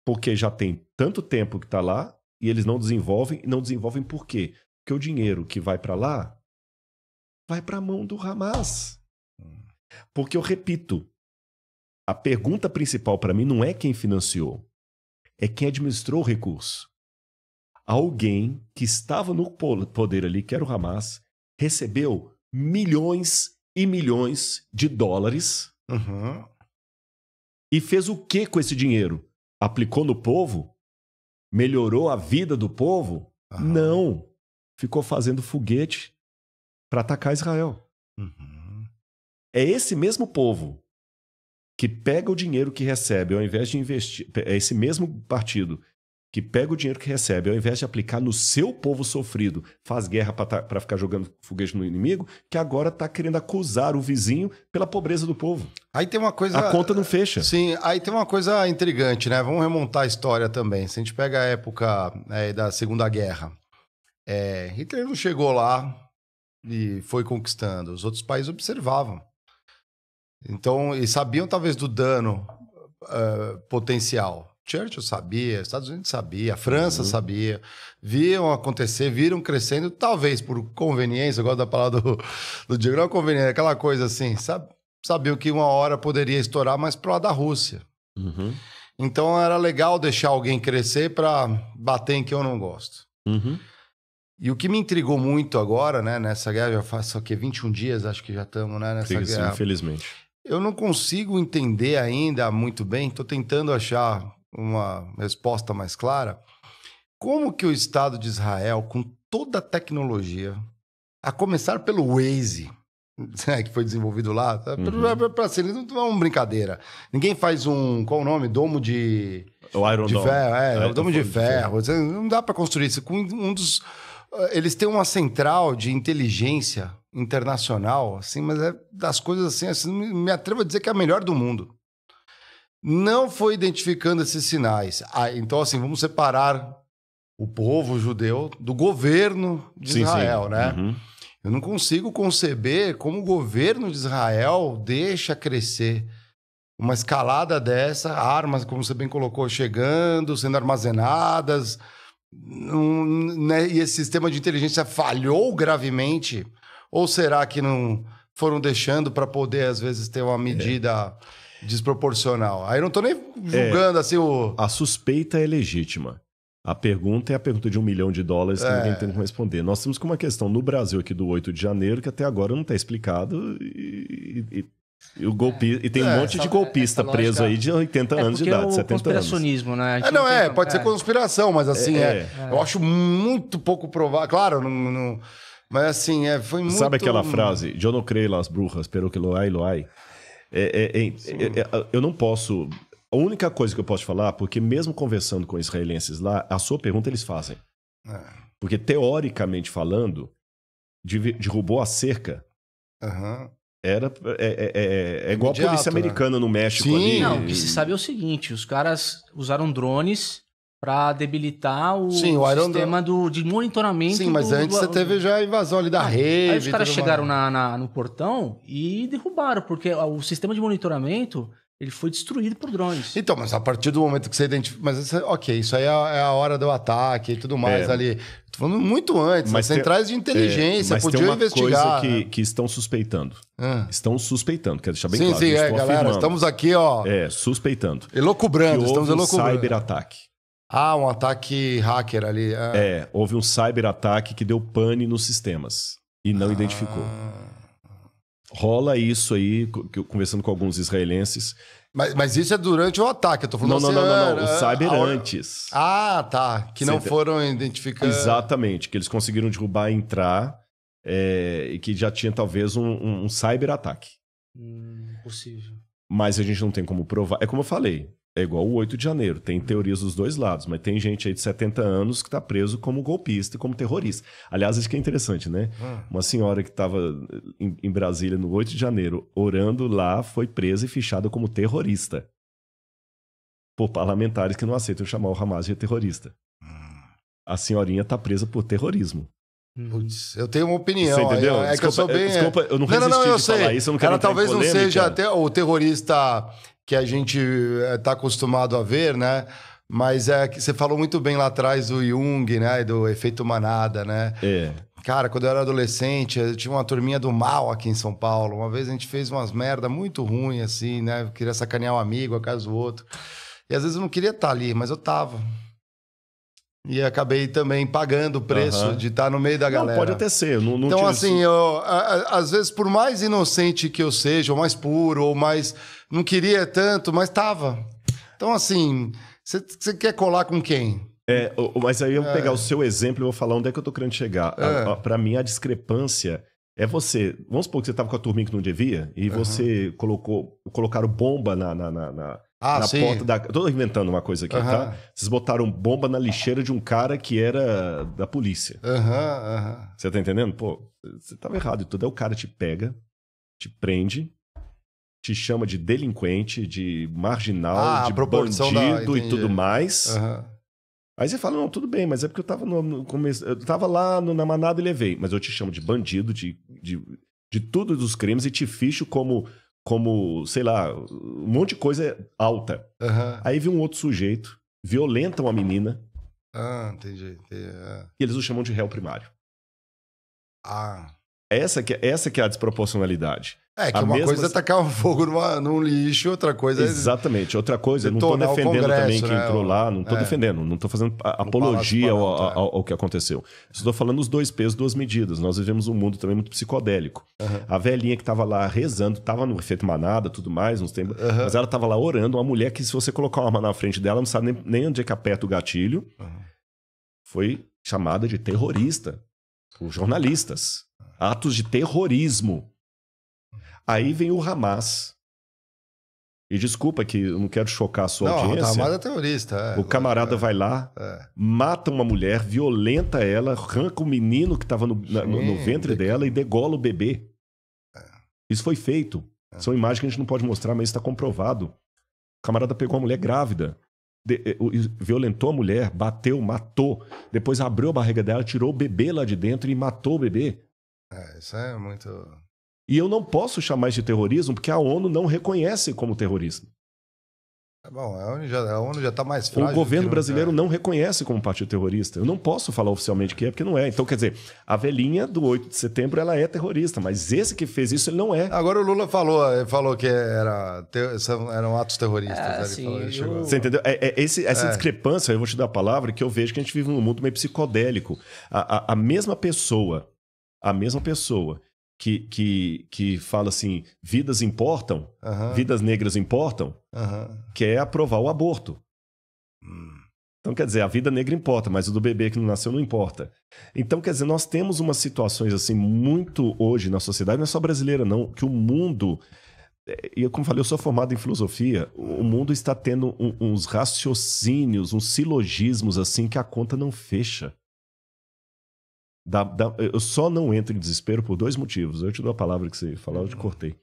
Porque já tem tanto tempo que tá lá e eles não desenvolvem, e não desenvolvem por quê? Porque o dinheiro que vai para lá vai para a mão do Hamas. Hum. Porque eu repito, a pergunta principal para mim não é quem financiou, é quem administrou o recurso. Alguém que estava no poder ali, que era o Hamas, recebeu milhões e milhões de dólares uhum. e fez o que com esse dinheiro? Aplicou no povo? Melhorou a vida do povo? Uhum. Não. Ficou fazendo foguete para atacar Israel. Uhum. É esse mesmo povo que pega o dinheiro que recebe, ao invés de investir. É esse mesmo partido que pega o dinheiro que recebe, ao invés de aplicar no seu povo sofrido, faz guerra para tá, ficar jogando foguete no inimigo, que agora está querendo acusar o vizinho pela pobreza do povo. Aí tem uma coisa. A conta não fecha. Sim, aí tem uma coisa intrigante, né? Vamos remontar a história também. Se a gente pega a época é, da Segunda Guerra, é, Hitler não chegou lá e foi conquistando. Os outros países observavam. Então, e sabiam talvez do dano uh, potencial. Churchill sabia, Estados Unidos sabia, França uhum. sabia, viam acontecer, viram crescendo, talvez por conveniência, eu gosto da palavra do, do Diego, não é conveniência, aquela coisa assim, sabe, sabiam que uma hora poderia estourar, mas para lado da Rússia. Uhum. Então era legal deixar alguém crescer para bater em que eu não gosto. Uhum. E o que me intrigou muito agora, né, nessa guerra, já faz faço aqui 21 dias, acho que já estamos, né, nessa Sim, guerra. Infelizmente. Eu não consigo entender ainda muito bem, estou tentando achar uma resposta mais clara. Como que o Estado de Israel, com toda a tecnologia, a começar pelo Waze, né, que foi desenvolvido lá, tá, uhum. para ser, não é uma brincadeira. Ninguém faz um, qual o nome? Domo de. O Iron de Dome. Ferro, é, é Domo de, de Ferro. Não dá para construir isso com um dos eles têm uma central de inteligência internacional, assim, mas é das coisas assim, assim, me atrevo a dizer que é a melhor do mundo. Não foi identificando esses sinais. Ah, então, assim, vamos separar o povo judeu do governo de sim, Israel, sim. né? Uhum. Eu não consigo conceber como o governo de Israel deixa crescer uma escalada dessa, armas, como você bem colocou, chegando, sendo armazenadas, né, e esse sistema de inteligência falhou gravemente? Ou será que não foram deixando para poder, às vezes, ter uma é. medida é. desproporcional? Aí não estou nem julgando é. assim o. A suspeita é legítima. A pergunta é a pergunta de um milhão de dólares que é. ninguém tem como responder. Nós temos uma questão no Brasil aqui do 8 de janeiro que até agora não está explicado e, e, e, o golpi... e tem um é, monte de golpista preso aí de 80 é, anos de idade, 70 anos. conspiracionismo, né? É, não, é, pode ser é. conspiração, mas assim, é, eu acho muito pouco provável. Claro, não, não- mas assim, é, foi muito... Sabe aquela frase? Eu não creio nas bruxas, pero que lo hay, lo hay. É, é, é, é, é, eu não posso... A única coisa que eu posso falar, porque mesmo conversando com israelenses lá, a sua pergunta eles fazem. É, Porque, teoricamente falando, derrubou a cerca, aham. Era, é, é, é, é igual Imediato, a polícia né? americana né? no México Sim. ali. Não, o que se sabe é o seguinte: os caras usaram drones para debilitar o, Sim, o sistema do, de monitoramento. Sim, mas do, antes do, você teve já a invasão ali da rede. Aí os caras chegaram na, na, no portão e derrubaram, porque o sistema de monitoramento ele foi destruído por drones. Então, mas a partir do momento que você identifica. Mas, é, ok, isso aí é a, é a, hora do ataque e tudo mais é, ali. Estou falando muito antes. Mas tem, centrais de é, inteligência é, mas podiam tem uma investigar. Coisa que, né? que estão suspeitando. Ah. Estão suspeitando, quer deixar bem sim, claro. Sim, sim, é, galera. Estamos aqui, ó. É, suspeitando. Elocubrando, estamos elocubrando. Um cyber-ataque. Ah, um ataque hacker ali. Ah. É, houve um cyber-ataque que deu pane nos sistemas e não ah. identificou rola isso aí, conversando com alguns israelenses. Mas, mas isso é durante o ataque, eu tô falando não, assim, não, não, não, não, é, o é, cyber antes. Ah, tá, que não foram identificados. Exatamente, que eles conseguiram derrubar, entrar, é, e que já tinha talvez um, um, um cyber ataque. Hum, possível. Mas a gente não tem como provar. É como eu falei, é igual o 8 de janeiro, tem teorias dos dois lados, mas tem gente aí de 70 anos que está preso como golpista, e como terrorista. Aliás, isso que é interessante, né? Ah. Uma senhora que estava em, em, Brasília no 8 de janeiro orando lá foi presa e fichada como terrorista por parlamentares que não aceitam chamar o Hamas de terrorista. Ah. A senhorinha está presa por terrorismo. Putz, eu tenho uma opinião. Você entendeu? É desculpa, que eu sou é, bem. É. Desculpa, eu não resisti não, não, eu de sei. falar isso, eu não quero Ela talvez não seja até o terrorista que a gente está eh, acostumado a ver, né? Mas é que você falou muito bem lá atrás do Jung, né? Do efeito manada, né? É. Cara, quando eu era adolescente, eu tinha uma turminha do mal aqui em São Paulo. Uma vez a gente fez umas merda muito ruim, assim, né? Eu queria sacanear um amigo, a casa do outro. E às vezes eu não queria estar tá ali, mas eu tava. E acabei também pagando o preço uhum. de estar tá no meio da galera. Não, pode até ser. Não, não então, assim, eu, a, a, às vezes, por mais inocente que eu seja, ou mais puro, ou mais. Não queria tanto, mas estava Então, assim, você quer colar com quem? É, mas aí eu vou é. pegar o seu exemplo e vou falar onde é que eu tô querendo chegar. É. Para mim, a discrepância é você. Vamos supor que você estava com a turminha que não devia e uhum. você colocou, colocaram bomba na, na, na, na ah, na sim. porta da. Tô inventando uma coisa aqui, tá? Vocês botaram bomba na lixeira de um cara que era da polícia. Aham, uhum, Você tá entendendo? Pô, você tava errado e tudo. Aí é o cara te pega, te prende, te chama de delinquente, de marginal, ah, de bandido da... e tudo mais. Uhum. Aí você fala, não, tudo bem, mas é porque eu tava, no, no começo, eu tava lá no, na manada e levei. Mas eu te chamo de bandido, de, de, de tudo dos crimes e te ficho como como, sei lá, um monte de coisa alta. Uhum. Aí vem um outro sujeito, violenta uma menina. Ah, entendi. entendi. É. E eles o chamam de réu primário. Ah. Essa que, é, essa que é a desproporcionalidade. É, que a uma mesma... coisa é tacar o fogo numa, num lixo, outra coisa é. Exatamente, outra coisa. Não estou defendendo Congresso, também quem né? entrou lá, não estou é. defendendo, não estou fazendo apologia ao, ao, ao, é. ao, que aconteceu. Estou falando os dois pesos, duas medidas. Nós vivemos um mundo também muito psicodélico. Uhum. A velhinha que estava lá rezando, estava no efeito manada, tudo mais, uns tempos, uhum. mas ela estava lá orando, uma mulher que, se você colocar uma arma na frente dela, não sabe nem, nem onde é que aperta o gatilho. Uhum. Foi chamada de terrorista por jornalistas atos de terrorismo. Aí vem o Hamas. E desculpa que eu não quero chocar a sua não, audiência. O Hamas é terrorista. É, o camarada é, vai lá, é. mata uma mulher, violenta ela, arranca o um menino que estava no, no, no, ventre dela e degola o bebê. É. Isso foi feito. É. São imagens que a gente não pode mostrar, mas está comprovado. O camarada pegou uma mulher grávida, de, violentou a mulher, bateu, matou, depois abriu a barriga dela, tirou o bebê lá de dentro e matou o bebê. É, isso é muito. E eu não posso chamar isso de terrorismo porque a ONU não reconhece como terrorismo. É bom, a ONU já, a ONU já tá mais frágil. O governo brasileiro é. não reconhece como partido terrorista. Eu não posso falar oficialmente que é, porque não é. Então, quer dizer, a velhinha do 8 de setembro, ela é terrorista, mas esse que fez isso, ele não é. Agora o Lula falou, falou que era, eram atos terroristas. É, falou, eu... Você entendeu? É, é, esse, essa é. discrepância, eu vou te dar a palavra, que eu vejo que a gente vive num mundo meio psicodélico. a, a, a mesma pessoa a mesma pessoa que, que, que fala assim: vidas importam, vidas negras importam, quer aprovar o aborto. Então, quer dizer, a vida negra importa, mas o do bebê que não nasceu não importa. Então, quer dizer, nós temos umas situações assim muito hoje na sociedade, não é só brasileira, não, que o mundo. Eh, e eu, como falei, eu sou formado em filosofia, o mundo está tendo um, uns raciocínios, uns silogismos assim que a conta não fecha eu só não entro em desespero por dois motivos. Eu te dou a palavra que você falou, eu te uhum. cortei.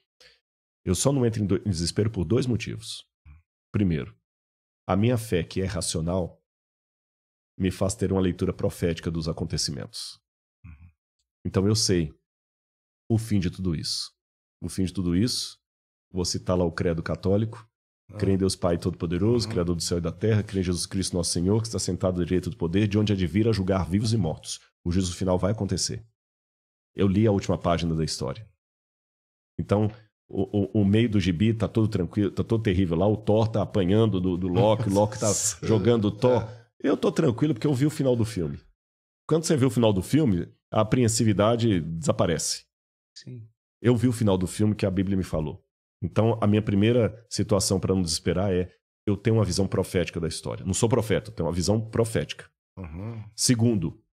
Eu só não entro em, do, em desespero por dois motivos. Primeiro, a minha fé, que é racional, me faz ter uma leitura profética dos acontecimentos. Uhum. Então eu sei o fim de tudo isso. O fim de tudo isso, vou citar lá o credo católico, ah. Crê em ah. Deus Pai Todo-Poderoso, uhum. Criador do céu e da terra, crê em Jesus Cristo, nosso Senhor, que está sentado à direita do poder, de onde advira julgar vivos e mortos. O juízo final vai acontecer. Eu li a última página da história. Então, o, o, o, meio do gibi tá todo tranquilo, tá todo terrível lá. O Thor tá apanhando do, do Loki, o Loki tá jogando o Thor. É. Eu tô tranquilo porque eu vi o final do filme. Quando você vê o final do filme, a apreensividade desaparece. Sim. Eu vi o final do filme que a Bíblia me falou. Então, a minha primeira situação para não desesperar é: eu tenho uma visão profética da história. Não sou profeta, eu tenho uma visão profética. Uhum. Segundo,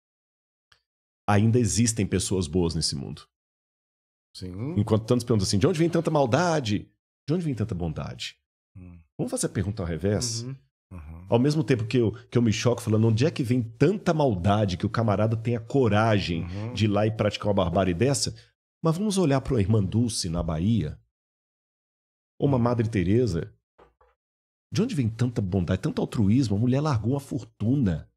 ainda existem pessoas boas nesse mundo. Sim. Enquanto tantos perguntam assim: de onde vem tanta maldade? De onde vem tanta bondade? Hum. Vamos fazer a pergunta ao revés? Uhum. Uhum. Ao mesmo tempo que eu, que eu me choco falando onde é que vem tanta maldade que o camarada tem a coragem uhum. de ir lá e praticar uma barbárie dessa, mas vamos olhar para uma irmã Dulce na Bahia, ou uma Madre Teresa. De onde vem tanta bondade, tanto altruísmo? A mulher largou uma fortuna.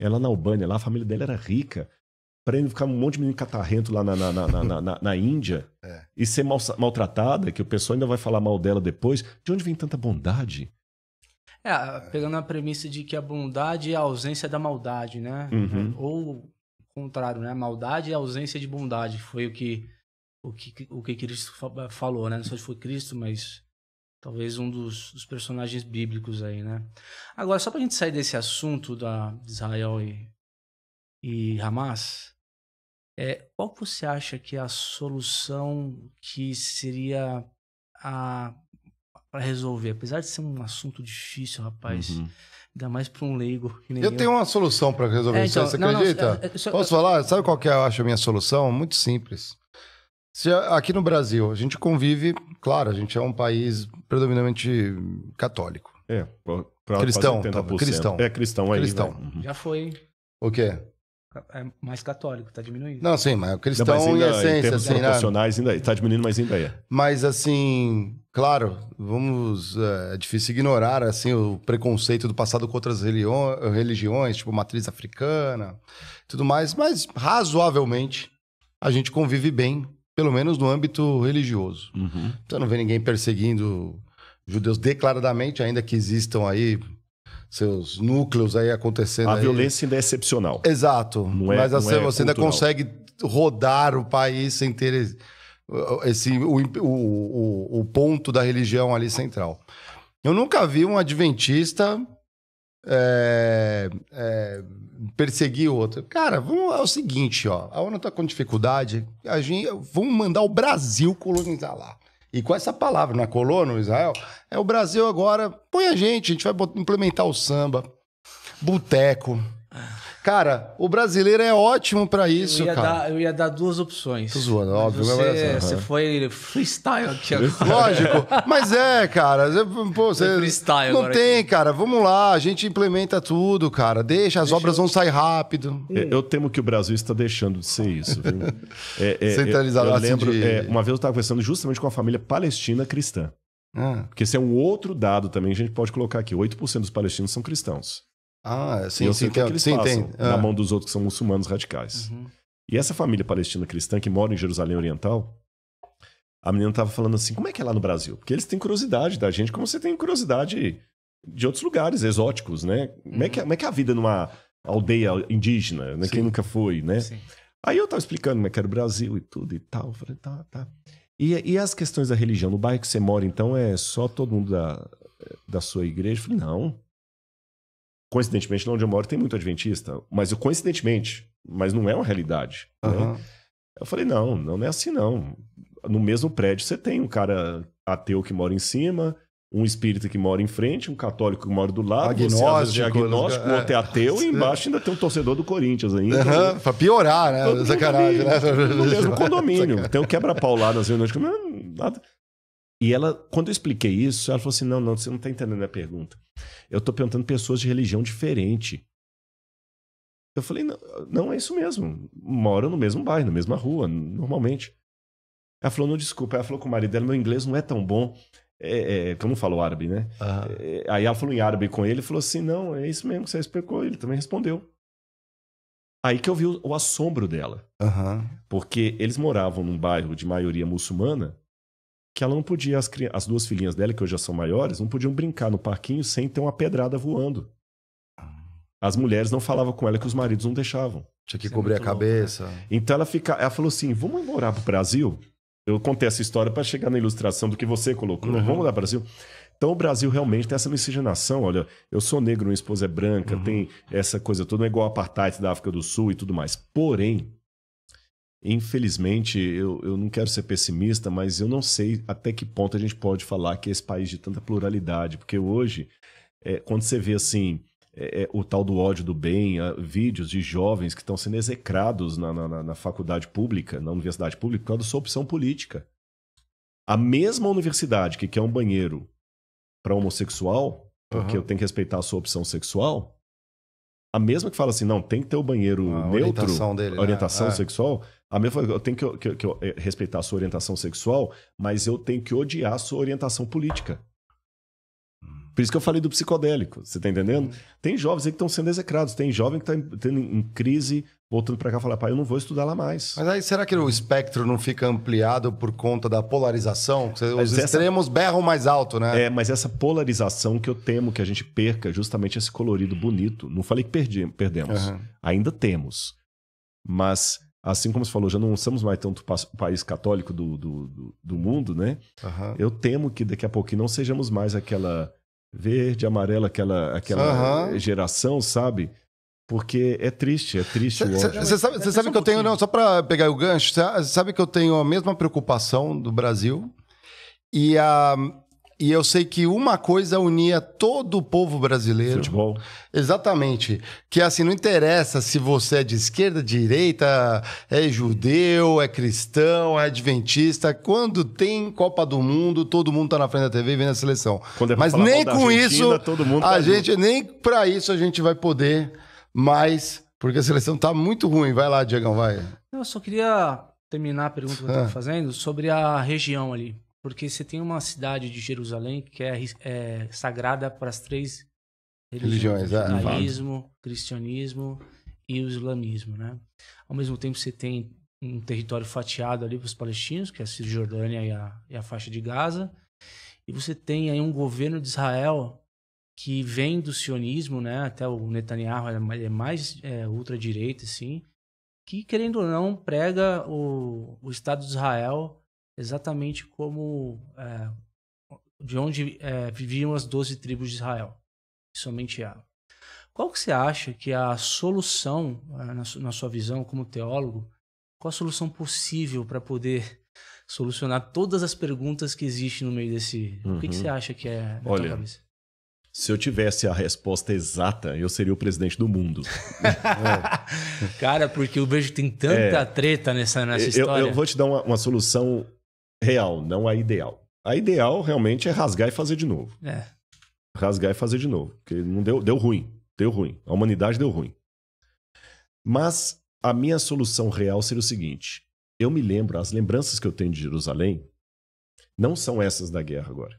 Ela na Albânia, lá a família dela era rica para ele ficar um monte de menino catarrento lá na, na, na, na, na Índia é. e ser mal, maltratada, que o pessoal ainda vai falar mal dela depois. De onde vem tanta bondade? É, pegando a premissa de que a bondade é a ausência da maldade, né? Uhum. Ou o contrário, né? Maldade é a ausência de bondade. Foi o que o que, o que Cristo falou, né? Não sei se foi Cristo, mas talvez um dos, dos personagens bíblicos aí, né? Agora, só para a gente sair desse assunto da Israel e e Hamas, é, qual que você acha que é a solução que seria a para resolver? Apesar de ser um assunto difícil, rapaz. Uhum. Ainda mais para um leigo. eu, eu tenho uma solução para resolver é, isso. Então, você não, acredita? Não, eu, eu, Posso falar? Sabe qual que eu acho a minha solução? Muito simples. Se aqui no Brasil, a gente convive, claro, a gente é um país predominantemente católico. É, pra, pra cristão, tá, cristão. É cristão aí. Cristão. Né? Uhum. Já foi. O quê? é mais católico, tá diminuindo. Não, sim, mas o cristão não, mas ainda, em essência, em assim, né? profissionais ainda está diminuindo, mas ainda é. Mas assim, claro, vamos é, é difícil ignorar assim o preconceito do passado com outras religiões, tipo matriz africana, tudo mais, mas razoavelmente a gente convive bem, pelo menos no âmbito religioso. Uhum. Então não vê ninguém perseguindo judeus declaradamente, ainda que existam aí seus núcleos aí acontecendo. A aí. violência ainda é excepcional. Exato. Não é, Mas assim, não é você cultural. ainda consegue rodar o país sem ter esse, o, o, o, ponto da religião ali central. Eu nunca vi um adventista é, é, perseguir outro. Cara, vamos, é o seguinte, ó, a ONU está com dificuldade, a gente, vamos mandar o Brasil colonizar lá. E com essa palavra, não é colono, Israel? É o Brasil agora. Põe a gente, a gente vai implementar o samba, boteco. Cara, o brasileiro é ótimo para isso, eu ia cara. Dar, eu ia dar duas opções. Tô zoando, óbvio. Você, é você foi freestyle aqui agora. Lógico. Mas é, cara. Pô, você freestyle não tem, aqui. cara. Vamos lá, a gente implementa tudo, cara. Deixa, as Deixa obras eu... vão sair rápido. Eu, é, eu temo que o Brasil está deixando de ser isso. Viu? É, é, é, Centralizado. Eu, eu assim, lembro, de... uma vez eu estava conversando justamente com a família palestina cristã. Ah. Porque esse é um outro dado também que a gente pode colocar aqui. 8% dos palestinos são cristãos. Ah, é, sim, e eu sim, sei o que, é eles sim, passam tem. Ah. na mão dos outros que são muçulmanos radicais. Uhum. E essa família palestina cristã que mora em Jerusalém Oriental, a menina estava falando assim, como é que é lá no Brasil? Porque eles têm curiosidade da gente, como você tem curiosidade de outros lugares exóticos, né? Como, uhum. é, que, é, uhum. como é que é a vida numa aldeia indígena, né? Sim. Quem nunca foi, né? Sim. Aí eu estava explicando como é que era o Brasil e tudo e tal. Eu falei, tá, tá. E, e as questões da religião? No bairro que você mora, então, é só todo mundo da, da sua igreja? Eu falei, não. Coincidentemente, onde eu moro tem muito adventista. Mas eu, coincidentemente, mas não é uma realidade. Uhum. Né? Eu falei, não, não é assim não. No mesmo prédio você tem um cara ateu que mora em cima, um espírita que mora em frente, um católico que mora do lado, é agnóstico, de agnóstico, é. outro é ateu, e é. embaixo ainda tem um torcedor do Corinthians ainda. Então uhum, pra piorar, né? Sacanagem, né? No mesmo condomínio. tem um quebra-pau lá nas reuniões. É nada. E ela, quando eu expliquei isso, ela falou assim: não, não, você não tá entendendo a pergunta. Eu tô perguntando pessoas de religião diferente. Eu falei, não, não é isso mesmo. Moram no mesmo bairro, na mesma rua, normalmente. Ela falou, não, desculpa. Ela falou com o marido dela, meu inglês não é tão bom. É, é, que eu não falo árabe, né? É, aí ela falou em árabe com ele e falou assim: não, é isso mesmo que você explicou. Ele também respondeu. Aí que eu vi o, o assombro dela. Uhum. Porque eles moravam num bairro de maioria muçulmana que ela não podia, as, as duas filhinhas dela, que hoje já são maiores, não podiam brincar no parquinho sem ter uma pedrada voando. Ah. As mulheres não falavam com ela que os maridos não deixavam. Tinha que Isso é cobrir é a cabeça. Louco, né? Então ela fica, ela falou assim: vamos morar pro Brasil? Eu contei essa história para chegar na ilustração do que você colocou. Uhum. Vamos lá, Brasil. Então o Brasil realmente tem essa miscigenação. Olha, eu sou negro, minha esposa é branca, uhum. tem essa coisa toda, é igual ao apartheid da África do Sul e tudo mais. Porém, infelizmente, eu, eu não quero ser pessimista, mas eu não sei até que ponto a gente pode falar que é esse país de tanta pluralidade, porque hoje, é, quando você vê assim, é, é, o tal do ódio do bem, a, vídeos de jovens que estão sendo execrados na, na, na faculdade pública, na universidade pública, por causa da sua opção política. A mesma universidade que quer um banheiro para homossexual, porque uhum. eu tenho que respeitar a sua opção sexual, a mesma que fala assim, não, tem que ter o banheiro a neutro, orientação, dele, né? orientação né? sexual, a mesma eu tenho que, que, que, eh, respeitar a sua orientação sexual, mas eu tenho que odiar a sua orientação política. Por isso que eu falei do psicodélico, você tá entendendo? Uhum. Tem jovens aí que estão sendo execrados, tem jovem que tá em, tendo em crise, voltando para cá falar, pai, eu não vou estudar lá mais. Mas aí será que o espectro não fica ampliado por conta da polarização? Os mas extremos essa... berram mais alto, né? É, mas essa polarização que eu temo que a gente perca justamente esse colorido bonito. Não falei que perdi, perdemos. Uhum. Ainda temos. Mas assim como você falou, já não somos mais tanto o país católico do, do, do, do mundo, né? Uhum. Eu temo que daqui a pouquinho não sejamos mais aquela verde, amarela, aquela, aquela uhum. geração, sabe? Porque é triste, é triste cê, o Você sabe, cê sabe que eu tenho, não, só para pegar o gancho, você sabe que eu tenho a mesma preocupação do Brasil e a, e eu sei que uma coisa unia todo o povo brasileiro. Futebol. Exatamente. Que é assim, não interessa se você é de esquerda, direita, é judeu, é cristão, é adventista. Quando tem Copa do Mundo, todo mundo tá na frente da TV vendo a seleção. É Mas nem com Argentina, isso, todo mundo tá a junto. gente, nem para isso a gente vai poder mais, porque a seleção tá muito ruim. Vai lá, Diegão, vai. Eu só queria terminar a pergunta que eu estava ah. fazendo sobre a região ali. Porque você tem uma cidade de Jerusalém que é, é sagrada para as três religiões: religiões é, judaísmo, é, cristianismo e o islamismo. Né? Ao mesmo tempo, você tem um território fatiado ali para os palestinos, que é a Cisjordânia e a, e a faixa de Gaza. E você tem aí um governo de Israel que vem do sionismo, né? Até o Netanyahu é, é mais é, ultradireita, assim, que querendo ou não prega o, o Estado de Israel exatamente como é, de onde é, viviam as doze tribos de Israel, somente ela. Qual que você acha que é a solução, é, na sua visão como teólogo, qual a solução possível para poder solucionar todas as perguntas que existem no meio desse... Uhum. O que, que, uhum. você acha que é na Olha, tua Se eu tivesse a resposta exata, eu seria o presidente do mundo. é. Cara, porque eu vejo que tem tanta é, treta nessa, nessa eu, história. Eu vou te dar uma, uma solução real, não a ideal. A ideal realmente é rasgar e fazer de novo. É. Rasgar e fazer de novo. Porque não deu, deu ruim. Deu ruim. A humanidade deu ruim. Mas a minha solução real seria o seguinte: eu me lembro, as lembranças que eu tenho de Jerusalém não são essas da guerra agora.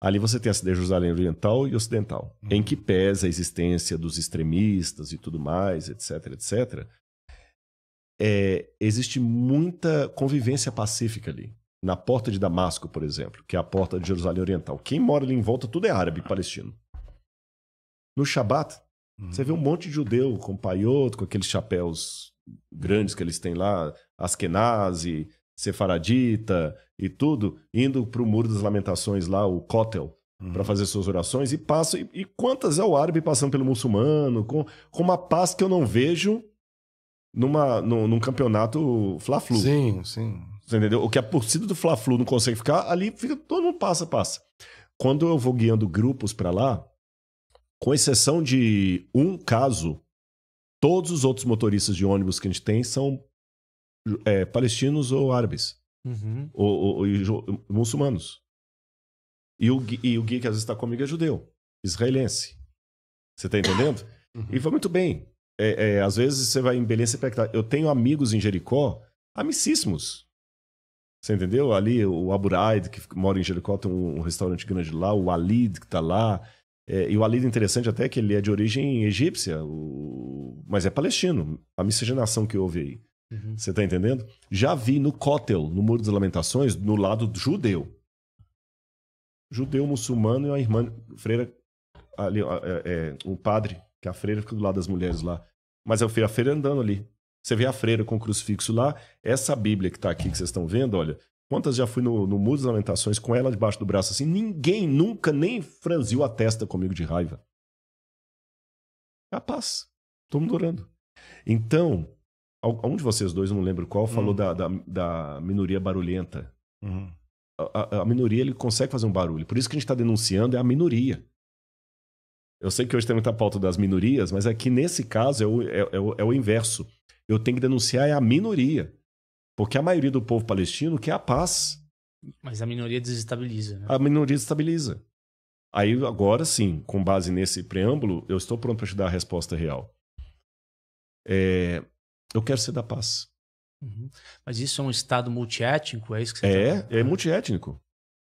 Ali você tem a cidade de Jerusalém Oriental e Ocidental, uhum. em que pesa a existência dos extremistas e tudo mais, etc, etc é, existe muita convivência pacífica ali. Na porta de Damasco, por exemplo, que é a porta de Jerusalém Oriental. Quem mora ali em volta, tudo é árabe ah. palestino. No Shabat, uhum. você vê um uhum. monte de judeu com paioto, com aqueles chapéus grandes que eles têm lá, Askenazi, Sefaradita e tudo, indo para o Muro das Lamentações lá, o Kotel, uhum. para fazer suas orações e passa. E, e, quantas é o árabe passando pelo muçulmano, com, com uma paz que eu não vejo numa, num, num campeonato Fla-Flu. Sim, sim. Você entendeu? O que a torcida do Fla-Flu não consegue ficar, ali fica, todo mundo passa, passa. Quando eu vou guiando grupos para lá, com exceção de um caso, todos os outros motoristas de ônibus que a gente tem são é, palestinos ou árabes. Uhum. Ou, ou, ou, muçulmanos. E o, e o guia que às vezes está comigo é judeu, israelense. Você tá entendendo? Uhum. E foi muito bem é, é, às vezes você vai em Belém, você pega, eu tenho amigos em Jericó, amicíssimos. Você entendeu? Ali o Aburaid, que mora em Jericó, tem um, um restaurante grande lá, o Alid, que tá lá. É, e o Alid, é interessante até, que ele é de origem egípcia, o... mas é palestino. A miscigenação que houve aí. Uhum. Você tá entendendo? Já vi no Kotel, no Muro das Lamentações, no lado judeu. Judeu, muçulmano e uma irmã freira, ali, é, um é, padre que a freira fica do lado das mulheres lá. Mas eu é fui a freira andando ali. Você vê a freira com o crucifixo lá, essa Bíblia que está aqui, que vocês estão vendo, olha, Quantas já fui no, no Muro das Lamentações com ela debaixo do braço assim? Ninguém nunca nem franziu a testa comigo de raiva. Capaz. Estou me orando. Então, um de vocês dois, não lembro qual, falou hum. da, da, da, minoria barulhenta. Uhum. A, a, a, minoria ele consegue fazer um barulho. Por isso que a gente está denunciando é a minoria. Eu sei que hoje tem muita pauta das minorias, mas aqui é nesse caso é o, é, é, o, é o inverso. Eu tenho que denunciar é a minoria. Porque a maioria do povo palestino quer a paz. Mas a minoria desestabiliza. Né? A minoria desestabiliza. Aí, agora sim, com base nesse preâmbulo, eu estou pronto para te dar a resposta real. É... eu quero ser da paz. Uhum. Mas isso é um Estado multiétnico? É isso que você É, tá é multiétnico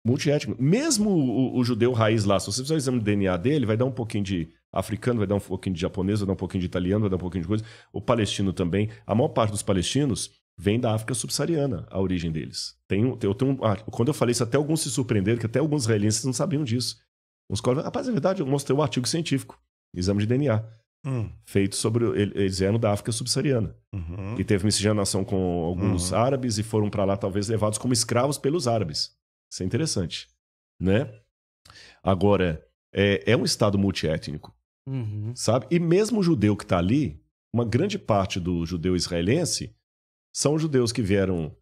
multiétnico. Mesmo o, o, judeu raiz lá, se você fizer o exame de DNA dele, vai dar um pouquinho de africano, vai dar um pouquinho de japonês, vai dar um pouquinho de italiano, vai dar um pouquinho de coisa. O palestino também. A maior parte dos palestinos vem da África subsaariana, a origem deles. Tem, tem, eu tenho um, ah, quando eu falei isso, até alguns se surpreenderam, que até alguns israelenses não sabiam disso. Uns colegas, rapaz, é verdade, eu mostrei o um artigo científico, exame de DNA. Hum. Feito sobre. Eles eram da África subsaariana. Uhum. E teve miscigenação com alguns uhum. árabes e foram para lá, talvez, levados como escravos pelos árabes. Isso é interessante, né? Agora, é, é um Estado multiétnico, uhum. sabe? E mesmo o judeu que está ali, uma grande parte do judeu israelense são judeus que vieram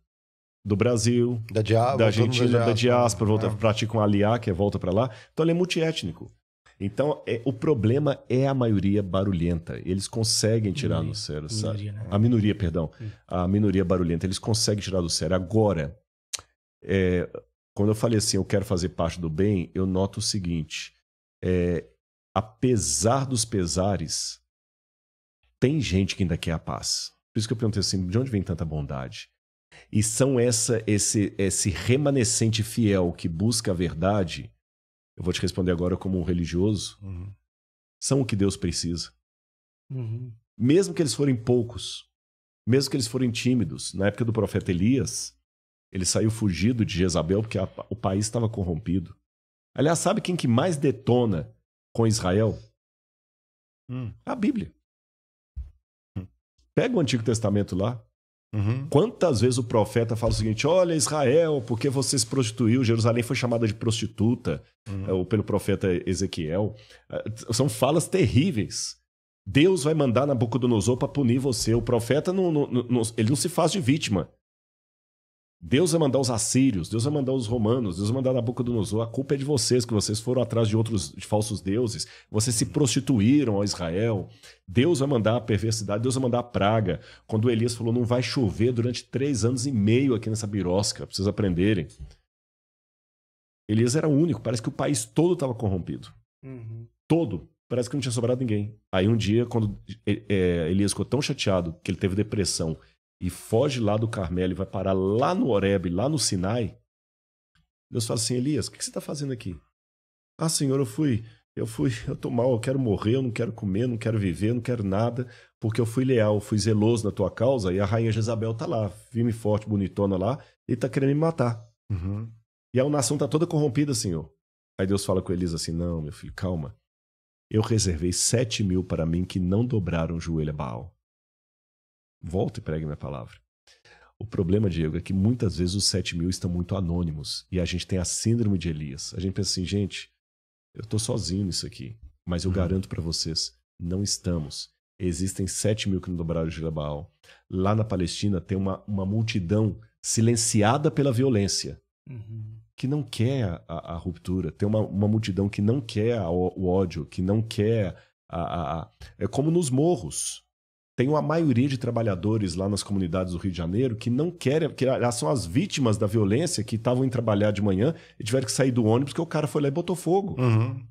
do Brasil, da, da Argentina, da diáspora, volta, é. praticam aliá, que é volta para lá. Então, ele é multiétnico. Então, é, o problema é a maioria barulhenta. Eles conseguem tirar minoria, do sério, sabe? Minoria, né? A minoria, perdão. Hum. A minoria barulhenta. Eles conseguem tirar do sério. Agora, é, quando eu falei assim, eu quero fazer parte do bem, eu noto o seguinte: é, apesar dos pesares, tem gente que ainda quer a paz. Por isso que eu perguntei assim, de onde vem tanta bondade? E são essa esse esse remanescente fiel que busca a verdade. Eu vou te responder agora como um religioso. Uhum. São o que Deus precisa. Uhum. Mesmo que eles forem poucos, mesmo que eles forem tímidos, na época do profeta Elias, ele saiu fugido de Jezabel porque a, o país estava corrompido. Aliás, sabe quem que mais detona com Israel? Hum. A Bíblia. Hum. Pega o Antigo Testamento lá. Uhum. Quantas vezes o profeta fala o seguinte: Olha, Israel, porque você se prostituiu? Jerusalém foi chamada de prostituta uhum. Eh, ou pelo profeta Ezequiel. Eh, são falas terríveis. Deus vai mandar Nabucodonosor para punir você. O profeta não, não, não, ele não se faz de vítima. Deus vai mandar os assírios, Deus vai mandar os romanos, Deus vai mandar boca do Nabucodonosor. A culpa é de vocês, que vocês foram atrás de outros de falsos deuses. Vocês se prostituíram a Israel. Deus vai mandar a perversidade, Deus vai mandar a praga. Quando Elias falou, não vai chover durante três anos e meio aqui nessa birosca, pra vocês aprenderem. Elias era o único, parece que o país todo estava corrompido. Uhum. Todo. Parece que não tinha sobrado ninguém. Aí um dia, quando é, é, Elias ficou tão chateado que ele teve depressão e foge lá do Carmelo e vai parar lá no Horebe, lá no Sinai, Deus fala assim, Elias, o que você está fazendo aqui? Ah, Senhor, eu fui, eu fui, eu tô mal, eu quero morrer, eu não quero comer, não quero viver, não quero nada, porque eu fui leal, eu fui zeloso na tua causa, e a rainha Jezabel está lá, firme, forte, bonitona lá, e está querendo me matar. Uhum. E a nação está toda corrompida, Senhor. Aí Deus fala com Elias assim, não, meu filho, calma. Eu reservei sete mil para mim que não dobraram o joelho a Baal. Volto e pregue minha palavra. O problema, Diego, é que muitas vezes os 7 mil estão muito anônimos e a gente tem a síndrome de Elias. A gente pensa assim, gente, eu estou sozinho nisso aqui, mas eu uhum. garanto para vocês, não estamos. Existem 7 mil que não dobraram o Gilabaal. Lá na Palestina tem uma, uma multidão silenciada pela violência, uhum. que não quer a, a ruptura. Tem uma, uma, multidão que não quer a, o ódio, que não quer a, a, É como nos morros tem uma maioria de trabalhadores lá nas comunidades do Rio de Janeiro que não querem, que elas são as vítimas da violência que estavam em trabalhar de manhã e tiveram que sair do ônibus porque o cara foi lá e botou fogo. Uhum.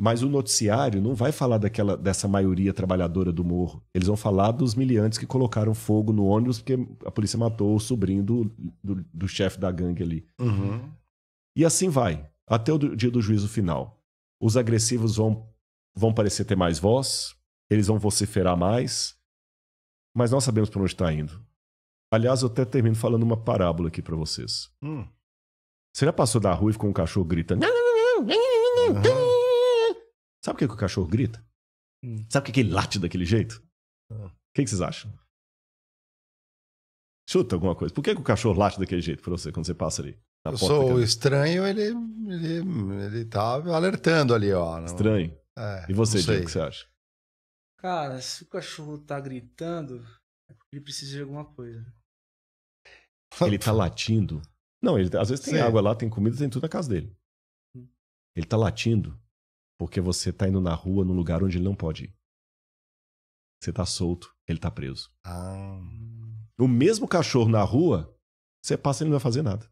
Mas o noticiário não vai falar daquela, dessa maioria trabalhadora do morro. Eles vão falar dos miliantes que colocaram fogo no ônibus porque a polícia matou o sobrinho do, do, do chefe da gangue ali. Uhum. E assim vai, até o dia do juízo final. Os agressivos vão, vão parecer ter mais voz, eles vão vociferar mais, mas nós sabemos para onde está indo. Aliás, eu até termino falando uma parábola aqui para vocês. Hum. Você já passou da rua e ficou um cachorro gritando? Uhum. Sabe o que, é que, o cachorro grita? Hum. Sabe o que, é que ele late daquele jeito? Ah. O que, que, vocês acham? Chuta alguma coisa. Por que, é que o cachorro late daquele jeito para você quando você passa ali? Na eu sou estranho, ele, ele, ele tá alertando ali, ó. Não... Né? Estranho. É, e você, o que você acha? Cara, se o cachorro tá gritando, é porque ele precisa de alguma coisa. Ele tá latindo? Não, ele às vezes tem Sim. água lá, tem comida, tem tudo na casa dele. Hum. Ele tá latindo porque você tá indo na rua num lugar onde ele não pode ir. Você tá solto, ele tá preso. Ah. O mesmo cachorro na rua, você passa e ele não vai fazer nada.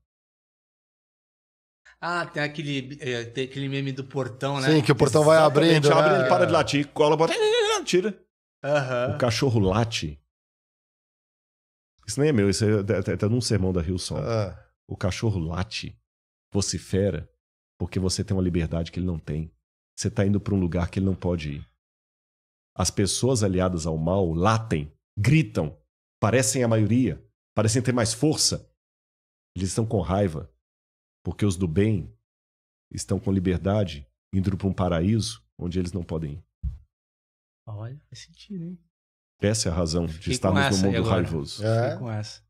Ah, tem aquele, eh, tem aquele meme do portão, né? Sim, que o portão vai Exatamente, abrindo. né? abre, ele para de é. latir, cola, bota tira. Uhum. O cachorro late. Isso nem é meu, isso é até, num sermão da Rio Uhum. O cachorro late, vocifera, porque você tem uma liberdade que ele não tem. Você está indo para um lugar que ele não pode ir. As pessoas aliadas ao mal latem, gritam, parecem a maioria, parecem ter mais força. Eles estão com raiva, porque os do bem estão com liberdade, indo para um paraíso onde eles não podem ir. Olha, faz sentido, hein? Essa é a razão de estarmos no mundo raivoso. É. com essa.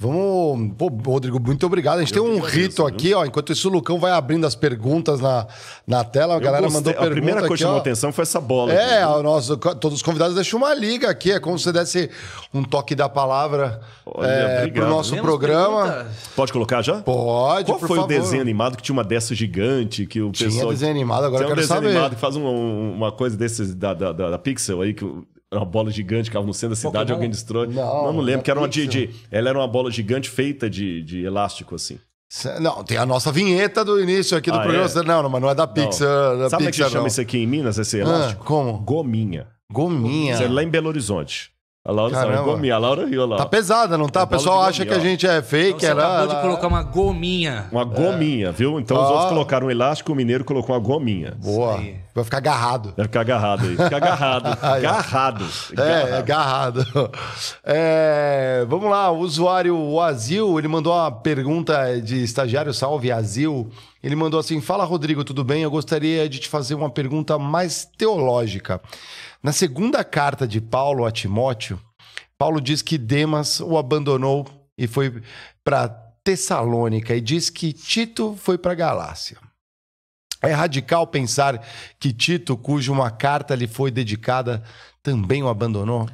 Vamos. Pô, Rodrigo, muito obrigado. A gente eu tem um rito aqui, ó. Enquanto isso, o Lucão vai abrindo as perguntas na, na tela. A eu galera gostei. mandou perguntas. A primeira coisa que chamou atenção foi essa bola. É, aqui, nosso todos os convidados deixam uma liga aqui. É como se desse um toque da palavra Olha, é, pro nosso Menos programa. Pode colocar já? Pode. Qual foi favor. o desenho animado que tinha uma dessa gigante que o tinha pessoal. desenho animado, agora tem um quero desenho saber. animado que faz uma, uma coisa desses da, da, da, da Pixel aí que uma bola gigante que estava no centro da cidade, alguém destrói. Não, não, não lembro, é que era uma de, de, Ela era uma bola gigante feita de, de elástico, assim. Não, tem a nossa vinheta do início aqui do ah, programa. É? Não, mas não é da Pixar. Não. Da Sabe o é que chama isso aqui em Minas, esse ah, elástico? Ah, como? Gominha. Gominha. é lá em Belo Horizonte. A Laura Caramba. saiu gominha. A Laura riu, Laura. Tá pesada, não tá? É o pessoal acha que a gente é fake. Você ela, acabou de colocar uma gominha. Uma gominha, viu? Então ah. os outros colocaram um elástico, o mineiro colocou uma gominha. Boa. Vai ficar agarrado. Vai ficar agarrado aí. Fica agarrado. agarrado. É, é agarrado. É, é, vamos lá, o usuário o Azil, ele mandou uma pergunta de estagiário, salve Azil. Ele mandou assim: Fala Rodrigo, tudo bem? Eu gostaria de te fazer uma pergunta mais teológica. Na segunda carta de Paulo a Timóteo, Paulo diz que Demas o abandonou e foi para Tessalônica e diz que Tito foi para Galácia. É radical pensar que Tito, cuja uma carta lhe foi dedicada, também o abandonou?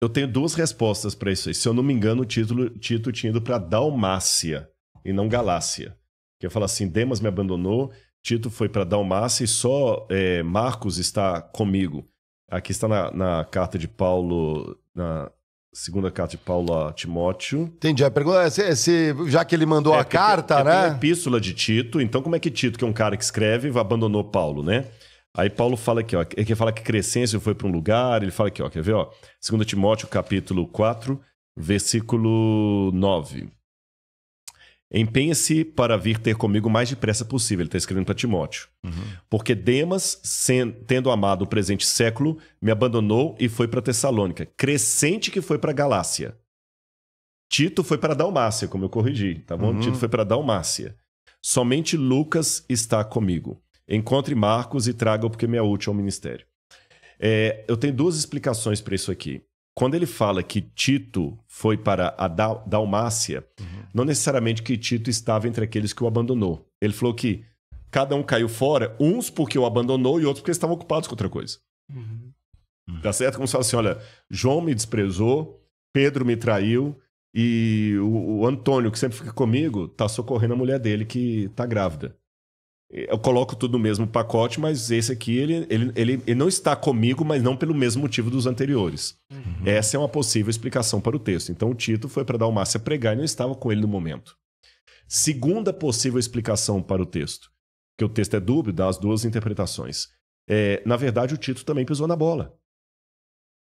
Eu tenho duas respostas para isso aí. Se eu não me engano, Tito Tito tinha ido para Dalmácia e não Galácia. Que eu falo assim: Demas me abandonou, Tito foi para Dalmácia e só é, Marcos está comigo. Aqui está na, na carta de Paulo, na segunda carta de Paulo a Timóteo. Entendi. A é, pergunta é se, é se já que ele mandou é, a carta, é, né? É epístola de Tito. Então, como é que Tito, que é um cara que escreve, abandonou Paulo, né? Aí Paulo fala aqui, ó, ele é fala que Crescêncio foi para um lugar, ele fala aqui, ó, quer ver, ó? 2 Timóteo, capítulo 4, versículo 9 empenhe se para vir ter comigo o mais depressa possível. Ele está escrevendo para Timóteo. Uhum. Porque Demas, tendo amado o presente século, me abandonou e foi para Tessalônica. Crescente que foi para Galácia. Tito foi para Dalmácia, como eu corrigi, tá bom? Uhum. Tito foi para Dalmácia. Somente Lucas está comigo. Encontre Marcos e traga-o porque me é útil ao ministério. É, eu tenho duas explicações para isso aqui. Quando ele fala que Tito foi para a Dal Dalmácia, uhum. não necessariamente que Tito estava entre aqueles que o abandonou. Ele falou que cada um caiu fora, uns porque o abandonou e outros porque estavam ocupados com outra coisa. Uhum. Tá certo? Como se fala assim: olha, João me desprezou, Pedro me traiu e o, o Antônio, que sempre fica comigo, tá socorrendo a mulher dele que tá grávida eu coloco tudo no mesmo pacote, mas esse aqui ele, ele, ele, ele não está comigo, mas não pelo mesmo motivo dos anteriores. Uhum. Essa é uma possível explicação para o texto. Então o Tito foi para Dalmácia pregar e não estava com ele no momento. Segunda possível explicação para o texto, que o texto é dúbio, dá as duas interpretações. É, na verdade, o Tito também pisou na bola.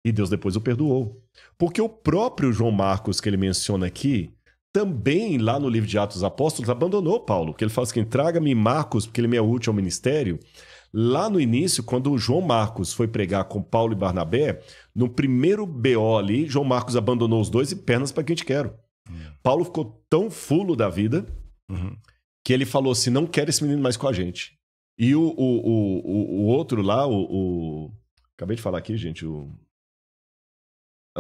E Deus depois o perdoou. Porque o próprio João Marcos que ele menciona aqui, também lá no livro de Atos dos Apóstolos abandonou Paulo, porque ele fala assim: traga-me Marcos, porque ele me é útil ao ministério. Lá no início, quando João Marcos foi pregar com Paulo e Barnabé, no primeiro BO ali, João Marcos abandonou os dois e pernas para quem te quero. Uhum. Paulo ficou tão fulo da vida uhum. que ele falou assim: não quero esse menino mais com a gente. E o, o, o, o, o outro lá, o, o, Acabei de falar aqui, gente, o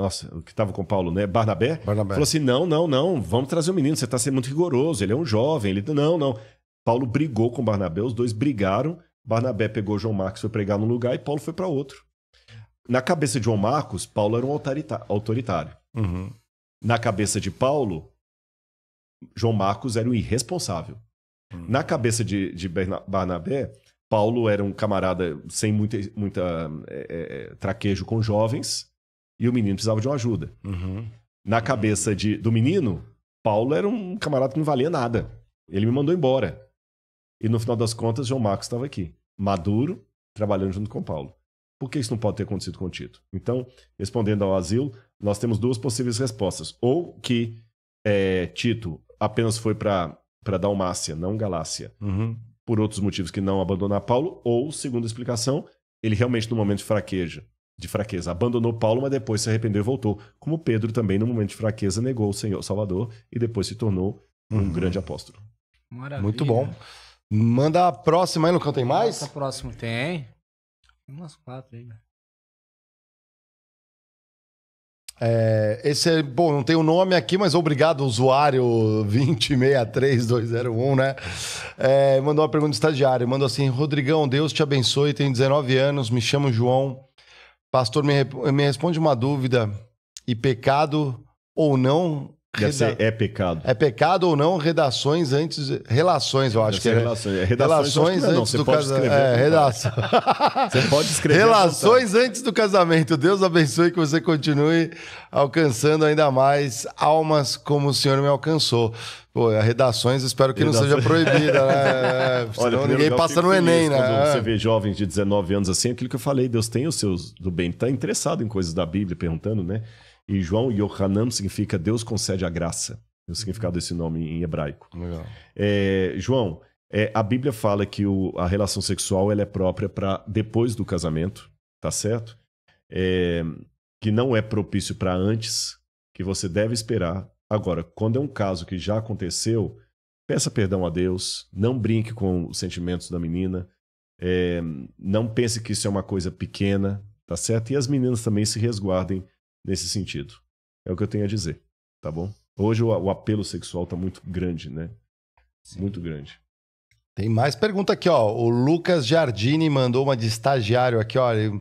nossa, que estava com o Paulo, né? Barnabé, Barnabé, falou assim: não, não, não, vamos trazer o um menino, você está sendo muito rigoroso, ele é um jovem, ele. Não, não. Paulo brigou com Barnabé, os dois brigaram. Barnabé pegou João Marcos foi pregar num lugar e Paulo foi para outro. Na cabeça de João Marcos, Paulo era um autoritário. Uhum. Na cabeça de Paulo, João Marcos era um irresponsável. Uhum. Na cabeça de, de Barnabé, Paulo era um camarada sem muita, muita é, é, traquejo com jovens e o menino precisava de uma ajuda. Uhum. Na cabeça de, do menino, Paulo era um camarada que não valia nada. Ele me mandou embora. E no final das contas, João Marcos estava aqui, maduro, trabalhando junto com Paulo. Por que isso não pode ter acontecido com o Tito? Então, respondendo ao asilo, nós temos duas possíveis respostas. Ou que é, Tito apenas foi para Dalmácia, não Galácia, uhum. por outros motivos que não abandonar Paulo, ou, segunda explicação, ele realmente, no momento de fraqueja, de fraqueza. Abandonou Paulo, mas depois se arrependeu e voltou. Como Pedro também, no momento de fraqueza, negou o Senhor Salvador e depois se tornou um uhum. grande apóstolo. Maravilha. Muito bom. Manda a próxima aí, Lucão, tem mais? Nossa, a próxima tem. Umas quatro aí, né? é, esse é, bom, não tem o um nome aqui, mas obrigado, usuário 2063201, né? É, mandou uma pergunta estagiária, manda mandou assim: Rodrigão, Deus te abençoe, tenho 19 anos, me chamo João, Pastor, me, me responde uma dúvida: e pecado ou não Deve Reda... ser é pecado. É pecado ou não, redações antes. Relações, eu acho que é. Relações, é relações, relações não, antes não, do casamento. É, redação. você pode escrever. Relações antes do casamento. Deus abençoe que você continue alcançando ainda mais almas como o Senhor me alcançou. Pô, a é, redações espero que redações. não seja proibida, né? É, Olha, Senão, ninguém passa no Enem, né? Quando você é. vê jovens de 19 anos assim, aquilo que eu falei, Deus tem os seus do bem, está interessado em coisas da Bíblia, perguntando, né? Em João, Yohanan significa Deus concede a graça. É o uhum. significado desse nome em hebraico. É, João, é, a Bíblia fala que o, a relação sexual ela é própria para depois do casamento, tá certo? É, que não é propício para antes, que você deve esperar. Agora, quando é um caso que já aconteceu, peça perdão a Deus, não brinque com os sentimentos da menina, é, não pense que isso é uma coisa pequena, tá certo? E as meninas também se resguardem nesse sentido. É o que eu tenho a dizer, tá bom? Hoje o, o apelo sexual está muito grande, né? Sim. Muito grande. Tem mais pergunta aqui, ó. O Lucas Giardini mandou uma de estagiário aqui, ó. Ele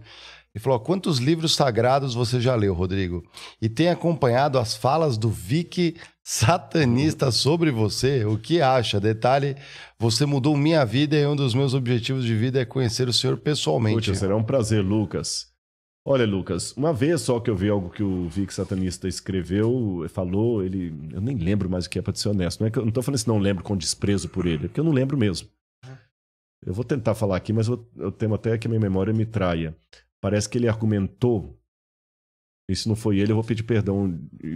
falou: quantos livros sagrados você já leu, Rodrigo? E tem acompanhado as falas do Vic satanista sobre você? O que acha? Detalhe: você mudou minha vida e um dos meus objetivos de vida é conhecer o senhor pessoalmente. Puxa, será um prazer, Lucas. Olha, Lucas, uma vez só que eu vi algo que o Vic Satanista escreveu, falou, ele. Eu nem lembro mais o que é pra ser honesto. Não é que eu não tô falando se não lembro com desprezo por ele, é porque eu não lembro mesmo. Eu vou tentar falar aqui, mas eu, eu temo até que a minha memória me traia. Parece que ele argumentou. E se não foi ele, eu vou pedir perdão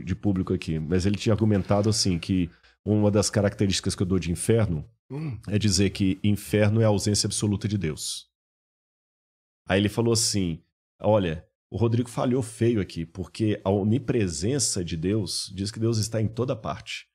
de público aqui. Mas ele tinha argumentado assim que uma das características que eu dou de inferno hum. é dizer que inferno é a ausência absoluta de Deus. Aí ele falou assim: Olha, o Rodrigo falhou feio aqui, porque a onipresença de Deus diz que Deus está em toda parte.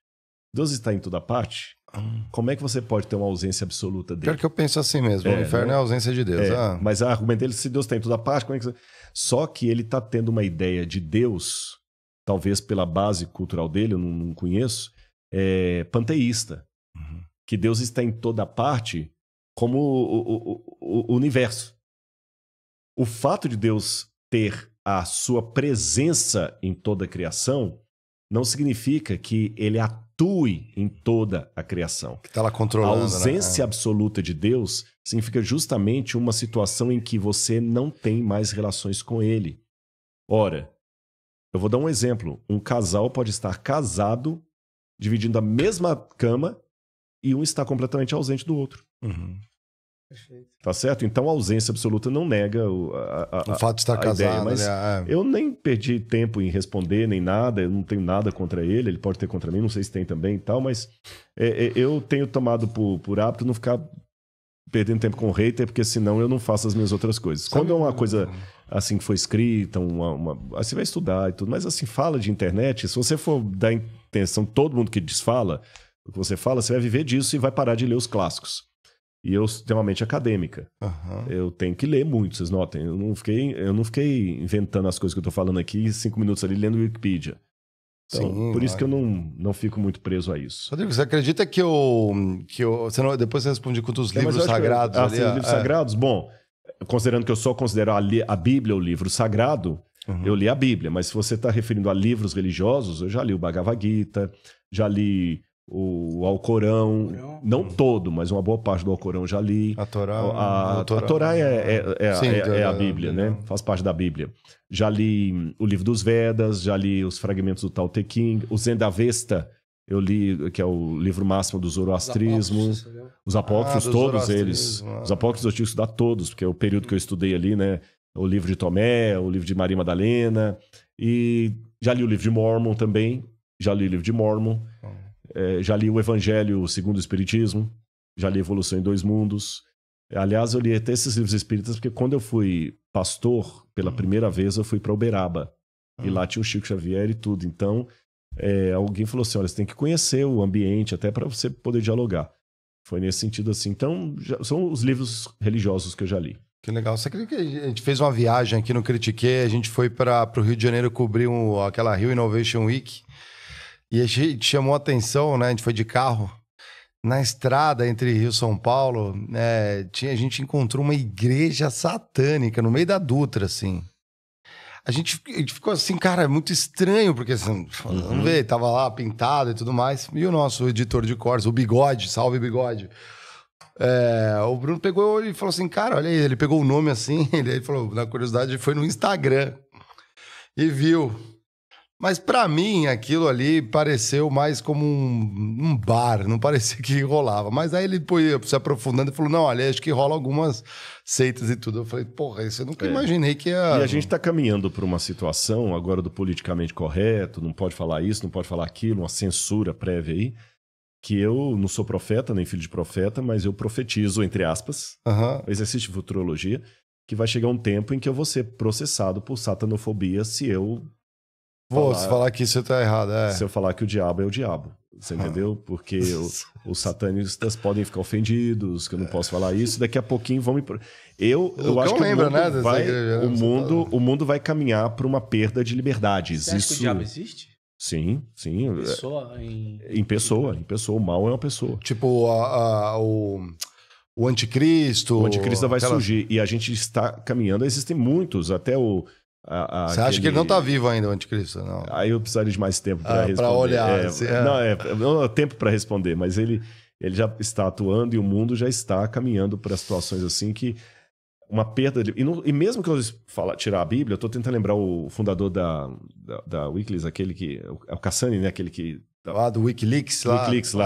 Deus está em toda parte? Hum. Como é que você pode ter uma ausência absoluta dele? Pior que eu penso assim mesmo, é, o inferno né? é a ausência de Deus. É, ah. Mas o argumento dele, se Deus está em toda parte, como é que... Você... Só que ele está tendo uma ideia de Deus, talvez pela base cultural dele, eu não, não conheço, é, panteísta. Uhum. Que Deus está em toda parte como o, o, o, o universo o fato de Deus ter a sua presença em toda a criação não significa que ele atue em toda a criação. Que está lá controlando. A né? ausência né? absoluta de Deus significa justamente uma situação em que você não tem mais relações com ele. Ora, eu vou dar um exemplo. Um casal pode estar casado, dividindo a mesma cama, e um está completamente ausente do outro. Uhum. Perfeito. Tá certo? Então a ausência absoluta não nega o, a, a, o fato de estar casado. Ideia, mas né? Ah, é. Eu nem perdi tempo em responder, nem nada, eu não tenho nada contra ele, ele pode ter contra mim, não sei se tem também e tal, mas é, é, eu tenho tomado por, por hábito não ficar perdendo tempo com o hater, porque senão eu não faço as minhas outras coisas. Sabe? Quando é uma coisa assim que foi escrita, uma, uma, aí você vai estudar e tudo, mas assim, fala de internet, se você for dar intenção, todo mundo que desfala, o que você fala, você vai viver disso e vai parar de ler os clássicos e eu mente acadêmica. Uhum. Eu tenho que ler muito, vocês notem. Eu não fiquei, eu não fiquei inventando as coisas que eu estou falando aqui cinco minutos ali lendo Wikipedia. Então, Sim, por isso que eu não, não fico muito preso a isso. Rodrigo, você acredita que eu. Que eu você não, depois você responde quanto os é, livros sagrados. Eu, ah, ali, ah, livros é. sagrados? Bom, considerando que eu só considero a, a Bíblia o livro sagrado, uhum. eu li a Bíblia. Mas se você está referindo a livros religiosos, eu já li o Bhagavad Gita, já li o, Alcorão, Alcorão, não todo, mas uma boa parte do Alcorão já li. A Torá. A, a, Torá, a Torá, é, é, é, sim, é, é a Bíblia, né? Faz parte da Bíblia. Já li hum, o livro dos Vedas, já li os fragmentos do Tao Te Ching, o Zendavesta, eu li, que é o livro máximo do zoroastrismo. Os apócrifos, ah, todos eles. Ah. Os apócrifos eu tive que estudar todos, porque é o período que eu estudei ali, né? O livro de Tomé, o livro de Maria Madalena. E já li o livro de Mormon também. Já li o livro de Mormon. É, já li o Evangelho segundo o Espiritismo, já li Evolução em Dois Mundos. Aliás, eu li até esses livros espíritas, porque quando eu fui pastor, pela hum. primeira vez, eu fui para Uberaba. E hum. lá tinha o Chico Xavier e tudo. Então, é, alguém falou assim: olha, você tem que conhecer o ambiente até para você poder dialogar. Foi nesse sentido assim. Então, já, são os livros religiosos que eu já li. Que legal. Você acredita que a gente fez uma viagem aqui no Critiquei? A gente foi para o Rio de Janeiro cobrir um, aquela Rio Innovation Week. E a gente chamou atenção, né? A gente foi de carro na estrada entre Rio e São Paulo. É, tinha, a gente encontrou uma igreja satânica no meio da Dutra, assim. A gente, a gente ficou assim, cara, é muito estranho, porque assim, uhum. não vê, tava lá pintado e tudo mais. E o nosso editor de cores, o Bigode, salve Bigode. É, o Bruno pegou e falou assim, cara, olha aí, ele pegou o nome assim, ele, ele falou, na curiosidade, foi no Instagram e viu. Mas para mim aquilo ali pareceu mais como um, um, bar, não parecia que rolava. Mas aí ele foi se aprofundando e falou: não, olha, acho que rola algumas seitas e tudo. Eu falei: porra, isso eu nunca é. imaginei que ia. E a gente tá caminhando para uma situação agora do politicamente correto, não pode falar isso, não pode falar aquilo, uma censura prévia aí. Que eu não sou profeta, nem filho de profeta, mas eu profetizo, entre aspas, uhum. exercício de futurologia, que vai chegar um tempo em que eu vou ser processado por satanofobia se eu Vou, falar... se falar que você tá errado, é. Se eu falar que o diabo é o diabo. Você ah. entendeu? Porque o, os satanistas podem ficar ofendidos, que eu não posso falar isso. Daqui a pouquinho vão me. Eu, eu, eu acho que o mundo, né, vai, igreja, o, né, mundo, o mundo vai caminhar para uma perda de liberdades. Você isso... que o diabo existe? Sim, sim. Em é, pessoa, em... em pessoa, em pessoa. O mal é uma pessoa. Tipo, a, a, o, o anticristo. O anticristo vai aquela... surgir. E a gente está caminhando. Existem muitos, até o a, a Você acha que ele não está vivo ainda, o anticristo? Não. Aí eu precisaria de mais tempo para ah, responder. Para olhar. É, se... Assim, é. Não, é, não, é tempo para responder, mas ele, ele já está atuando e o mundo já está caminhando para situações assim que uma perda de... E, e mesmo que eu fala, tirar a Bíblia, eu estou tentando lembrar o fundador da, da, da Wikileaks, aquele que... O é Cassani, né? Aquele que ah, do Wikileaks lá. Wikileaks lá.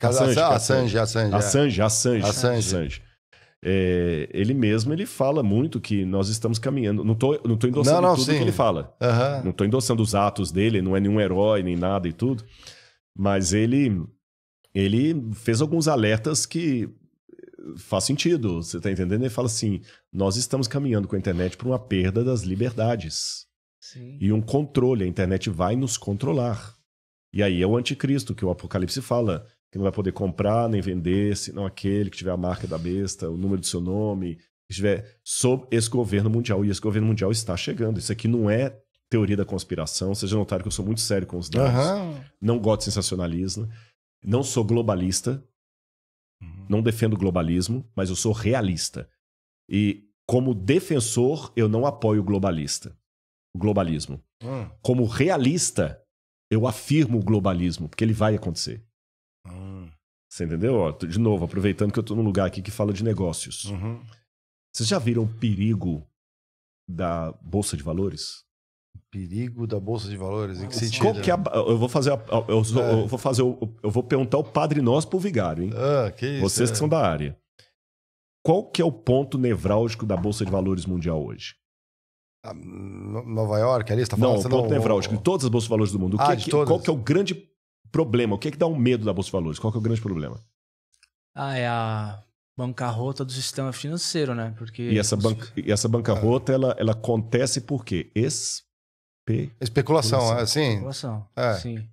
Assange. Ah, Assange, Assange, Assange. Assange, Assange. Assange é, ele mesmo ele fala muito que nós estamos caminhando. Não estou não tô endossando não, não, tudo sim. que ele fala. Uhum. Não estou endossando os atos dele, não é nenhum herói nem nada e tudo. Mas ele, ele fez alguns alertas que eh, faz sentido, você está entendendo? Ele fala assim: nós estamos caminhando com a internet para uma perda das liberdades. Sim. E um controle, a internet vai nos controlar. E aí é o anticristo que o Apocalipse fala que não vai poder comprar nem vender, senão aquele que tiver a marca da besta, o número do seu nome, que estiver sob esse governo mundial. E esse governo mundial está chegando. Isso aqui não é teoria da conspiração. Vocês já notaram que eu sou muito sério com os dados. Uhum. Não gosto de sensacionalismo. Não sou globalista. Uhum. Não defendo globalismo, mas eu sou realista. E como defensor, eu não apoio o globalista. O globalismo. Uhum. Como realista, eu afirmo o globalismo, porque ele vai acontecer. Você entendeu? de novo, aproveitando que eu estou num lugar aqui que fala de negócios. Uhum. Vocês já viram o perigo da Bolsa de Valores? Perigo da Bolsa de Valores? Em que sentido? Que é a... eu vou fazer, a... eu, sou... é. eu, vou fazer o... eu vou perguntar o Padre Nosso pro Vigário, hein? Ah, que isso, Vocês é. que são da área. Qual que é o ponto nevrálgico da Bolsa de Valores mundial hoje? Ah, Nova York, ali? Você tá falando, não, o ponto não, nevrálgico. Em todas as bolsas de valores do mundo. O ah, que ah, é que, qual que é o grande problema? O que é que dá um medo da Bolsa de Valores? Qual que é o grande problema? Ah, é a bancarrota do sistema financeiro, né? Porque e essa, banca, e essa bancarrota, ela, ela acontece por quê? Espe... Especulação, Especulação. assim? Especulação, é. sim.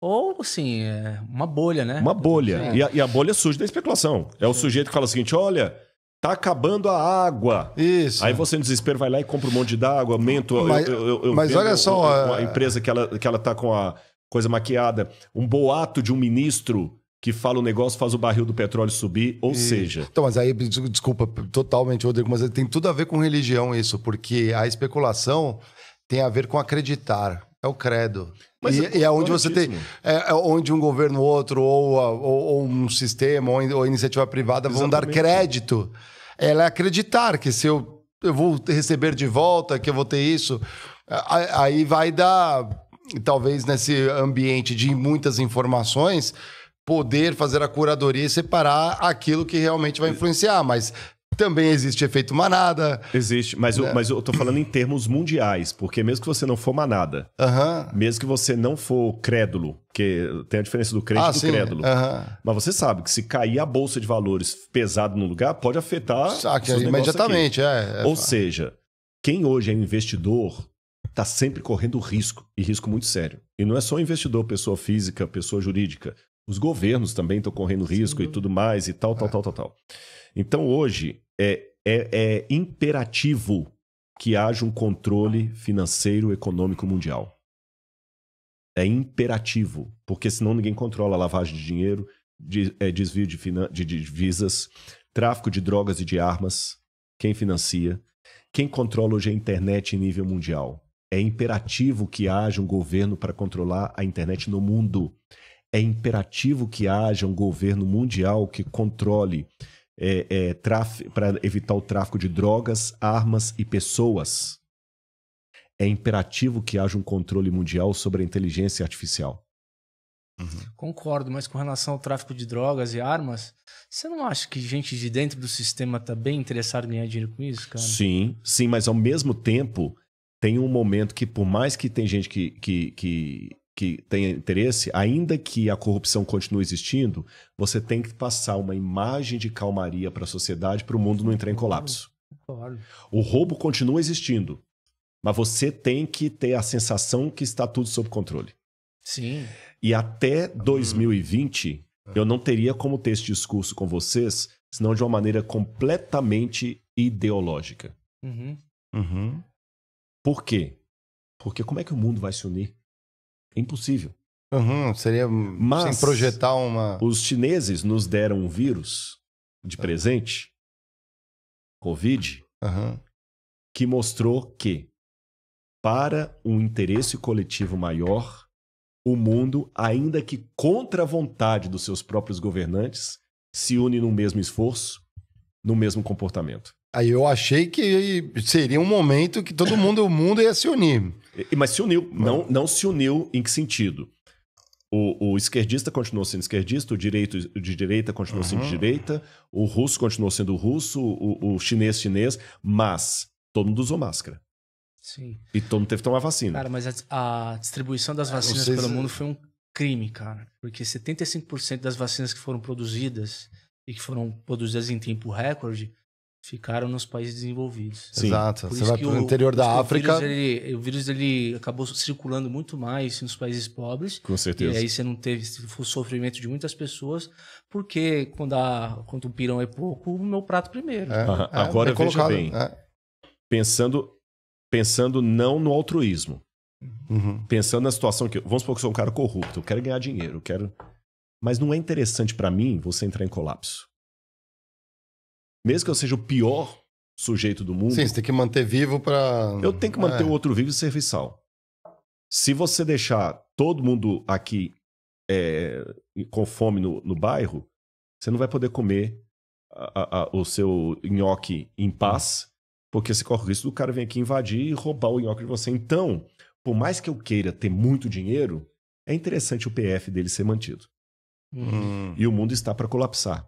Ou, assim, é uma bolha, né? Uma bolha. E a, e a, bolha surge da especulação. É o sujeito que fala o seguinte, olha... Tá acabando a água. Isso. Aí você no desespero vai lá e compra um monte de água, aumenta. Mas, eu, eu, eu mas olha só. A, a é empresa que ela, que ela tá com a coisa maquiada, um boato de um ministro que fala o negócio faz o barril do petróleo subir, ou e... seja. Então, mas aí, desculpa, totalmente, Rodrigo, mas tem tudo a ver com religião isso, porque a especulação tem a ver com acreditar. É o credo. Mas e, é, e é onde você tem. É, é, onde um governo, outro, ou, ou, ou um sistema, ou, ou iniciativa privada Exatamente. vão dar crédito. Ela é acreditar que se eu, eu vou receber de volta, que eu vou ter isso. Aí vai dar talvez nesse ambiente de muitas informações, poder fazer a curadoria e separar aquilo que realmente vai influenciar, mas também existe efeito manada. Existe, mas, né? eu, mas eu tô falando em termos mundiais, porque mesmo que você não for manada, uhum. mesmo que você não for crédulo, que tem a diferença do crédito ah, e do sim. crédulo. Uhum. Mas você sabe que se cair a bolsa de valores pesado no lugar, pode afetar. Aqui, imediatamente, é, é, Ou seja, quem hoje é investidor está sempre correndo risco, e risco muito sério. E não é só investidor, pessoa física, pessoa jurídica. Os governos também estão correndo risco e tudo mais e tal, tal, é. tal, tal, tal. Então, hoje, é, é, é imperativo que haja um controle financeiro econômico mundial. É imperativo, porque senão ninguém controla a lavagem de dinheiro, de, é, desvio de, de divisas, tráfico de drogas e de armas, quem financia, quem controla hoje a internet em nível mundial. É imperativo que haja um governo para controlar a internet no mundo. É imperativo que haja um governo mundial que controle é, é, para evitar o tráfico de drogas, armas e pessoas. É imperativo que haja um controle mundial sobre a inteligência artificial. Uhum. Concordo, mas com relação ao tráfico de drogas e armas, você não acha que gente de dentro do sistema está bem interessada em ganhar dinheiro com isso, cara? Sim, sim, mas ao mesmo tempo tem um momento que, por mais que tem gente que, que, que, que tenha interesse, ainda que a corrupção continue existindo, você tem que passar uma imagem de calmaria para a sociedade, para o mundo não entrar em colapso. Claro. O roubo continua existindo, mas você tem que ter a sensação que está tudo sob controle. Sim. E até 2020, uhum. é. eu não teria como ter esse discurso com vocês, senão de uma maneira completamente ideológica. Uhum. Uhum. Por quê? Porque como é que o mundo vai se unir? É impossível. Uhum, seria Mas, sem projetar uma. Os chineses nos deram um vírus de ah. presente, Covid, uhum. que mostrou que, para um interesse coletivo maior, o mundo, ainda que contra a vontade dos seus próprios governantes, se une no mesmo esforço, no mesmo comportamento. Aí eu achei que seria um momento que todo mundo, o mundo ia se unir. Mas se uniu. Não, não se uniu em que sentido? O, o esquerdista continuou sendo esquerdista, o direito de direita continuou sendo uhum. de direita, o russo continuou sendo russo, o, o chinês chinês, mas todo mundo usou máscara. Sim. E todo mundo teve que tomar vacina. Cara, mas a, a distribuição das ah, vacinas pelo é mundo foi um crime, cara. Porque 75% das vacinas que foram produzidas e que foram produzidas em tempo recorde ficaram nos países desenvolvidos. Sim. Exato. Por Você vai para o interior da África. O vírus, ele, o vírus ele acabou circulando muito mais nos países pobres. Com certeza. E aí você não teve o sofrimento de muitas pessoas, porque quando, a, quando o pirão é pouco, o meu prato primeiro. É, é, agora é veja colocado, bem. É. Pensando, pensando não no altruísmo. Uhum. Pensando na situação que. Vamos supor que eu sou um cara corrupto, eu quero ganhar dinheiro, eu quero. Mas não é interessante para mim você entrar em colapso. Mesmo que eu seja o pior sujeito do mundo. Sim, você tem que manter vivo para. Eu tenho que manter é. o outro vivo e serviçal. Se você deixar todo mundo aqui é, com fome no, no bairro, você não vai poder comer a, a, o seu nhoque em paz, porque você corre o risco do cara vir aqui invadir e roubar o nhoque de você. Então, por mais que eu queira ter muito dinheiro, é interessante o PF dele ser mantido. Hum. E o mundo está para colapsar.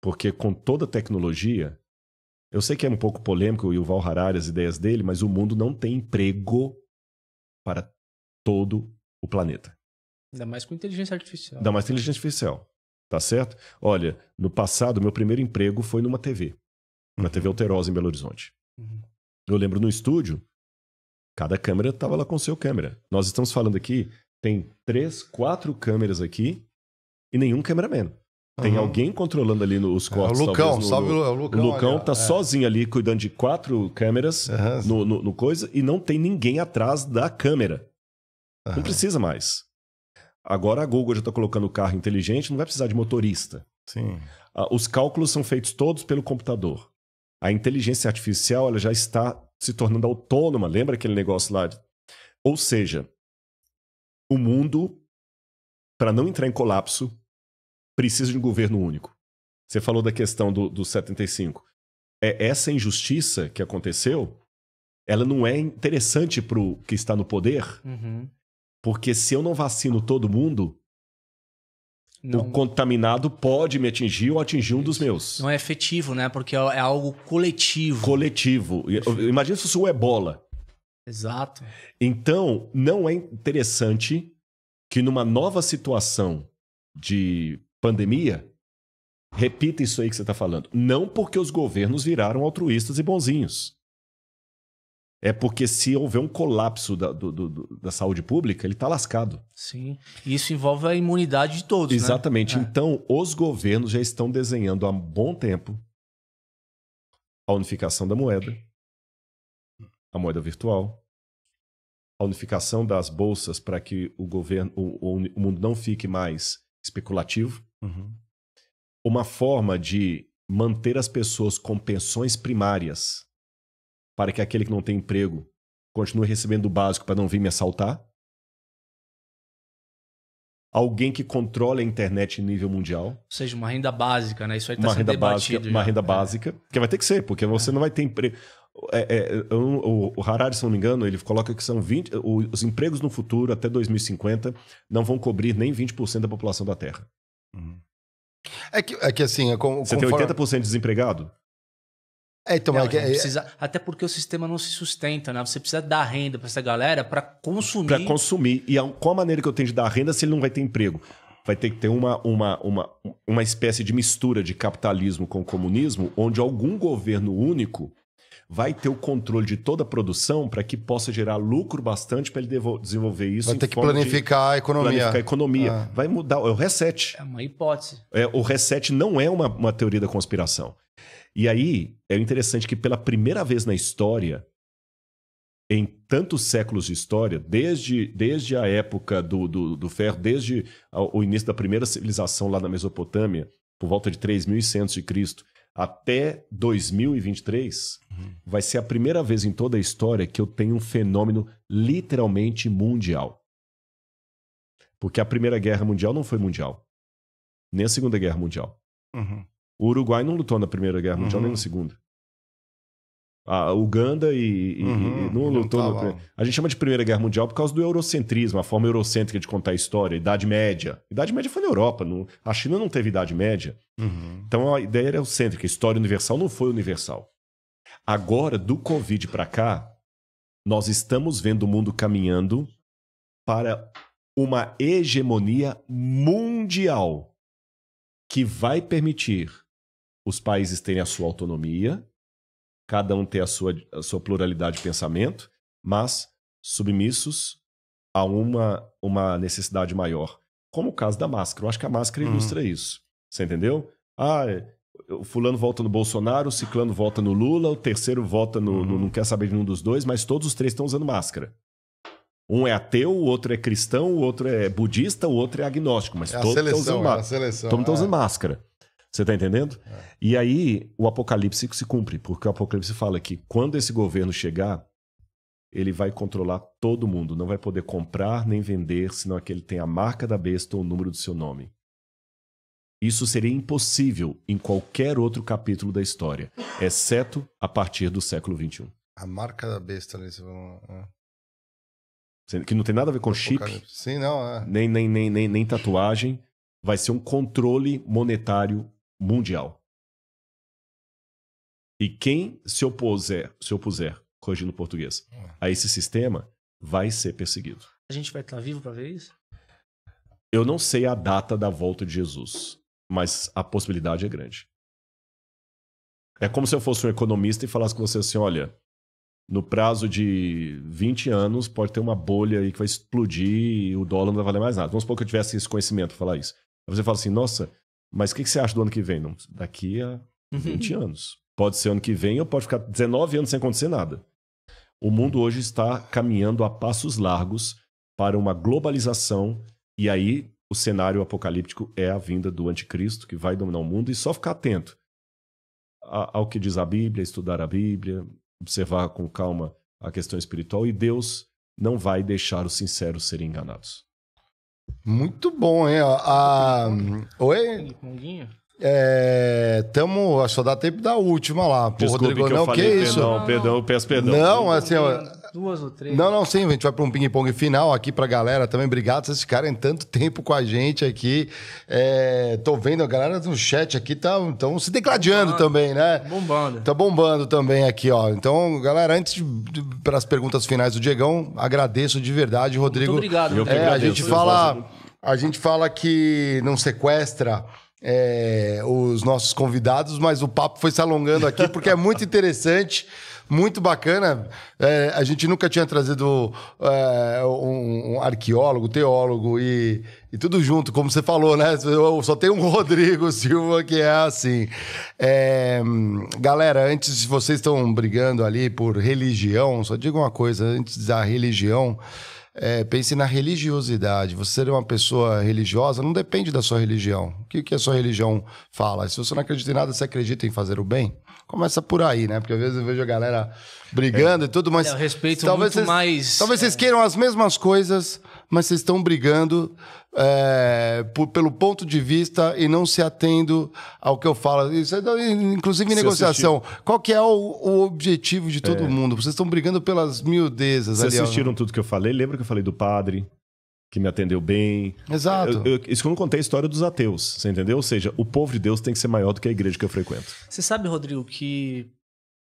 Porque com toda a tecnologia, eu sei que é um pouco polêmico e o Val Harari, as ideias dele, mas o mundo não tem emprego para todo o planeta. Ainda mais com inteligência artificial. Ainda mais inteligência artificial. Tá certo? Olha, no passado, meu primeiro emprego foi numa TV. Uma uhum. TV alterosa em Belo Horizonte. Uhum. Eu lembro no estúdio, cada câmera estava lá com seu câmera. Nós estamos falando aqui, tem três, quatro câmeras aqui e nenhum cameraman. Tem uhum. alguém controlando ali os cortes. É, o Lucão, no, salve no, o Lucão. O Lucão olha, tá é. sozinho ali cuidando de quatro câmeras uhum. no, no, no, coisa e não tem ninguém atrás da câmera. Uhum. Não precisa mais. Agora a Google já está colocando o carro inteligente, não vai precisar de motorista. Sim. Ah, os cálculos são feitos todos pelo computador. A inteligência artificial ela já está se tornando autônoma. Lembra aquele negócio lá? De... Ou seja, o mundo, para não entrar em colapso, precisa de um governo único. Você falou da questão do, do 75. É, essa injustiça que aconteceu, ela não é interessante para o que está no poder, uhum. porque se eu não vacino todo mundo, não. o contaminado pode me atingir ou atingir um dos meus. Não é efetivo, né? Porque é, é algo coletivo. Coletivo. Imagina se fosse o ebola. É Exato. Então, não é interessante que numa nova situação de pandemia, repita isso aí que você está falando. Não porque os governos viraram altruístas e bonzinhos. É porque se houver um colapso da, do, do, da saúde pública, ele está lascado. Sim. E isso envolve a imunidade de todos. Né? Exatamente. Né? Então, é. os governos já estão desenhando há bom tempo a unificação da moeda, a moeda virtual, a unificação das bolsas para que o governo, o, o, o mundo não fique mais especulativo. Uhum. Uma forma de manter as pessoas com pensões primárias para que aquele que não tem emprego continue recebendo o básico para não vir me assaltar. Alguém que controle a internet em nível mundial. Ou seja, uma renda básica, né? Isso aí está uma renda básica, Uma renda é. básica, que vai ter que ser, porque é. você é. não vai ter emprego. É, é, é o, o Harari, se não me engano, ele coloca que são 20. Os empregos no futuro, até 2050, não vão cobrir nem 20% da população da Terra. Uhum. É, que, é que assim, é com, Você conforme... tem 80% de desempregado? É, então, não, é que... É, é precisa, até porque o sistema não se sustenta, né? Você precisa dar renda para essa galera para consumir. Para consumir. E qual a maneira que eu tenho de dar renda se ele não vai ter emprego? Vai ter que ter uma, uma, uma, uma espécie de mistura de capitalismo com comunismo, onde algum governo único vai ter o controle de toda a produção para que possa gerar lucro bastante para ele desenvolver isso. Vai ter que planificar a economia. Planificar a economia. Ah. Vai mudar, é o reset. É uma hipótese. É, o reset não é uma, uma teoria da conspiração. E aí, é interessante que pela primeira vez na história, em tantos séculos de história, desde, desde a época do, do, do ferro, desde o início da primeira civilização lá na Mesopotâmia, por volta de 3.100 de Cristo, até 2023, uhum. vai ser a primeira vez em toda a história que eu tenho um fenômeno literalmente mundial. Porque a Primeira Guerra Mundial não foi mundial. Nem a Segunda Guerra Mundial. Uhum. O Uruguai não lutou na Primeira Guerra Mundial, uhum. nem na Segunda a Uganda e, uhum, e não lutou. Tá no... A gente chama de Primeira Guerra Mundial por causa do eurocentrismo, a forma eurocêntrica de contar a história, Idade Média. Idade Média foi na Europa, no... a China não teve Idade Média. Uhum. Então a ideia era eurocêntrica, história universal não foi universal. Agora, do Covid para cá, nós estamos vendo o mundo caminhando para uma hegemonia mundial que vai permitir os países terem a sua autonomia, cada um ter a sua, a sua pluralidade de pensamento, mas submissos a uma, uma necessidade maior. Como o caso da máscara. Eu acho que a máscara uhum. ilustra isso. Você entendeu? Ah, é, o fulano vota no Bolsonaro, o ciclano vota no Lula, o terceiro vota no, uhum. no não quer saber de nenhum dos dois, mas todos os três estão usando máscara. Um é ateu, o outro é cristão, o outro é budista, o outro é agnóstico, mas é, é todos estão usando, é Estão usando máscara. Você está entendendo? É. E aí o Apocalipse se cumpre, porque o Apocalipse fala que quando esse governo chegar, ele vai controlar todo mundo, não vai poder comprar nem vender, senão aquele tem a marca da besta ou o número do seu nome. Isso seria impossível em qualquer outro capítulo da história, exceto a partir do século XXI. A marca da besta, é. Que não tem nada a ver com chip. Sim, não, é. nem, nem, nem, nem, nem tatuagem. Vai ser um controle monetário mundial. E quem se opuser, se opuser, corrigindo o português, a esse sistema, vai ser perseguido. A gente vai estar vivo para ver isso? Eu não sei a data da volta de Jesus, mas a possibilidade é grande. É como se eu fosse um economista e falasse com você assim: olha, no prazo de 20 anos pode ter uma bolha aí que vai explodir e o dólar não vai valer mais nada. Vamos supor que eu tivesse esse conhecimento para falar isso. Aí você fala assim: nossa, mas o que, que, você acha do ano que vem? Não, daqui a 20 uhum. anos. Pode ser ano que vem ou pode ficar 19 anos sem acontecer nada. O mundo hoje está caminhando a passos largos para uma globalização, e aí o cenário apocalíptico é a vinda do anticristo que vai dominar o mundo, e só ficar atento ao que diz a Bíblia, estudar a Bíblia, observar com calma a questão espiritual, e Deus não vai deixar os sinceros serem enganados. Muito bom, hein? A... a... Oi? É, tamo, só dá tempo da última lá. Pô, Rodrigo, que eu falei que é isso? perdão, perdão, eu peço perdão. Não, assim, ó, duas ou três. Não, né? não, sim, a gente vai para um ping-pong final aqui para a galera também. Obrigado vocês ficarem tanto tempo com a gente aqui. É, tô vendo a galera no chat aqui, tá então, se degladiando também, né? Bombando. Tá bombando também aqui, ó. Então, galera, antes para as perguntas finais do Diegão, agradeço de verdade, Rodrigo. Muito obrigado. é, a gente fala, a gente fala que não sequestra. É, os nossos convidados, mas o papo foi se alongando aqui porque é muito interessante muito bacana. É, a gente nunca tinha trazido é, um, um, arqueólogo, teólogo e, e, tudo junto, como você falou, né? Eu só tem um Rodrigo Silva que é assim. É, galera, antes de vocês estão brigando ali por religião, só digo uma coisa: antes da religião. É, pense na religiosidade. Você ser uma pessoa religiosa não depende da sua religião. O que, que a sua religião fala? Se você não acredita em nada, você acredita em fazer o bem? Começa por aí, né? Porque às vezes eu vejo a galera brigando é. e tudo, mas. É, eu respeito talvez muito vocês, mais. Talvez é. vocês queiram as mesmas coisas, mas vocês estão brigando é, por, pelo ponto de vista e não se atendo ao que eu falo. Isso é, inclusive em se negociação. Qual que é o, o objetivo de todo é. mundo? Vocês estão brigando pelas miudezas. Vocês assistiram ó. tudo que eu falei? Lembra que eu falei do padre? que me atendeu bem. Exato. Eu, eu, isso que eu não contei a história dos ateus, você entendeu? Ou seja, o povo de Deus tem que ser maior do que a igreja que eu frequento. Você sabe, Rodrigo, que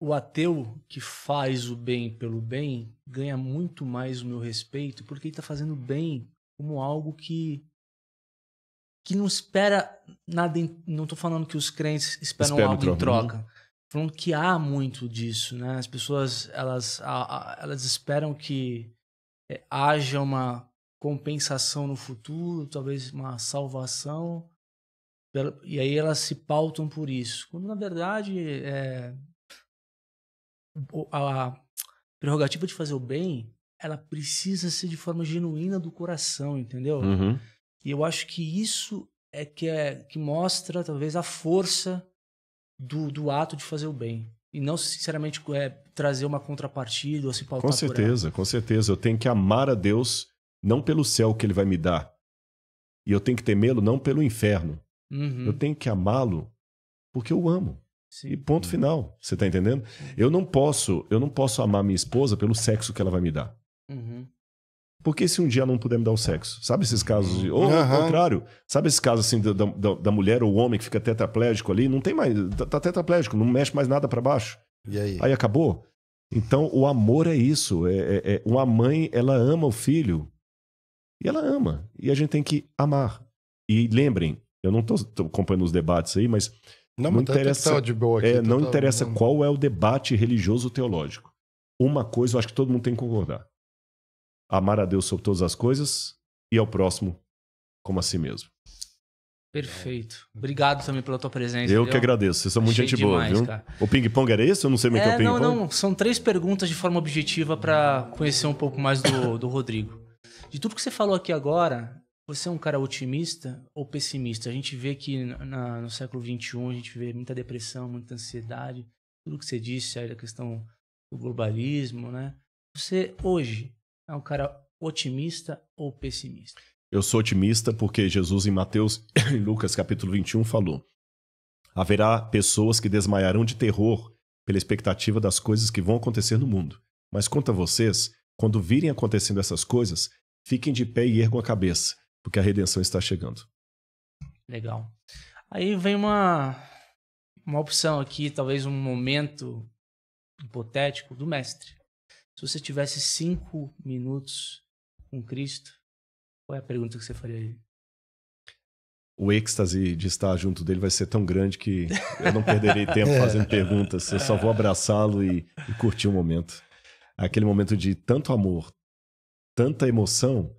o ateu que faz o bem pelo bem ganha muito mais o meu respeito porque ele está fazendo bem como algo que que não espera nada. Em, não estou falando que os crentes esperam Espero algo troca. em troca. Uhum. Falando que há muito disso, né? As pessoas elas elas esperam que é, haja uma compensação no futuro, talvez uma salvação, e aí elas se pautam por isso. Quando, na verdade, é, a prerrogativa de fazer o bem, ela precisa ser de forma genuína do coração, entendeu? Uhum. E eu acho que isso é que, é que mostra, talvez, a força do, do ato de fazer o bem. E não, sinceramente, é, trazer uma contrapartida ou se pautar Com certeza, com certeza. Eu tenho que amar a Deus não pelo céu que ele vai me dar. E eu tenho que temê-lo não pelo inferno. Uhum. Eu tenho que amá-lo porque eu o amo. Sim. E ponto final. Você está entendendo? Eu não posso, eu não posso amar minha esposa pelo sexo que ela vai me dar. Uhum. Porque se um dia ela não puder me dar o sexo? Sabe esses casos de. Ou uhum. ao contrário, sabe esses casos assim da, da, da, mulher ou homem que fica tetraplégico ali? Não tem mais. Tá, tá tetraplégico, não mexe mais nada para baixo. E aí? Aí acabou. Então, o amor é isso. É, é, é, uma mãe, ela ama o filho e ela ama. E a gente tem que amar. E lembrem, eu não estou acompanhando os debates aí, mas não, não interessa, tá de boa aqui, é, tá não interessa qual é o debate religioso teológico. Uma coisa eu acho que todo mundo tem que concordar: amar a Deus sobre todas as coisas e ao próximo como a si mesmo. Perfeito. Obrigado também pela tua presença. Eu entendeu? que agradeço. Vocês são muito gente demais, boa, viu? Cara. O ping-pong era esse? Eu não sei muito é, que é o é, ping-pong. Não, não. São três perguntas de forma objetiva para conhecer um pouco mais do, do Rodrigo de tudo que você falou aqui agora, você é um cara otimista ou pessimista? A gente vê que na, no século XXI a gente vê muita depressão, muita ansiedade, tudo que você disse aí da questão do globalismo, né? Você hoje é um cara otimista ou pessimista? Eu sou otimista porque Jesus em Mateus em Lucas capítulo 21 falou: Haverá pessoas que desmaiarão de terror pela expectativa das coisas que vão acontecer no mundo. Mas quanto a vocês, quando virem acontecendo essas coisas, Fiquem de pé e ergam a cabeça, porque a redenção está chegando. Legal. Aí vem uma, uma opção aqui, talvez um momento hipotético do mestre. Se você tivesse cinco minutos com Cristo, qual é a pergunta que você faria aí? O êxtase de estar junto dele vai ser tão grande que eu não perderei tempo é. fazendo perguntas. Eu só vou abraçá-lo e, e curtir o momento. Aquele momento de tanto amor, tanta emoção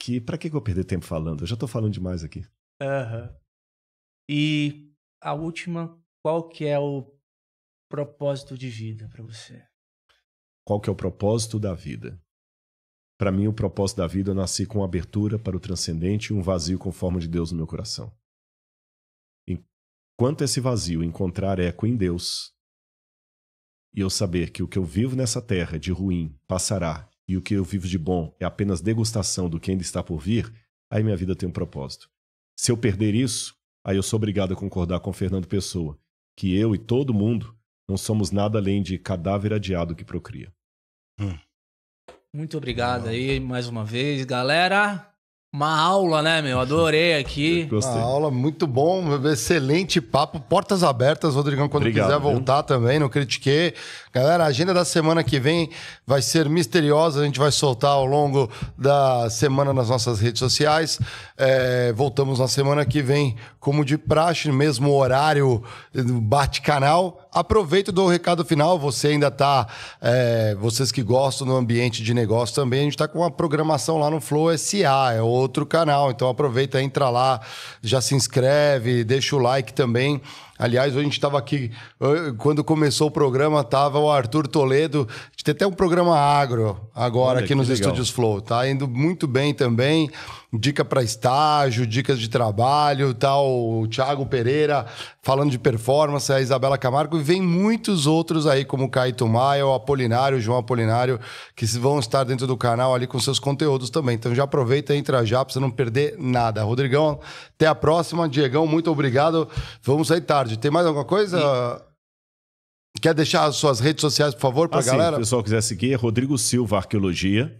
que para que eu perder tempo falando? Eu já tô falando demais aqui. Uhum. E a última, qual que é o propósito de vida para você? Qual que é o propósito da vida? Para mim, o propósito da vida, eu é nasci com abertura para o transcendente e um vazio com forma de Deus no meu coração. Enquanto esse vazio encontrar eco em Deus, e eu saber que o que eu vivo nessa terra de ruim passará e o que eu vivo de bom é apenas degustação do que ainda está por vir, aí minha vida tem um propósito. Se eu perder isso, aí eu sou obrigado a concordar com Fernando Pessoa, que eu e todo mundo não somos nada além de cadáver adiado que procria. Hum. Muito obrigado aí mais uma vez, galera. Uma aula, né, meu? Adorei aqui. Gostei. Uma aula muito bom, excelente papo. Portas abertas, Rodrigão, quando Obrigado, quiser voltar viu? também, não critiquei. Galera, a agenda da semana que vem vai ser misteriosa, a gente vai soltar ao longo da semana nas nossas redes sociais. É, voltamos na semana que vem, como de praxe, mesmo horário, bate-canal. Aproveito do recado final. Você ainda está, é, vocês que gostam do ambiente de negócio também, a gente está com uma programação lá no Flow SA, é outro canal. Então aproveita, entra lá, já se inscreve, deixa o like também. Aliás, a gente estava aqui, eh, quando começou o programa, estava o Arthur Toledo, tem até um programa agro agora Olha, aqui nos legal. estúdios Flow. Tá indo muito bem também. Dica para estágio, dicas de trabalho, tal. Tá o Thiago Pereira falando de performance, a Isabela Camargo e vem muitos outros aí, como o Caio Maia, o Apolinário, o João Apolinário, que vão estar dentro do canal ali com seus conteúdos também. Então já aproveita e entra já para você não perder nada. Rodrigão, até a próxima. Diegão, muito obrigado. Vamos sair tarde. Tem mais alguma coisa? E... Quer deixar as suas redes sociais, por favor, para a ah, galera? Se o pessoal quiser seguir, é Rodrigo Silva Arqueologia.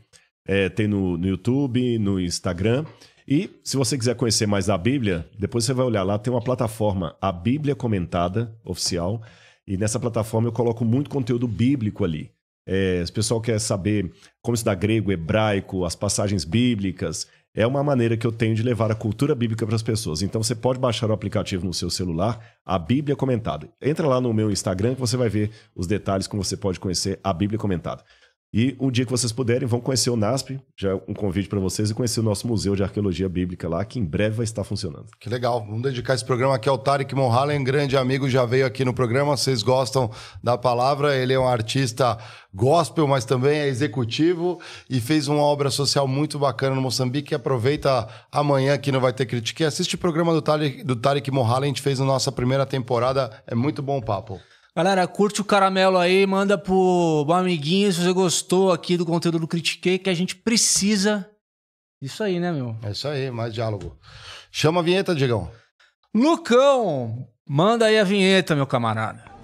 É, tem no, no YouTube, no Instagram. E se você quiser conhecer mais da Bíblia, depois você vai olhar lá, tem uma plataforma, a Bíblia Comentada, oficial. E nessa plataforma eu coloco muito conteúdo bíblico ali. É, o pessoal quer saber como se dá grego, hebraico, as passagens bíblicas, é uma maneira que eu tenho de levar a cultura bíblica para as pessoas. Então você pode baixar o aplicativo no seu celular, a Bíblia Comentada. Entra lá no meu Instagram que você vai ver os detalhes como você pode conhecer a Bíblia Comentada. E um dia que vocês puderem, vão conhecer o NASP, já é um convite para vocês, e conhecer o nosso Museu de Arqueologia Bíblica lá, que em breve vai estar funcionando. Que legal. Vamos dedicar esse programa aqui ao Tarek Monhalen, grande amigo, já veio aqui no programa. Vocês gostam da palavra, ele é um artista gospel, mas também é executivo e fez uma obra social muito bacana no Moçambique. Aproveita amanhã que não vai ter critique. Assiste o programa do Tarek, do Tarek Mohalen, a gente fez na nossa primeira temporada. É muito bom papo. Galera, curte o caramelo aí, manda pro, pro amiguinho se você gostou aqui do conteúdo do Critiquei, que a gente precisa isso aí, né, meu? É isso aí, mais diálogo. Chama a vinheta, Digão. Lucão, manda aí a vinheta, meu camarada.